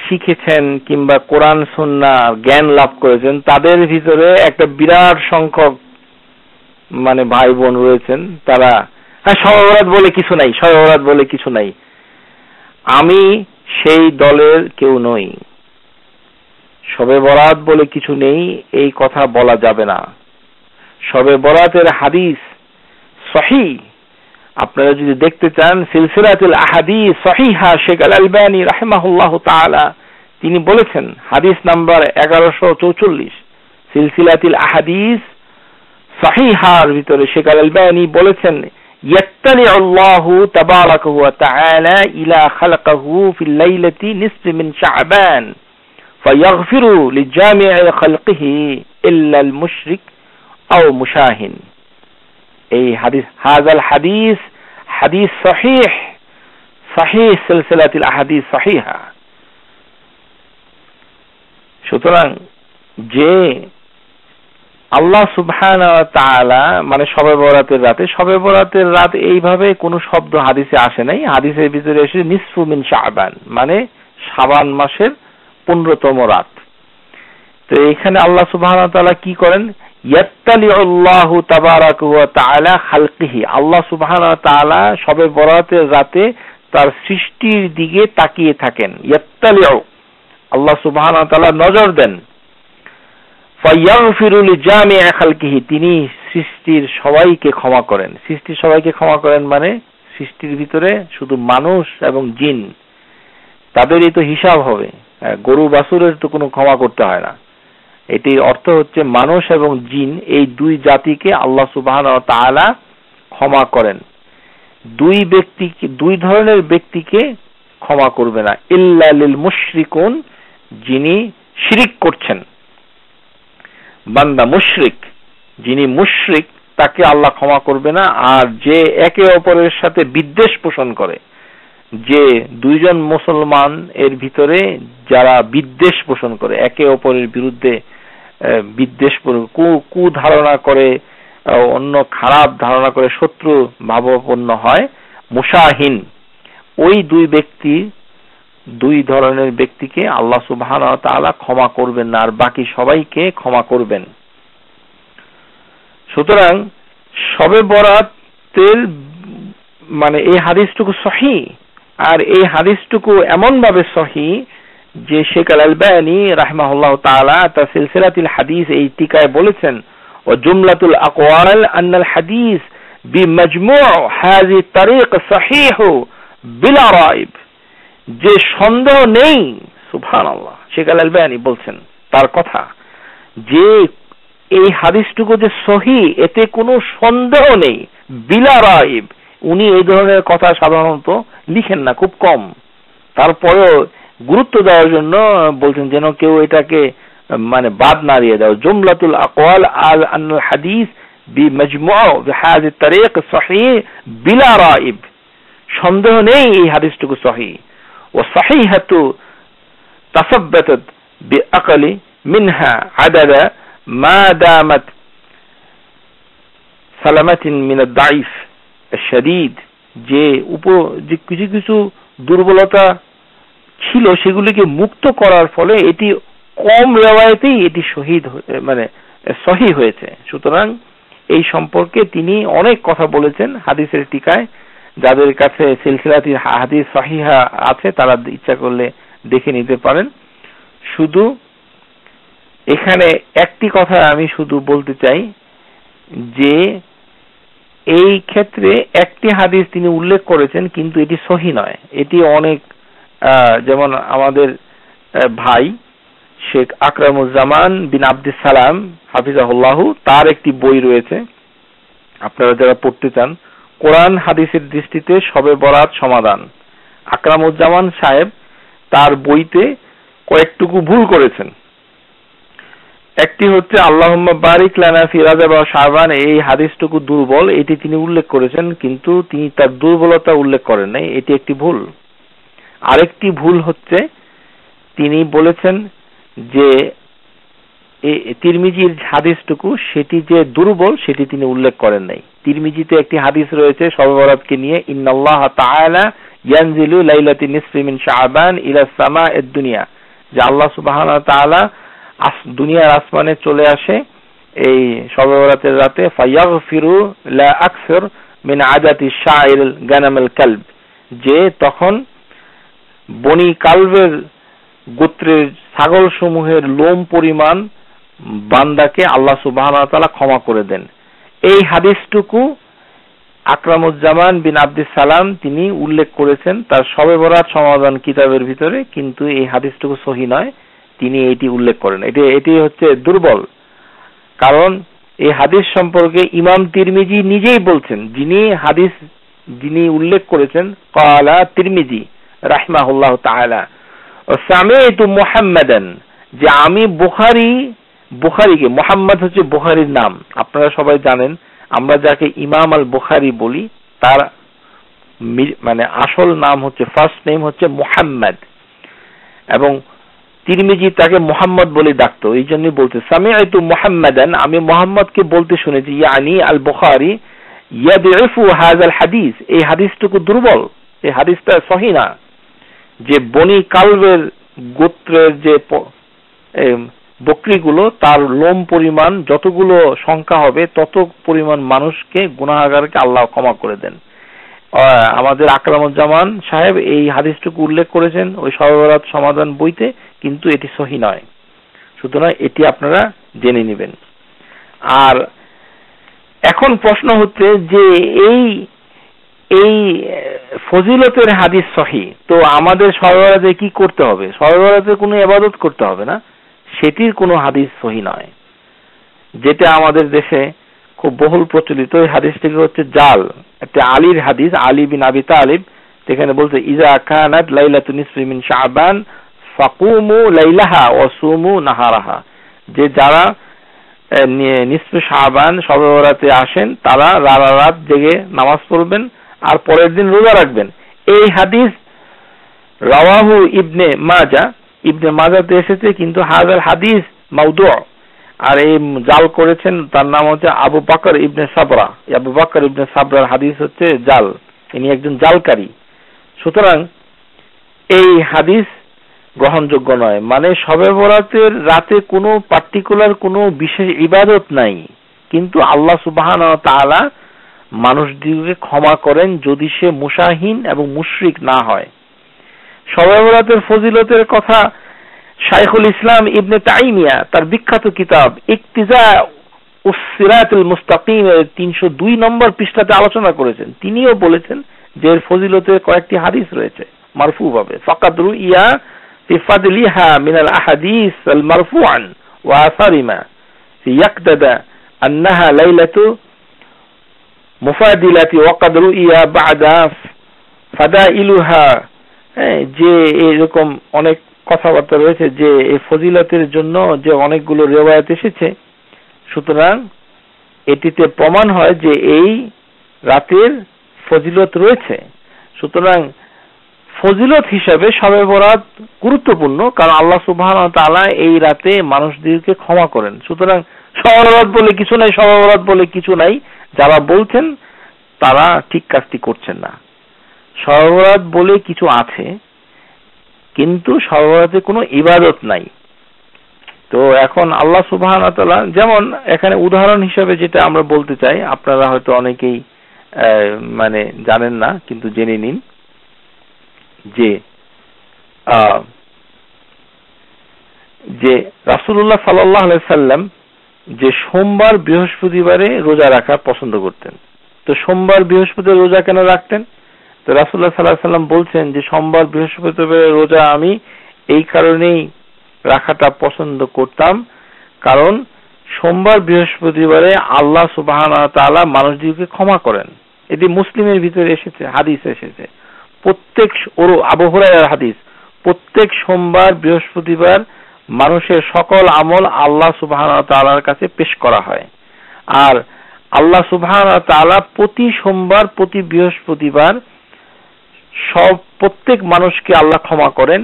শিখেছেন কিংবা কোরআন সন্না জ্ঞান লাভ করেছেন তাদের ভিতরে একটা বিরাট সংখ্যক মানে ভাই বোন রয়েছেন তারা হ্যাঁ সবরাত বলে কিছু নাই সবরাত বলে কিছু নাই আমি সেই দলের কেউ নই সবে বরাত বলে কিছু নেই এই কথা বলা যাবে না সবে বরাতের হাদিস সহি আপনারা যদি দেখতে চান সিলসিলাতুল আহাদিস সহিহা শেখ আল আলবানী রাহেমাহুল্লাহ তাআলা তিনি বলেছেন হাদিস নাম্বার এগারোশো চৌচল্লিশ সিলসিলাতিল আহাদিস সহিহার ভিতরে শেখ আল আলবানী বলেছেন يتلع الله ওয়া তাআলা ইলা خلقه ফিল লাইলাতি নিসফ মিন شعبان فيغفر لجامع خلقه إلا المشرك أو مشاهن أي حديث هذا الحديث حديث صحيح صحيح سلسلة الأحاديث صحيحة সুতরাং যে আল্লাহ সুবহান মানে সবে বরাতের রাতে সবে বরাতের রাত এইভাবে কোন শব্দ হাদিসে আসে নাই হাদিসের ভিতরে এসে নিসফু মিন শাবান মানে শাবান মাসের পনেরোতম রাত তো এখানে আল্লাহ সুবাহ কি করেন আল্লাহ সুবাহ সবে বরাতের রাতে তার সৃষ্টির দিকে তাকিয়ে থাকেন ইয়াত্তালিউ আল্লাহ সুবাহ নজর দেন ফিরুল তিনি সৃষ্টির সবাইকে ক্ষমা করেন সৃষ্টির সবাইকে ক্ষমা করেন মানে সৃষ্টির ভিতরে শুধু মানুষ এবং জিন তাদেরই তো হিসাব হবে গরু বাসুরের তো কোনো ক্ষমা করতে হয় না এটি অর্থ হচ্ছে মানুষ এবং জিন এই দুই জাতিকে আল্লাহ সুবাহান তালা ক্ষমা করেন দুই ব্যক্তি দুই ধরনের ব্যক্তিকে ক্ষমা করবে না ইল্লালিল মুশরিকুন যিনি শিরিক করছেন বান্দা মুশরিক যিনি মুশরিক তাকে আল্লাহ ক্ষমা করবে না আর যে একে অপরের সাথে বিদ্বেষ পোষণ করে যে দুইজন মুসলমান এর ভিতরে যারা বিদ্বেষ পোষণ করে একে অপরের বিরুদ্ধে বিদ্বেষ কু কু ধারণা করে অন্য খারাপ ধারণা করে শত্রু ভাবাপন্ন হয় মুসাহীন ওই দুই ব্যক্তি দুই ধরনের ব্যক্তিকে আল্লাহ সুবাহ ক্ষমা করবেন না আর বাকি সবাইকে ক্ষমা করবেন সুতরাং সবে বরাতের মানে এই হাদিসটুকু সহি আর এই হাদিসটুকু এমন ভাবে সহি যে শেখ আল আলবায়ানি রাহমাহুল্লাহ তাআলা তার সিলসিলাতুল হাদিস এই টিকায় বলেছেন ও জুমলাতুল আকওয়াল আন্নাল হাদিস বিমজমুউ হাযি তারিক সহিহ বিলা রাইব যে সন্দেহ নেই সুবহানাল্লাহ শেখ আল আলবায়ানি বলছেন তার কথা যে এই হাদিসটুকু যে সহি এতে কোনো সন্দেহ নেই বিলা রাইব উনি এই ধরনের কথা সাধারণত লিখেন না খুব কম তারপরেও গুরুত্ব দেওয়ার জন্য বলছেন যেন কেউ এটাকে মানে বাদ না দিয়ে দাও জুমলাতুল আকওয়াল আল আনুল হাদিস বি মজমু হাজি তারিক সহি বিলা রাইব সন্দেহ নেই এই হাদিসটুকু সহি ও সহিহাতু হাতু বি আকলি মিনহা আদাদা মা দামাত সালামাতিন মিন দাইফ শরীর যে উপ যে কিছু কিছু দুর্বলতা ছিল সেগুলিকে মুক্ত করার ফলে এটি কম রেওয়ায়তেই এটি শহীদ মানে সহি হয়েছে সুতরাং এই সম্পর্কে তিনি অনেক কথা বলেছেন হাদিসের টিকায় যাদের কাছে সিলসিলাতি হাদিস সহিহা আছে তারা ইচ্ছা করলে দেখে নিতে পারেন শুধু এখানে একটি কথা আমি শুধু বলতে চাই যে এই ক্ষেত্রে একটি হাদিস তিনি উল্লেখ করেছেন কিন্তু এটি সহি নয় এটি অনেক যেমন আমাদের ভাই শেখ আকরামুজ্জামান বিন আব্দুল সালাম হাফিজাহুল্লাহ তার একটি বই রয়েছে আপনারা যারা পড়তে চান কোরআন হাদিসের দৃষ্টিতে সবে বরাত সমাধান আকরামুজ্জামান সাহেব তার বইতে কয়েকটুকু ভুল করেছেন একটি হচ্ছে আল্লাহম্মা বারিক লানা ফিরাজা বা সাবান এই হাদিসটুকু দুর্বল এটি তিনি উল্লেখ করেছেন কিন্তু তিনি তার দুর্বলতা উল্লেখ করেন নাই এটি একটি ভুল আরেকটি ভুল হচ্ছে তিনি বলেছেন যে তিরমিজির হাদিসটুকু সেটি যে দুর্বল সেটি তিনি উল্লেখ করেন নাই তিরমিজিতে একটি হাদিস রয়েছে সর্বরাতকে নিয়ে ইন্নাল্লাহ তাআলা ইয়ানজিলু লাইলাতি নিসফি মিন শাবান ইলা সামা দুনিয়া যে আল্লাহ সুবহানাহু ওয়া তাআলা দুনিয়ার আসমানে চলে আসে এই সর্বরাতের রাতে ফাইয়াগ ফিরু লা আকসর মিন আজাতি শাইল গানামেল কালব যে তখন বনি কালবের গোত্রের ছাগল সমূহের লোম পরিমাণ বান্দাকে আল্লাহ সুবাহ ক্ষমা করে দেন এই হাদিসটুকু আকরামুজ্জামান বিন আব্দুল সালাম তিনি উল্লেখ করেছেন তার সবে বরাত সমাধান কিতাবের ভিতরে কিন্তু এই হাদিসটুকু সহি নয় তিনি এটি উল্লেখ করেন এটি এটি হচ্ছে দুর্বল কারণ এই হাদিস সম্পর্কে ইমাম তিরমিজি নিজেই বলছেন যিনি হাদিস যিনি উল্লেখ করেছেন কালা তিরমিজি রাহমাহুল্লাহ তাআলা সামেতু মুহাম্মাদান যে আমি বুখারি বুখারিকে মোহাম্মদ হচ্ছে বুখারির নাম আপনারা সবাই জানেন আমরা যাকে ইমাম আল বুখারি বলি তার মানে আসল নাম হচ্ছে ফার্স্ট নেম হচ্ছে মোহাম্মদ এবং তিরমিজি তাকে মোহাম্মদ বলে ডাকত এই জন্যই বলতে সামি তু মোহাম্মদান আমি মোহাম্মদকে বলতে শুনেছি ইয়ানি আল বুখারি ইয়াদু হাজ আল হাদিস এই হাদিসটুকু দুর্বল এই হাদিসটা সহি না যে বনি কালবের গোত্রের যে বকরিগুলো তার লোম পরিমাণ যতগুলো সংখ্যা হবে তত পরিমাণ মানুষকে গুণাগারকে আল্লাহ ক্ষমা করে দেন আমাদের আকরামুজ্জামান সাহেব এই হাদিসটুকু উল্লেখ করেছেন ওই সর্বরাত সমাধান বইতে কিন্তু এটি সহি নয় সুতরাং এটি আপনারা জেনে নেবেন আর এখন প্রশ্ন হচ্ছে যে এই এই ফজিলতের হাদিস সহি তো আমাদের সরবরাজে কি করতে হবে সরবরাজে কোনো এবাদত করতে হবে না সেটির কোনো হাদিস সহি নয় যেটা আমাদের দেশে খুব বহুল প্রচলিত ওই হাদিসটিকে হচ্ছে জাল একটা আলীর হাদিস আলী বিন আবিতা আলিব যেখানে বলছে ইজা খানাত লাইলাতুন ইসমিন শাহবান ফাকুমু লাইলাহা ও সুমু নাহারাহা যে যারা নিসফ শাহবান সবরাতে আসেন তারা রারা রাত জেগে নামাজ পড়বেন আর পরের দিন রোজা রাখবেন এই হাদিস রাওয়াহু ইবনে মাজা ইবনে মাজাতে এসেছে কিন্তু হাজার হাদিস মাউদু আর এই জাল করেছেন তার নাম হচ্ছে আবু বাকর ইবনে সাবরা আবু বাকর ইবনে সাবরার হাদিস হচ্ছে জাল ইনি একজন জালকারী সুতরাং এই হাদিস গ্রহণযোগ্য নয় মানে সবে বরাতের রাতে কোনো পার্টিকুলার কোনো বিশেষ ইবাদত নাই কিন্তু আল্লাহ সুবাহান তালা মানুষদিগকে ক্ষমা করেন যদি সে মুসাহীন এবং মুশরিক না হয় সবে বরাতের ফজিলতের কথা শাইখুল ইসলাম ইবনে তাইমিয়া তার বিখ্যাত কিতাব ইকতিজা উসিরাতুল মুস্তাকিম তিনশো দুই নম্বর পৃষ্ঠাতে আলোচনা করেছেন তিনিও বলেছেন যে ফজিলতের কয়েকটি হাদিস রয়েছে মারফু ভাবে ফাকাদরু ইয়া بفضلها من الأحاديث المرفوعا وآثارما ليقتدى أنها ليلة مفادلة وقد রুইয়া بعد فدائلها যে এরকম অনেক কথাবার্তা রয়েছে যে এই ফজিলতের জন্য যে অনেকগুলো রেওয়ায়ত এসেছে সুতরাং এটিতে প্রমাণ হয় যে এই রাতের ফজিলত রয়েছে সুতরাং ফজিলত হিসাবে সবে বরাত গুরুত্বপূর্ণ কারণ আল্লাহ সুবহান তালা এই রাতে মানুষদেরকে ক্ষমা করেন সুতরাং সবরাত বলে কিছু নাই সবরাত বলে কিছু নাই যারা বলছেন তারা ঠিক কাজটি করছেন না সবরাত বলে কিছু আছে কিন্তু সবরাতে কোনো ইবাদত নাই তো এখন আল্লাহ তালা যেমন এখানে উদাহরণ হিসাবে যেটা আমরা বলতে চাই আপনারা হয়তো অনেকেই মানে জানেন না কিন্তু জেনে নিন যে যে রাসুল্লাহ সাল্লাহ সাল্লাম যে সোমবার বৃহস্পতিবারে রোজা রাখা পছন্দ করতেন তো সোমবার বৃহস্পতিবার রোজা কেন রাখতেন তো রাসুল্লাহ সাল্লাহ সাল্লাম বলছেন যে সোমবার বৃহস্পতিবারে রোজা আমি এই কারণেই রাখাটা পছন্দ করতাম কারণ সোমবার বৃহস্পতিবারে আল্লাহ সুবাহ তালা মানুষদেরকে ক্ষমা করেন এটি মুসলিমের ভিতরে এসেছে হাদিস এসেছে প্রত্যেক ওর আবহরার হাদিস প্রত্যেক সোমবার বৃহস্পতিবার মানুষের সকল আমল আল্লাহ সুবাহ তালার কাছে পেশ করা হয় আর আল্লাহ সুবাহ তালা প্রতি সোমবার প্রতি বৃহস্পতিবার সব প্রত্যেক মানুষকে আল্লাহ ক্ষমা করেন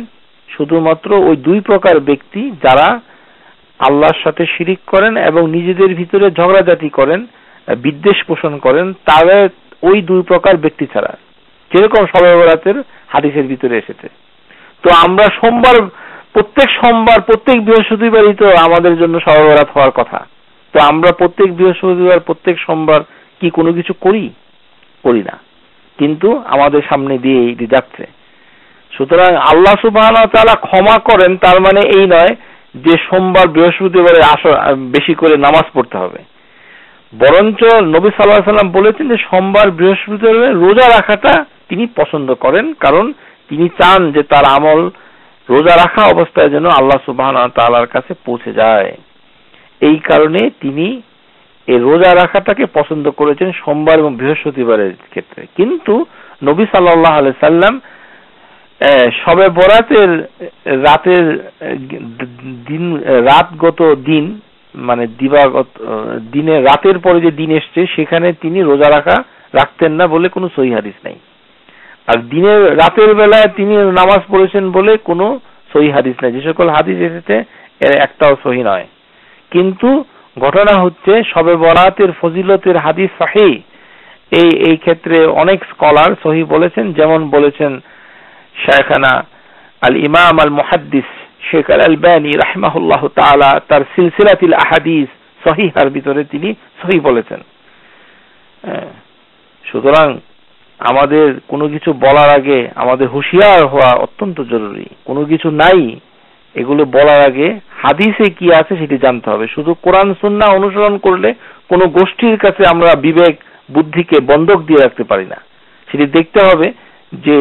শুধুমাত্র ওই দুই প্রকার ব্যক্তি যারা আল্লাহর সাথে শিরিক করেন এবং নিজেদের ভিতরে ঝগড়াঝাটি করেন বিদ্বেষ পোষণ করেন তাদের ওই দুই প্রকার ব্যক্তি ছাড়া যেরকম সবে বরাতের হাদিসের ভিতরে এসেছে তো আমরা সোমবার প্রত্যেক সোমবার প্রত্যেক বৃহস্পতিবারই তো আমাদের জন্য সবে বরাত হওয়ার কথা তো আমরা প্রত্যেক বৃহস্পতিবার প্রত্যেক সোমবার কি কোনো কিছু করি করি না কিন্তু আমাদের সামনে দিয়ে এটি যাচ্ছে সুতরাং আল্লাহ সুবাহ তারা ক্ষমা করেন তার মানে এই নয় যে সোমবার বৃহস্পতিবারে আসর বেশি করে নামাজ পড়তে হবে বরঞ্চ নবী সাল্লাহ সাল্লাম বলেছেন যে সোমবার বৃহস্পতিবারে রোজা রাখাটা তিনি পছন্দ করেন কারণ তিনি চান যে তার আমল রোজা রাখা অবস্থায় যেন আল্লাহ সুবাহ তালার কাছে পৌঁছে যায় এই কারণে তিনি এই রোজা রাখাটাকে পছন্দ করেছেন সোমবার এবং বৃহস্পতিবারের ক্ষেত্রে কিন্তু নবী সাল্লাহ আলি সাল্লাম সবে বরাতের রাতের দিন রাতগত দিন মানে দিবাগত দিনে রাতের পরে যে দিন এসছে সেখানে তিনি রোজা রাখা রাখতেন না বলে কোনো সহি হাদিস আর দিনের রাতের বেলায় তিনি নামাজ পড়েছেন বলে কোনো সহি হাদিস নাই যে সকল হাদিস এসেছে এর একটাও সহি নয় কিন্তু ঘটনা হচ্ছে সবে বরাতের ফজিলতের হাদিস সাহি এই এই ক্ষেত্রে অনেক স্কলার সহি বলেছেন যেমন বলেছেন শায়খানা আল ইমাম আল মুহাদ্দিস শেখ আল আলবানি রাহমাহুল্লাহ তাআলা তার সিলসিলাতিল আহাদিস সহিহার ভিতরে তিনি সহি বলেছেন হ্যাঁ, সুতরাং আমাদের কোনো কিছু বলার আগে আমাদের হুঁশিয়ার হওয়া অত্যন্ত জরুরি কোনো কিছু নাই এগুলো বলার আগে হাদিসে কি আছে সেটি জানতে হবে শুধু কোরআন সুন্না অনুসরণ করলে কোনো গোষ্ঠীর কাছে আমরা বিবেক বুদ্ধিকে বন্ধক দিয়ে রাখতে পারি না সেটি দেখতে হবে যে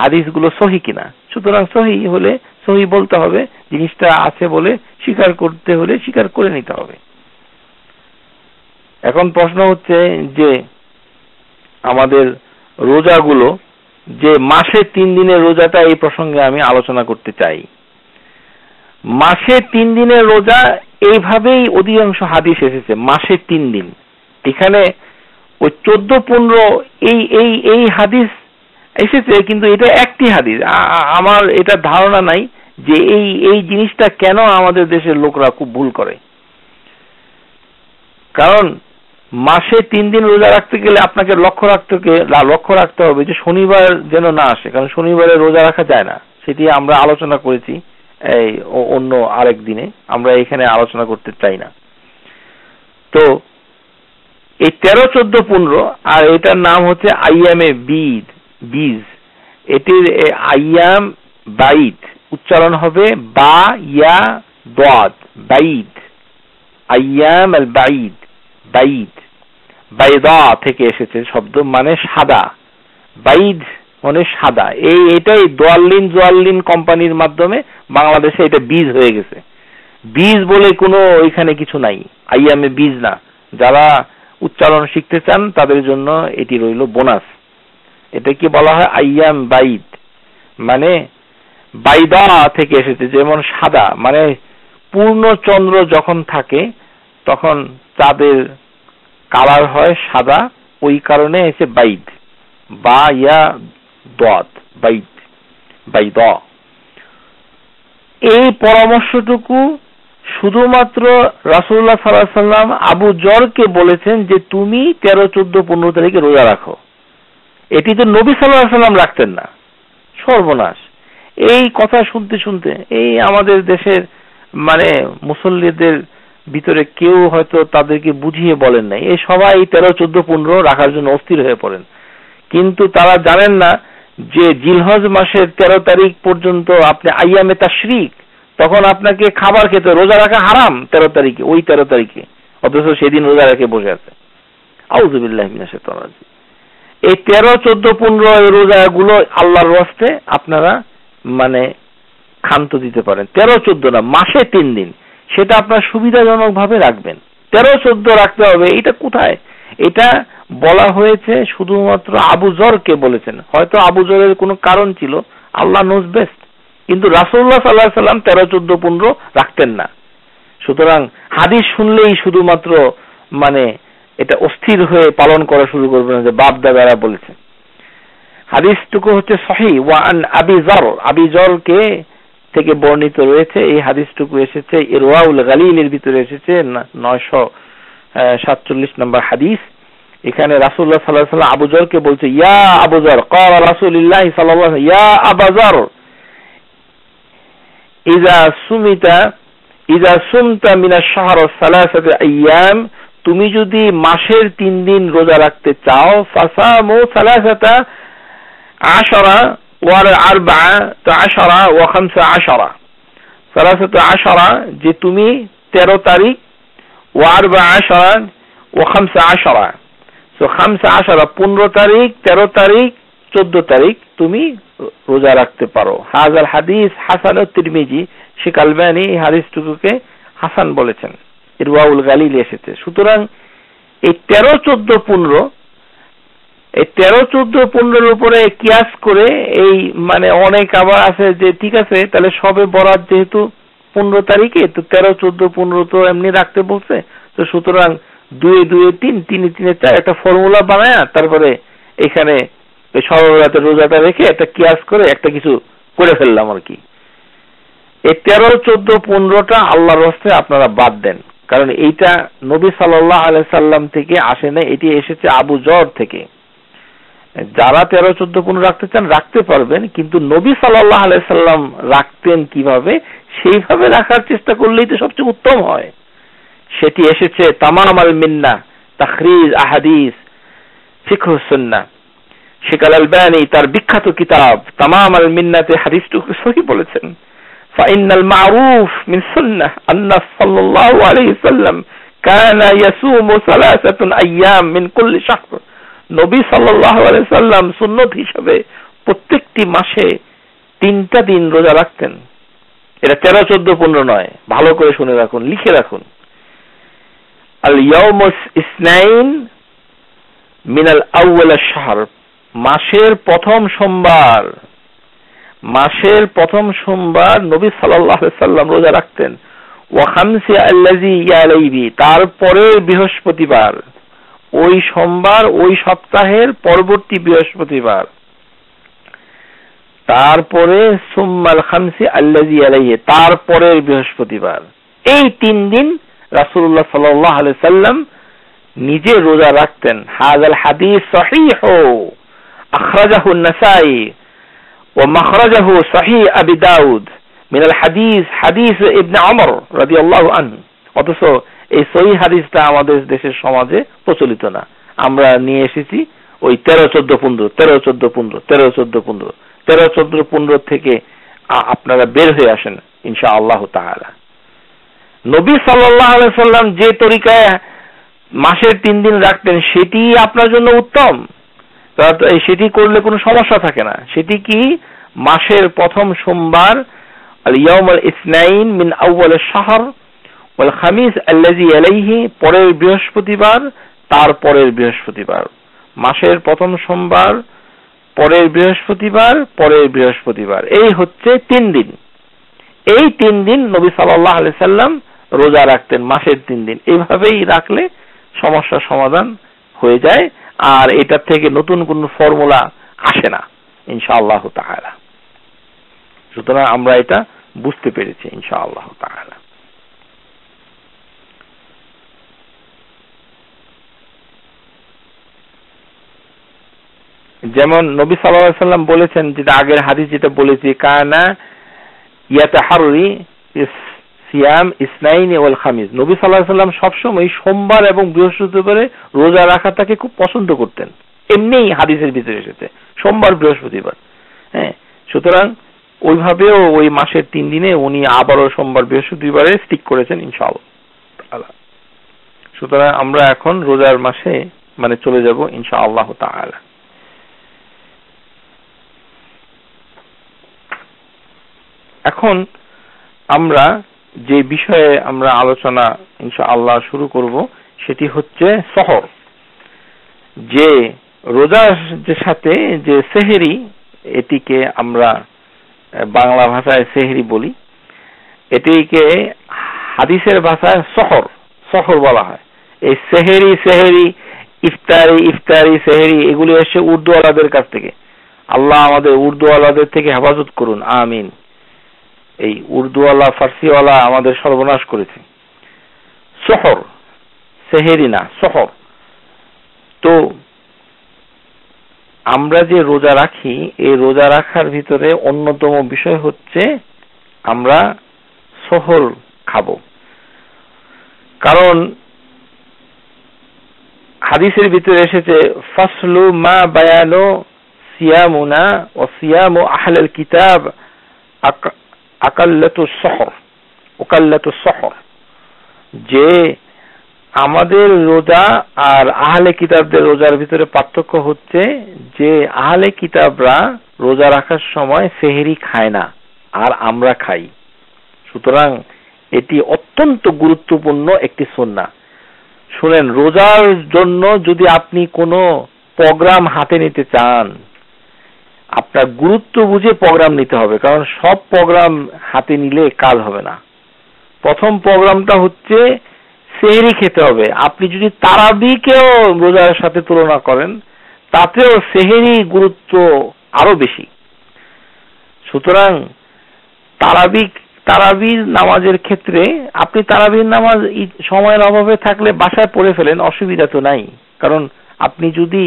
হাদিসগুলো সহি কিনা সুতরাং সহি হলে সহি বলতে হবে জিনিসটা আছে বলে স্বীকার করতে হলে স্বীকার করে নিতে হবে এখন প্রশ্ন হচ্ছে যে আমাদের রোজাগুলো যে মাসে তিন দিনের রোজাটা এই প্রসঙ্গে আমি আলোচনা করতে চাই মাসে তিন দিনের রোজা এইভাবেই অধিকাংশ হাদিস এসেছে মাসে তিন দিন এখানে ওই চোদ্দ পনেরো এই এই এই হাদিস এসেছে কিন্তু এটা একটি হাদিস আমার এটা ধারণা নাই যে এই এই জিনিসটা কেন আমাদের দেশের লোকরা খুব ভুল করে কারণ মাসে তিন দিন রোজা রাখতে গেলে আপনাকে লক্ষ্য রাখতে লক্ষ্য রাখতে হবে যে শনিবার যেন না আসে কারণ শনিবারে রোজা রাখা যায় না সেটি আমরা আলোচনা করেছি এই অন্য আরেক দিনে আমরা এখানে আলোচনা করতে চাই না তো এই তেরো চোদ্দ পনেরো আর এটার নাম হচ্ছে এ বিদ বীজ এটির আইয়াম বাইদ উচ্চারণ হবে বা ইয়া দদ আইয়াম আল বাইদ বাইদ বাইদা থেকে এসেছে শব্দ মানে সাদা বাইদ মানে সাদা এই এটাই দোয়াল্লিন জোয়াল্লিন কোম্পানির মাধ্যমে বাংলাদেশে এটা বীজ হয়ে গেছে বীজ বলে কোনো ওইখানে কিছু নাই আই আমি বীজ না যারা উচ্চারণ শিখতে চান তাদের জন্য এটি রইল বোনাস এটা কি বলা হয় আইয়াম বাইদ মানে বাইদা থেকে এসেছে যেমন সাদা মানে পূর্ণ চন্দ্র যখন থাকে তখন চাঁদের কালার হয় সাদা ওই কারণে এসে বাইদ বা ইয়া দত বাইদ বাইদ এই পরামর্শটুকু শুধুমাত্র রাসুল্লাহ সাল্লাহ সাল্লাম আবু জরকে বলেছেন যে তুমি তেরো চোদ্দ পনেরো তারিখে রোজা রাখো এটি তো নবী সাল্লাহ সাল্লাম রাখতেন না সর্বনাশ এই কথা শুনতে শুনতে এই আমাদের দেশের মানে মুসল্লিদের ভিতরে কেউ হয়তো তাদেরকে বুঝিয়ে বলেন নাই এ সবাই তেরো চোদ্দ পনেরো রাখার জন্য অস্থির হয়ে পড়েন কিন্তু তারা জানেন না যে জিলহজ মাসের তেরো তারিখ পর্যন্ত আপনি আইয়ামে শ্রিক তখন আপনাকে খাবার খেতে রোজা রাখা হারাম তেরো তারিখে ওই তেরো তারিখে অথচ সেদিন রোজা রেখে বসে আছে আউজুবিল্লাহ এই তেরো চোদ্দ পনেরো রোজা রোজাগুলো আল্লাহর রস্তে আপনারা মানে খান্ত দিতে পারেন তেরো চোদ্দ না মাসে তিন দিন সেটা আপনার সুবিধাজনক ভাবে রাখবেন তেরো চোদ্দ রাখতে হবে এটা কোথায় এটা বলা হয়েছে শুধুমাত্র আবু জর কে বলেছেন হয়তো আবু জরের কোনো কারণ ছিল আল্লাহ নোজ বেস্ট কিন্তু রাসুল্লাহ সাল্লাহ সাল্লাম তেরো চোদ্দ পনেরো রাখতেন না সুতরাং হাদিস শুনলেই শুধুমাত্র মানে এটা অস্থির হয়ে পালন করা শুরু করবেন যে বাপ দাদারা বলেছেন হাদিসটুকু হচ্ছে সহি ওয়ান আবি জর আবি জর কে থেকে বর্ণিত রয়েছে এই হাদিসটুকু এসেছে ইরওয়াউল গালিলের ভিতরে এসেছে নয়শ সাতচল্লিশ নম্বর হাদিস এখানে রাসুল্লাহ সাল্লাহ সাল্লাম আবুজরকে বলছে ইয়া আবুজর কল রাসুলিল্লাহ সাল্লাহ ইয়া আবাজর ইজা সুমিতা ইজা সুমতা মিনা শাহর সালাসাতে আইয়াম তুমি যদি মাসের তিন দিন রোজা রাখতে চাও ফাসা ফাসামু সালাসাতা আশরা وأربعة عشرة وخمسة عشرة ثلاثة عشرة جتمي تيرو تاريخ وأربعة عشرة وخمسة عشرة তো খামসা আশারা পনেরো তারিখ তেরো তারিখ চোদ্দ তারিখ তুমি রোজা রাখতে পারো হাজার হাদিস হাসান ও তিরমিজি সে আলবানি এই হাদিসটুকুকে হাসান বলেছেন এর ওয়াউল গালিল এসেছে সুতরাং এই তেরো চোদ্দ পনেরো এই তেরো চোদ্দ পনেরোর উপরে কিয়াস করে এই মানে অনেক আবার আছে যে ঠিক আছে তাহলে সবে বরাত যেহেতু পনেরো তারিখে তো তেরো চোদ্দ পনেরো তো এমনি রাখতে বলছে তো সুতরাং দুয়ে দুই তিন তিন তিনে চার একটা ফর্মুলা বানায় তারপরে এখানে সর্বরাতে রোজাটা রেখে একটা কিয়াস করে একটা কিছু করে ফেললাম আর কি এই তেরো চোদ্দ পনেরোটা আল্লাহর রস্তে আপনারা বাদ দেন কারণ এইটা নবী সাল্লাহ আলাইসাল্লাম সাল্লাম থেকে আসে না এটি এসেছে আবু জর থেকে হ্যাঁ, যারা তেরো চোদ্দ পনেরো রাখতে চান রাখতে পারবেন কিন্তু নবী সাল্লাহ আলাইসাল্লাম রাখতেন কিভাবে সেইভাবে রাখার চেষ্টা করলেই তো সবচেয়ে উত্তম হয় সেটি এসেছে তামাম আল মিন্না তাখরিজ আহাদিস ফিকহসন্না শিকাল আল আলবানি তার বিখ্যাত কিতাব তামাম আল মিন্নাতে হাদিসটুকু সহি বলেছেন সাল্লাল্লাহু সাল্লাম কানা ইয়াসুমু নবী সাল্লাম সুন্নত হিসাবে প্রত্যেকটি মাসে তিনটা দিন রোজা রাখতেন এটা তেরো চোদ্দ পনেরো নয় ভালো করে শুনে রাখুন লিখে রাখুন আল ইসনাইন মিনাল আউ্ল শাহর মাসের প্রথম সোমবার মাসের প্রথম সোমবার নবী সাল্লাহ সাল্লাম রোজা রাখতেন ওয়াহামসি আল্লাজি ইয়ালাইবি তারপরের বৃহস্পতিবার ওই সোমবার ওই সপ্তাহের পরবর্তী বৃহস্পতিবার তারপরে সোম্মাল খামসি আল্লাজি আলাইহে তারপরের বৃহস্পতিবার এই তিন দিন রাসুল্লাহ সাল্লাহ সাল্লাম নিজে রোজা রাখতেন হাজাল হাদিস সহিহ আখরাজাহু নাসাই ও মখরাজাহু সহি আবি দাউদ মিনাল হাদিস হাদিস ইবনে আমর রাদিয়াল্লাহু আনহু অথচ এই সহি হাদিসটা আমাদের দেশের সমাজে প্রচলিত না আমরা নিয়ে এসেছি ওই তেরো চোদ্দ পনেরো তেরো চোদ্দ পনেরো তেরো চোদ্দ পনেরো তেরো চোদ্দ পনেরো থেকে আপনারা বের হয়ে আসেন ইনশা আল্লাহ তাহারা নবী সাল্লাম যে তরিকায় মাসের তিন দিন রাখতেন সেটি আপনার জন্য উত্তম সেটি করলে কোনো সমস্যা থাকে না সেটি কি মাসের প্রথম সোমবার ইসনাইন মিন আউ্বালের শাহর ওয়াল খামিস আল্লাজি আলাইহি পরের বৃহস্পতিবার তার পরের বৃহস্পতিবার মাসের প্রথম সোমবার পরের বৃহস্পতিবার পরের বৃহস্পতিবার এই হচ্ছে তিন দিন এই তিন দিন নবী সাল্লাহ আলি সাল্লাম রোজা রাখতেন মাসের তিন দিন এইভাবেই রাখলে সমস্যার সমাধান হয়ে যায় আর এটার থেকে নতুন কোনো ফর্মুলা আসে না ইনশাআল্লাহ তাহারা সুতরাং আমরা এটা বুঝতে পেরেছি ইনশাআল্লাহ তাহারা যেমন নবী সাল্লাহ সাল্লাম বলেছেন যেটা আগের হাদিস যেটা বলেছি কানা ইয়াতে হারি সিয়াম ইসনাইন ওল খামিজ নবী সাল্লাহ সাল্লাম সবসময় সোমবার এবং বৃহস্পতিবারে রোজা রাখাটাকে খুব পছন্দ করতেন এমনিই হাদিসের ভিতরে এসেছে সোমবার বৃহস্পতিবার হ্যাঁ সুতরাং ওইভাবেও ওই মাসের তিন দিনে উনি আবারও সোমবার বৃহস্পতিবারে স্টিক করেছেন ইনশাল আল্লাহ সুতরাং আমরা এখন রোজার মাসে মানে চলে যাব ইনশা আল্লাহ তালা এখন আমরা যে বিষয়ে আমরা আলোচনা ইনশা আল্লাহ শুরু করব সেটি হচ্ছে শহর যে রোজার যে সাথে যে সেহেরি এটিকে আমরা বাংলা ভাষায় সেহেরি বলি এটিকে হাদিসের ভাষায় শহর শহর বলা হয় এই সেহেরি সেহেরি ইফতারি ইফতারি সেহেরি এগুলি এসে উর্দুওয়ালাদের কাছ থেকে আল্লাহ আমাদের উর্দুওয়ালাদের থেকে হেফাজত করুন আমিন এই উর্দুওয়ালা ফার্সিওয়ালা আমাদের সর্বনাশ করেছে শহর সেহেরি না শহর তো আমরা যে রোজা রাখি এই রোজা রাখার ভিতরে অন্যতম বিষয় হচ্ছে আমরা শহর খাব কারণ হাদিসের ভিতরে এসেছে ফাসলু মা বায়ানো সিয়ামুনা ও সিয়াম ও আহলের কিতাব আকাল্লাতু সহর ওকাল্লাতু সহর যে আমাদের রোজা আর আহলে কিতাবদের রোজার ভিতরে পার্থক্য হচ্ছে যে আহলে কিতাবরা রোজা রাখার সময় সেহেরি খায় না আর আমরা খাই সুতরাং এটি অত্যন্ত গুরুত্বপূর্ণ একটি সন্না শুনেন রোজার জন্য যদি আপনি কোনো প্রোগ্রাম হাতে নিতে চান আপনার গুরুত্ব বুঝে প্রোগ্রাম নিতে হবে কারণ সব প্রোগ্রাম হাতে নিলে কাজ হবে না প্রথম প্রোগ্রামটা হচ্ছে সেহরি খেতে হবে আপনি যদি তারাবিকেও রোজার সাথে তুলনা করেন তাতেও সেহেরি গুরুত্ব আরো বেশি সুতরাং তারাবি তারাবির নামাজের ক্ষেত্রে আপনি তারাবির নামাজ সময়ের অভাবে থাকলে বাসায় পড়ে ফেলেন অসুবিধা তো নাই কারণ আপনি যদি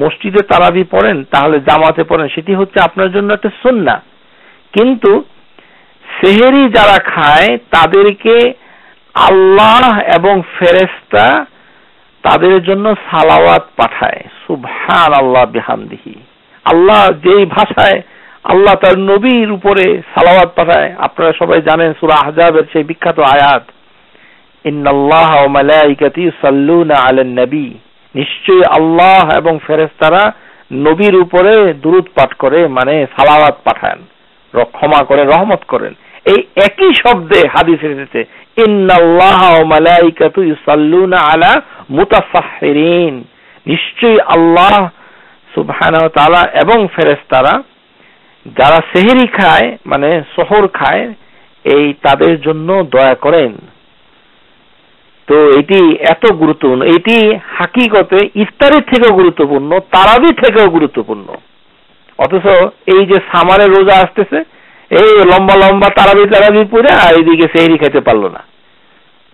মসজিদে তারাবি পড়েন তাহলে জামাতে পড়েন সেটি হচ্ছে আপনার জন্য একটা সন্না কিন্তু সেহেরি যারা খায় তাদেরকে আল্লাহ এবং ফেরেস্তা তাদের জন্য সালাওয়াত পাঠায় সুভান আল্লাহ বিহামদিহি আল্লাহ যেই ভাষায় আল্লাহ তার নবীর উপরে সালাওয়াত পাঠায় আপনারা সবাই জানেন সুরা আহজাবের সেই বিখ্যাত আয়াত ইন্নাল্লাহ ওয়া মালাইকাতি সাল্লুনা আলান নবী নিশ্চয়ই আল্লাহ এবং ফেরেস্তারা নবীর উপরে দূরত পাঠ করে মানে সালাওয়াত পাঠান ক্ষমা করে রহমত করেন এই একই শব্দে হাদিস এসেছে আলা নিশ্চয়ই আল্লাহ সুবহান তালা এবং ফেরেস্তারা যারা সেহেরি খায় মানে শহর খায় এই তাদের জন্য দয়া করেন তো এটি এত গুরুত্বপূর্ণ এটি হাকিগতে ইফতারের থেকেও গুরুত্বপূর্ণ তারাবি থেকেও গুরুত্বপূর্ণ অথচ এই যে সামারে রোজা আসতেছে এই লম্বা লম্বা তারাবি তারাবি পরে আর এদিকে সেহরি খেতে পারলো না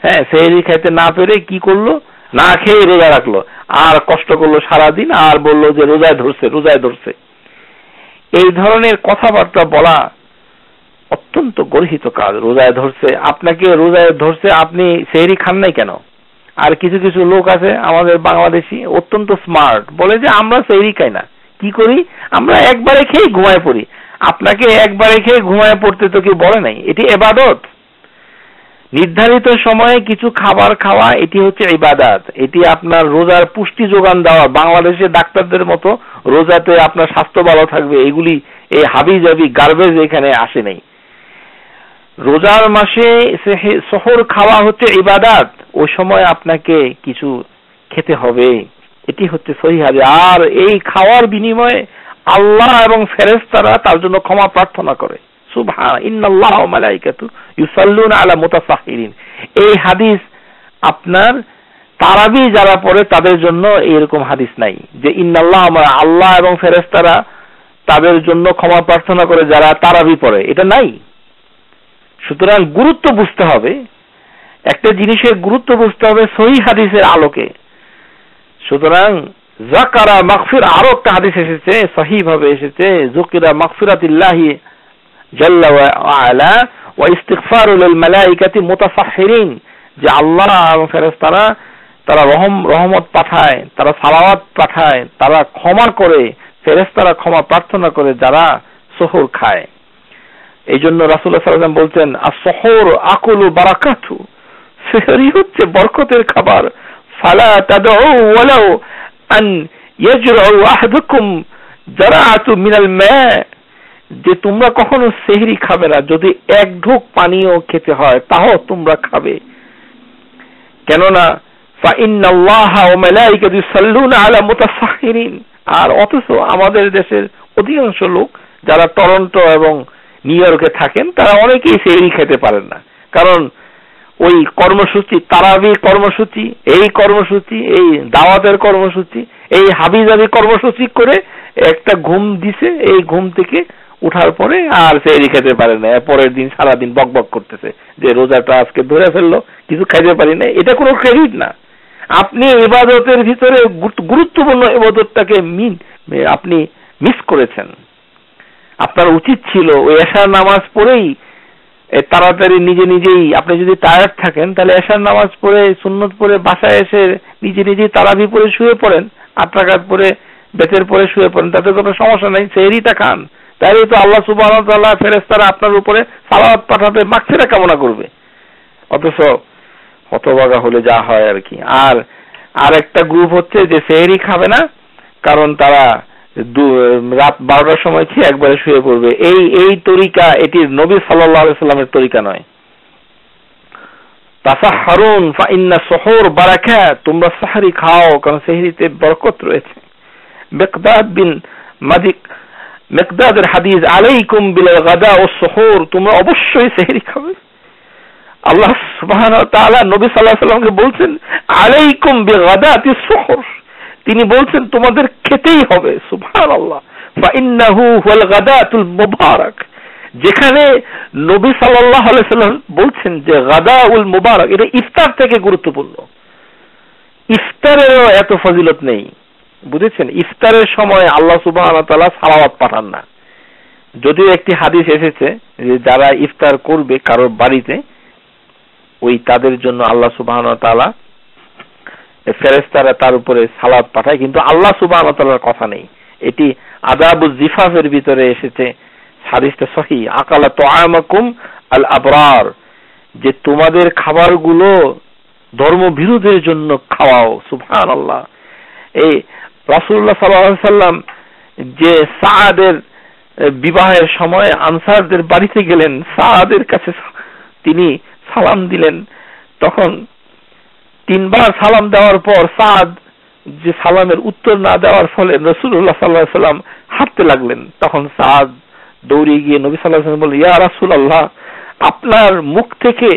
হ্যাঁ সেহরি খেতে না পেরে কি করলো না খেয়ে রোজা রাখলো আর কষ্ট করলো সারাদিন আর বললো যে রোজায় ধরছে রোজায় ধরছে এই ধরনের কথাবার্তা বলা অত্যন্ত গর্হিত কাজ রোজায় ধরছে আপনাকে রোজায় ধরছে আপনি সেহরি খান নাই কেন আর কিছু কিছু লোক আছে আমাদের বাংলাদেশি অত্যন্ত স্মার্ট বলে যে আমরা সেহরি খাই না কি করি আমরা একবারে খেয়ে ঘুমায় পড়ি আপনাকে একবারে খেয়ে ঘুমায় পড়তে তো কেউ বলে নাই এটি এবাদত নির্ধারিত সময়ে কিছু খাবার খাওয়া এটি হচ্ছে ইবাদাত এটি আপনার রোজার পুষ্টি যোগান দেওয়া বাংলাদেশে ডাক্তারদের মতো রোজাতে আপনার স্বাস্থ্য ভালো থাকবে এগুলি এই হাবি জাবি গার্বেজ এখানে আসে নাই রোজার মাসে শহর খাওয়া হচ্ছে ইবাদাত ওই সময় আপনাকে কিছু খেতে হবে এটি হচ্ছে সহি আর এই খাওয়ার বিনিময়ে আল্লাহ এবং ফেরেস্তারা তার জন্য ক্ষমা প্রার্থনা করে ইন্নাল্লাহ এই হাদিস আপনার তারাবি যারা পড়ে তাদের জন্য এরকম হাদিস নাই যে ইন্নাল্লাহ আল্লাহ এবং ফেরেস্তারা তাদের জন্য ক্ষমা প্রার্থনা করে যারা তারাবি পড়ে এটা নাই সুতরাং গুরুত্ব বুঝতে হবে একটা জিনিসের গুরুত্ব বুঝতে হবে সহি হাদিসের আলোকে সুতরাং জাকারা মাকফির আরো একটা হাদিস এসেছে সহি ভাবে এসেছে জকিরা মাকফিরাতিল্লাহি জাল্লা আলা ওয়া ইস্তিগফারু লিল মালাইকাতি মুতাসাহহিরিন যে আল্লাহ এবং ফেরেশতারা তারা রহম রহমত পাঠায় তারা সালাওয়াত পাঠায় তারা ক্ষমা করে ফেরেশতারা ক্ষমা প্রার্থনা করে যারা সহর খায় এই জন্য রাসুল্লাহ সাল্লাম আর শহর আকুল বারাকাথু সেহরি হচ্ছে বরকতের খাবার ফালা আন ইয়াজরাউ আহাদুকুম জারাআতু মিনাল মা যে তোমরা কখনো সেহরি খাবে না যদি এক ঢোক খেতে হয় তাও তোমরা খাবে কেননা আর অথচ আমাদের দেশের অধিকাংশ লোক যারা টরন্টো এবং নিউ ইয়র্কে থাকেন তারা অনেকেই সেহরি খেতে পারেন না কারণ ওই কর্মসূচি তারাবি কর্মসূচি এই কর্মসূচি এই দাওয়াতের কর্মসূচি এই হাবিজাবি কর্মসূচি করে একটা ঘুম দিছে এই ঘুম থেকে উঠার পরে আর সেহরি খেতে পারে না পরের দিন সারাদিন বক বক করতেছে যে রোজাটা আজকে ধরে ফেললো কিছু খাইতে পারি না এটা কোনো ক্রেডিট না আপনি এবাদতের ভিতরে গুরুত্বপূর্ণ এবাদতটাকে মিন আপনি মিস করেছেন আপনার উচিত ছিল ওই এশার নামাজ পড়েই তাড়াতাড়ি নিজে নিজেই আপনি যদি টায়ার্ড থাকেন তাহলে এশার নামাজ পড়ে সুন্নত পড়ে বাসায় এসে নিজে নিজেই তারাবি পরে শুয়ে পড়েন আত্রাঘাত পরে বেতের পরে শুয়ে পড়েন তাতে কোনো সমস্যা নেই সেহেরিটা খান তাহলে তো আল্লাহ সুবাহ তাল্লাহ ফেরেস্তারা আপনার উপরে সালাওয়াত পাঠাবে মাকফিরা কামনা করবে অথচ হতবাগা হলে যা হয় আর কি আর আর একটা গ্রুপ হচ্ছে যে সেহেরি খাবে না কারণ তারা রাত বারোটার সময় খেয়ে একবারে শুয়ে পড়বে এই এই তরিকা এটি নবী সাল্লামের তরিকা নয় ফাইন্না সহর বারাখা তোমরা সাহারি খাও কারণ সেহরিতে বরকত রয়েছে বিন মাদিক মেকদাদের হাদিস আলাইকুম বিল গাদা ও সহর তোমরা অবশ্যই সেহরি খাবে আল্লাহ সুবহানাহু তাআলা নবী সাল্লাল্লাহু আলাইহি ওয়াসাল্লামকে বলছেন আলাইকুম বিল গাদাতি তিনি বলছেন তোমাদের খেতেই হবে আল্লাহ মুবারক যেখানে নবী সাল্লাহ বলছেন যে গাদা উল মুবারক এটা ইফতার থেকে গুরুত্বপূর্ণ ইফতারেরও এত ফজিলত নেই বুঝেছেন ইফতারের সময় আল্লাহ সুবাহ সালাওয়াত পাঠান না যদিও একটি হাদিস এসেছে যে যারা ইফতার করবে কারোর বাড়িতে ওই তাদের জন্য আল্লাহ সুবাহ ফেরেস্তারা তার উপরে সালাদ পাঠায় কিন্তু আল্লাহ সুবাহ আল্লাহ কথা নেই এটি আদাবু জিফাফের ভিতরে এসেছে হাদিসটা সহি আকালা তো তোয়ামাকুম আল আবরার যে তোমাদের খাবারগুলো ধর্মবিরোধের জন্য খাওয়াও সুফান আল্লাহ এই রাসুল্লাহ সাল্লাহ সাল্লাম যে সাহাদের বিবাহের সময় আনসারদের বাড়িতে গেলেন সাহাদের কাছে তিনি সালাম দিলেন তখন তিনবার সালাম দেওয়ার পর সাদ যে সালামের উত্তর না দেওয়ার ফলে রসুল্লাহ সাল্লাহ সাল্লাম হাঁটতে লাগলেন তখন সাদ দৌড়ে গিয়ে নবী সাল্লাহ সাল্লাম বললেন ইয়া রাসুল আল্লাহ আপনার মুখ থেকে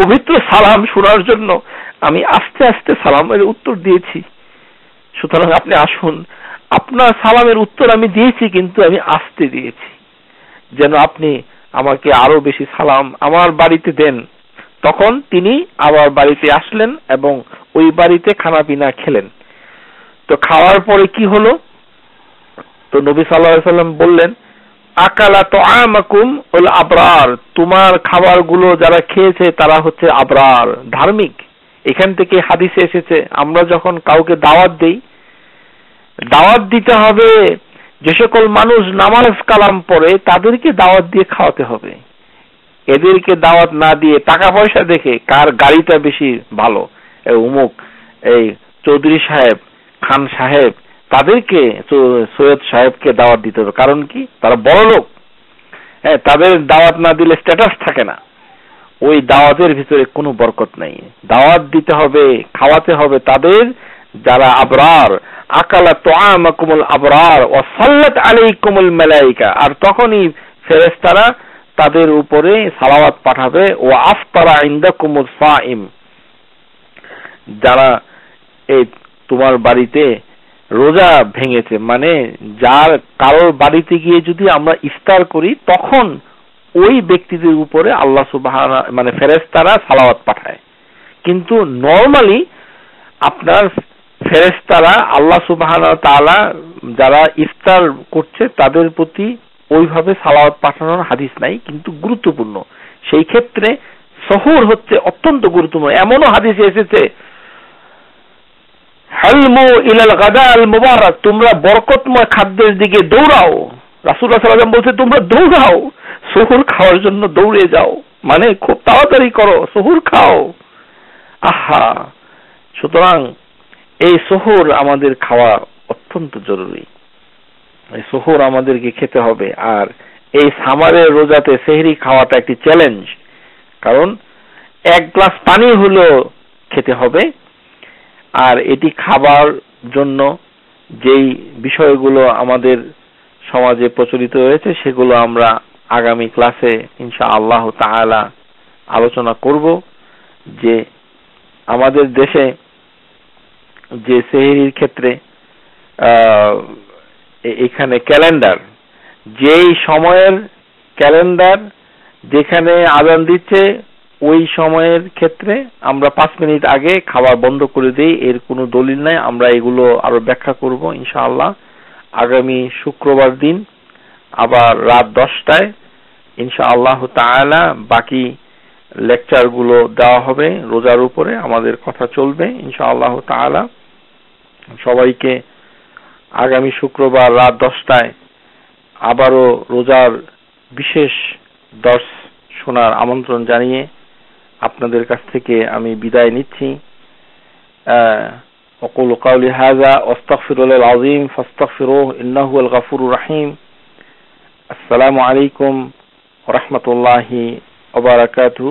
পবিত্র সালাম শোনার জন্য আমি আস্তে আস্তে সালামের উত্তর দিয়েছি সুতরাং আপনি আসুন আপনার সালামের উত্তর আমি দিয়েছি কিন্তু আমি আসতে দিয়েছি যেন আপনি আমাকে আরো বেশি সালাম আমার বাড়িতে দেন তখন তিনি আবার বাড়িতে আসলেন এবং ওই বাড়িতে খানা পিনা খেলেন তো খাওয়ার পরে কি হলো তো নবী সাল্লাম বললেন আকালা তো আমাকুম ওল আবরার তোমার খাবারগুলো যারা খেয়েছে তারা হচ্ছে আবরার ধার্মিক এখান থেকে হাদিসে এসেছে আমরা যখন কাউকে দাওয়াত দেই দাওয়াত দিতে হবে যে সকল মানুষ নামাজ কালাম পড়ে তাদেরকে দাওয়াত দিয়ে খাওয়াতে হবে এদেরকে দাওয়াত না দিয়ে টাকা পয়সা দেখে কার গাড়িটা বেশি ভালো উমুক এই চৌধুরী সাহেব খান সাহেব তাদেরকে সৈয়দ সাহেবকে দাওয়াত দিতে হবে কারণ কি তারা বড় লোক হ্যাঁ তাদের দাওয়াত না দিলে স্ট্যাটাস থাকে না ওই দাওয়াতের ভিতরে কোনো বরকত নাই দাওয়াত দিতে হবে খাওয়াতে হবে তাদের যারা আবরার আকালা আমল আবরার ও সাল্লাত আলাইকুমুল মেলাইকা আর তখনই ফেরেস্তারা তাদের উপরে সালাওয়াত পাঠাবে ও আফতারা ইন্দা কুমুর ফাইম যারা এই তোমার বাড়িতে রোজা ভেঙেছে মানে যার কারোর বাড়িতে গিয়ে যদি আমরা ইফতার করি তখন ওই ব্যক্তিদের উপরে আল্লাহ সুবাহানা মানে ফেরেস্তারা সালাওয়াত পাঠায় কিন্তু নর্মালি আপনার ফেরেস্তারা আল্লাহ সুবাহ তালা যারা ইফতার করছে তাদের প্রতি ওইভাবে সালাওয়াত পাঠানোর হাদিস নাই কিন্তু গুরুত্বপূর্ণ সেই ক্ষেত্রে শহর হচ্ছে অত্যন্ত গুরুত্বপূর্ণ এমনও হাদিস এসেছে হালমু ইলাল গাদা আল মুবারক তোমরা বরকতময় খাদ্যের দিকে দৌড়াও রাসুল্লাহ সাল্লাম বলছে তোমরা দৌড়াও শহর খাওয়ার জন্য দৌড়ে যাও মানে খুব তাড়াতাড়ি করো শহর খাও আহা সুতরাং এই শহর আমাদের খাওয়া অত্যন্ত জরুরি সুহুর আমাদেরকে খেতে হবে আর এই সামারের রোজাতে সেহরি খাওয়াটা একটি চ্যালেঞ্জ কারণ এক গ্লাস পানি হলেও খেতে হবে আর এটি খাবার জন্য যেই বিষয়গুলো আমাদের সমাজে প্রচলিত রয়েছে সেগুলো আমরা আগামী ক্লাসে ইনশা আল্লাহ তাআলা আলোচনা করব যে আমাদের দেশে যে সেহরির ক্ষেত্রে এখানে ক্যালেন্ডার যেই সময়ের ক্যালেন্ডার যেখানে আদান দিচ্ছে ওই সময়ের ক্ষেত্রে আমরা পাঁচ মিনিট আগে খাবার বন্ধ করে দিই এর কোনো দলিল নাই আমরা এগুলো আরো ব্যাখ্যা করব ইনশাআল্লাহ আগামী শুক্রবার দিন আবার রাত দশটায় ইনশাআল্লাহ তাআলা বাকি লেকচারগুলো দেওয়া হবে রোজার উপরে আমাদের কথা চলবে ইনশাআল্লাহ তাআলা সবাইকে আগামী শুক্রবার রাত দশটায় আবারও রোজার বিশেষ দর্শ শোনার আমন্ত্রণ জানিয়ে আপনাদের কাছ থেকে আমি বিদায় নিচ্ছি أقول قولي হাজা واستغفر الله العظيم فاستغفروه إنه هو الغفور الرحيم السلام عليكم ورحمة الله وبركاته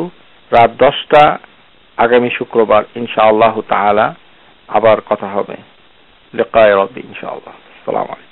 রাত দশটা আগামী শুক্রবার ইনশাআল্লাহ তাআলা আবার কথা হবে لقاء ربي إن شاء الله السلام عليكم